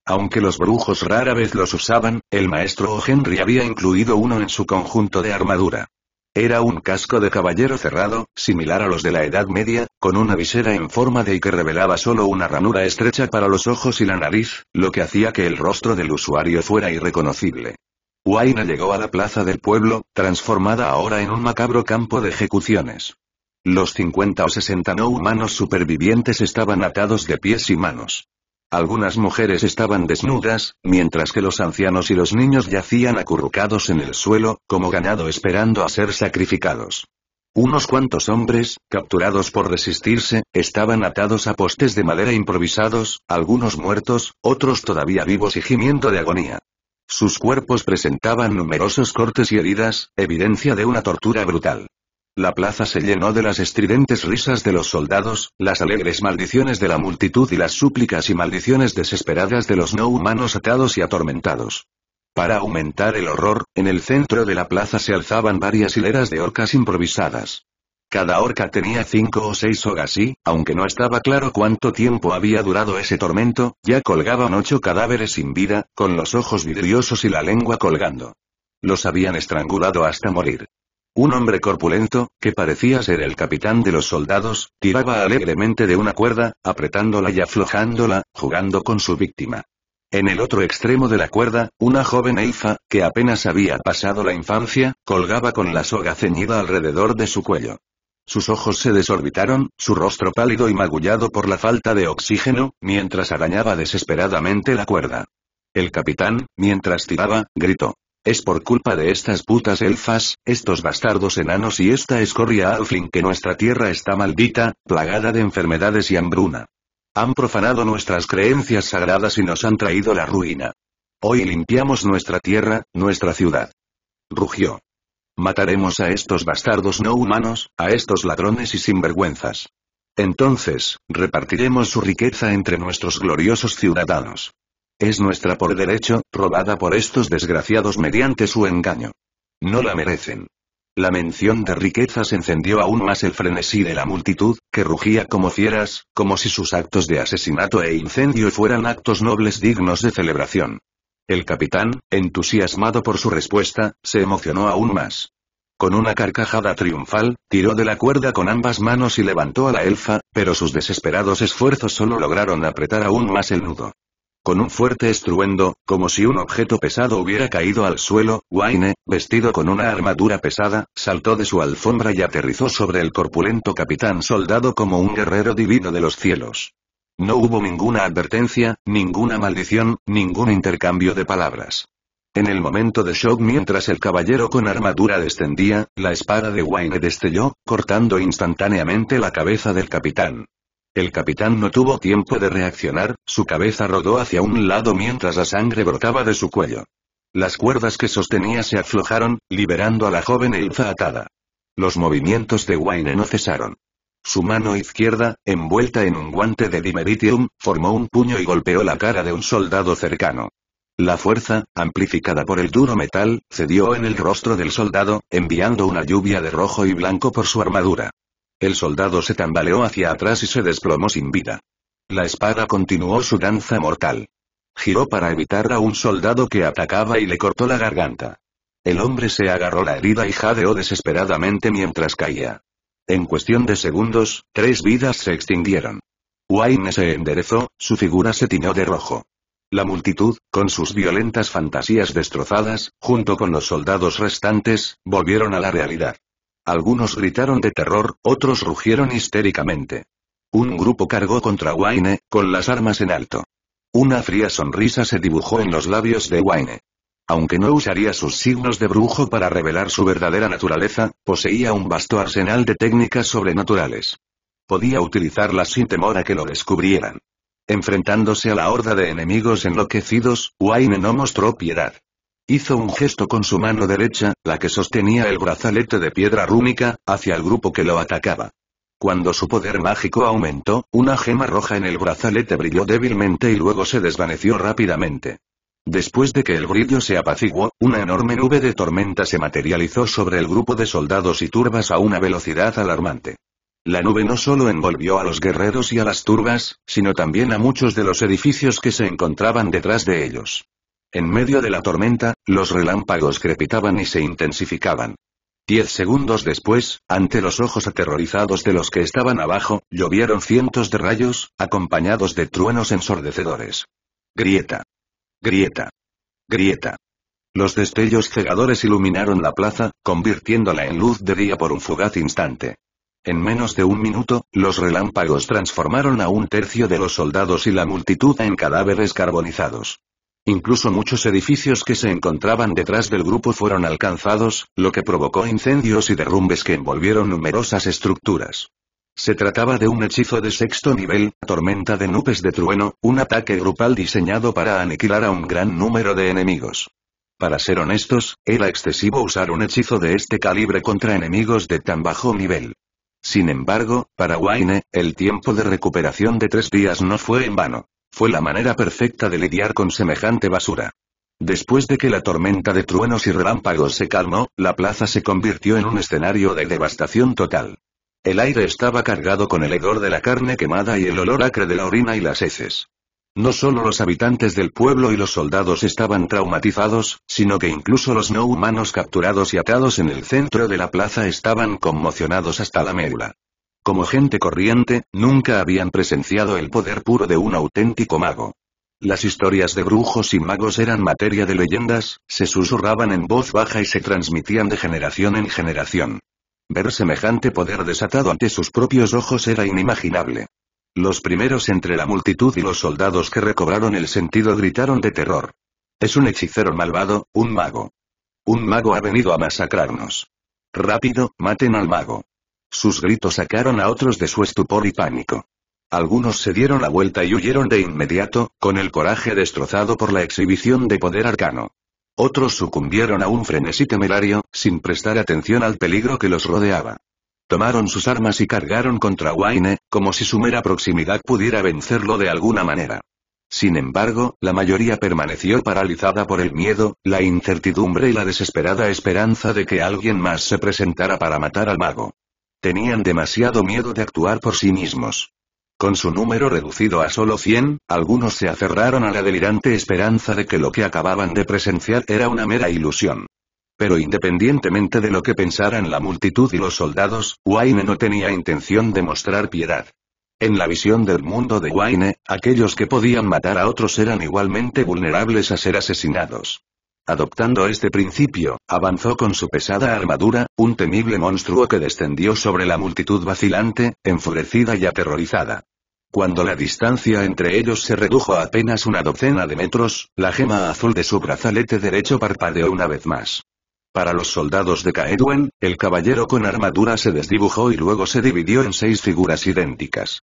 Aunque los brujos rara vez los usaban, el maestro O'Henry había incluido uno en su conjunto de armadura. Era un casco de caballero cerrado, similar a los de la Edad Media, con una visera en forma de y que revelaba solo una ranura estrecha para los ojos y la nariz, lo que hacía que el rostro del usuario fuera irreconocible. Huayna llegó a la plaza del pueblo, transformada ahora en un macabro campo de ejecuciones. Los 50 o 60 no humanos supervivientes estaban atados de pies y manos. Algunas mujeres estaban desnudas, mientras que los ancianos y los niños yacían acurrucados en el suelo, como ganado esperando a ser sacrificados. Unos cuantos hombres, capturados por resistirse, estaban atados a postes de madera improvisados, algunos muertos, otros todavía vivos y gimiendo de agonía. Sus cuerpos presentaban numerosos cortes y heridas, evidencia de una tortura brutal. La plaza se llenó de las estridentes risas de los soldados, las alegres maldiciones de la multitud y las súplicas y maldiciones desesperadas de los no humanos atados y atormentados. Para aumentar el horror, en el centro de la plaza se alzaban varias hileras de orcas improvisadas. Cada orca tenía cinco o seis hogas y, aunque no estaba claro cuánto tiempo había durado ese tormento, ya colgaban ocho cadáveres sin vida, con los ojos vidriosos y la lengua colgando. Los habían estrangulado hasta morir. Un hombre corpulento, que parecía ser el capitán de los soldados, tiraba alegremente de una cuerda, apretándola y aflojándola, jugando con su víctima. En el otro extremo de la cuerda, una joven elfa, que apenas había pasado la infancia, colgaba con la soga ceñida alrededor de su cuello. Sus ojos se desorbitaron, su rostro pálido y magullado por la falta de oxígeno, mientras arañaba desesperadamente la cuerda. El capitán, mientras tiraba, gritó. Es por culpa de estas putas elfas, estos bastardos enanos y esta escoria alfin que nuestra tierra está maldita, plagada de enfermedades y hambruna. Han profanado nuestras creencias sagradas y nos han traído la ruina. Hoy limpiamos nuestra tierra, nuestra ciudad. Rugió. Mataremos a estos bastardos no humanos, a estos ladrones y sinvergüenzas. Entonces, repartiremos su riqueza entre nuestros gloriosos ciudadanos. Es nuestra por derecho, robada por estos desgraciados mediante su engaño. No la merecen. La mención de riquezas encendió aún más el frenesí de la multitud, que rugía como fieras, como si sus actos de asesinato e incendio fueran actos nobles dignos de celebración. El capitán, entusiasmado por su respuesta, se emocionó aún más. Con una carcajada triunfal, tiró de la cuerda con ambas manos y levantó a la elfa, pero sus desesperados esfuerzos solo lograron apretar aún más el nudo. Con un fuerte estruendo, como si un objeto pesado hubiera caído al suelo, Wayne, vestido con una armadura pesada, saltó de su alfombra y aterrizó sobre el corpulento capitán soldado como un guerrero divino de los cielos. No hubo ninguna advertencia, ninguna maldición, ningún intercambio de palabras. En el momento de shock mientras el caballero con armadura descendía, la espada de Wayne destelló, cortando instantáneamente la cabeza del capitán. El capitán no tuvo tiempo de reaccionar, su cabeza rodó hacia un lado mientras la sangre brotaba de su cuello. Las cuerdas que sostenía se aflojaron, liberando a la joven Elsa atada. Los movimientos de Wayne no cesaron. Su mano izquierda, envuelta en un guante de dimeritium, formó un puño y golpeó la cara de un soldado cercano. La fuerza, amplificada por el duro metal, cedió en el rostro del soldado, enviando una lluvia de rojo y blanco por su armadura. El soldado se tambaleó hacia atrás y se desplomó sin vida. La espada continuó su danza mortal. Giró para evitar a un soldado que atacaba y le cortó la garganta. El hombre se agarró la herida y jadeó desesperadamente mientras caía. En cuestión de segundos, tres vidas se extinguieron. Wayne se enderezó, su figura se tiñó de rojo. La multitud, con sus violentas fantasías destrozadas, junto con los soldados restantes, volvieron a la realidad. Algunos gritaron de terror, otros rugieron histéricamente. Un grupo cargó contra Wayne, con las armas en alto. Una fría sonrisa se dibujó en los labios de Wayne. Aunque no usaría sus signos de brujo para revelar su verdadera naturaleza, poseía un vasto arsenal de técnicas sobrenaturales. Podía utilizarlas sin temor a que lo descubrieran. Enfrentándose a la horda de enemigos enloquecidos, Wayne no mostró piedad. Hizo un gesto con su mano derecha, la que sostenía el brazalete de piedra rúnica, hacia el grupo que lo atacaba. Cuando su poder mágico aumentó, una gema roja en el brazalete brilló débilmente y luego se desvaneció rápidamente. Después de que el brillo se apaciguó, una enorme nube de tormenta se materializó sobre el grupo de soldados y turbas a una velocidad alarmante. La nube no solo envolvió a los guerreros y a las turbas, sino también a muchos de los edificios que se encontraban detrás de ellos. En medio de la tormenta, los relámpagos crepitaban y se intensificaban. Diez segundos después, ante los ojos aterrorizados de los que estaban abajo, llovieron cientos de rayos, acompañados de truenos ensordecedores. Grieta. Grieta. Grieta. Los destellos cegadores iluminaron la plaza, convirtiéndola en luz de día por un fugaz instante. En menos de un minuto, los relámpagos transformaron a un tercio de los soldados y la multitud en cadáveres carbonizados. Incluso muchos edificios que se encontraban detrás del grupo fueron alcanzados, lo que provocó incendios y derrumbes que envolvieron numerosas estructuras. Se trataba de un hechizo de sexto nivel, tormenta de nubes de trueno, un ataque grupal diseñado para aniquilar a un gran número de enemigos. Para ser honestos, era excesivo usar un hechizo de este calibre contra enemigos de tan bajo nivel. Sin embargo, para Wayne, el tiempo de recuperación de tres días no fue en vano. Fue la manera perfecta de lidiar con semejante basura. Después de que la tormenta de truenos y relámpagos se calmó, la plaza se convirtió en un escenario de devastación total. El aire estaba cargado con el hedor de la carne quemada y el olor acre de la orina y las heces. No solo los habitantes del pueblo y los soldados estaban traumatizados, sino que incluso los no humanos capturados y atados en el centro de la plaza estaban conmocionados hasta la médula. Como gente corriente, nunca habían presenciado el poder puro de un auténtico mago. Las historias de brujos y magos eran materia de leyendas, se susurraban en voz baja y se transmitían de generación en generación. Ver semejante poder desatado ante sus propios ojos era inimaginable. Los primeros entre la multitud y los soldados que recobraron el sentido gritaron de terror. Es un hechicero malvado, un mago. Un mago ha venido a masacrarnos. Rápido, maten al mago. Sus gritos sacaron a otros de su estupor y pánico. Algunos se dieron la vuelta y huyeron de inmediato, con el coraje destrozado por la exhibición de poder arcano. Otros sucumbieron a un frenesí temerario, sin prestar atención al peligro que los rodeaba. Tomaron sus armas y cargaron contra Wayne, como si su mera proximidad pudiera vencerlo de alguna manera. Sin embargo, la mayoría permaneció paralizada por el miedo, la incertidumbre y la desesperada esperanza de que alguien más se presentara para matar al mago. Tenían demasiado miedo de actuar por sí mismos. Con su número reducido a solo 100, algunos se aferraron a la delirante esperanza de que lo que acababan de presenciar era una mera ilusión. Pero independientemente de lo que pensaran la multitud y los soldados, Wayne no tenía intención de mostrar piedad. En la visión del mundo de Wayne, aquellos que podían matar a otros eran igualmente vulnerables a ser asesinados. Adoptando este principio, avanzó con su pesada armadura, un temible monstruo que descendió sobre la multitud vacilante, enfurecida y aterrorizada. Cuando la distancia entre ellos se redujo a apenas una docena de metros, la gema azul de su brazalete derecho parpadeó una vez más. Para los soldados de Caedwen, el caballero con armadura se desdibujó y luego se dividió en seis figuras idénticas.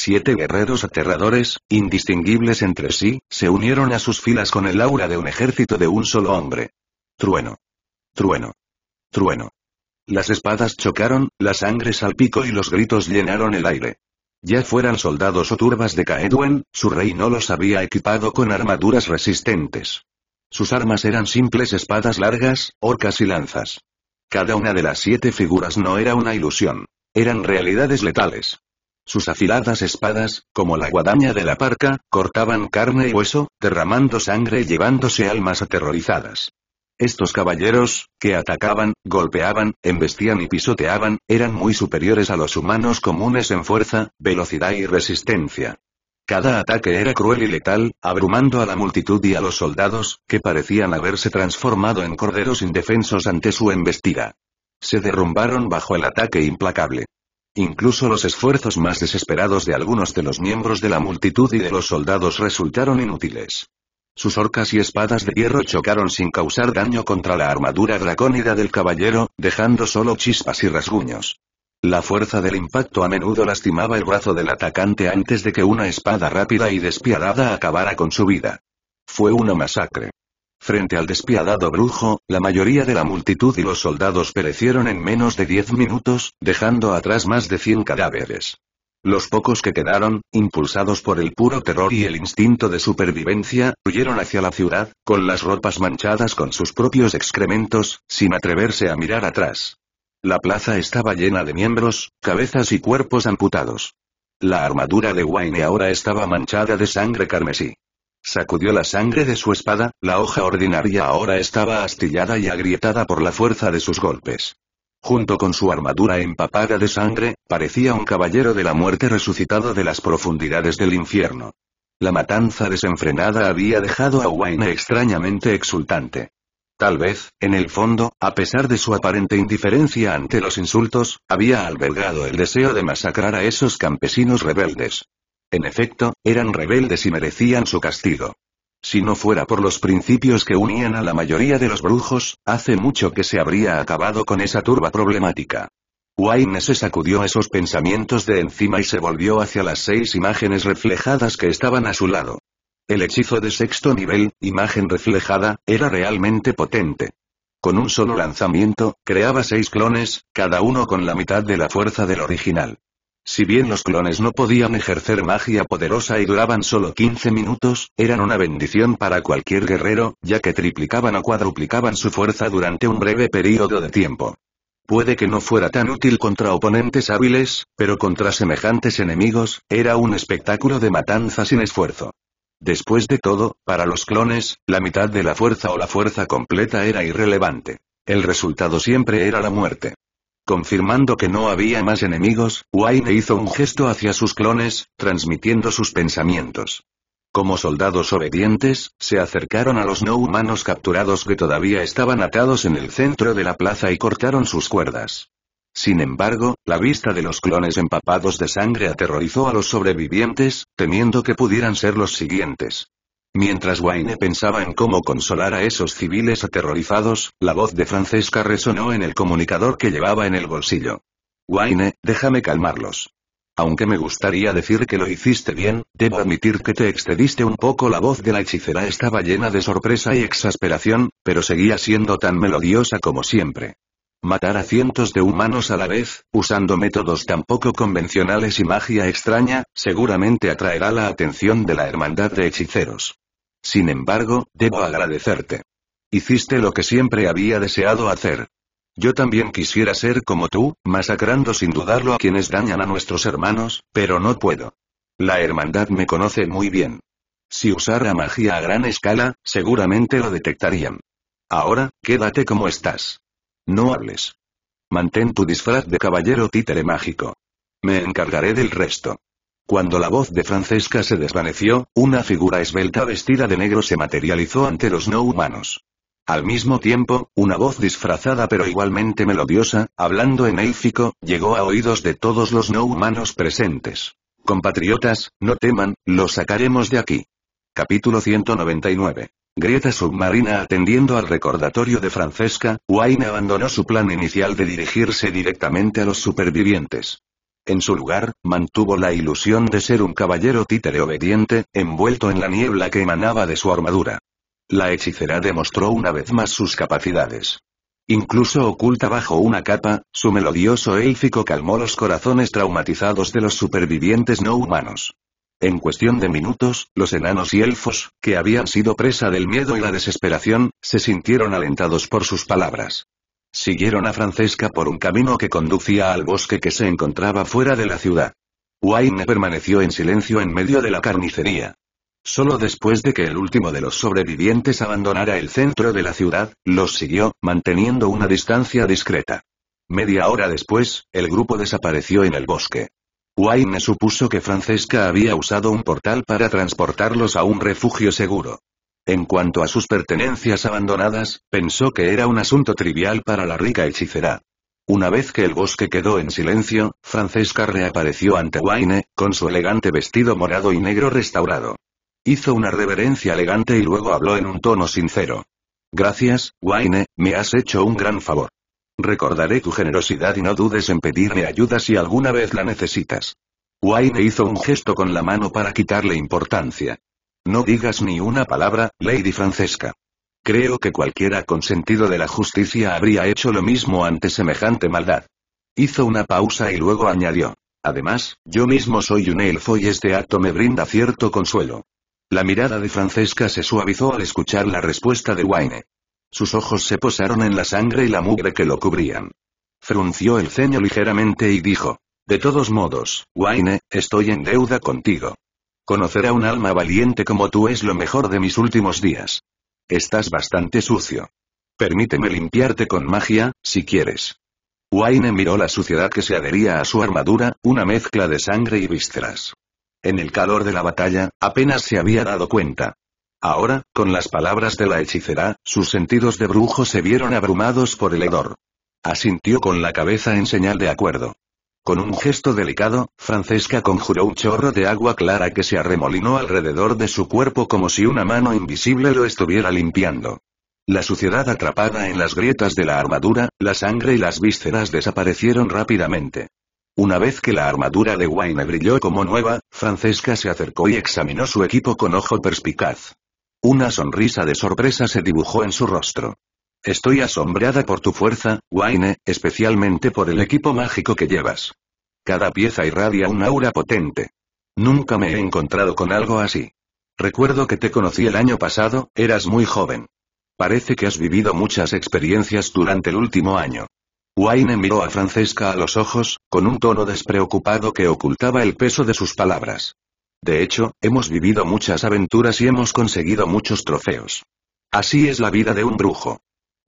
Siete guerreros aterradores, indistinguibles entre sí, se unieron a sus filas con el aura de un ejército de un solo hombre. Trueno. Trueno. Trueno. Las espadas chocaron, la sangre salpicó y los gritos llenaron el aire. Ya fueran soldados o turbas de Caedwen, su rey no los había equipado con armaduras resistentes. Sus armas eran simples espadas largas, orcas y lanzas. Cada una de las siete figuras no era una ilusión. Eran realidades letales. Sus afiladas espadas, como la guadaña de la parca, cortaban carne y hueso, derramando sangre y llevándose almas aterrorizadas. Estos caballeros, que atacaban, golpeaban, embestían y pisoteaban, eran muy superiores a los humanos comunes en fuerza, velocidad y resistencia. Cada ataque era cruel y letal, abrumando a la multitud y a los soldados, que parecían haberse transformado en corderos indefensos ante su embestida. Se derrumbaron bajo el ataque implacable. Incluso los esfuerzos más desesperados de algunos de los miembros de la multitud y de los soldados resultaron inútiles. Sus orcas y espadas de hierro chocaron sin causar daño contra la armadura dracónida del caballero, dejando solo chispas y rasguños. La fuerza del impacto a menudo lastimaba el brazo del atacante antes de que una espada rápida y despiadada acabara con su vida. Fue una masacre. Frente al despiadado brujo, la mayoría de la multitud y los soldados perecieron en menos de diez minutos, dejando atrás más de cien cadáveres. Los pocos que quedaron, impulsados por el puro terror y el instinto de supervivencia, huyeron hacia la ciudad, con las ropas manchadas con sus propios excrementos, sin atreverse a mirar atrás. La plaza estaba llena de miembros, cabezas y cuerpos amputados. La armadura de Wayne ahora estaba manchada de sangre carmesí. Sacudió la sangre de su espada, la hoja ordinaria ahora estaba astillada y agrietada por la fuerza de sus golpes. Junto con su armadura empapada de sangre, parecía un caballero de la muerte resucitado de las profundidades del infierno. La matanza desenfrenada había dejado a Wayne extrañamente exultante. Tal vez, en el fondo, a pesar de su aparente indiferencia ante los insultos, había albergado el deseo de masacrar a esos campesinos rebeldes. En efecto, eran rebeldes y merecían su castigo. Si no fuera por los principios que unían a la mayoría de los brujos, hace mucho que se habría acabado con esa turba problemática. Wayne se sacudió esos pensamientos de encima y se volvió hacia las seis imágenes reflejadas que estaban a su lado. El hechizo de sexto nivel, imagen reflejada, era realmente potente. Con un solo lanzamiento, creaba seis clones, cada uno con la mitad de la fuerza del original. Si bien los clones no podían ejercer magia poderosa y duraban solo 15 minutos, eran una bendición para cualquier guerrero, ya que triplicaban o cuadruplicaban su fuerza durante un breve periodo de tiempo. Puede que no fuera tan útil contra oponentes hábiles, pero contra semejantes enemigos, era un espectáculo de matanza sin esfuerzo. Después de todo, para los clones, la mitad de la fuerza o la fuerza completa era irrelevante. El resultado siempre era la muerte. Confirmando que no había más enemigos, Wayne hizo un gesto hacia sus clones, transmitiendo sus pensamientos. Como soldados obedientes, se acercaron a los no humanos capturados que todavía estaban atados en el centro de la plaza y cortaron sus cuerdas. Sin embargo, la vista de los clones empapados de sangre aterrorizó a los sobrevivientes, temiendo que pudieran ser los siguientes. Mientras Wayne pensaba en cómo consolar a esos civiles aterrorizados, la voz de Francesca resonó en el comunicador que llevaba en el bolsillo. Wayne, déjame calmarlos. Aunque me gustaría decir que lo hiciste bien, debo admitir que te excediste un poco. La voz de la hechicera estaba llena de sorpresa y exasperación, pero seguía siendo tan melodiosa como siempre. Matar a cientos de humanos a la vez, usando métodos tan poco convencionales y magia extraña, seguramente atraerá la atención de la Hermandad de Hechiceros. Sin embargo, debo agradecerte. Hiciste lo que siempre había deseado hacer. Yo también quisiera ser como tú, masacrando sin dudarlo a quienes dañan a nuestros hermanos, pero no puedo. La hermandad me conoce muy bien. Si usara magia a gran escala, seguramente lo detectarían. Ahora, quédate como estás. No hables. Mantén tu disfraz de caballero títere mágico. Me encargaré del resto. Cuando la voz de Francesca se desvaneció, una figura esbelta vestida de negro se materializó ante los no humanos. Al mismo tiempo, una voz disfrazada pero igualmente melodiosa, hablando en élfico, llegó a oídos de todos los no humanos presentes. Compatriotas, no teman, los sacaremos de aquí. Capítulo 199. Grieta submarina atendiendo al recordatorio de Francesca, Wayne abandonó su plan inicial de dirigirse directamente a los supervivientes. En su lugar, mantuvo la ilusión de ser un caballero títere obediente, envuelto en la niebla que emanaba de su armadura. La hechicera demostró una vez más sus capacidades. Incluso oculta bajo una capa, su melodioso élfico calmó los corazones traumatizados de los supervivientes no humanos. En cuestión de minutos, los enanos y elfos, que habían sido presa del miedo y la desesperación, se sintieron alentados por sus palabras. Siguieron a Francesca por un camino que conducía al bosque que se encontraba fuera de la ciudad. Wayne permaneció en silencio en medio de la carnicería. Solo después de que el último de los sobrevivientes abandonara el centro de la ciudad, los siguió, manteniendo una distancia discreta. Media hora después, el grupo desapareció en el bosque. Wayne supuso que Francesca había usado un portal para transportarlos a un refugio seguro. En cuanto a sus pertenencias abandonadas, pensó que era un asunto trivial para la rica hechicera. Una vez que el bosque quedó en silencio, Francesca reapareció ante Wayne, con su elegante vestido morado y negro restaurado. Hizo una reverencia elegante y luego habló en un tono sincero. Gracias, Wayne, me has hecho un gran favor. Recordaré tu generosidad y no dudes en pedirme ayuda si alguna vez la necesitas. Wayne hizo un gesto con la mano para quitarle importancia. No digas ni una palabra, Lady Francesca. Creo que cualquiera con sentido de la justicia habría hecho lo mismo ante semejante maldad. Hizo una pausa y luego añadió. Además, yo mismo soy un elfo y este acto me brinda cierto consuelo. La mirada de Francesca se suavizó al escuchar la respuesta de Wayne. Sus ojos se posaron en la sangre y la mugre que lo cubrían. Frunció el ceño ligeramente y dijo. De todos modos, Wayne, estoy en deuda contigo. Conocer a un alma valiente como tú es lo mejor de mis últimos días. Estás bastante sucio. Permíteme limpiarte con magia, si quieres. Wayne miró la suciedad que se adhería a su armadura, una mezcla de sangre y vísceras. En el calor de la batalla, apenas se había dado cuenta. Ahora, con las palabras de la hechicera, sus sentidos de brujo se vieron abrumados por el hedor. Asintió con la cabeza en señal de acuerdo. Con un gesto delicado, Francesca conjuró un chorro de agua clara que se arremolinó alrededor de su cuerpo como si una mano invisible lo estuviera limpiando. La suciedad atrapada en las grietas de la armadura, la sangre y las vísceras desaparecieron rápidamente. Una vez que la armadura de Wayne brilló como nueva, Francesca se acercó y examinó su equipo con ojo perspicaz. Una sonrisa de sorpresa se dibujó en su rostro. Estoy asombrada por tu fuerza, Wayne, especialmente por el equipo mágico que llevas. Cada pieza irradia un aura potente. Nunca me he encontrado con algo así. Recuerdo que te conocí el año pasado, eras muy joven. Parece que has vivido muchas experiencias durante el último año. Wayne miró a Francesca a los ojos, con un tono despreocupado que ocultaba el peso de sus palabras. De hecho, hemos vivido muchas aventuras y hemos conseguido muchos trofeos. Así es la vida de un brujo.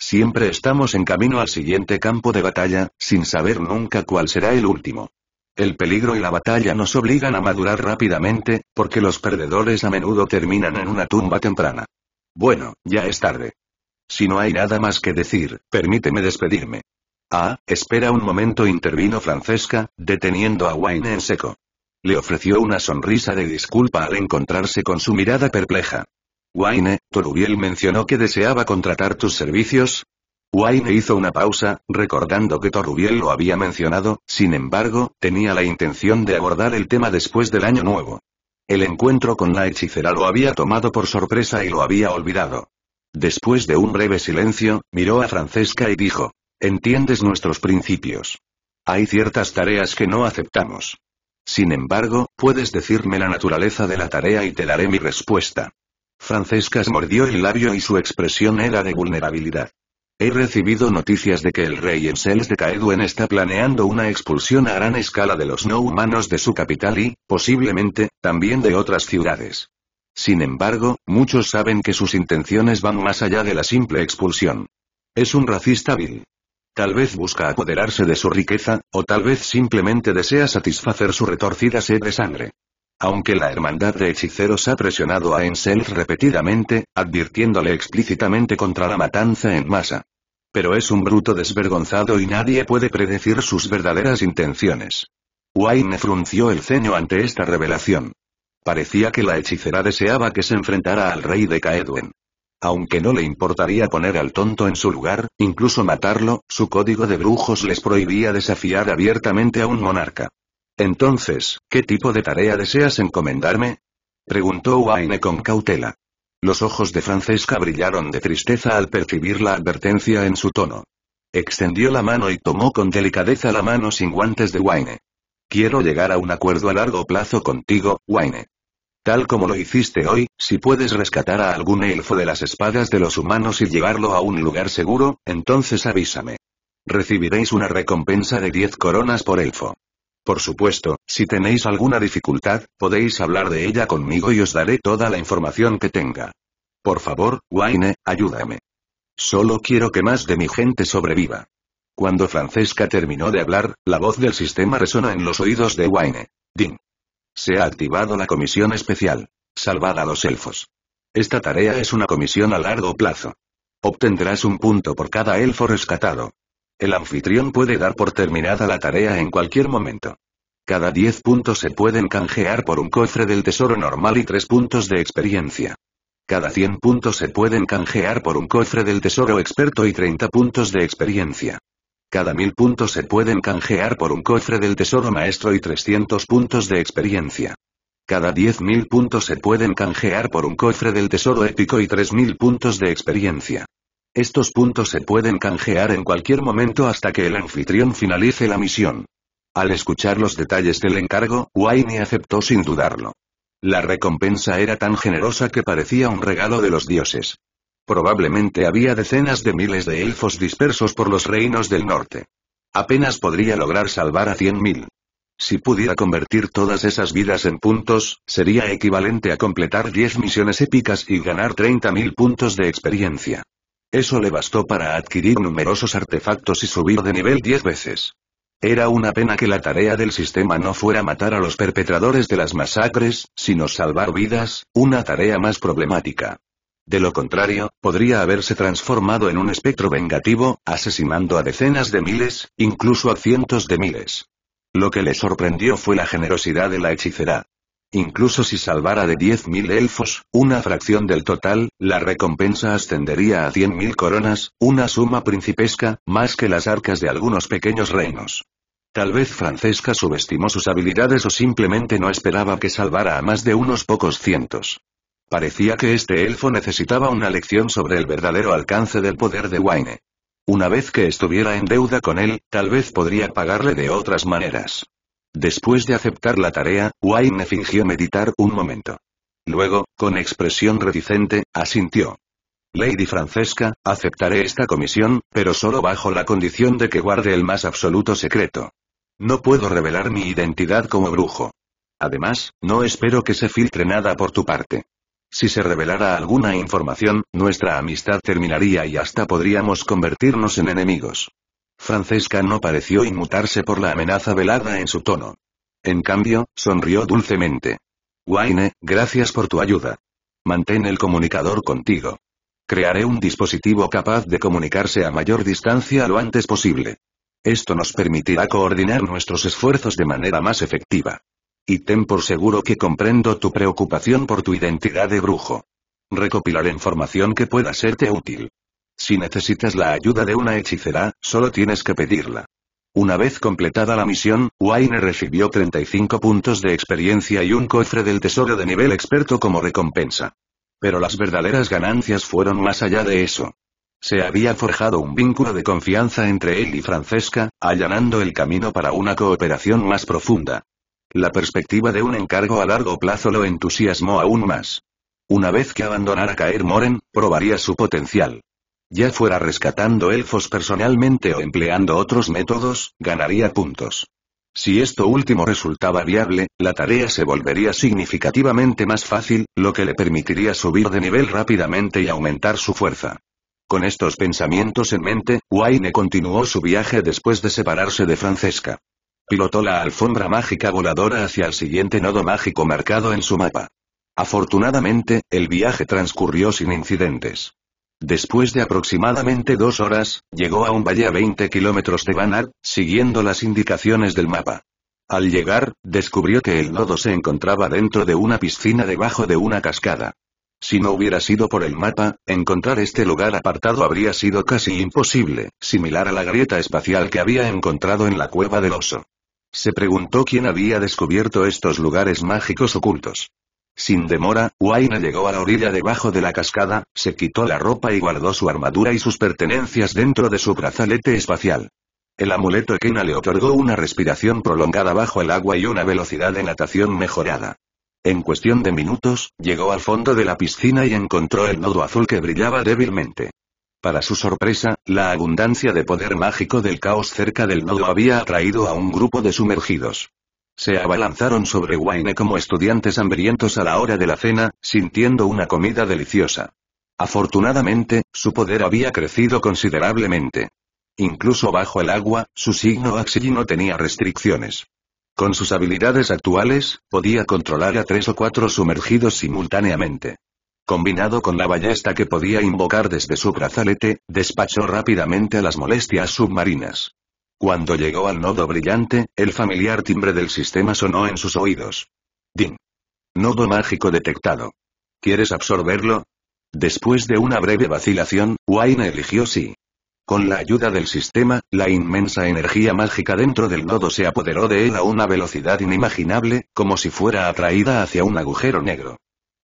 Siempre estamos en camino al siguiente campo de batalla, sin saber nunca cuál será el último. El peligro y la batalla nos obligan a madurar rápidamente, porque los perdedores a menudo terminan en una tumba temprana. Bueno, ya es tarde. Si no hay nada más que decir, permíteme despedirme. Ah, espera un momento, intervino Francesca, deteniendo a Wayne en seco. Le ofreció una sonrisa de disculpa al encontrarse con su mirada perpleja. Wayne, Torubiel mencionó que deseaba contratar tus servicios. Wayne hizo una pausa, recordando que Torubiel lo había mencionado, sin embargo, tenía la intención de abordar el tema después del año nuevo. El encuentro con la hechicera lo había tomado por sorpresa y lo había olvidado. Después de un breve silencio, miró a Francesca y dijo, Entiendes nuestros principios. Hay ciertas tareas que no aceptamos. Sin embargo, puedes decirme la naturaleza de la tarea y te daré mi respuesta. Francescas mordió el labio y su expresión era de vulnerabilidad. He recibido noticias de que el rey Ensels de Caedwen está planeando una expulsión a gran escala de los no humanos de su capital y, posiblemente, también de otras ciudades. Sin embargo, muchos saben que sus intenciones van más allá de la simple expulsión. Es un racista vil. Tal vez busca apoderarse de su riqueza, o tal vez simplemente desea satisfacer su retorcida sed de sangre. Aunque la Hermandad de Hechiceros ha presionado a Ensel repetidamente, advirtiéndole explícitamente contra la matanza en masa. Pero es un bruto desvergonzado y nadie puede predecir sus verdaderas intenciones. Wayne frunció el ceño ante esta revelación. Parecía que la hechicera deseaba que se enfrentara al rey de Caedwen. Aunque no le importaría poner al tonto en su lugar, incluso matarlo, su código de brujos les prohibía desafiar abiertamente a un monarca. Entonces, ¿qué tipo de tarea deseas encomendarme? preguntó Wayne con cautela. Los ojos de Francesca brillaron de tristeza al percibir la advertencia en su tono. Extendió la mano y tomó con delicadeza la mano sin guantes de Wayne. Quiero llegar a un acuerdo a largo plazo contigo, Wayne. Tal como lo hiciste hoy, si puedes rescatar a algún elfo de las espadas de los humanos y llevarlo a un lugar seguro, entonces avísame. Recibiréis una recompensa de 10 coronas por elfo. Por supuesto, si tenéis alguna dificultad, podéis hablar de ella conmigo y os daré toda la información que tenga. Por favor, Wayne, ayúdame. Solo quiero que más de mi gente sobreviva. Cuando Francesca terminó de hablar, la voz del sistema resona en los oídos de Wayne. Din. Se ha activado la comisión especial. Salvad a los elfos. Esta tarea es una comisión a largo plazo. Obtendrás un punto por cada elfo rescatado. El anfitrión puede dar por terminada la tarea en cualquier momento. Cada 10 puntos se pueden canjear por un cofre del tesoro normal y 3 puntos de experiencia. Cada 100 puntos se pueden canjear por un cofre del tesoro experto y 30 puntos de experiencia. Cada 1000 puntos se pueden canjear por un cofre del tesoro maestro y 300 puntos de experiencia. Cada 10.000 puntos se pueden canjear por un cofre del tesoro épico y 3.000 puntos de experiencia. Estos puntos se pueden canjear en cualquier momento hasta que el anfitrión finalice la misión. Al escuchar los detalles del encargo, Wayne aceptó sin dudarlo. La recompensa era tan generosa que parecía un regalo de los dioses. Probablemente había decenas de miles de elfos dispersos por los reinos del norte. Apenas podría lograr salvar a cien mil. Si pudiera convertir todas esas vidas en puntos, sería equivalente a completar 10 misiones épicas y ganar 30.000 puntos de experiencia. Eso le bastó para adquirir numerosos artefactos y subir de nivel 10 veces. Era una pena que la tarea del sistema no fuera matar a los perpetradores de las masacres, sino salvar vidas, una tarea más problemática. De lo contrario, podría haberse transformado en un espectro vengativo, asesinando a decenas de miles, incluso a cientos de miles. Lo que le sorprendió fue la generosidad de la hechicera. Incluso si salvara de 10.000 elfos, una fracción del total, la recompensa ascendería a 100.000 coronas, una suma principesca, más que las arcas de algunos pequeños reinos. Tal vez Francesca subestimó sus habilidades o simplemente no esperaba que salvara a más de unos pocos cientos. Parecía que este elfo necesitaba una lección sobre el verdadero alcance del poder de Wayne. Una vez que estuviera en deuda con él, tal vez podría pagarle de otras maneras. Después de aceptar la tarea, Wayne fingió meditar un momento. Luego, con expresión reticente, asintió. Lady Francesca, aceptaré esta comisión, pero solo bajo la condición de que guarde el más absoluto secreto. No puedo revelar mi identidad como brujo. Además, no espero que se filtre nada por tu parte. Si se revelara alguna información, nuestra amistad terminaría y hasta podríamos convertirnos en enemigos. Francesca no pareció inmutarse por la amenaza velada en su tono. En cambio, sonrió dulcemente. Wayne, gracias por tu ayuda. Mantén el comunicador contigo. Crearé un dispositivo capaz de comunicarse a mayor distancia lo antes posible. Esto nos permitirá coordinar nuestros esfuerzos de manera más efectiva. Y ten por seguro que comprendo tu preocupación por tu identidad de brujo. Recopilaré información que pueda serte útil. Si necesitas la ayuda de una hechicera, solo tienes que pedirla. Una vez completada la misión, Wayne recibió 35 puntos de experiencia y un cofre del tesoro de nivel experto como recompensa. Pero las verdaderas ganancias fueron más allá de eso. Se había forjado un vínculo de confianza entre él y Francesca, allanando el camino para una cooperación más profunda. La perspectiva de un encargo a largo plazo lo entusiasmó aún más. Una vez que abandonara caer Moren, probaría su potencial ya fuera rescatando elfos personalmente o empleando otros métodos, ganaría puntos. Si esto último resultaba viable, la tarea se volvería significativamente más fácil, lo que le permitiría subir de nivel rápidamente y aumentar su fuerza. Con estos pensamientos en mente, Wayne continuó su viaje después de separarse de Francesca. Pilotó la alfombra mágica voladora hacia el siguiente nodo mágico marcado en su mapa. Afortunadamente, el viaje transcurrió sin incidentes. Después de aproximadamente dos horas, llegó a un valle a 20 kilómetros de Banar, siguiendo las indicaciones del mapa. Al llegar, descubrió que el lodo se encontraba dentro de una piscina debajo de una cascada. Si no hubiera sido por el mapa, encontrar este lugar apartado habría sido casi imposible, similar a la grieta espacial que había encontrado en la cueva del oso. Se preguntó quién había descubierto estos lugares mágicos ocultos. Sin demora, Waina llegó a la orilla debajo de la cascada, se quitó la ropa y guardó su armadura y sus pertenencias dentro de su brazalete espacial. El amuleto Ekena le otorgó una respiración prolongada bajo el agua y una velocidad de natación mejorada. En cuestión de minutos, llegó al fondo de la piscina y encontró el nodo azul que brillaba débilmente. Para su sorpresa, la abundancia de poder mágico del caos cerca del nodo había atraído a un grupo de sumergidos. Se abalanzaron sobre Wayne como estudiantes hambrientos a la hora de la cena, sintiendo una comida deliciosa. Afortunadamente, su poder había crecido considerablemente. Incluso bajo el agua, su signo Axi no tenía restricciones. Con sus habilidades actuales, podía controlar a tres o cuatro sumergidos simultáneamente. Combinado con la ballesta que podía invocar desde su brazalete, despachó rápidamente a las molestias submarinas. Cuando llegó al nodo brillante, el familiar timbre del sistema sonó en sus oídos. Din. Nodo mágico detectado. ¿Quieres absorberlo? Después de una breve vacilación, Wayne eligió sí. Con la ayuda del sistema, la inmensa energía mágica dentro del nodo se apoderó de él a una velocidad inimaginable, como si fuera atraída hacia un agujero negro.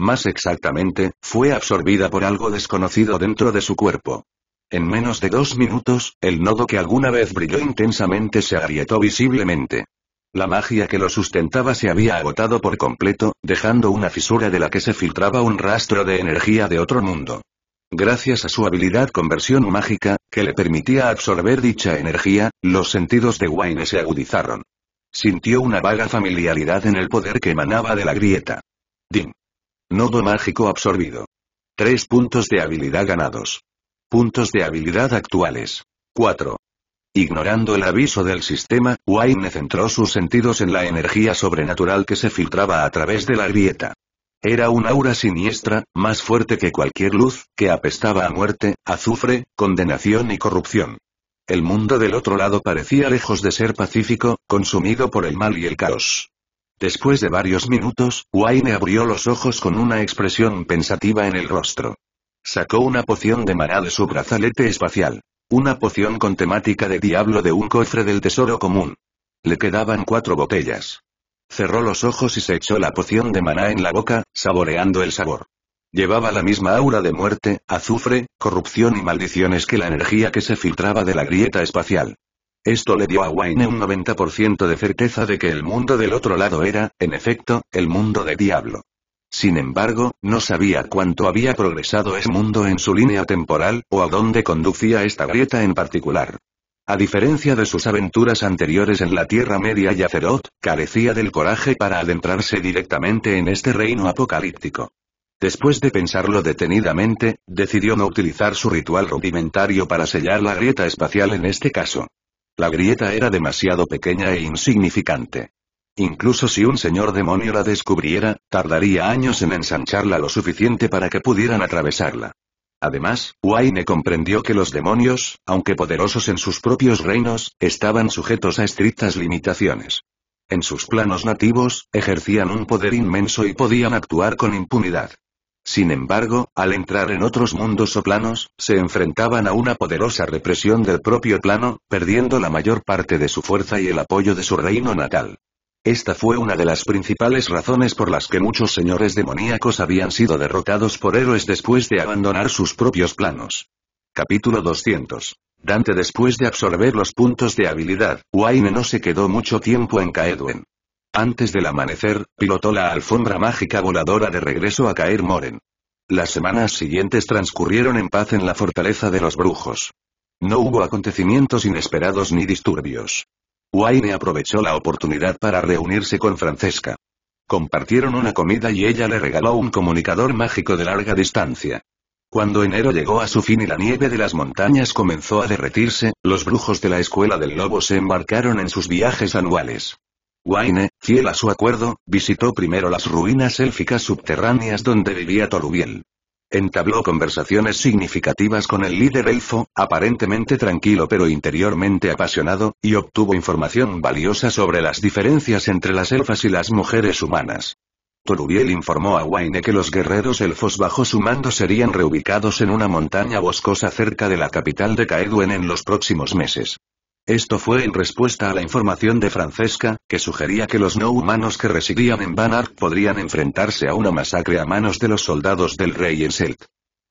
Más exactamente, fue absorbida por algo desconocido dentro de su cuerpo. En menos de dos minutos, el nodo que alguna vez brilló intensamente se agrietó visiblemente. La magia que lo sustentaba se había agotado por completo, dejando una fisura de la que se filtraba un rastro de energía de otro mundo. Gracias a su habilidad conversión mágica, que le permitía absorber dicha energía, los sentidos de Wayne se agudizaron. Sintió una vaga familiaridad en el poder que emanaba de la grieta. Dim. Nodo mágico absorbido. Tres puntos de habilidad ganados. Puntos de habilidad actuales. 4. Ignorando el aviso del sistema, Wayne centró sus sentidos en la energía sobrenatural que se filtraba a través de la grieta. Era un aura siniestra, más fuerte que cualquier luz, que apestaba a muerte, azufre, condenación y corrupción. El mundo del otro lado parecía lejos de ser pacífico, consumido por el mal y el caos. Después de varios minutos, Wayne abrió los ojos con una expresión pensativa en el rostro. Sacó una poción de maná de su brazalete espacial. Una poción con temática de diablo de un cofre del tesoro común. Le quedaban cuatro botellas. Cerró los ojos y se echó la poción de maná en la boca, saboreando el sabor. Llevaba la misma aura de muerte, azufre, corrupción y maldiciones que la energía que se filtraba de la grieta espacial. Esto le dio a Wayne un 90% de certeza de que el mundo del otro lado era, en efecto, el mundo de Diablo. Sin embargo, no sabía cuánto había progresado ese mundo en su línea temporal, o a dónde conducía esta grieta en particular. A diferencia de sus aventuras anteriores en la Tierra Media y Azeroth, carecía del coraje para adentrarse directamente en este reino apocalíptico. Después de pensarlo detenidamente, decidió no utilizar su ritual rudimentario para sellar la grieta espacial en este caso. La grieta era demasiado pequeña e insignificante. Incluso si un señor demonio la descubriera, tardaría años en ensancharla lo suficiente para que pudieran atravesarla. Además, Wayne comprendió que los demonios, aunque poderosos en sus propios reinos, estaban sujetos a estrictas limitaciones. En sus planos nativos, ejercían un poder inmenso y podían actuar con impunidad. Sin embargo, al entrar en otros mundos o planos, se enfrentaban a una poderosa represión del propio plano, perdiendo la mayor parte de su fuerza y el apoyo de su reino natal. Esta fue una de las principales razones por las que muchos señores demoníacos habían sido derrotados por héroes después de abandonar sus propios planos. Capítulo 200. Dante después de absorber los puntos de habilidad, Wayne no se quedó mucho tiempo en Caedwen. Antes del amanecer, pilotó la alfombra mágica voladora de regreso a Caer Moren. Las semanas siguientes transcurrieron en paz en la fortaleza de los brujos. No hubo acontecimientos inesperados ni disturbios. Wayne aprovechó la oportunidad para reunirse con Francesca. Compartieron una comida y ella le regaló un comunicador mágico de larga distancia. Cuando enero llegó a su fin y la nieve de las montañas comenzó a derretirse, los brujos de la Escuela del Lobo se embarcaron en sus viajes anuales. Wayne, fiel a su acuerdo, visitó primero las ruinas élficas subterráneas donde vivía Torubiel entabló conversaciones significativas con el líder elfo, aparentemente tranquilo pero interiormente apasionado, y obtuvo información valiosa sobre las diferencias entre las elfas y las mujeres humanas. Toruriel informó a Wayne que los guerreros elfos bajo su mando serían reubicados en una montaña boscosa cerca de la capital de Caedwen en los próximos meses. Esto fue en respuesta a la información de Francesca, que sugería que los no humanos que residían en Van podrían enfrentarse a una masacre a manos de los soldados del rey Enselt.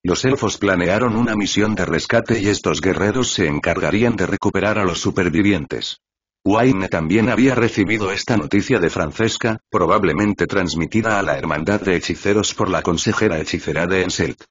Los elfos planearon una misión de rescate y estos guerreros se encargarían de recuperar a los supervivientes. Wayne también había recibido esta noticia de Francesca, probablemente transmitida a la Hermandad de Hechiceros por la consejera hechicera de Enselt.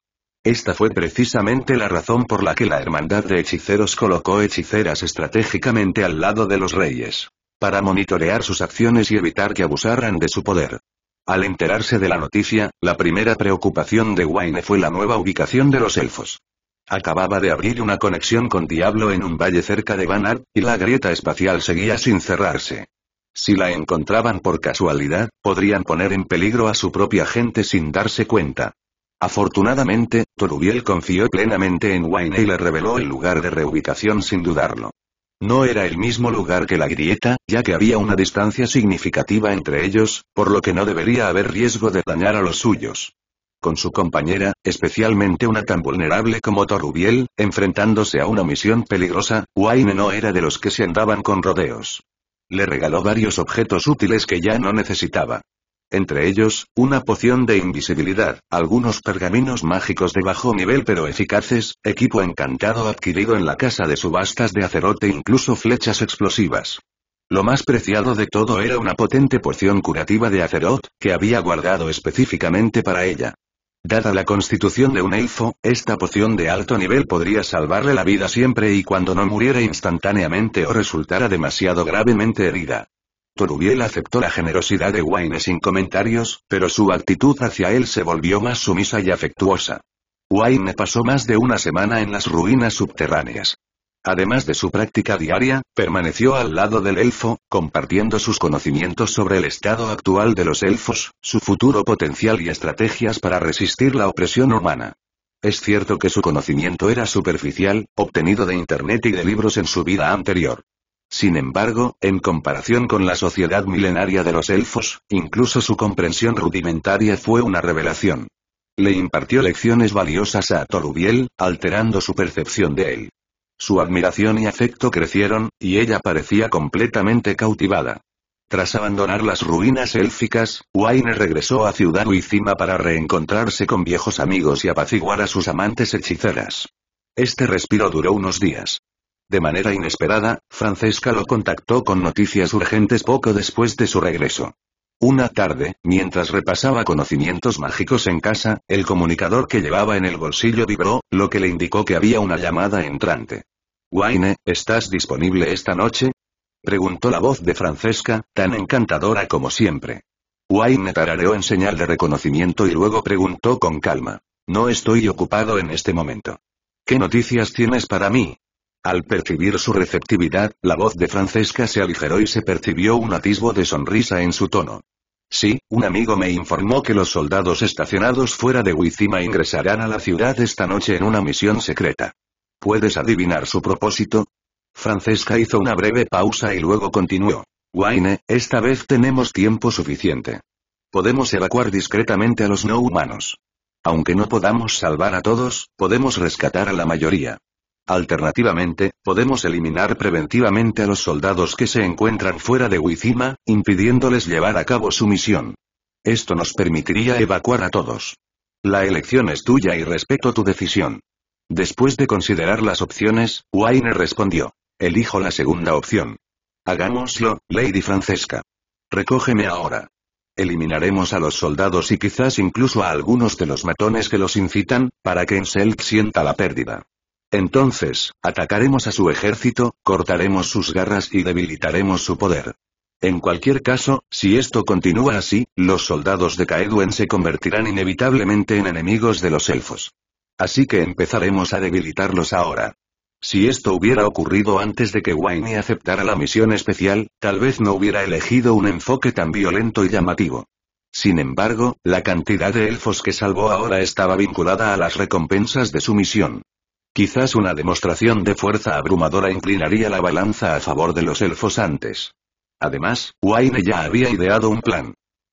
Esta fue precisamente la razón por la que la Hermandad de Hechiceros colocó hechiceras estratégicamente al lado de los reyes. Para monitorear sus acciones y evitar que abusaran de su poder. Al enterarse de la noticia, la primera preocupación de Wayne fue la nueva ubicación de los elfos. Acababa de abrir una conexión con Diablo en un valle cerca de Banar y la grieta espacial seguía sin cerrarse. Si la encontraban por casualidad, podrían poner en peligro a su propia gente sin darse cuenta. Afortunadamente, Torubiel confió plenamente en Wayne y le reveló el lugar de reubicación sin dudarlo. No era el mismo lugar que la grieta, ya que había una distancia significativa entre ellos, por lo que no debería haber riesgo de dañar a los suyos. Con su compañera, especialmente una tan vulnerable como Torubiel, enfrentándose a una misión peligrosa, Wayne no era de los que se andaban con rodeos. Le regaló varios objetos útiles que ya no necesitaba entre ellos, una poción de invisibilidad, algunos pergaminos mágicos de bajo nivel pero eficaces, equipo encantado adquirido en la casa de subastas de acerote incluso flechas explosivas. Lo más preciado de todo era una potente poción curativa de Azeroth, que había guardado específicamente para ella. Dada la constitución de un elfo, esta poción de alto nivel podría salvarle la vida siempre y cuando no muriera instantáneamente o resultara demasiado gravemente herida. Torubiel aceptó la generosidad de Wayne sin comentarios, pero su actitud hacia él se volvió más sumisa y afectuosa. Wayne pasó más de una semana en las ruinas subterráneas. Además de su práctica diaria, permaneció al lado del elfo, compartiendo sus conocimientos sobre el estado actual de los elfos, su futuro potencial y estrategias para resistir la opresión humana. Es cierto que su conocimiento era superficial, obtenido de Internet y de libros en su vida anterior. Sin embargo, en comparación con la sociedad milenaria de los elfos, incluso su comprensión rudimentaria fue una revelación. Le impartió lecciones valiosas a Torubiel, alterando su percepción de él. Su admiración y afecto crecieron, y ella parecía completamente cautivada. Tras abandonar las ruinas élficas, Wayne regresó a Ciudad Uicima para reencontrarse con viejos amigos y apaciguar a sus amantes hechiceras. Este respiro duró unos días. De manera inesperada, Francesca lo contactó con noticias urgentes poco después de su regreso. Una tarde, mientras repasaba conocimientos mágicos en casa, el comunicador que llevaba en el bolsillo vibró, lo que le indicó que había una llamada entrante. Wayne, ¿estás disponible esta noche? Preguntó la voz de Francesca, tan encantadora como siempre. Wayne tarareó en señal de reconocimiento y luego preguntó con calma. No estoy ocupado en este momento. ¿Qué noticias tienes para mí? Al percibir su receptividad, la voz de Francesca se aligeró y se percibió un atisbo de sonrisa en su tono. Sí, un amigo me informó que los soldados estacionados fuera de Wicima ingresarán a la ciudad esta noche en una misión secreta. ¿Puedes adivinar su propósito? Francesca hizo una breve pausa y luego continuó. Wayne, esta vez tenemos tiempo suficiente. Podemos evacuar discretamente a los no humanos. Aunque no podamos salvar a todos, podemos rescatar a la mayoría. Alternativamente, podemos eliminar preventivamente a los soldados que se encuentran fuera de Wizima, impidiéndoles llevar a cabo su misión. Esto nos permitiría evacuar a todos. La elección es tuya y respeto tu decisión. Después de considerar las opciones, Wayne respondió. Elijo la segunda opción. Hagámoslo, Lady Francesca. Recógeme ahora. Eliminaremos a los soldados y quizás incluso a algunos de los matones que los incitan, para que Enselt sienta la pérdida. Entonces, atacaremos a su ejército, cortaremos sus garras y debilitaremos su poder. En cualquier caso, si esto continúa así, los soldados de Caedwen se convertirán inevitablemente en enemigos de los elfos. Así que empezaremos a debilitarlos ahora. Si esto hubiera ocurrido antes de que Wayne aceptara la misión especial, tal vez no hubiera elegido un enfoque tan violento y llamativo. Sin embargo, la cantidad de elfos que salvó ahora estaba vinculada a las recompensas de su misión. Quizás una demostración de fuerza abrumadora inclinaría la balanza a favor de los elfos antes. Además, Wayne ya había ideado un plan.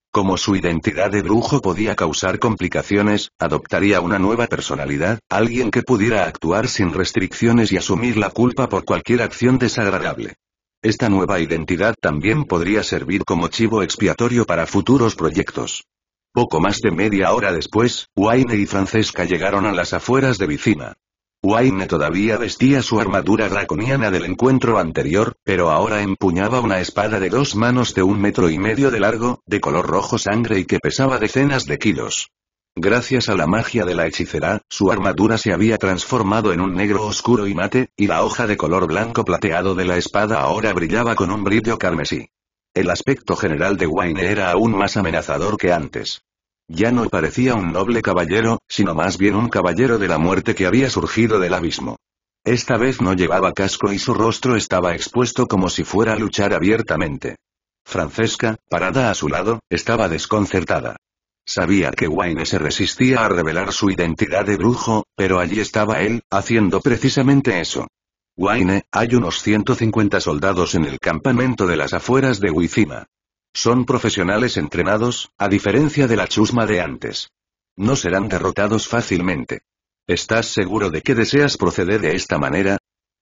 Como su identidad de brujo podía causar complicaciones, adoptaría una nueva personalidad, alguien que pudiera actuar sin restricciones y asumir la culpa por cualquier acción desagradable. Esta nueva identidad también podría servir como chivo expiatorio para futuros proyectos. Poco más de media hora después, Wayne y Francesca llegaron a las afueras de Vicina. Wayne todavía vestía su armadura draconiana del encuentro anterior, pero ahora empuñaba una espada de dos manos de un metro y medio de largo, de color rojo sangre y que pesaba decenas de kilos. Gracias a la magia de la hechicera, su armadura se había transformado en un negro oscuro y mate, y la hoja de color blanco plateado de la espada ahora brillaba con un brillo carmesí. El aspecto general de Wayne era aún más amenazador que antes. Ya no parecía un noble caballero, sino más bien un caballero de la muerte que había surgido del abismo. Esta vez no llevaba casco y su rostro estaba expuesto como si fuera a luchar abiertamente. Francesca, parada a su lado, estaba desconcertada. Sabía que Wayne se resistía a revelar su identidad de brujo, pero allí estaba él, haciendo precisamente eso. Wayne, hay unos 150 soldados en el campamento de las afueras de Wicima. Son profesionales entrenados, a diferencia de la chusma de antes. No serán derrotados fácilmente. ¿Estás seguro de que deseas proceder de esta manera?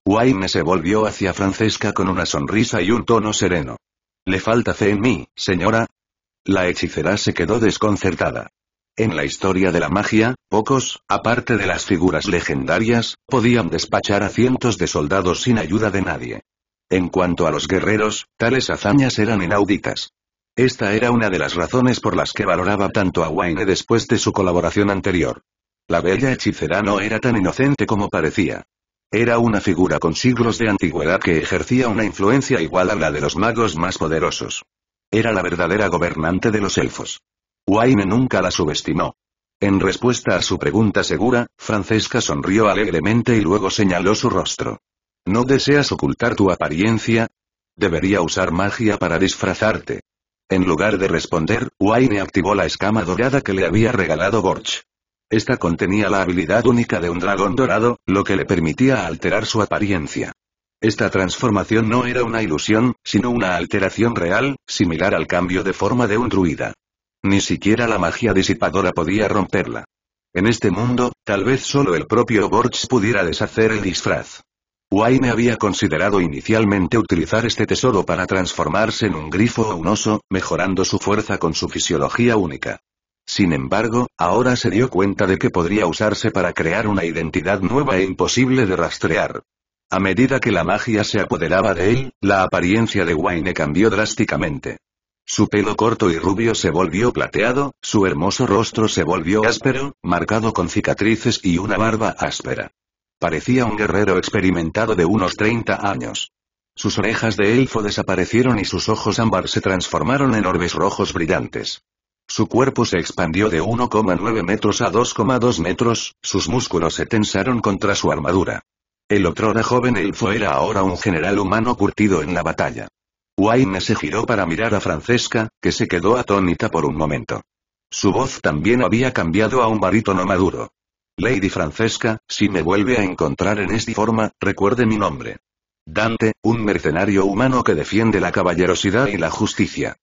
Wayne se volvió hacia Francesca con una sonrisa y un tono sereno. ¿Le falta fe en mí, señora? La hechicera se quedó desconcertada. En la historia de la magia, pocos, aparte de las figuras legendarias, podían despachar a cientos de soldados sin ayuda de nadie. En cuanto a los guerreros, tales hazañas eran inauditas. Esta era una de las razones por las que valoraba tanto a Wayne después de su colaboración anterior. La bella hechicera no era tan inocente como parecía. Era una figura con siglos de antigüedad que ejercía una influencia igual a la de los magos más poderosos. Era la verdadera gobernante de los elfos. Wayne nunca la subestimó. En respuesta a su pregunta segura, Francesca sonrió alegremente y luego señaló su rostro. ¿No deseas ocultar tu apariencia? Debería usar magia para disfrazarte. En lugar de responder, Wayne activó la escama dorada que le había regalado Borch. Esta contenía la habilidad única de un dragón dorado, lo que le permitía alterar su apariencia. Esta transformación no era una ilusión, sino una alteración real, similar al cambio de forma de un druida. Ni siquiera la magia disipadora podía romperla. En este mundo, tal vez solo el propio Borch pudiera deshacer el disfraz. Wayne había considerado inicialmente utilizar este tesoro para transformarse en un grifo o un oso, mejorando su fuerza con su fisiología única. Sin embargo, ahora se dio cuenta de que podría usarse para crear una identidad nueva e imposible de rastrear. A medida que la magia se apoderaba de él, la apariencia de Wayne cambió drásticamente. Su pelo corto y rubio se volvió plateado, su hermoso rostro se volvió áspero, marcado con cicatrices y una barba áspera. Parecía un guerrero experimentado de unos 30 años. Sus orejas de elfo desaparecieron y sus ojos ámbar se transformaron en orbes rojos brillantes. Su cuerpo se expandió de 1,9 metros a 2,2 metros, sus músculos se tensaron contra su armadura. El otrora joven elfo era ahora un general humano curtido en la batalla. Wayne se giró para mirar a Francesca, que se quedó atónita por un momento. Su voz también había cambiado a un barítono maduro. Lady Francesca, si me vuelve a encontrar en esta forma, recuerde mi nombre. Dante, un mercenario humano que defiende la caballerosidad y la justicia.